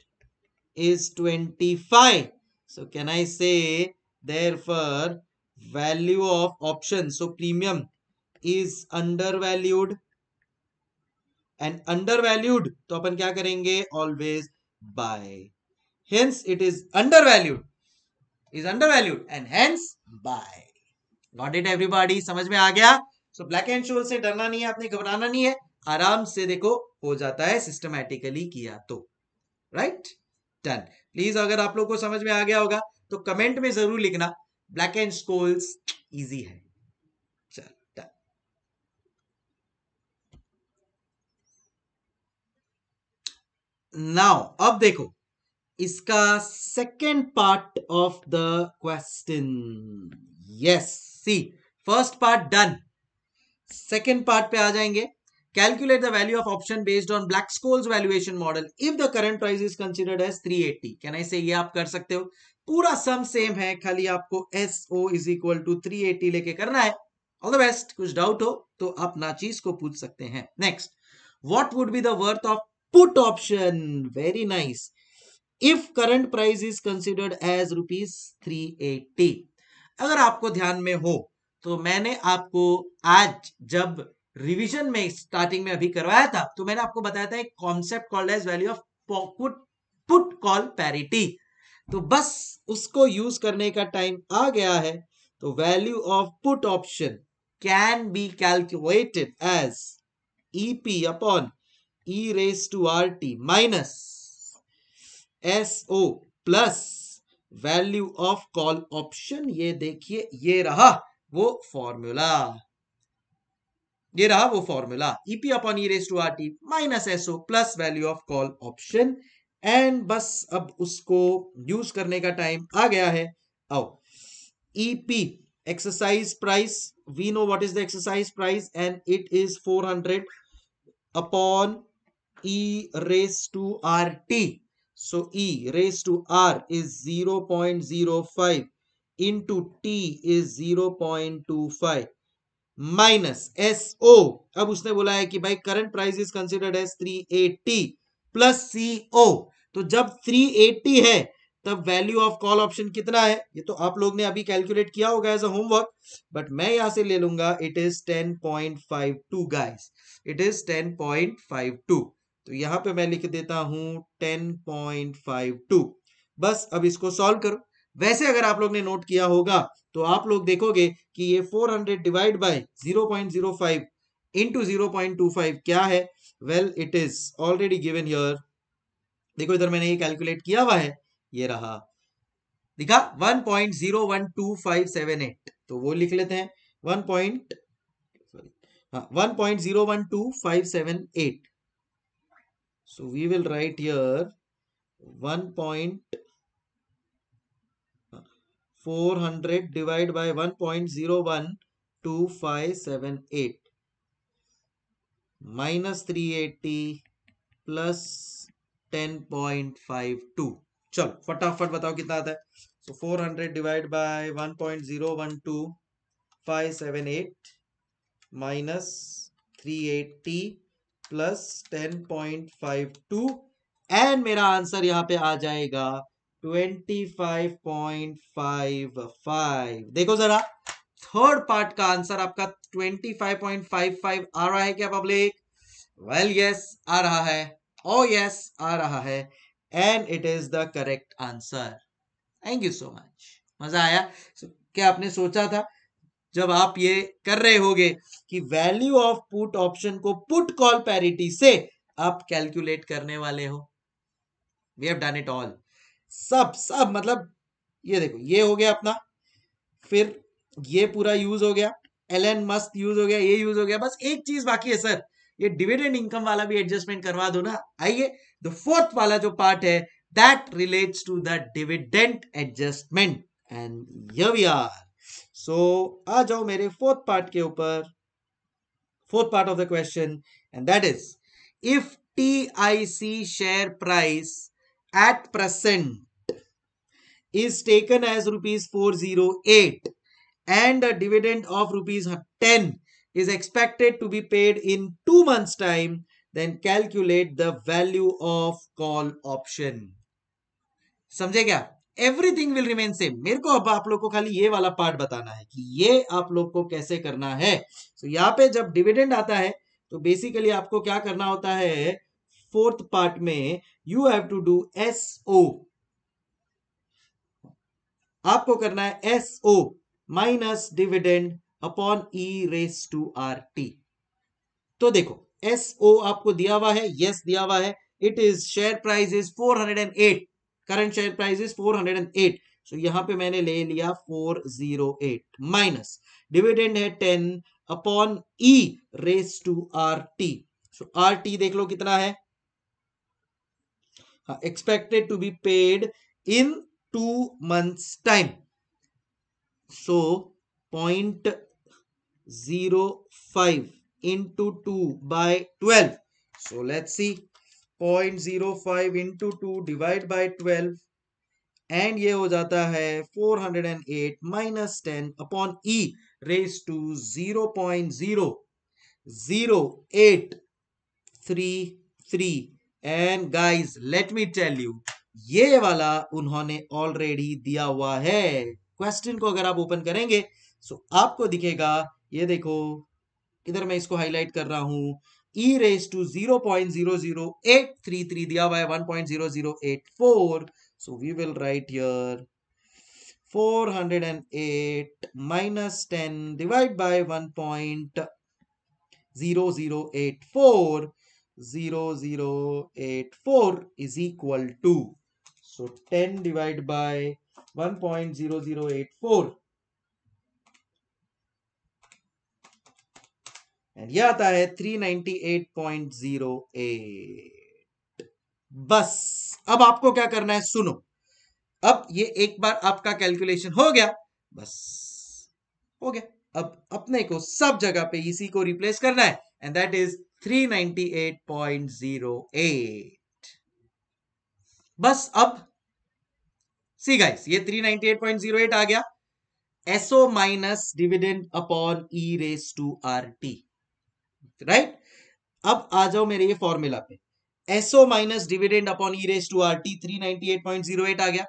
is 25 so can i say therefore value of option so premium is undervalued and undervalued to apan kya karenge always buy hence it is undervalued is undervalued and hence buy got it everybody samajh mein aa gaya so black and shoal se darna nahi hai aapne ghabrana nahi hai आराम se dekho ho jata hai systematically kiya to right? Done please अगर आप लोग को समझ में आ गया होगा तो कमेंट में जरूर लिखना ब्लैक एंड स्कोल्स इजी है नाउ अब देखो इसका second part of the question yes see first part done second part पे आ जाएंगे Calculate the value of option based on Black-Scholes valuation model if the current price is considered as 380. Can I say ये आप कर सकते हो पूरा सम same है खाली आपको S O is equal to three eighty लेके करना है ऑल द बेस्ट कुछ डाउट हो तो आप नाचीज को पूछ सकते हैं next what would be the worth of put option very nice if current price is considered as rupees three eighty अगर आपको ध्यान में हो तो मैंने आपको आज जब रिवीजन में स्टार्टिंग में अभी करवाया था तो मैंने आपको बताया था एक concept called as value of put put call parity तो बस उसको यूज करने का टाइम आ गया है तो value of put option can be calculated as upon E raise to R T minus S O plus value of call option ये देखिए ये रहा वो फॉर्मूला ये रहा वो formula EP upon E raise to R T minus SO plus value of call option and बस अब उसको यूज करने का टाइम आ गया है आओ EP exercise price we know what is the exercise price and it is 400 upon to R is zero point zero five into T 0.05 zero point two five minus S O अब उसने बोला है कि भाई current price is considered as eighty plus C O तो जब three eighty है तब वैल्यू ऑफ कॉल ऑप्शन कितना है ये तो आप लोग ने अभी कैलकुलेट किया होगा एज अ होमवर्क बट मैं यहां से ले लूंगा it is ten point five two guys it is ten point five two तो यहां पे मैं लिख देता हूं टेन पॉइंट फाइव टू बस अब इसको सॉल्व करो वैसे अगर आप लोग ने नोट किया होगा तो आप लोग देखोगे कि ये 400 डिवाइड बाय 0.05 इनटू 0.25 क्या है well it is already given here देखो इधर मैंने ये कैलकुलेट किया हुआ है ये रहा दिखा 1.012578 तो वो लिख लेते हैं 1. सॉरी हाँ 1.012578 so we will write here 1. Four hundred divide by one point zero one two five seven eight minus three eighty plus ten point five two चलो फटाफट बताओ कितना आता है सो तो four hundred divide by one point zero one two five seven eight minus three eighty plus ten point five two and मेरा answer यहां पे आ जाएगा 25.55 देखो जरा थर्ड पार्ट का आंसर आपका 25.55 आ रहा है क्या पब्लिक वेल यस आ रहा है ओ oh, यस yes, आ रहा है and it is the correct answer thank you so much मजा आया so, क्या आपने सोचा था जब आप ये कर रहे होगे कि वैल्यू ऑफ पुट ऑप्शन को पुट कॉल पैरिटी से आप कैलकुलेट करने वाले हो we have done it all सब सब मतलब ये देखो ये हो गया अपना फिर ये पूरा यूज हो गया एल एन मस्त यूज हो गया ये यूज हो गया बस एक चीज बाकी है सर ये डिविडेंड इनकम वाला भी एडजस्टमेंट करवा दो ना आइए द फोर्थ वाला जो पार्ट है that relates to the dividend adjustment and we are so आ जाओ मेरे फोर्थ पार्ट के ऊपर fourth part of the question and that is if T I C share price at present is taken as rupees 408 and a dividend of rupees 10 is expected to be paid in 2 months time then calculate the value of call option समझे क्या everything will remain same मेरे को अब आप लोग को खाली ये वाला पार्ट बताना है कि ये आप लोग को कैसे करना है सो so, यहाँ पे जब डिविडेंड आता है तो बेसिकली आपको क्या करना होता है फोर्थ पार्ट में you have to do S O आपको करना है S O minus dividend upon E raise to R T तो देखो एस ओ आपको दिया हुआ है यस yes दिया हुआ है it is share price is 408 current share price is 408 so so, यहां पे मैंने ले लिया 408 माइनस डिविडेंड है 10 upon E raise to R T so R T देख लो कितना है uh, expected to be paid in two months time. So 0.05 into 2 by 12. So let's see 0.05 into 2 divide by 12 and ये हो जाता है 408 eight minus ten upon e raised to zero point zero zero eight three three. And guys let me tell you ये वाला उन्होंने already दिया हुआ है क्वेश्चन को अगर आप ओपन करेंगे सो so आपको दिखेगा ये देखो इधर मैं इसको हाईलाइट कर रहा हूं e raise to zero point zero zero eight three three दिया हुआ है one point zero zero eight four so we will write hundred and eight minus ten divide by one point zero zero eight four four is equal to so ten divided by 1.0084 एंड यह आता है 398.08 बस अब आपको क्या करना है सुनो अब ये एक बार आपका कैलकुलेशन हो गया बस हो गया अब अपने को सब जगह पे इसी को रिप्लेस करना है एंड दैट इज 398.08 बस अब सी गाइस ये 398.08 आ गया SO minus dividend upon E raise to R T right अब आ जाओ मेरे ये फॉर्मूला पे SO minus dividend upon E raise to R T three ninety eight point zero eight आ गया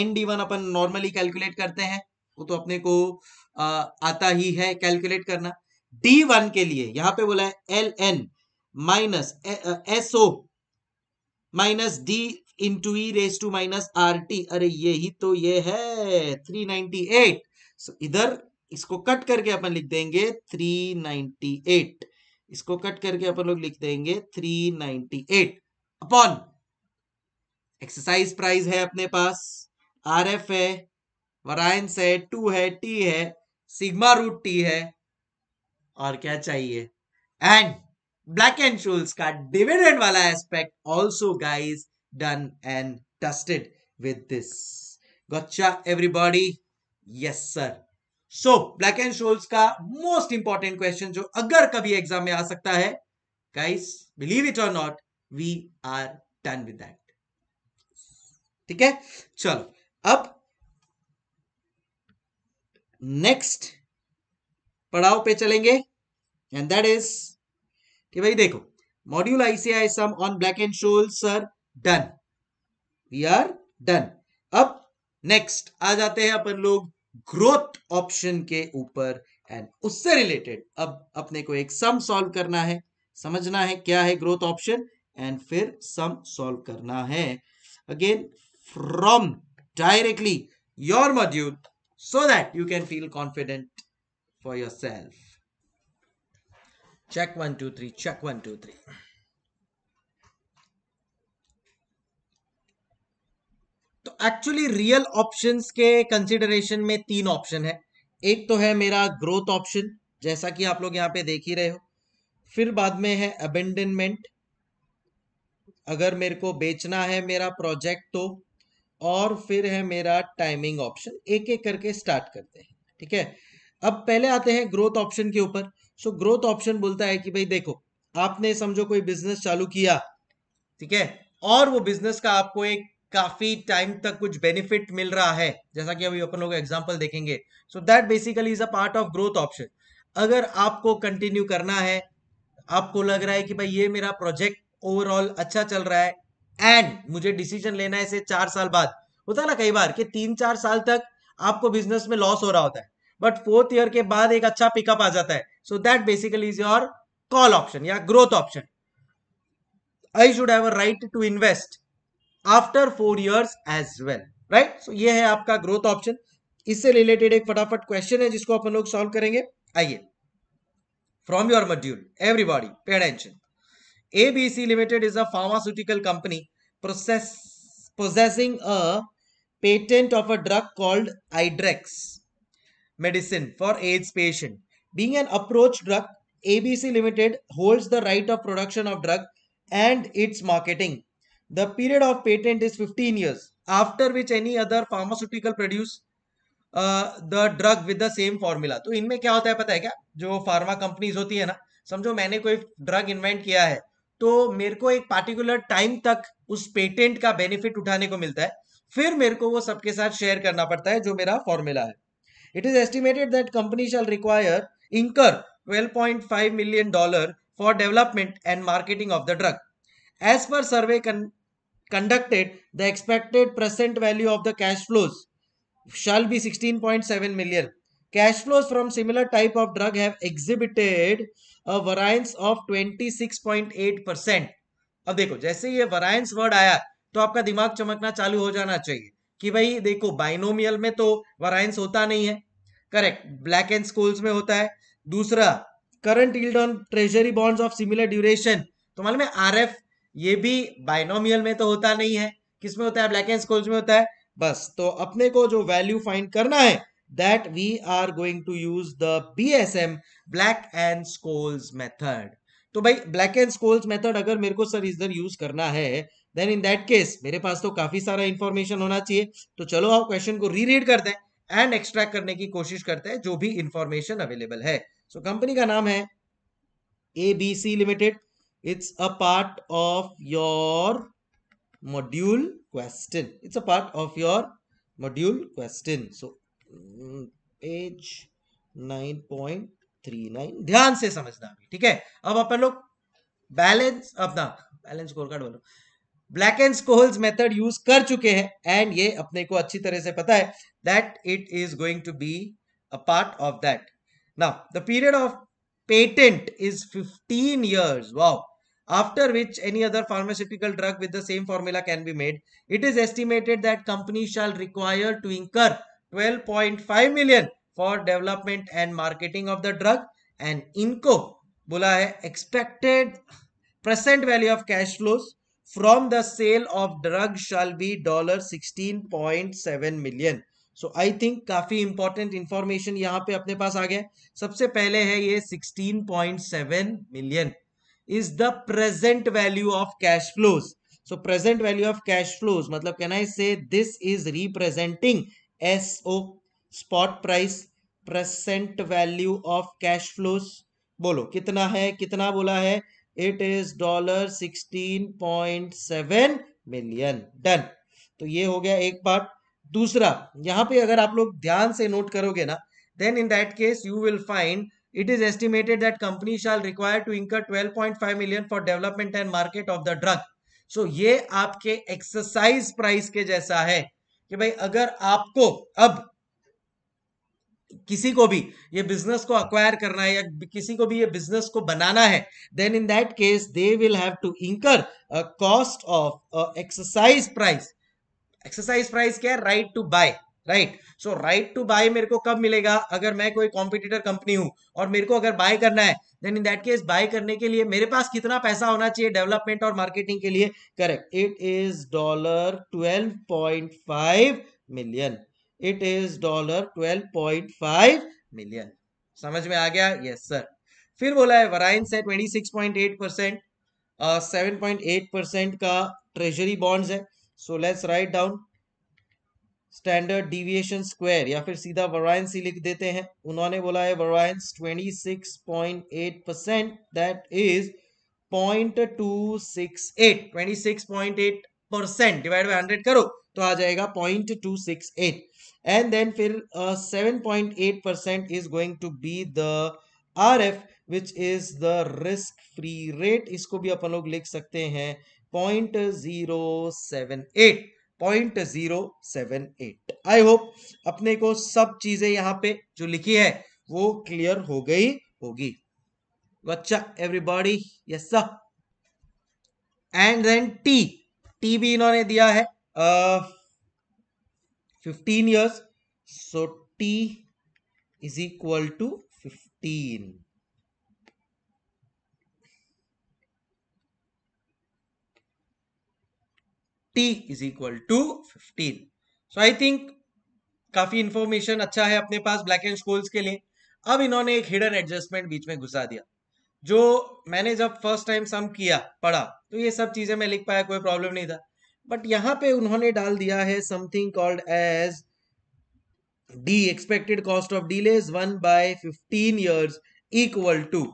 एन डी वन अपन नॉर्मली कैलकुलेट करते हैं वो तो अपने को आ, आता ही है कैलकुलेट करना डी वन के लिए यहां पे बोला है L N minus S O minus D into E raise to minus R T अरे ये ही तो ये है थ्री नाइनटी एट इधर इसको कट करके अपन लिख देंगे थ्री नाइनटी एट इसको कट करके अपन लोग लिख देंगे three ninety eight upon exercise price है अपने पास आर एफ है वरायन है टू है टी है सिग्मा रूट टी है और क्या चाहिए एंड ब्लैक एंड शूल्स का डिविडेंड वाला aspect also guys done and dusted with this gotcha everybody yes sir so Black and Scholes का मोस्ट इंपॉर्टेंट क्वेश्चन जो अगर कभी एग्जाम में आ सकता है गाइस बिलीव इट और not we are done with that ठीक है चलो अब नेक्स्ट पड़ाव पे चलेंगे एंड दैट इज कि भाई देखो module ICI sum on Black and Scholes sir done we are done अब नेक्स्ट आ जाते हैं अपन लोग ग्रोथ ऑप्शन के ऊपर एंड उससे रिलेटेड अब अपने को एक सम सॉल्व करना है समझना है क्या है ग्रोथ ऑप्शन एंड फिर सम सॉल्व करना है again from directly your module so that you can feel confident for yourself. Check one, two, three, check one, two, three. तो एक्चुअली रियल ऑप्शंस के कंसिडरेशन में तीन ऑप्शन है एक तो है मेरा ग्रोथ ऑप्शन जैसा कि आप लोग यहां पे देख ही रहे हो फिर बाद में है अबेंडनमेंट अगर मेरे को बेचना है मेरा प्रोजेक्ट तो और फिर है मेरा टाइमिंग ऑप्शन एक एक करके स्टार्ट करते हैं ठीक है थीके? अब पहले आते हैं ग्रोथ ऑप्शन के ऊपर सो ग्रोथ ऑप्शन बोलता है कि भाई देखो आपने समझो कोई बिजनेस चालू किया ठीक है और वो बिजनेस का आपको एक काफी टाइम तक कुछ बेनिफिट मिल रहा है जैसा कि अभी अपन लोग एग्जाम्पल देखेंगे so that basically is a part of growth option अगर आपको कंटिन्यू करना है आपको लग रहा है कि भाई ये मेरा प्रोजेक्ट ओवरऑल अच्छा चल रहा है एंड मुझे डिसीजन लेना है इसे चार साल बाद होता है ना कई बार कि तीन चार साल तक आपको बिजनेस में लॉस हो रहा होता है बट फोर्थ ईयर के बाद एक अच्छा पिकअप आ जाता है so that basically is your call option या growth option I should have right to invest after four years as well right so ये है आपका ग्रोथ ऑप्शन इससे रिलेटेड एक फटाफट क्वेश्चन है जिसको अपन लोग सॉल्व करेंगे आइए from your module everybody pay attention ABC Limited is a pharmaceutical company process, possessing a patent of a drug called Idrex. medicine for AIDS patient. Being an approach drug, ABC Limited holds the right of production of drug and its marketing. The period of patent is 15 years, after which any other pharmaceutical produce the drug with the same formula तो इनमें क्या होता है पता है क्या जो pharma companies होती है ना समझो मैंने कोई ड्रग इन्वेंट किया है तो मेरे को एक पार्टिकुलर टाइम तक उस पेटेंट का बेनिफिट उठाने को मिलता है फिर मेरे को वो सबके साथ शेयर करना पड़ता है जो मेरा फॉर्मूला है It is estimated that company shall require incur 12.5 million dollar for development and marketing of the drug. As per survey con conducted, the expected present value of the cash flows shall be 16.7 million. Cash flows from similar type of drug have exhibited a variance of 26.8 percent. अब देखो जैसे ये variance word आया तो आपका दिमाग चमकना चालू हो जाना चाहिए कि भाई देखो बाइनोमियल में तो वराइंस होता नहीं है करेक्ट ब्लैक एंड स्कूल्स में होता है दूसरा current yield on treasury bonds of similar duration तो मालूम है आरएफ ये भी बाइनोमियल में तो होता नहीं है किसमें होता है ब्लैक एंड स्कूल्स में होता है बस तो अपने को जो वैल्यू फाइंड करना है that we are going to use the BSM Black and Scholes method तो भाई ब्लैक एंड स्कोल्स मेथड अगर मेरे को सर इधर यूज करना है देन इन दैट केस मेरे पास तो काफी सारा इंफॉर्मेशन होना चाहिए तो चलो आप क्वेश्चन को रीरीड करते हैं एंड एक्सट्रैक्ट करने की कोशिश करते हैं जो भी इंफॉर्मेशन अवेलेबल है सो so, कंपनी का नाम है A B C limited it's a part of your module question it's a part of your module question so page 9.39 ध्यान से समझना अभी ठीक है अब अपन लोग बैलेंस अपना बैलेंस स्कोर कार्ड बोलो Black and Scholes method use कर चुके हैं एंड ये अपने को अच्छी तरह से पता है that it is going to be a part of that now the period of patent is 15 years wow after which any other pharmaceutical drug with the same formula can be made it is estimated that company shall require to incur 12.5 million for development and marketing of the drug and inco बोला hai expected present value of cash flows from the sale of drugs shall be $16.7 million. So I think काफी important information यहाँ पे अपने पास आ गया सबसे पहले है ये 16.7 million is the present value of cash flows so present value of cash flows मतलब कहना है से this is representing S O spot price present value of cash flows बोलो कितना है कितना बोला है it is dollar sixteen point seven million done तो ये हो गया एक पार्ट दूसरा यहां पे अगर आप लोग ध्यान से नोट करोगे ना then in that case you will find it is estimated that company shall require to incur 12.5 million for development and market of the drug so ये आपके एक्सरसाइज प्राइस के जैसा है कि भाई अगर आपको अब किसी को भी ये बिजनेस को अक्वायर करना है या किसी को भी ये बिजनेस को बनाना है then in that case they will have to incur a cost of exercise price exercise price क्या है right to buy right so right to buy मेरे को कब मिलेगा अगर मैं कोई कॉम्पिटिटर कंपनी हूं और मेरे को अगर बाय करना है then in that case buy करने के लिए मेरे पास कितना पैसा होना चाहिए डेवलपमेंट और मार्केटिंग के लिए correct it is dollar twelve point five million it is dollar twelve point five million समझ में आ गया यस yes, सर फिर बोला है वराइंस है eight percent seven point eight percent का ट्रेजरी बॉन्ड्स है so let's write down standard deviation square या फिर सीधा वराइंस ही लिख देते हैं उन्होंने बोला है variance eight percent that is point two six six eight twenty point eight percent divide by hundred करो तो आ जाएगा point two six eight and then फिर 7.8 uh, percent is going to be the RF which is the risk free rate इसको भी अपन लोग लिख सकते हैं point zero seven eight point zero seven eight I hope अपने को सब चीजें यहाँ पे जो लिखी है वो क्लियर हो गई होगी अच्छा everybody yes sir and then T T भी इन्होंने दिया है uh, 15 years so t is equal to 15 t is equal to 15 so i think काफी इंफॉर्मेशन अच्छा है अपने पास ब्लैक एंड स्कूल्स के लिए अब इन्होंने एक हिडन एडजस्टमेंट बीच में घुसा दिया जो मैंने जब फर्स्ट टाइम सम किया पढ़ा तो ये सब चीजें मैं लिख पाया कोई प्रॉब्लम नहीं था बट यहां पे उन्होंने डाल दिया है something called as the expected cost of delays one by fifteen years equal to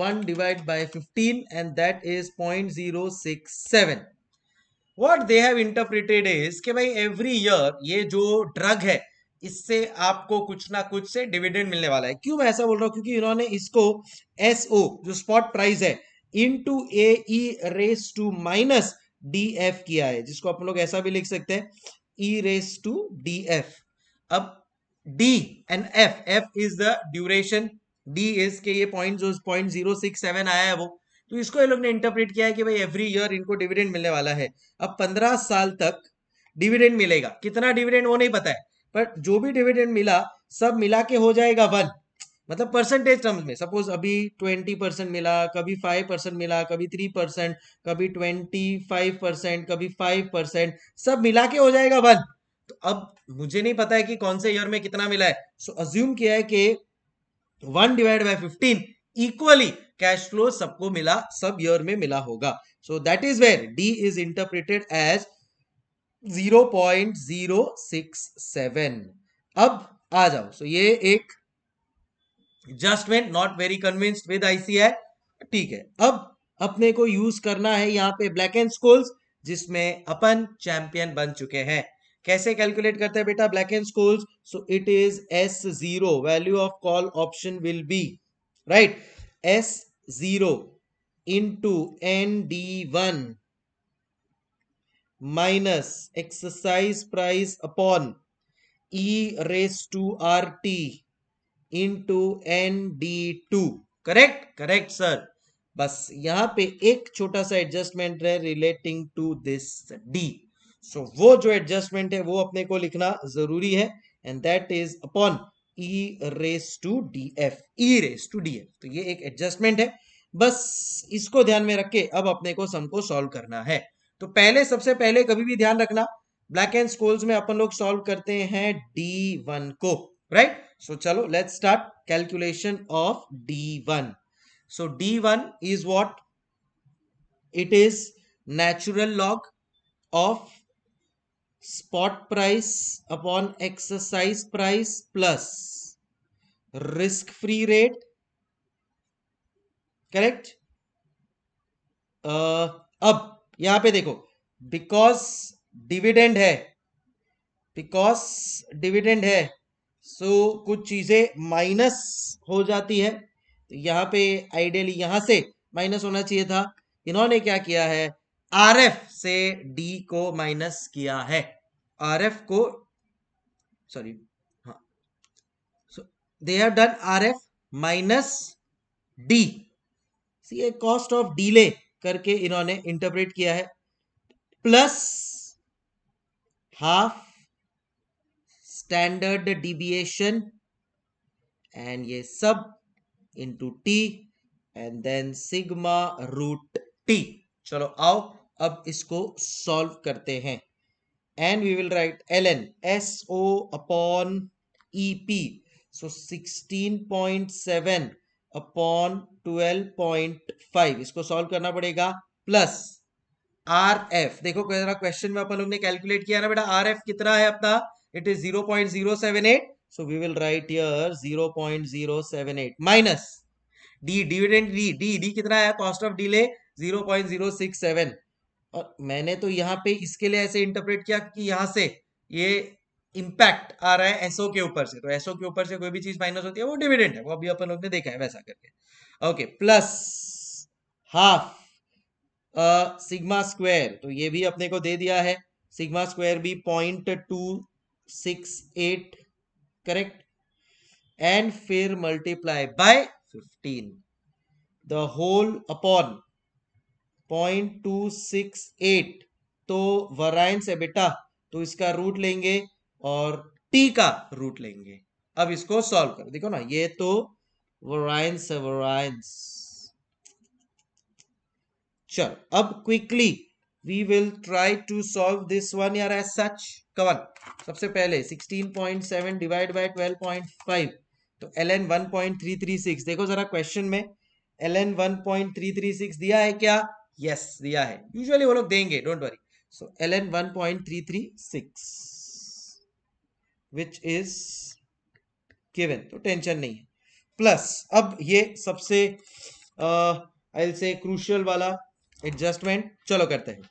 one divide by fifteen and that is point zero six seven what they have interpreted is के भाई every year ये जो drug है इससे आपको कुछ ना कुछ से डिविडेंड मिलने वाला है क्यों मैं ऐसा बोल रहा हूं क्योंकि इन्होंने इसको एसओ जो स्पॉट प्राइस है into E raise to minus D F किया है जिसको आप लोग ऐसा भी लिख सकते हैं E raise to D F अब D and F F is the duration D is के ये पॉइंट जो पॉइंट जीरो सिक्स सेवन आया है वो तो इसको ये लोग ने इंटरप्रेट किया है कि भाई एवरी ईयर इनको डिविडेंड मिलने वाला है अब पंद्रह साल तक डिविडेंड मिलेगा कितना डिविडेंड वो नहीं पता है पर जो भी डिविडेंड मिला सब मिला के हो जाएगा वन मतलब परसेंटेज टर्म्स में सपोज अभी ट्वेंटी परसेंट मिला कभी फाइव परसेंट मिला कभी थ्री परसेंट कभी ट्वेंटी फाइव परसेंट कभी फाइव परसेंट सब मिला के हो जाएगा वन तो अब मुझे नहीं पता है कि कौन से ईयर में कितना मिला है सो so, अज्यूम किया है कि one divide by fifteen equally cash flow सबको मिला सब ईयर में मिला होगा so that is where D is interpreted as zero zero point six seven अब आ जाओ सो so, ये एक just when not very convinced with ICI ठीक है अब अपने को यूज करना है यहाँ पे ब्लैक एंड स्कोल्स जिसमें अपन चैंपियन बन चुके हैं कैसे कैलकुलेट करते हैं बेटा Black and Scholes so it is S zero value of call option will be right S zero into N D one minus exercise price upon E raise to R T into N D two correct correct sir बस यहाँ पे एक छोटा सा adjustment है relating to this D so वो जो adjustment है वो अपने को लिखना जरूरी है and that is upon E raise to D F E raise to D F तो ये एक एडजस्टमेंट है बस इसको ध्यान में रख के अब अपने को सम को सॉल्व करना है तो पहले सबसे पहले कभी भी ध्यान रखना ब्लैक एंड स्कोल्स में अपन लोग सॉल्व करते हैं डी वन को राइट सो चलो let start calculation of D one so D one is what it is natural log of spot price upon exercise price plus risk free rate correct अब यहां पे देखो because dividend है because dividend है so so, कुछ चीज़ें minus हो जाती है तो यहाँ पे आइडियली यहां से माइनस होना चाहिए था इन्होंने क्या किया है आर एफ से डी को माइनस किया है आर एफ को सॉरी हाँ so they have done R F minus D C A cost of delay करके इन्होंने इंटरप्रेट किया है plus half standard deviation and ये सब into T and then sigma root T चलो आओ अब इसको सॉल्व करते हैं and we will write L N S O upon E P so sixteen point seven upon twelve point five इसको solve करना पड़ेगा प्लस आर एफ देखो क्वेश्चन में अपन लोग ने कैलकुलेट किया ना बेटा आर एफ कितना है अपना it is 0.078 so we will write here 0.078 minus d dividend d d d kitna आया cost of delay 0.067 aur maine to yahan pe iske liye aise interpret kiya ki yahan se ye impact आ रहा है SO के ऊपर से तो SO के ऊपर से कोई भी चीज माइनस होती है वो डिविडेंड है वो अभी अपन लोग ने देखा है वैसा करके okay plus half sigma square तो ये भी अपने को दे दिया है सिग्मा स्क्वायर भी point two six eight correct and फिर multiply by fifteen the whole upon point two six eight तो वराइंस से बेटा तो इसका रूट लेंगे और टी का रूट लेंगे अब इसको सॉल्व कर देखो ना ये तो वराइंस वराइंस चल अब quickly we will try to solve this one यार एज सच कवन सबसे पहले 16.7 डिवाइड बाय 12.5 तो ln 1.336 देखो जरा क्वेश्चन में ln 1.336 दिया है क्या यस yes, दिया है यूजुअली वो लोग देंगे don't worry so ln 1.336 which is given तो टेंशन नहीं है प्लस अब ये सबसे आई से क्रूशियल वाला एडजस्टमेंट चलो करते हैं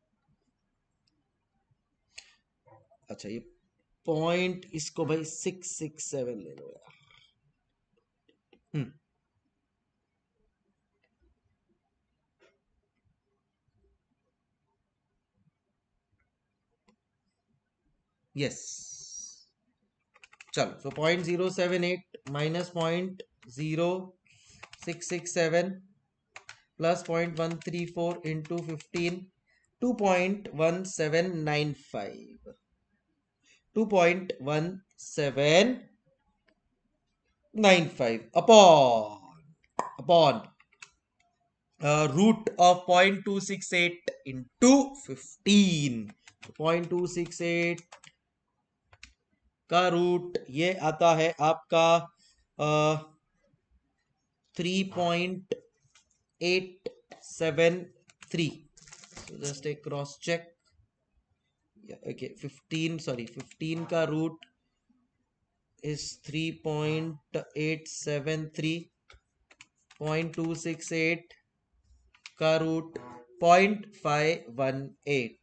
अच्छा ये पॉइंट इसको भाई सिक्स सिक्स सेवन ले लो यार यस हम्म। चलो so point zero seven eight minus point zero six six seven plus point one three four into fifteen two point one seven nine five 2.1795 upon upon uh, root of 0.268 into 15 0.268 का root ये आता है आपका three point eight seven three just एक cross check गया okay fifteen sorry fifteen का root is three point eight seven three point two six eight का root point five one eight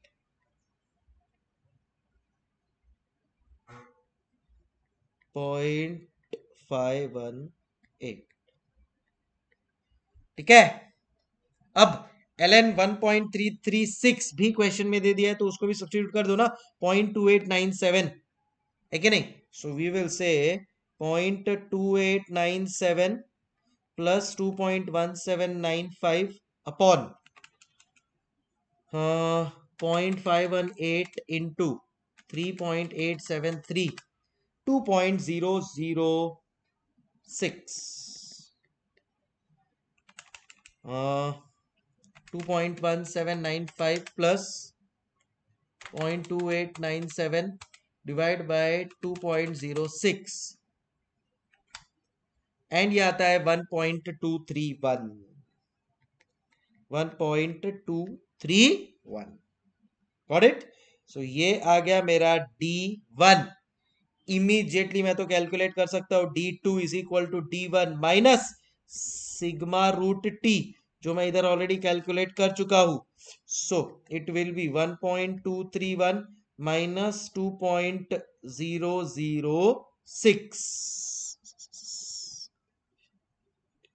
point five one eight ठीक है अब L N one point three three six भी question में दे दिया है तो उसको भी सब्सिट्यूट कर दो ना point two eight nine seven है कि नहीं so we will say point two eight nine seven plus two point one seven nine five upon point five one eight into three point eight seven three two point zero zero six two point one seven nine five plus point two eight nine seven divide by two point zero six and ये आता है 1.231 1.231 Got it? So, ये आ गया मेरा D one immediately मैं तो calculate कर सकता हूं D two is equal to D one minus sigma root T जो मैं इधर ऑलरेडी कैलकुलेट कर चुका हूं so it will be one point two three one minus two point zero zero six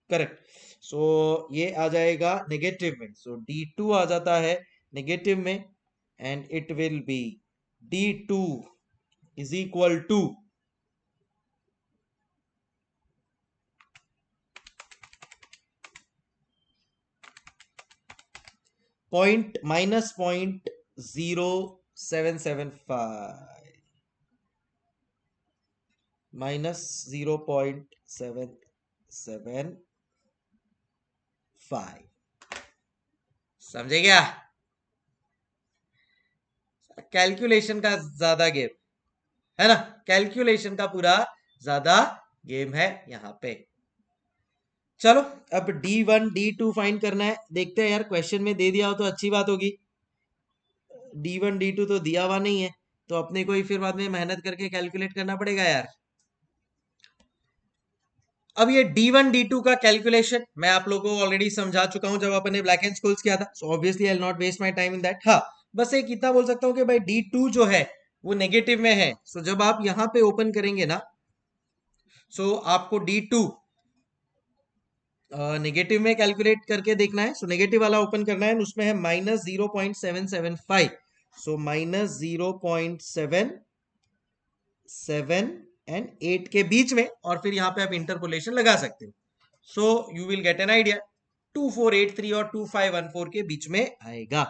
correct so ये आ जाएगा नेगेटिव में सो डी टू आ जाता है नेगेटिव में and it will be D two is equal to point minus point zero seven seven five minus zero point seven seven five समझे क्या calculation का ज्यादा गेम है ना कैलकुलेशन का पूरा ज्यादा गेम है यहां पे चलो अब D one D two find करना है देखते हैं यार क्वेश्चन में दे दिया हो तो अच्छी बात होगी डी वन डी टू तो दिया हुआ नहीं है तो अपने को ही फिर बाद में मेहनत करके कैलकुलेट करना पड़ेगा यार अब ये डी वन डी टू का कैलकुलेशन मैं आप लोगों को ऑलरेडी समझा चुका हूं जब आपने ब्लैक एंड स्कूल्स किया था so obviously I not waste my time in that हाँ बस एक इतना बोल सकता हूँ कि भाई डी टू जो है वो नेगेटिव में है सो so, जब आप यहाँ पे ओपन करेंगे ना सो so, आपको डी टू नेगेटिव में कैलकुलेट करके देखना है सो so, नेगेटिव वाला ओपन करना है उसमें है minus zero point seven seven five so minus zero point seven seven and eight के बीच में और फिर यहां पे आप इंटरपोलेशन लगा सकते हो so you will get an idea two four eight three और टू फाइव वन फोर के बीच में आएगा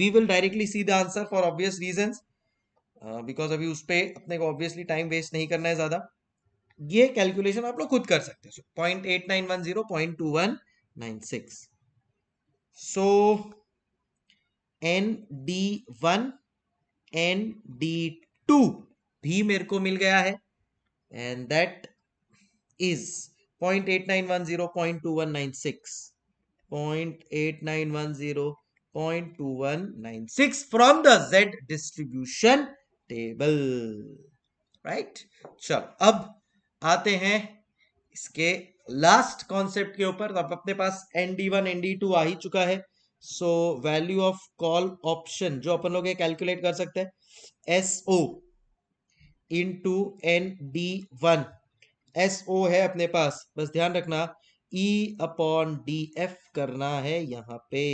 we will directly see the answer for obvious reason because अभी उस पर अपने को ऑब्वियसली टाइम वेस्ट नहीं करना है ज्यादा ये कैलकुलेशन आप लोग खुद कर सकते हैं point eight nine one zero point two one nine six so N D one N D two भी मेरे को मिल गया है and that is point eight nine one zero point two one nine six point eight nine one zero point two one nine six from the Z distribution table right चलो अब आते हैं इसके लास्ट कॉन्सेप्ट के ऊपर तो अब अपने पास N D one N D two आ ही चुका है so value of call option जो अपन लोग ये कैलकुलेट कर सकते हैं S O into N D one S O है अपने पास बस ध्यान रखना ई अपॉन डी एफ करना है यहां पे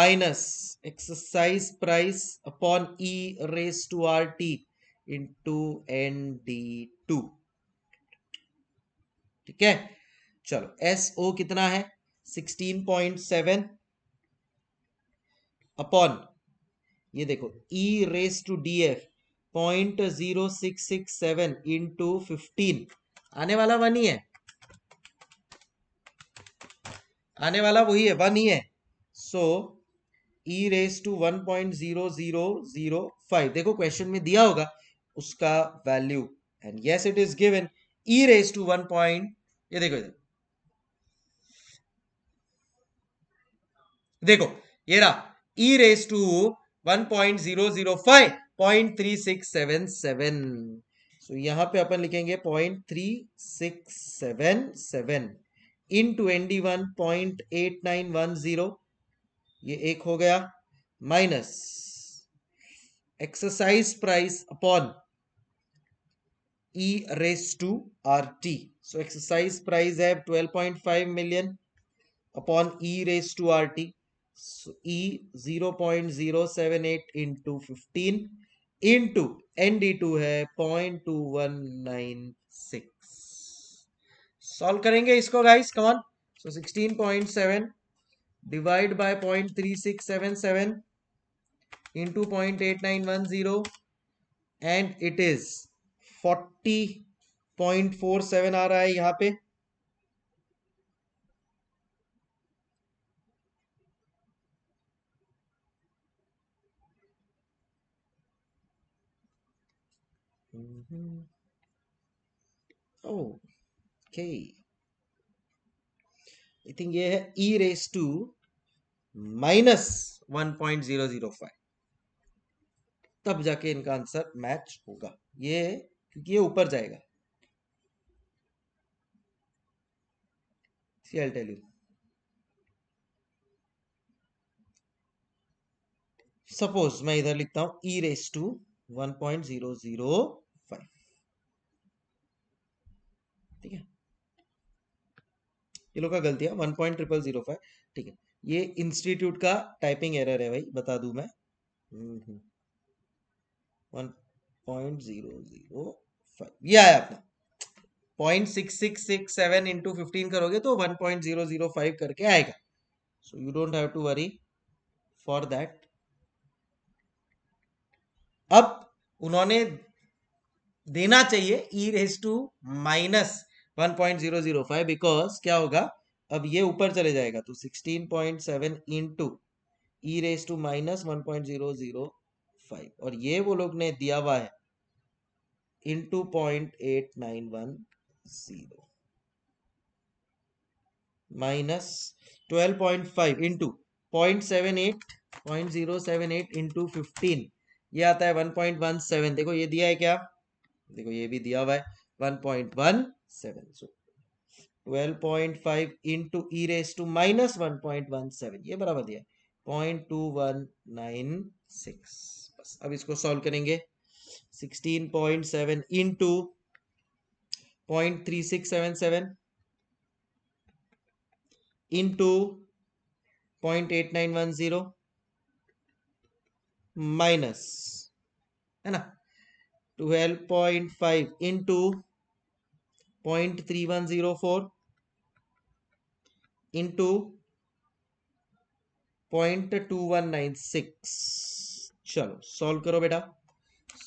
minus exercise price upon E raise to R T into N D two ठीक है चलो एस ओ कितना है सिक्सटीन पॉइंट सेवन अपॉन ये देखो e raise to D F point zero six six seven into fifteen आने वाला one ही है आने वाला वही है वन ही है so E raise to one point zero zero zero five देखो क्वेश्चन में दिया होगा उसका value and yes it is given e raise to one point ये देखो इधर देखो ये रहा e raise to one point zero zero five point three six seven seven so यहां पे अपन लिखेंगे point three six seven seven in twenty one point eight nine one zero ये एक हो गया minus exercise price upon E raise to R T so exercise price है 12.5 million upon E raise to R T e zero point zero seven eight into fifteen into N D two है point two one nine six solve करेंगे इसको guys come on so sixteen point seven divide by point three six seven seven into point eight nine one zero and it is forty point four seven आ रहा है यहां पे okay I think ये है ई raise to minus one point zero zero five तब जाके इनका answer match होगा ये क्योंकि ये ऊपर जाएगा see I'll tell you suppose मैं इधर लिखता हूं e raise to one point zero zero five ठीक है ये लोग का गलती है one point triple zero five ठीक है ये इंस्टीट्यूट का टाइपिंग एरर है भाई बता दू मैं one point zero zero five ये आया अपना point six six six seven into fifteen करोगे तो one point zero zero five करके आएगा so you don't have to worry for that अब उन्होंने देना चाहिए e raise to minus one point zero zero five because क्या होगा अब ये ऊपर चले जाएगा तो sixteen point seven into E raise to minus one point zero zero five और ये वो लोग ने दिया हुआ है into 0.8910 minus 12.5 into 0.78 0.078 into 15 ये आता है सेवन देखो ये दिया है क्या देखो ये भी दिया हुआ है seven so raise to minus one point one seven ये बराबर दिया है सिक्स बस अब इसको सॉल्व करेंगे 16.7 into 0.3677 into 0.8910 माइनस है ना 12.5 into 0.3104 into 0.2196 चलो सॉल्व करो बेटा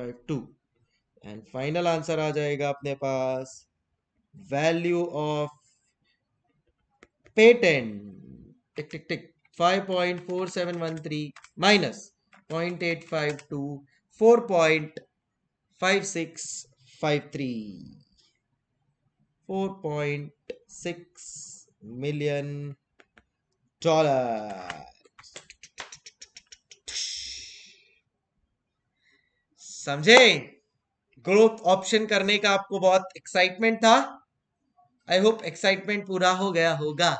five two and final answer आ जाएगा अपने पास value of patent tick tick tick five point four seven one three minus point eight five two four point five six five three four point six million dollar समझे growth option करने का आपको बहुत excitement था I hope excitement पूरा हो गया होगा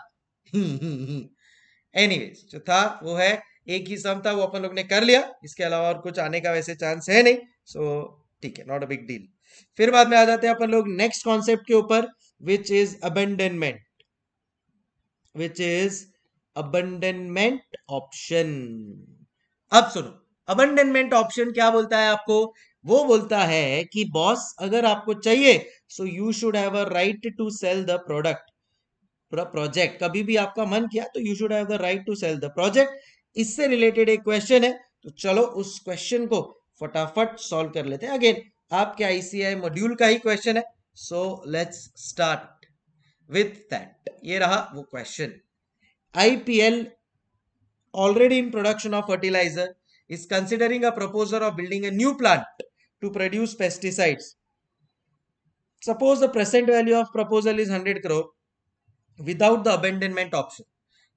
एनीवेज जो था वो है एक ही सम था वो अपन लोग ने कर लिया इसके अलावा और कुछ आने का वैसे चांस है नहीं सो so, ठीक है नॉट अ बिग डील फिर बाद में आ जाते हैं अपन लोग नेक्स्ट कॉन्सेप्ट के ऊपर which is abandonment which is abandonment option अब सुनो अबंडनमेंट ऑप्शन क्या बोलता है आपको वो बोलता है कि बॉस अगर आपको चाहिए so you should have a right to sell the product project कभी भी आपका मन किया तो you should have the right to sell the project इससे रिलेटेड एक क्वेश्चन है तो चलो उस क्वेश्चन को फटाफट सॉल्व कर लेते हैं अगेन आपके आईसीआई मॉड्यूल का ही क्वेश्चन है so let's start with that ये रहा वो question IPL already in production of fertilizer is considering a proposal of building a new plant to produce pesticides. Suppose the present value of proposal is 100 crore without the abandonment option.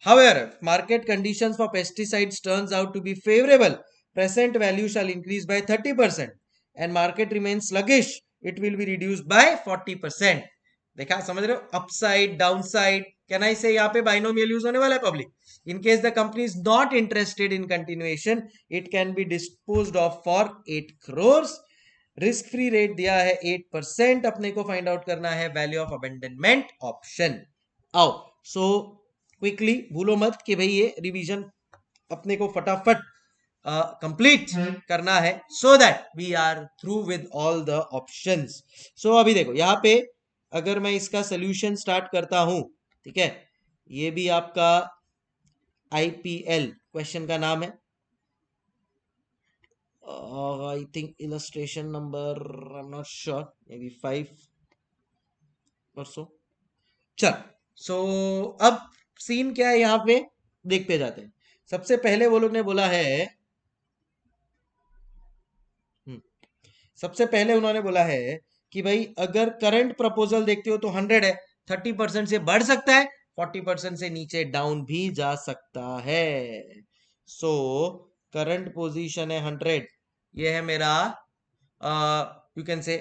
However, market conditions for pesticides turns out to be favorable, present value shall increase by 30% and market remains sluggish, it will be reduced by 40%. देखा समझ रहे हो upside downside can I से यहाँ पे binomial use होने वाला है In case the company is not interested in continuation, it can be disposed of for 8 crores. Risk free rate दिया है 8 परसेंट अपने को फाइंड आउट करना है वैल्यू ऑफ अबेंडनमेंट ऑप्शन आओ सो क्विकली भूलो मत कि भाई ये रिवीजन अपने को फटाफट कंप्लीट uh, hmm. करना है so that we are through with all the options so अभी देखो यहाँ पे अगर मैं इसका सोल्यूशन स्टार्ट करता हूं ठीक है ये भी आपका आईपीएल क्वेश्चन का नाम है I think illustration number I am not sure maybe five so चल सो अब सीन क्या है यहां पे देखते जाते हैं सबसे पहले वो लोग ने बोला है हम्म, सबसे पहले उन्होंने बोला है कि भाई अगर करंट प्रपोजल देखते हो तो हंड्रेड है थर्टी परसेंट से बढ़ सकता है फोर्टी परसेंट से नीचे डाउन भी जा सकता है सो करंट पोजीशन है हंड्रेड ये है मेरा you can say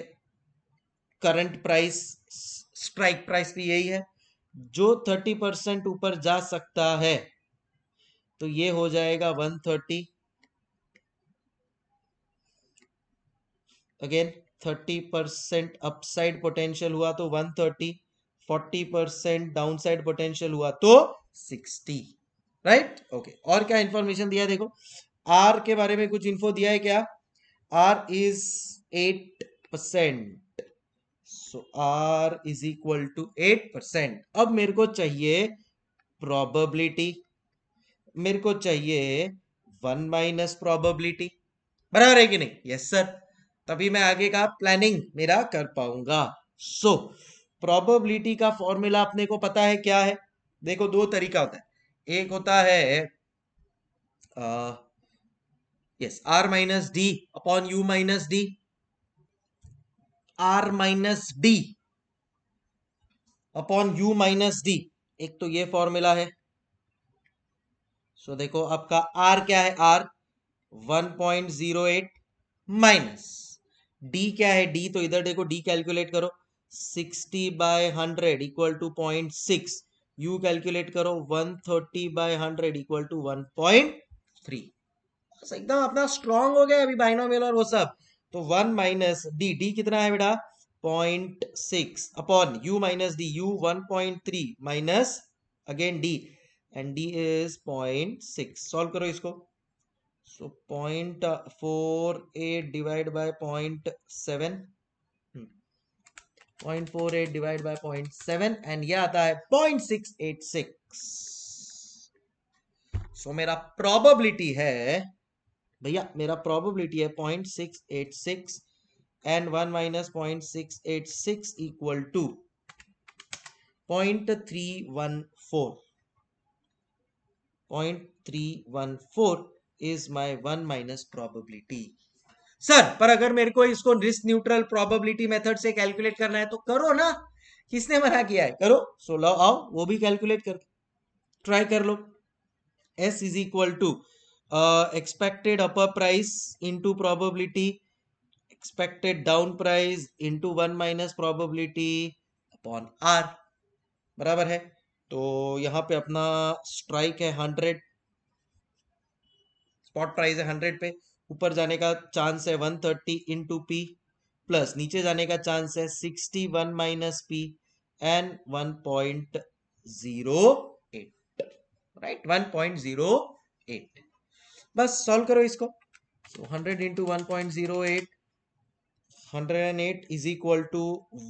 current price strike price भी यही है जो थर्टी परसेंट ऊपर जा सकता है तो ये हो जाएगा one thirty again thirty percent upside potential हुआ तो one thirty forty percent downside potential हुआ तो सिक्सटी राइट ओके और क्या इंफॉर्मेशन दिया है देखो आर के बारे में कुछ इन्फो दिया है क्या R is eight percent so R is equal to eight percent अब मेरे को चाहिए प्रोबेबिलिटी मेरे को चाहिए वन माइनस प्रोबेबिलिटी बराबर है कि नहीं यस yes, सर तभी मैं आगे का प्लानिंग मेरा कर पाऊंगा सो so, प्रोबेबिलिटी का फॉर्मूला अपने को पता है क्या है देखो दो तरीका होता है एक होता है yes R minus D upon U minus D R minus D upon U minus D एक तो ये फॉर्मूला है सो so, देखो आपका आर क्या है आर 1.08 माइनस डी क्या है डी तो इधर देखो डी कैलकुलेट करो 60 by 100 equal to point six U calculate करो 130 thirty by hundred equal to one point three एकदम अपना स्ट्रॉन्ग हो गया अभी बाइनोमियल और वो सब तो 1 माइनस डी डी कितना है बेटा point six upon U minus D U one point three minus again D and D is point six solve करो इसको so point four eight divide by point seven point four eight divide by point seven and ये आता है point six eight six so मेरा probability है भैया मेरा probability है point six eight six and one minus point six eight six equal to point three one four point three one four is my 1 minus probability. Sir पर अगर मेरे को इसको रिस्क न्यूट्रल प्रोबेबिलिटी मेथड से calculate करना है तो करो ना किसने मना किया है करो सो लो आओ वो भी कैलकुलेट कर ट्राई कर लो S is equal to expected upper price into probability expected down price into one minus probability upon R बराबर है तो यहाँ पे अपना स्ट्राइक है हंड्रेड स्पॉट प्राइस है हंड्रेड पे ऊपर जाने का चांस है one thirty into P plus नीचे जाने का चांस है sixty one minus P and one point zero eight right one point zero eight बस सॉल्व करो इसको hundred into one point zero eight hundred and eight is equal to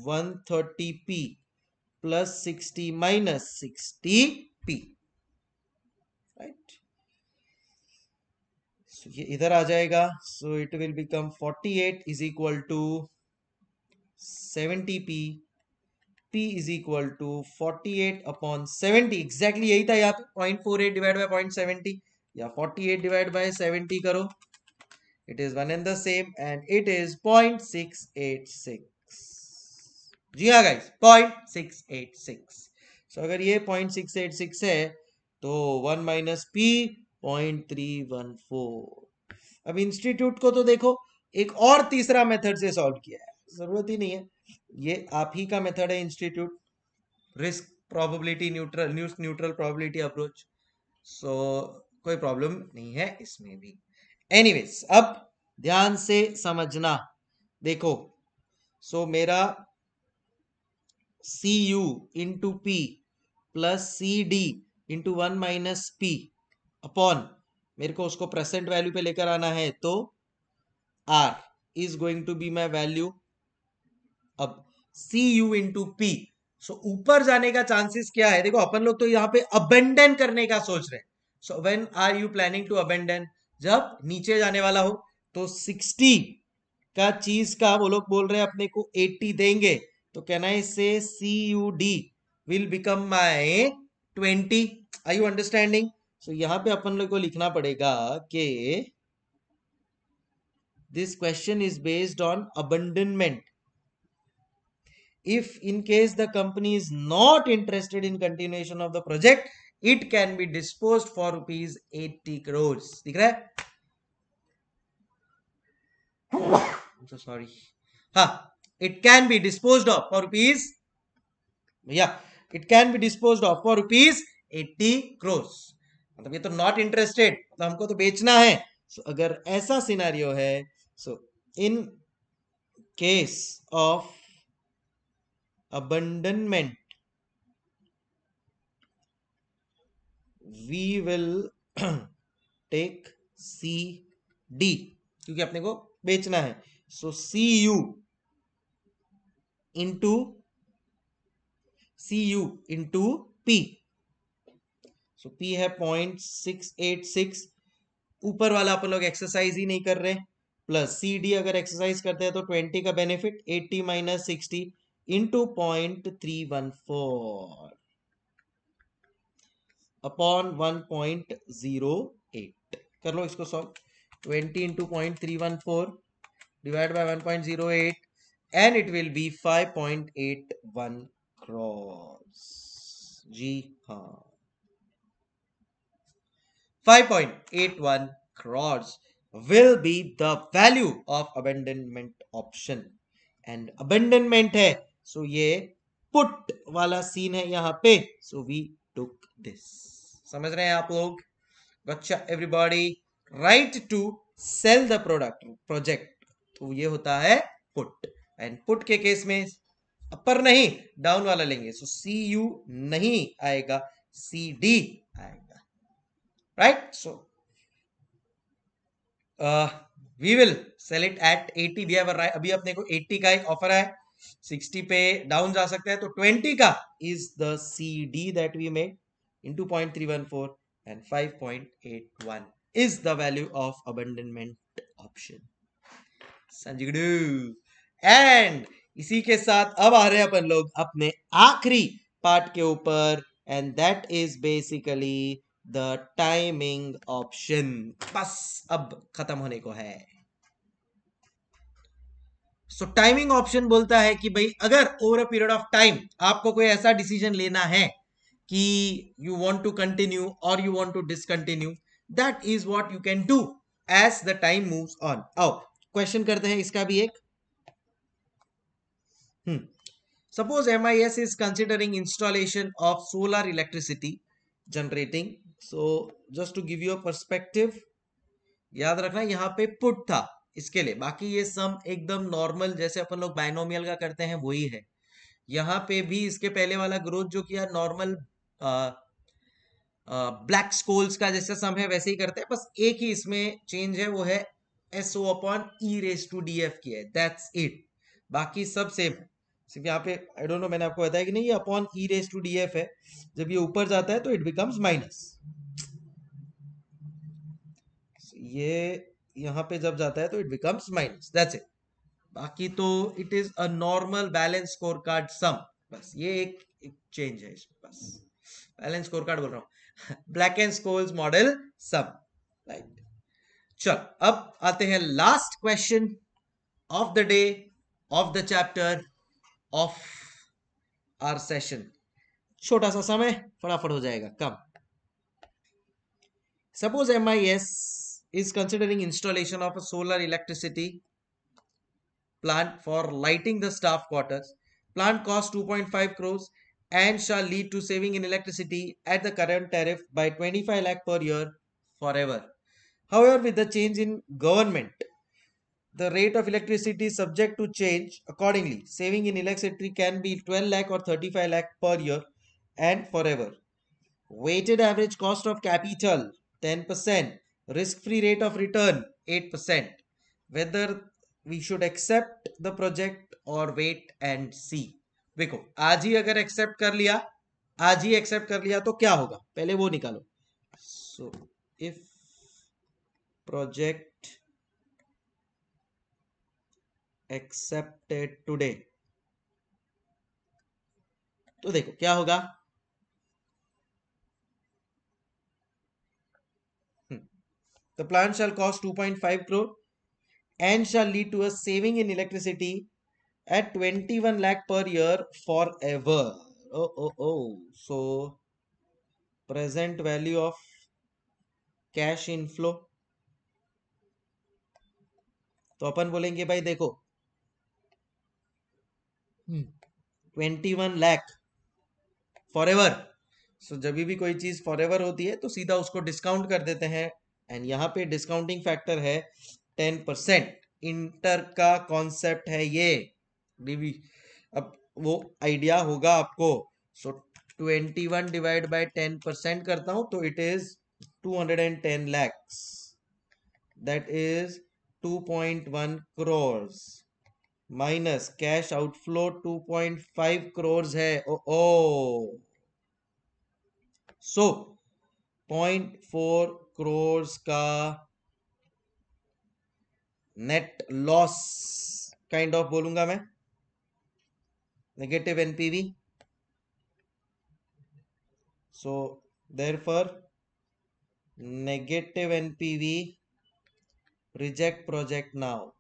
one thirty P plus sixty minus sixty P so ये इधर आ जाएगा so it will become 48 is equal to P P is equal to 48 upon 70 exactly यही था यहाँ पे point four eight divide by point seventy या 48 divide by seventy करो and the same and it is point six eight six जी हाँ guys six so अगर ये six है तो वन माइनस पी 0.314 फोर अब इंस्टीट्यूट को तो देखो एक और तीसरा मेथड से सॉल्व किया है जरूरत ही नहीं है ये आप ही का मेथड है institute risk probability neutral neutral probability approach so कोई प्रॉब्लम नहीं है इसमें भी एनीवेज अब ध्यान से समझना देखो सो so, मेरा C U into P plus C D into one minus P upon मेरे को उसको प्रेजेंट वैल्यू पे लेकर आना है तो R is going to be my value अब C U into P so ऊपर जाने का चांसेस क्या है देखो अपन लोग तो यहां पे अबेंडन करने का सोच रहे हैं so when are you planning to abandon जब नीचे जाने वाला हो तो सिक्सटी का चीज का वो लोग बोल रहे हैं अपने को एट्टी देंगे तो can I say C U D will become my twenty I you understanding so so, यहाँ पे अपन लोग को लिखना पड़ेगा कि this question is based on abandonment if in case the company is not interested in continuation of the project it can be dispose for rupees eighty crores दिख रहा है सॉरी हा it can be dispose of for rupees भैया it can be dispose of for rupees eighty crores मतलब ये तो not interested तो हमको तो बेचना है सो so, अगर ऐसा सिनारियो है so in case of abandonment we will take C D क्योंकि अपने को बेचना है so C U into C U into P so so, P है पॉइंट सिक्स एट सिक्स ऊपर वाला अपन लोग एक्सरसाइज ही नहीं कर रहे प्लस सी डी अगर एक्सरसाइज करते हैं तो ट्वेंटी का benefit eighty minus sixty into point three one four upon one point zero eight कर लो इसको solve twenty into point three one four divide by one point zero eight and it will be five point eight one cross जी हाँ 5.81 crores will be the value of abandonment option and abandonment है so so ये put वाला scene है यहाँ पे so we took this समझ रहे हैं आप लोग गच्चा everybody right to sell the product project तो ये होता है पुट एंड पुट के केस में अपर नहीं डाउन वाला लेंगे सो सी यू नहीं आएगा सी डी आएगा right so uh, we will sell it at 80 a right abhi apne ko 80 का एक ऑफर है 60 pe down ja sakta hai तो 20 का is the cd D we made made 0.314 and 5.81 is the value of abandonment option संजीगडू and इसी के साथ अब आ रहे हैं अपन लोग अपने आखिरी पार्ट के ऊपर and that is basically the timing option बस अब खत्म होने को है सो टाइमिंग ऑप्शन बोलता है कि भाई अगर over a period of time आपको कोई ऐसा डिसीजन लेना है कि यू वॉन्ट टू कंटिन्यू और you want to discontinue that is what you can do as the time move on आओ क्वेश्चन करते हैं इसका भी एक suppose M I S is considering installation of solar electricity generating so just to give you perspective याद रखना यहाँ पे पुट था इसके लिए बाकी ये सम एकदम नॉर्मल जैसे अपन लोग बाइनोमियल का करते हैं वही है यहाँ पे भी इसके पहले वाला ग्रोथ जो किया नॉर्मल ब्लैक स्कोल्स का जैसा सम है वैसे ही करते हैं बस एक ही इसमें चेंज है वो है so upon E raise to D F की है दैट्स इट बाकी सब सेम है सिर्फ यहाँ पे आई डोंट नो मैंने आपको बताया कि नहीं ये upon E raise to D F है जब ये ऊपर जाता है तो इट बिकम्स माइनस ये यहाँ पे जब जाता है तो it becomes minus that's it बाकी तो it is a normal balance score card some बस ये एक, एक चेंज है इसमें बस बैलेंस स्कोर कार्ड बोल रहा हूँ Black and Scholes model some right चल अब आते हैं last question of the day of the chapter of our session छोटा सा समय फटाफट हो जाएगा कम suppose mis is considering installation of a solar electricity plant for lighting the staff quarters plant cost 2.5 crores and shall lead to saving in electricity at the current tariff by 25 lakh per year forever however with the change in government the rate of electricity is subject to change accordingly. Saving in electricity can be 12 lakh or 35 lakh per year and forever. Weighted average cost of capital 10%. Risk-free rate of return 8%. Whether we should accept the project or wait and see. देखो आज ही अगर accept कर लिया आज ही accept कर लिया तो क्या होगा पहले वो निकालो so if project accepted today तो देखो क्या होगा the plan shall cost two point five crore and shall lead to saving in electricity at twenty one lakh per year for ever ओ ओ ओ so present value of cash inflow तो अपन बोलेंगे भाई देखो twenty one lakh for ever so जब भी कोई चीज फॉर एवर होती है तो सीधा उसको डिस्काउंट कर देते हैं एंड यहाँ पे डिस्काउंटिंग फैक्टर है टेन परसेंट इंटर का कॉन्सेप्ट है ये डीवी अब वो आइडिया होगा आपको so twenty one divide by ten percent करता हूं तो it is two hundred and ten lakhs that is two point one crores minus cash outflow 2.5 crores है ओ, ओ सो पॉइंट फोर क्रोर्स का नेट लॉस काइंड ऑफ बोलूंगा मैं negative NPV so therefore negative NPV reject project now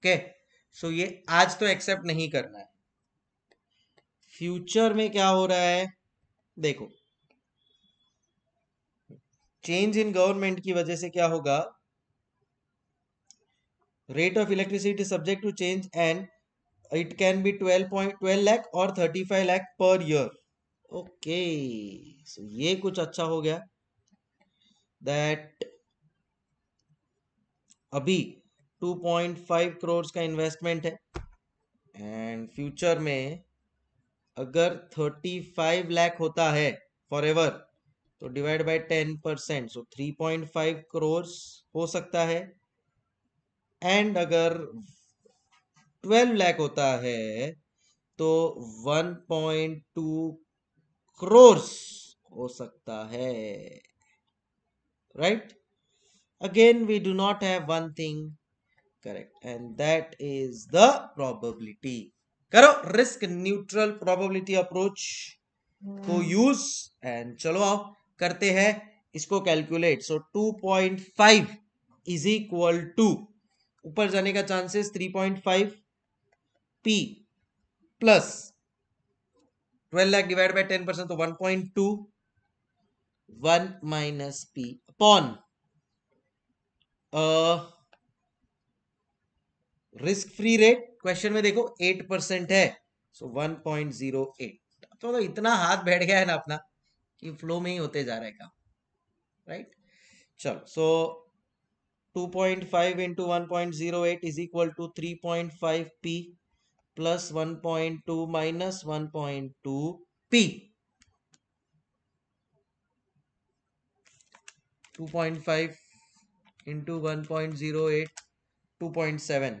okay so ये आज तो accept नहीं करना है फ्यूचर में क्या हो रहा है देखो चेंज इन गवर्नमेंट की वजह से क्या होगा rate of electricity subject to change and it can be twelve point twelve lakh और thirty five lakh per year okay so ये कुछ अच्छा हो गया दैट अभी 2.5 करोड़ का इन्वेस्टमेंट है एंड फ्यूचर में अगर 35 लाख होता है फॉर एवर तो divide by 10 percent so 3.5 crore हो सकता है एंड अगर 12 लाख होता है तो 1.2 करोड़ हो सकता है right again we do not have one thing correct and that is the probability करो रिस्क न्यूट्रल प्रोबेबिलिटी अप्रोच को यूज एंड चलो आओ करते हैं इसको calculate so 2.5 is equal to ऊपर जाने का chances 3.5 P plus 12 lakh divide by 10 percent तो 1.2 1 minus P upon risk free rate question में देखो एट परसेंट है so one point zero eight तो मतलब इतना हाथ बैठ गया है ना अपना कि फ्लो में ही होते जा रहा है काम राइट चलो so two point five into one point zero eight is equal to three point five P plus one point two minus one point two P two point five into one point zero eight two point seven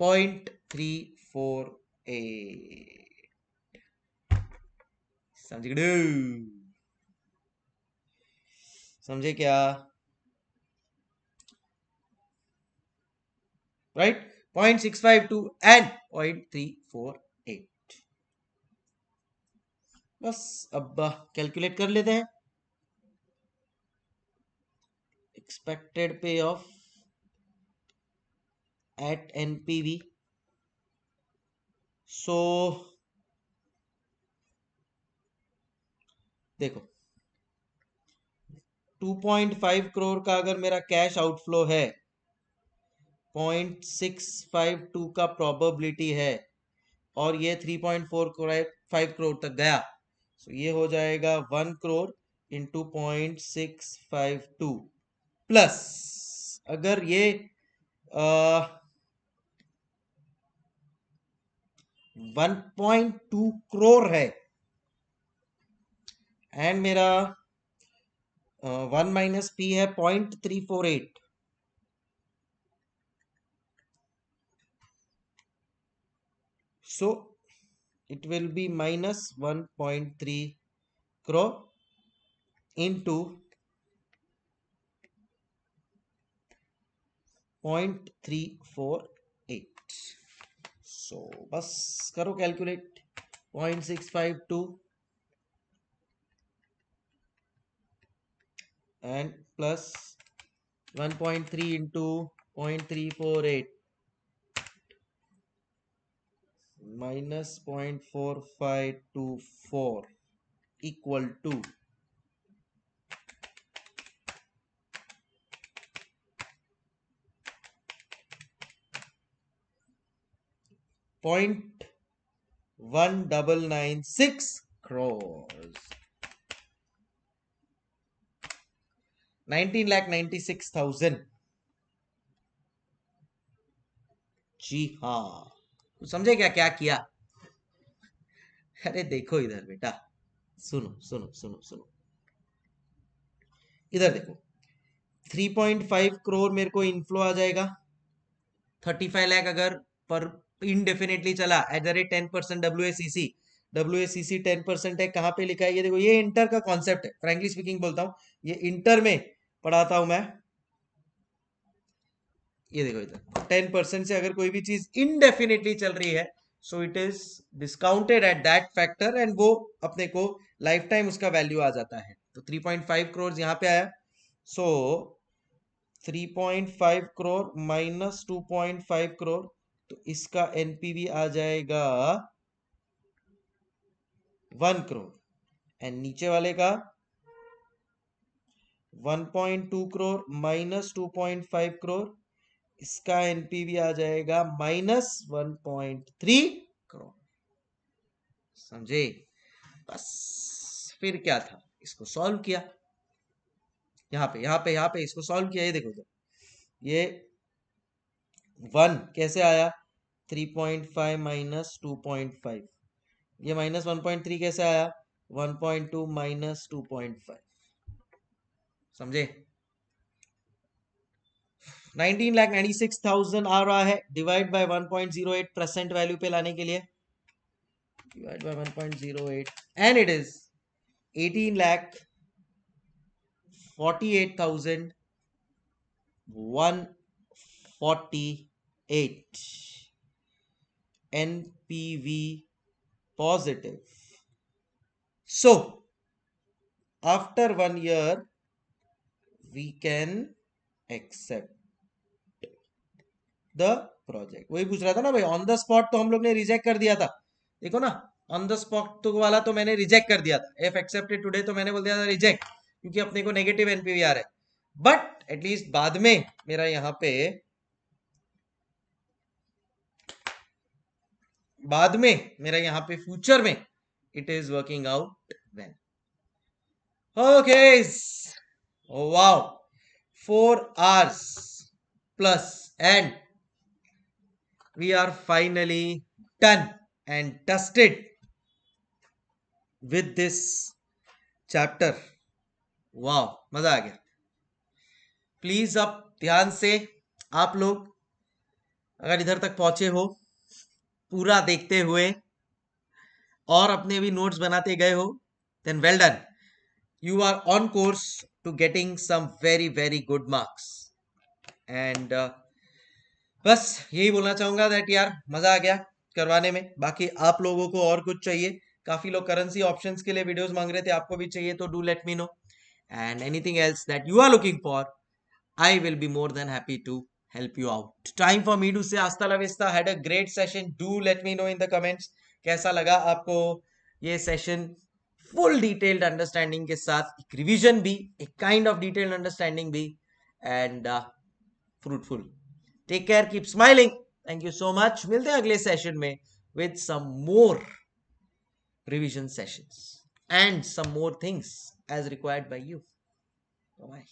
0.348 समझ गए समझे क्या right point six five two and point three four eight बस अब calculate कर लेते हैं expected पे ऑफ पी वी सो देखो 2.5 करोड़ का अगर मेरा कैश आउटफ्लो है 0.652 का प्रोबेबिलिटी है और ये 3.4 5 करोड़ तक गया सो तो so ये हो जाएगा 1 crore into point six five two plus अगर ये आ, 1.2 करोड़ है एंड मेरा वन माइनस पी है point three four eight so it will be minus one point three crore two point three four so so, बस करो calculate point six five two and plus one point three into point three four eight minus point four five two four equal to point one double nine six crores nineteen lakh ninety six thousand जी हाँ तो समझे क्या क्या किया अरे देखो इधर बेटा सुनो सुनो सुनो सुनो इधर देखो 3.5 करोड़ मेरे को इनफ्लो आ जाएगा 35 लाख अगर पर इनडेफिनेटली चला at the rate ten percent W S C W S C ten percent है कहाँ पे लिखा है ये देखो ये इंटर का कॉन्सेप्ट है फ्रेंकली स्पीकिंग बोलता हूँ ये इंटर में पढ़ाता हूं मैं ये देखो इधर टेन परसेंट से अगर कोई भी चीज इनडेफिनेटली चल रही है so it is discounted at that factor and वो अपने को लाइफ टाइम उसका वैल्यू आ जाता है तो थ्री पॉइंट फाइव करोड़ यहाँ पे आया so three point five crore minus two point five crore तो इसका एनपीवी आ जाएगा वन करोड़ एंड नीचे वाले का 1.2 करोड़ माइनस 2.5 करोड़ इसका एनपीवी आ जाएगा माइनस 1.3 करोड़ समझे बस फिर क्या था इसको सॉल्व किया यहां पे यहां पे यहां पे इसको सॉल्व किया ये देखो जब ये वन कैसे आया three point five minus two point five ये माइनस वन पॉइंट थ्री कैसे आया one point two minus two point five समझे nineteen lakh ninety six thousand आ रहा है divide by one point zero eight percent value पे लाने के लिए divide by one point zero eight and it is eighteen lakh forty eight thousand one forty eight NPV positive. So, after one year, we can accept the project वही पूछ रहा था ना भाई ऑन द स्पॉट तो हम लोग ने रिजेक्ट कर दिया था देखो ना ऑन द स्पॉट तो वाला तो मैंने रिजेक्ट कर दिया था एफ एक्सेप्टेड टुडे तो मैंने बोल दिया था रिजेक्ट क्योंकि अपने को नेगेटिव एनपीवी आ रहा है बट एटलीस्ट बाद में मेरा यहाँ पे बाद में मेरा यहां पे फ्यूचर में it is working out when okay wow four hours plus and we are finally done and dusted with this chapter wow मजा आ गया प्लीज आप ध्यान से आप लोग अगर इधर तक पहुंचे हो पूरा देखते हुए और अपने भी नोट्स बनाते गए हो then well done you are on course to getting some very very good marks and बस यही बोलना चाहूंगा दैट यार मजा आ गया करवाने में बाकी आप लोगों को और कुछ चाहिए काफी लोग करेंसी ऑप्शन के लिए वीडियोस मांग रहे थे आपको भी चाहिए तो do let me know and anything else that you are looking for I will be more than happy to help you out time for me to say hasta la vista had a great session do let me know in the comments कैसा लगा आपको ये session full detailed understanding के साथ एक revision भी एक kind of detailed understanding भी and fruitful take care keep smiling thank you so much मिलते हैं अगले सेशन में with some more revision sessions and some more things as required by you bye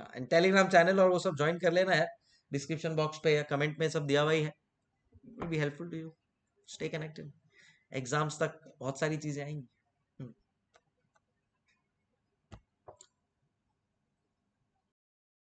Telegram हाँ, channel और वो सब join कर लेना है डिस्क्रिप्शन बॉक्स पे या कमेंट में सब दिया हुआ है will be helpful to you stay connected exams तक बहुत सारी चीज़ें आएंगी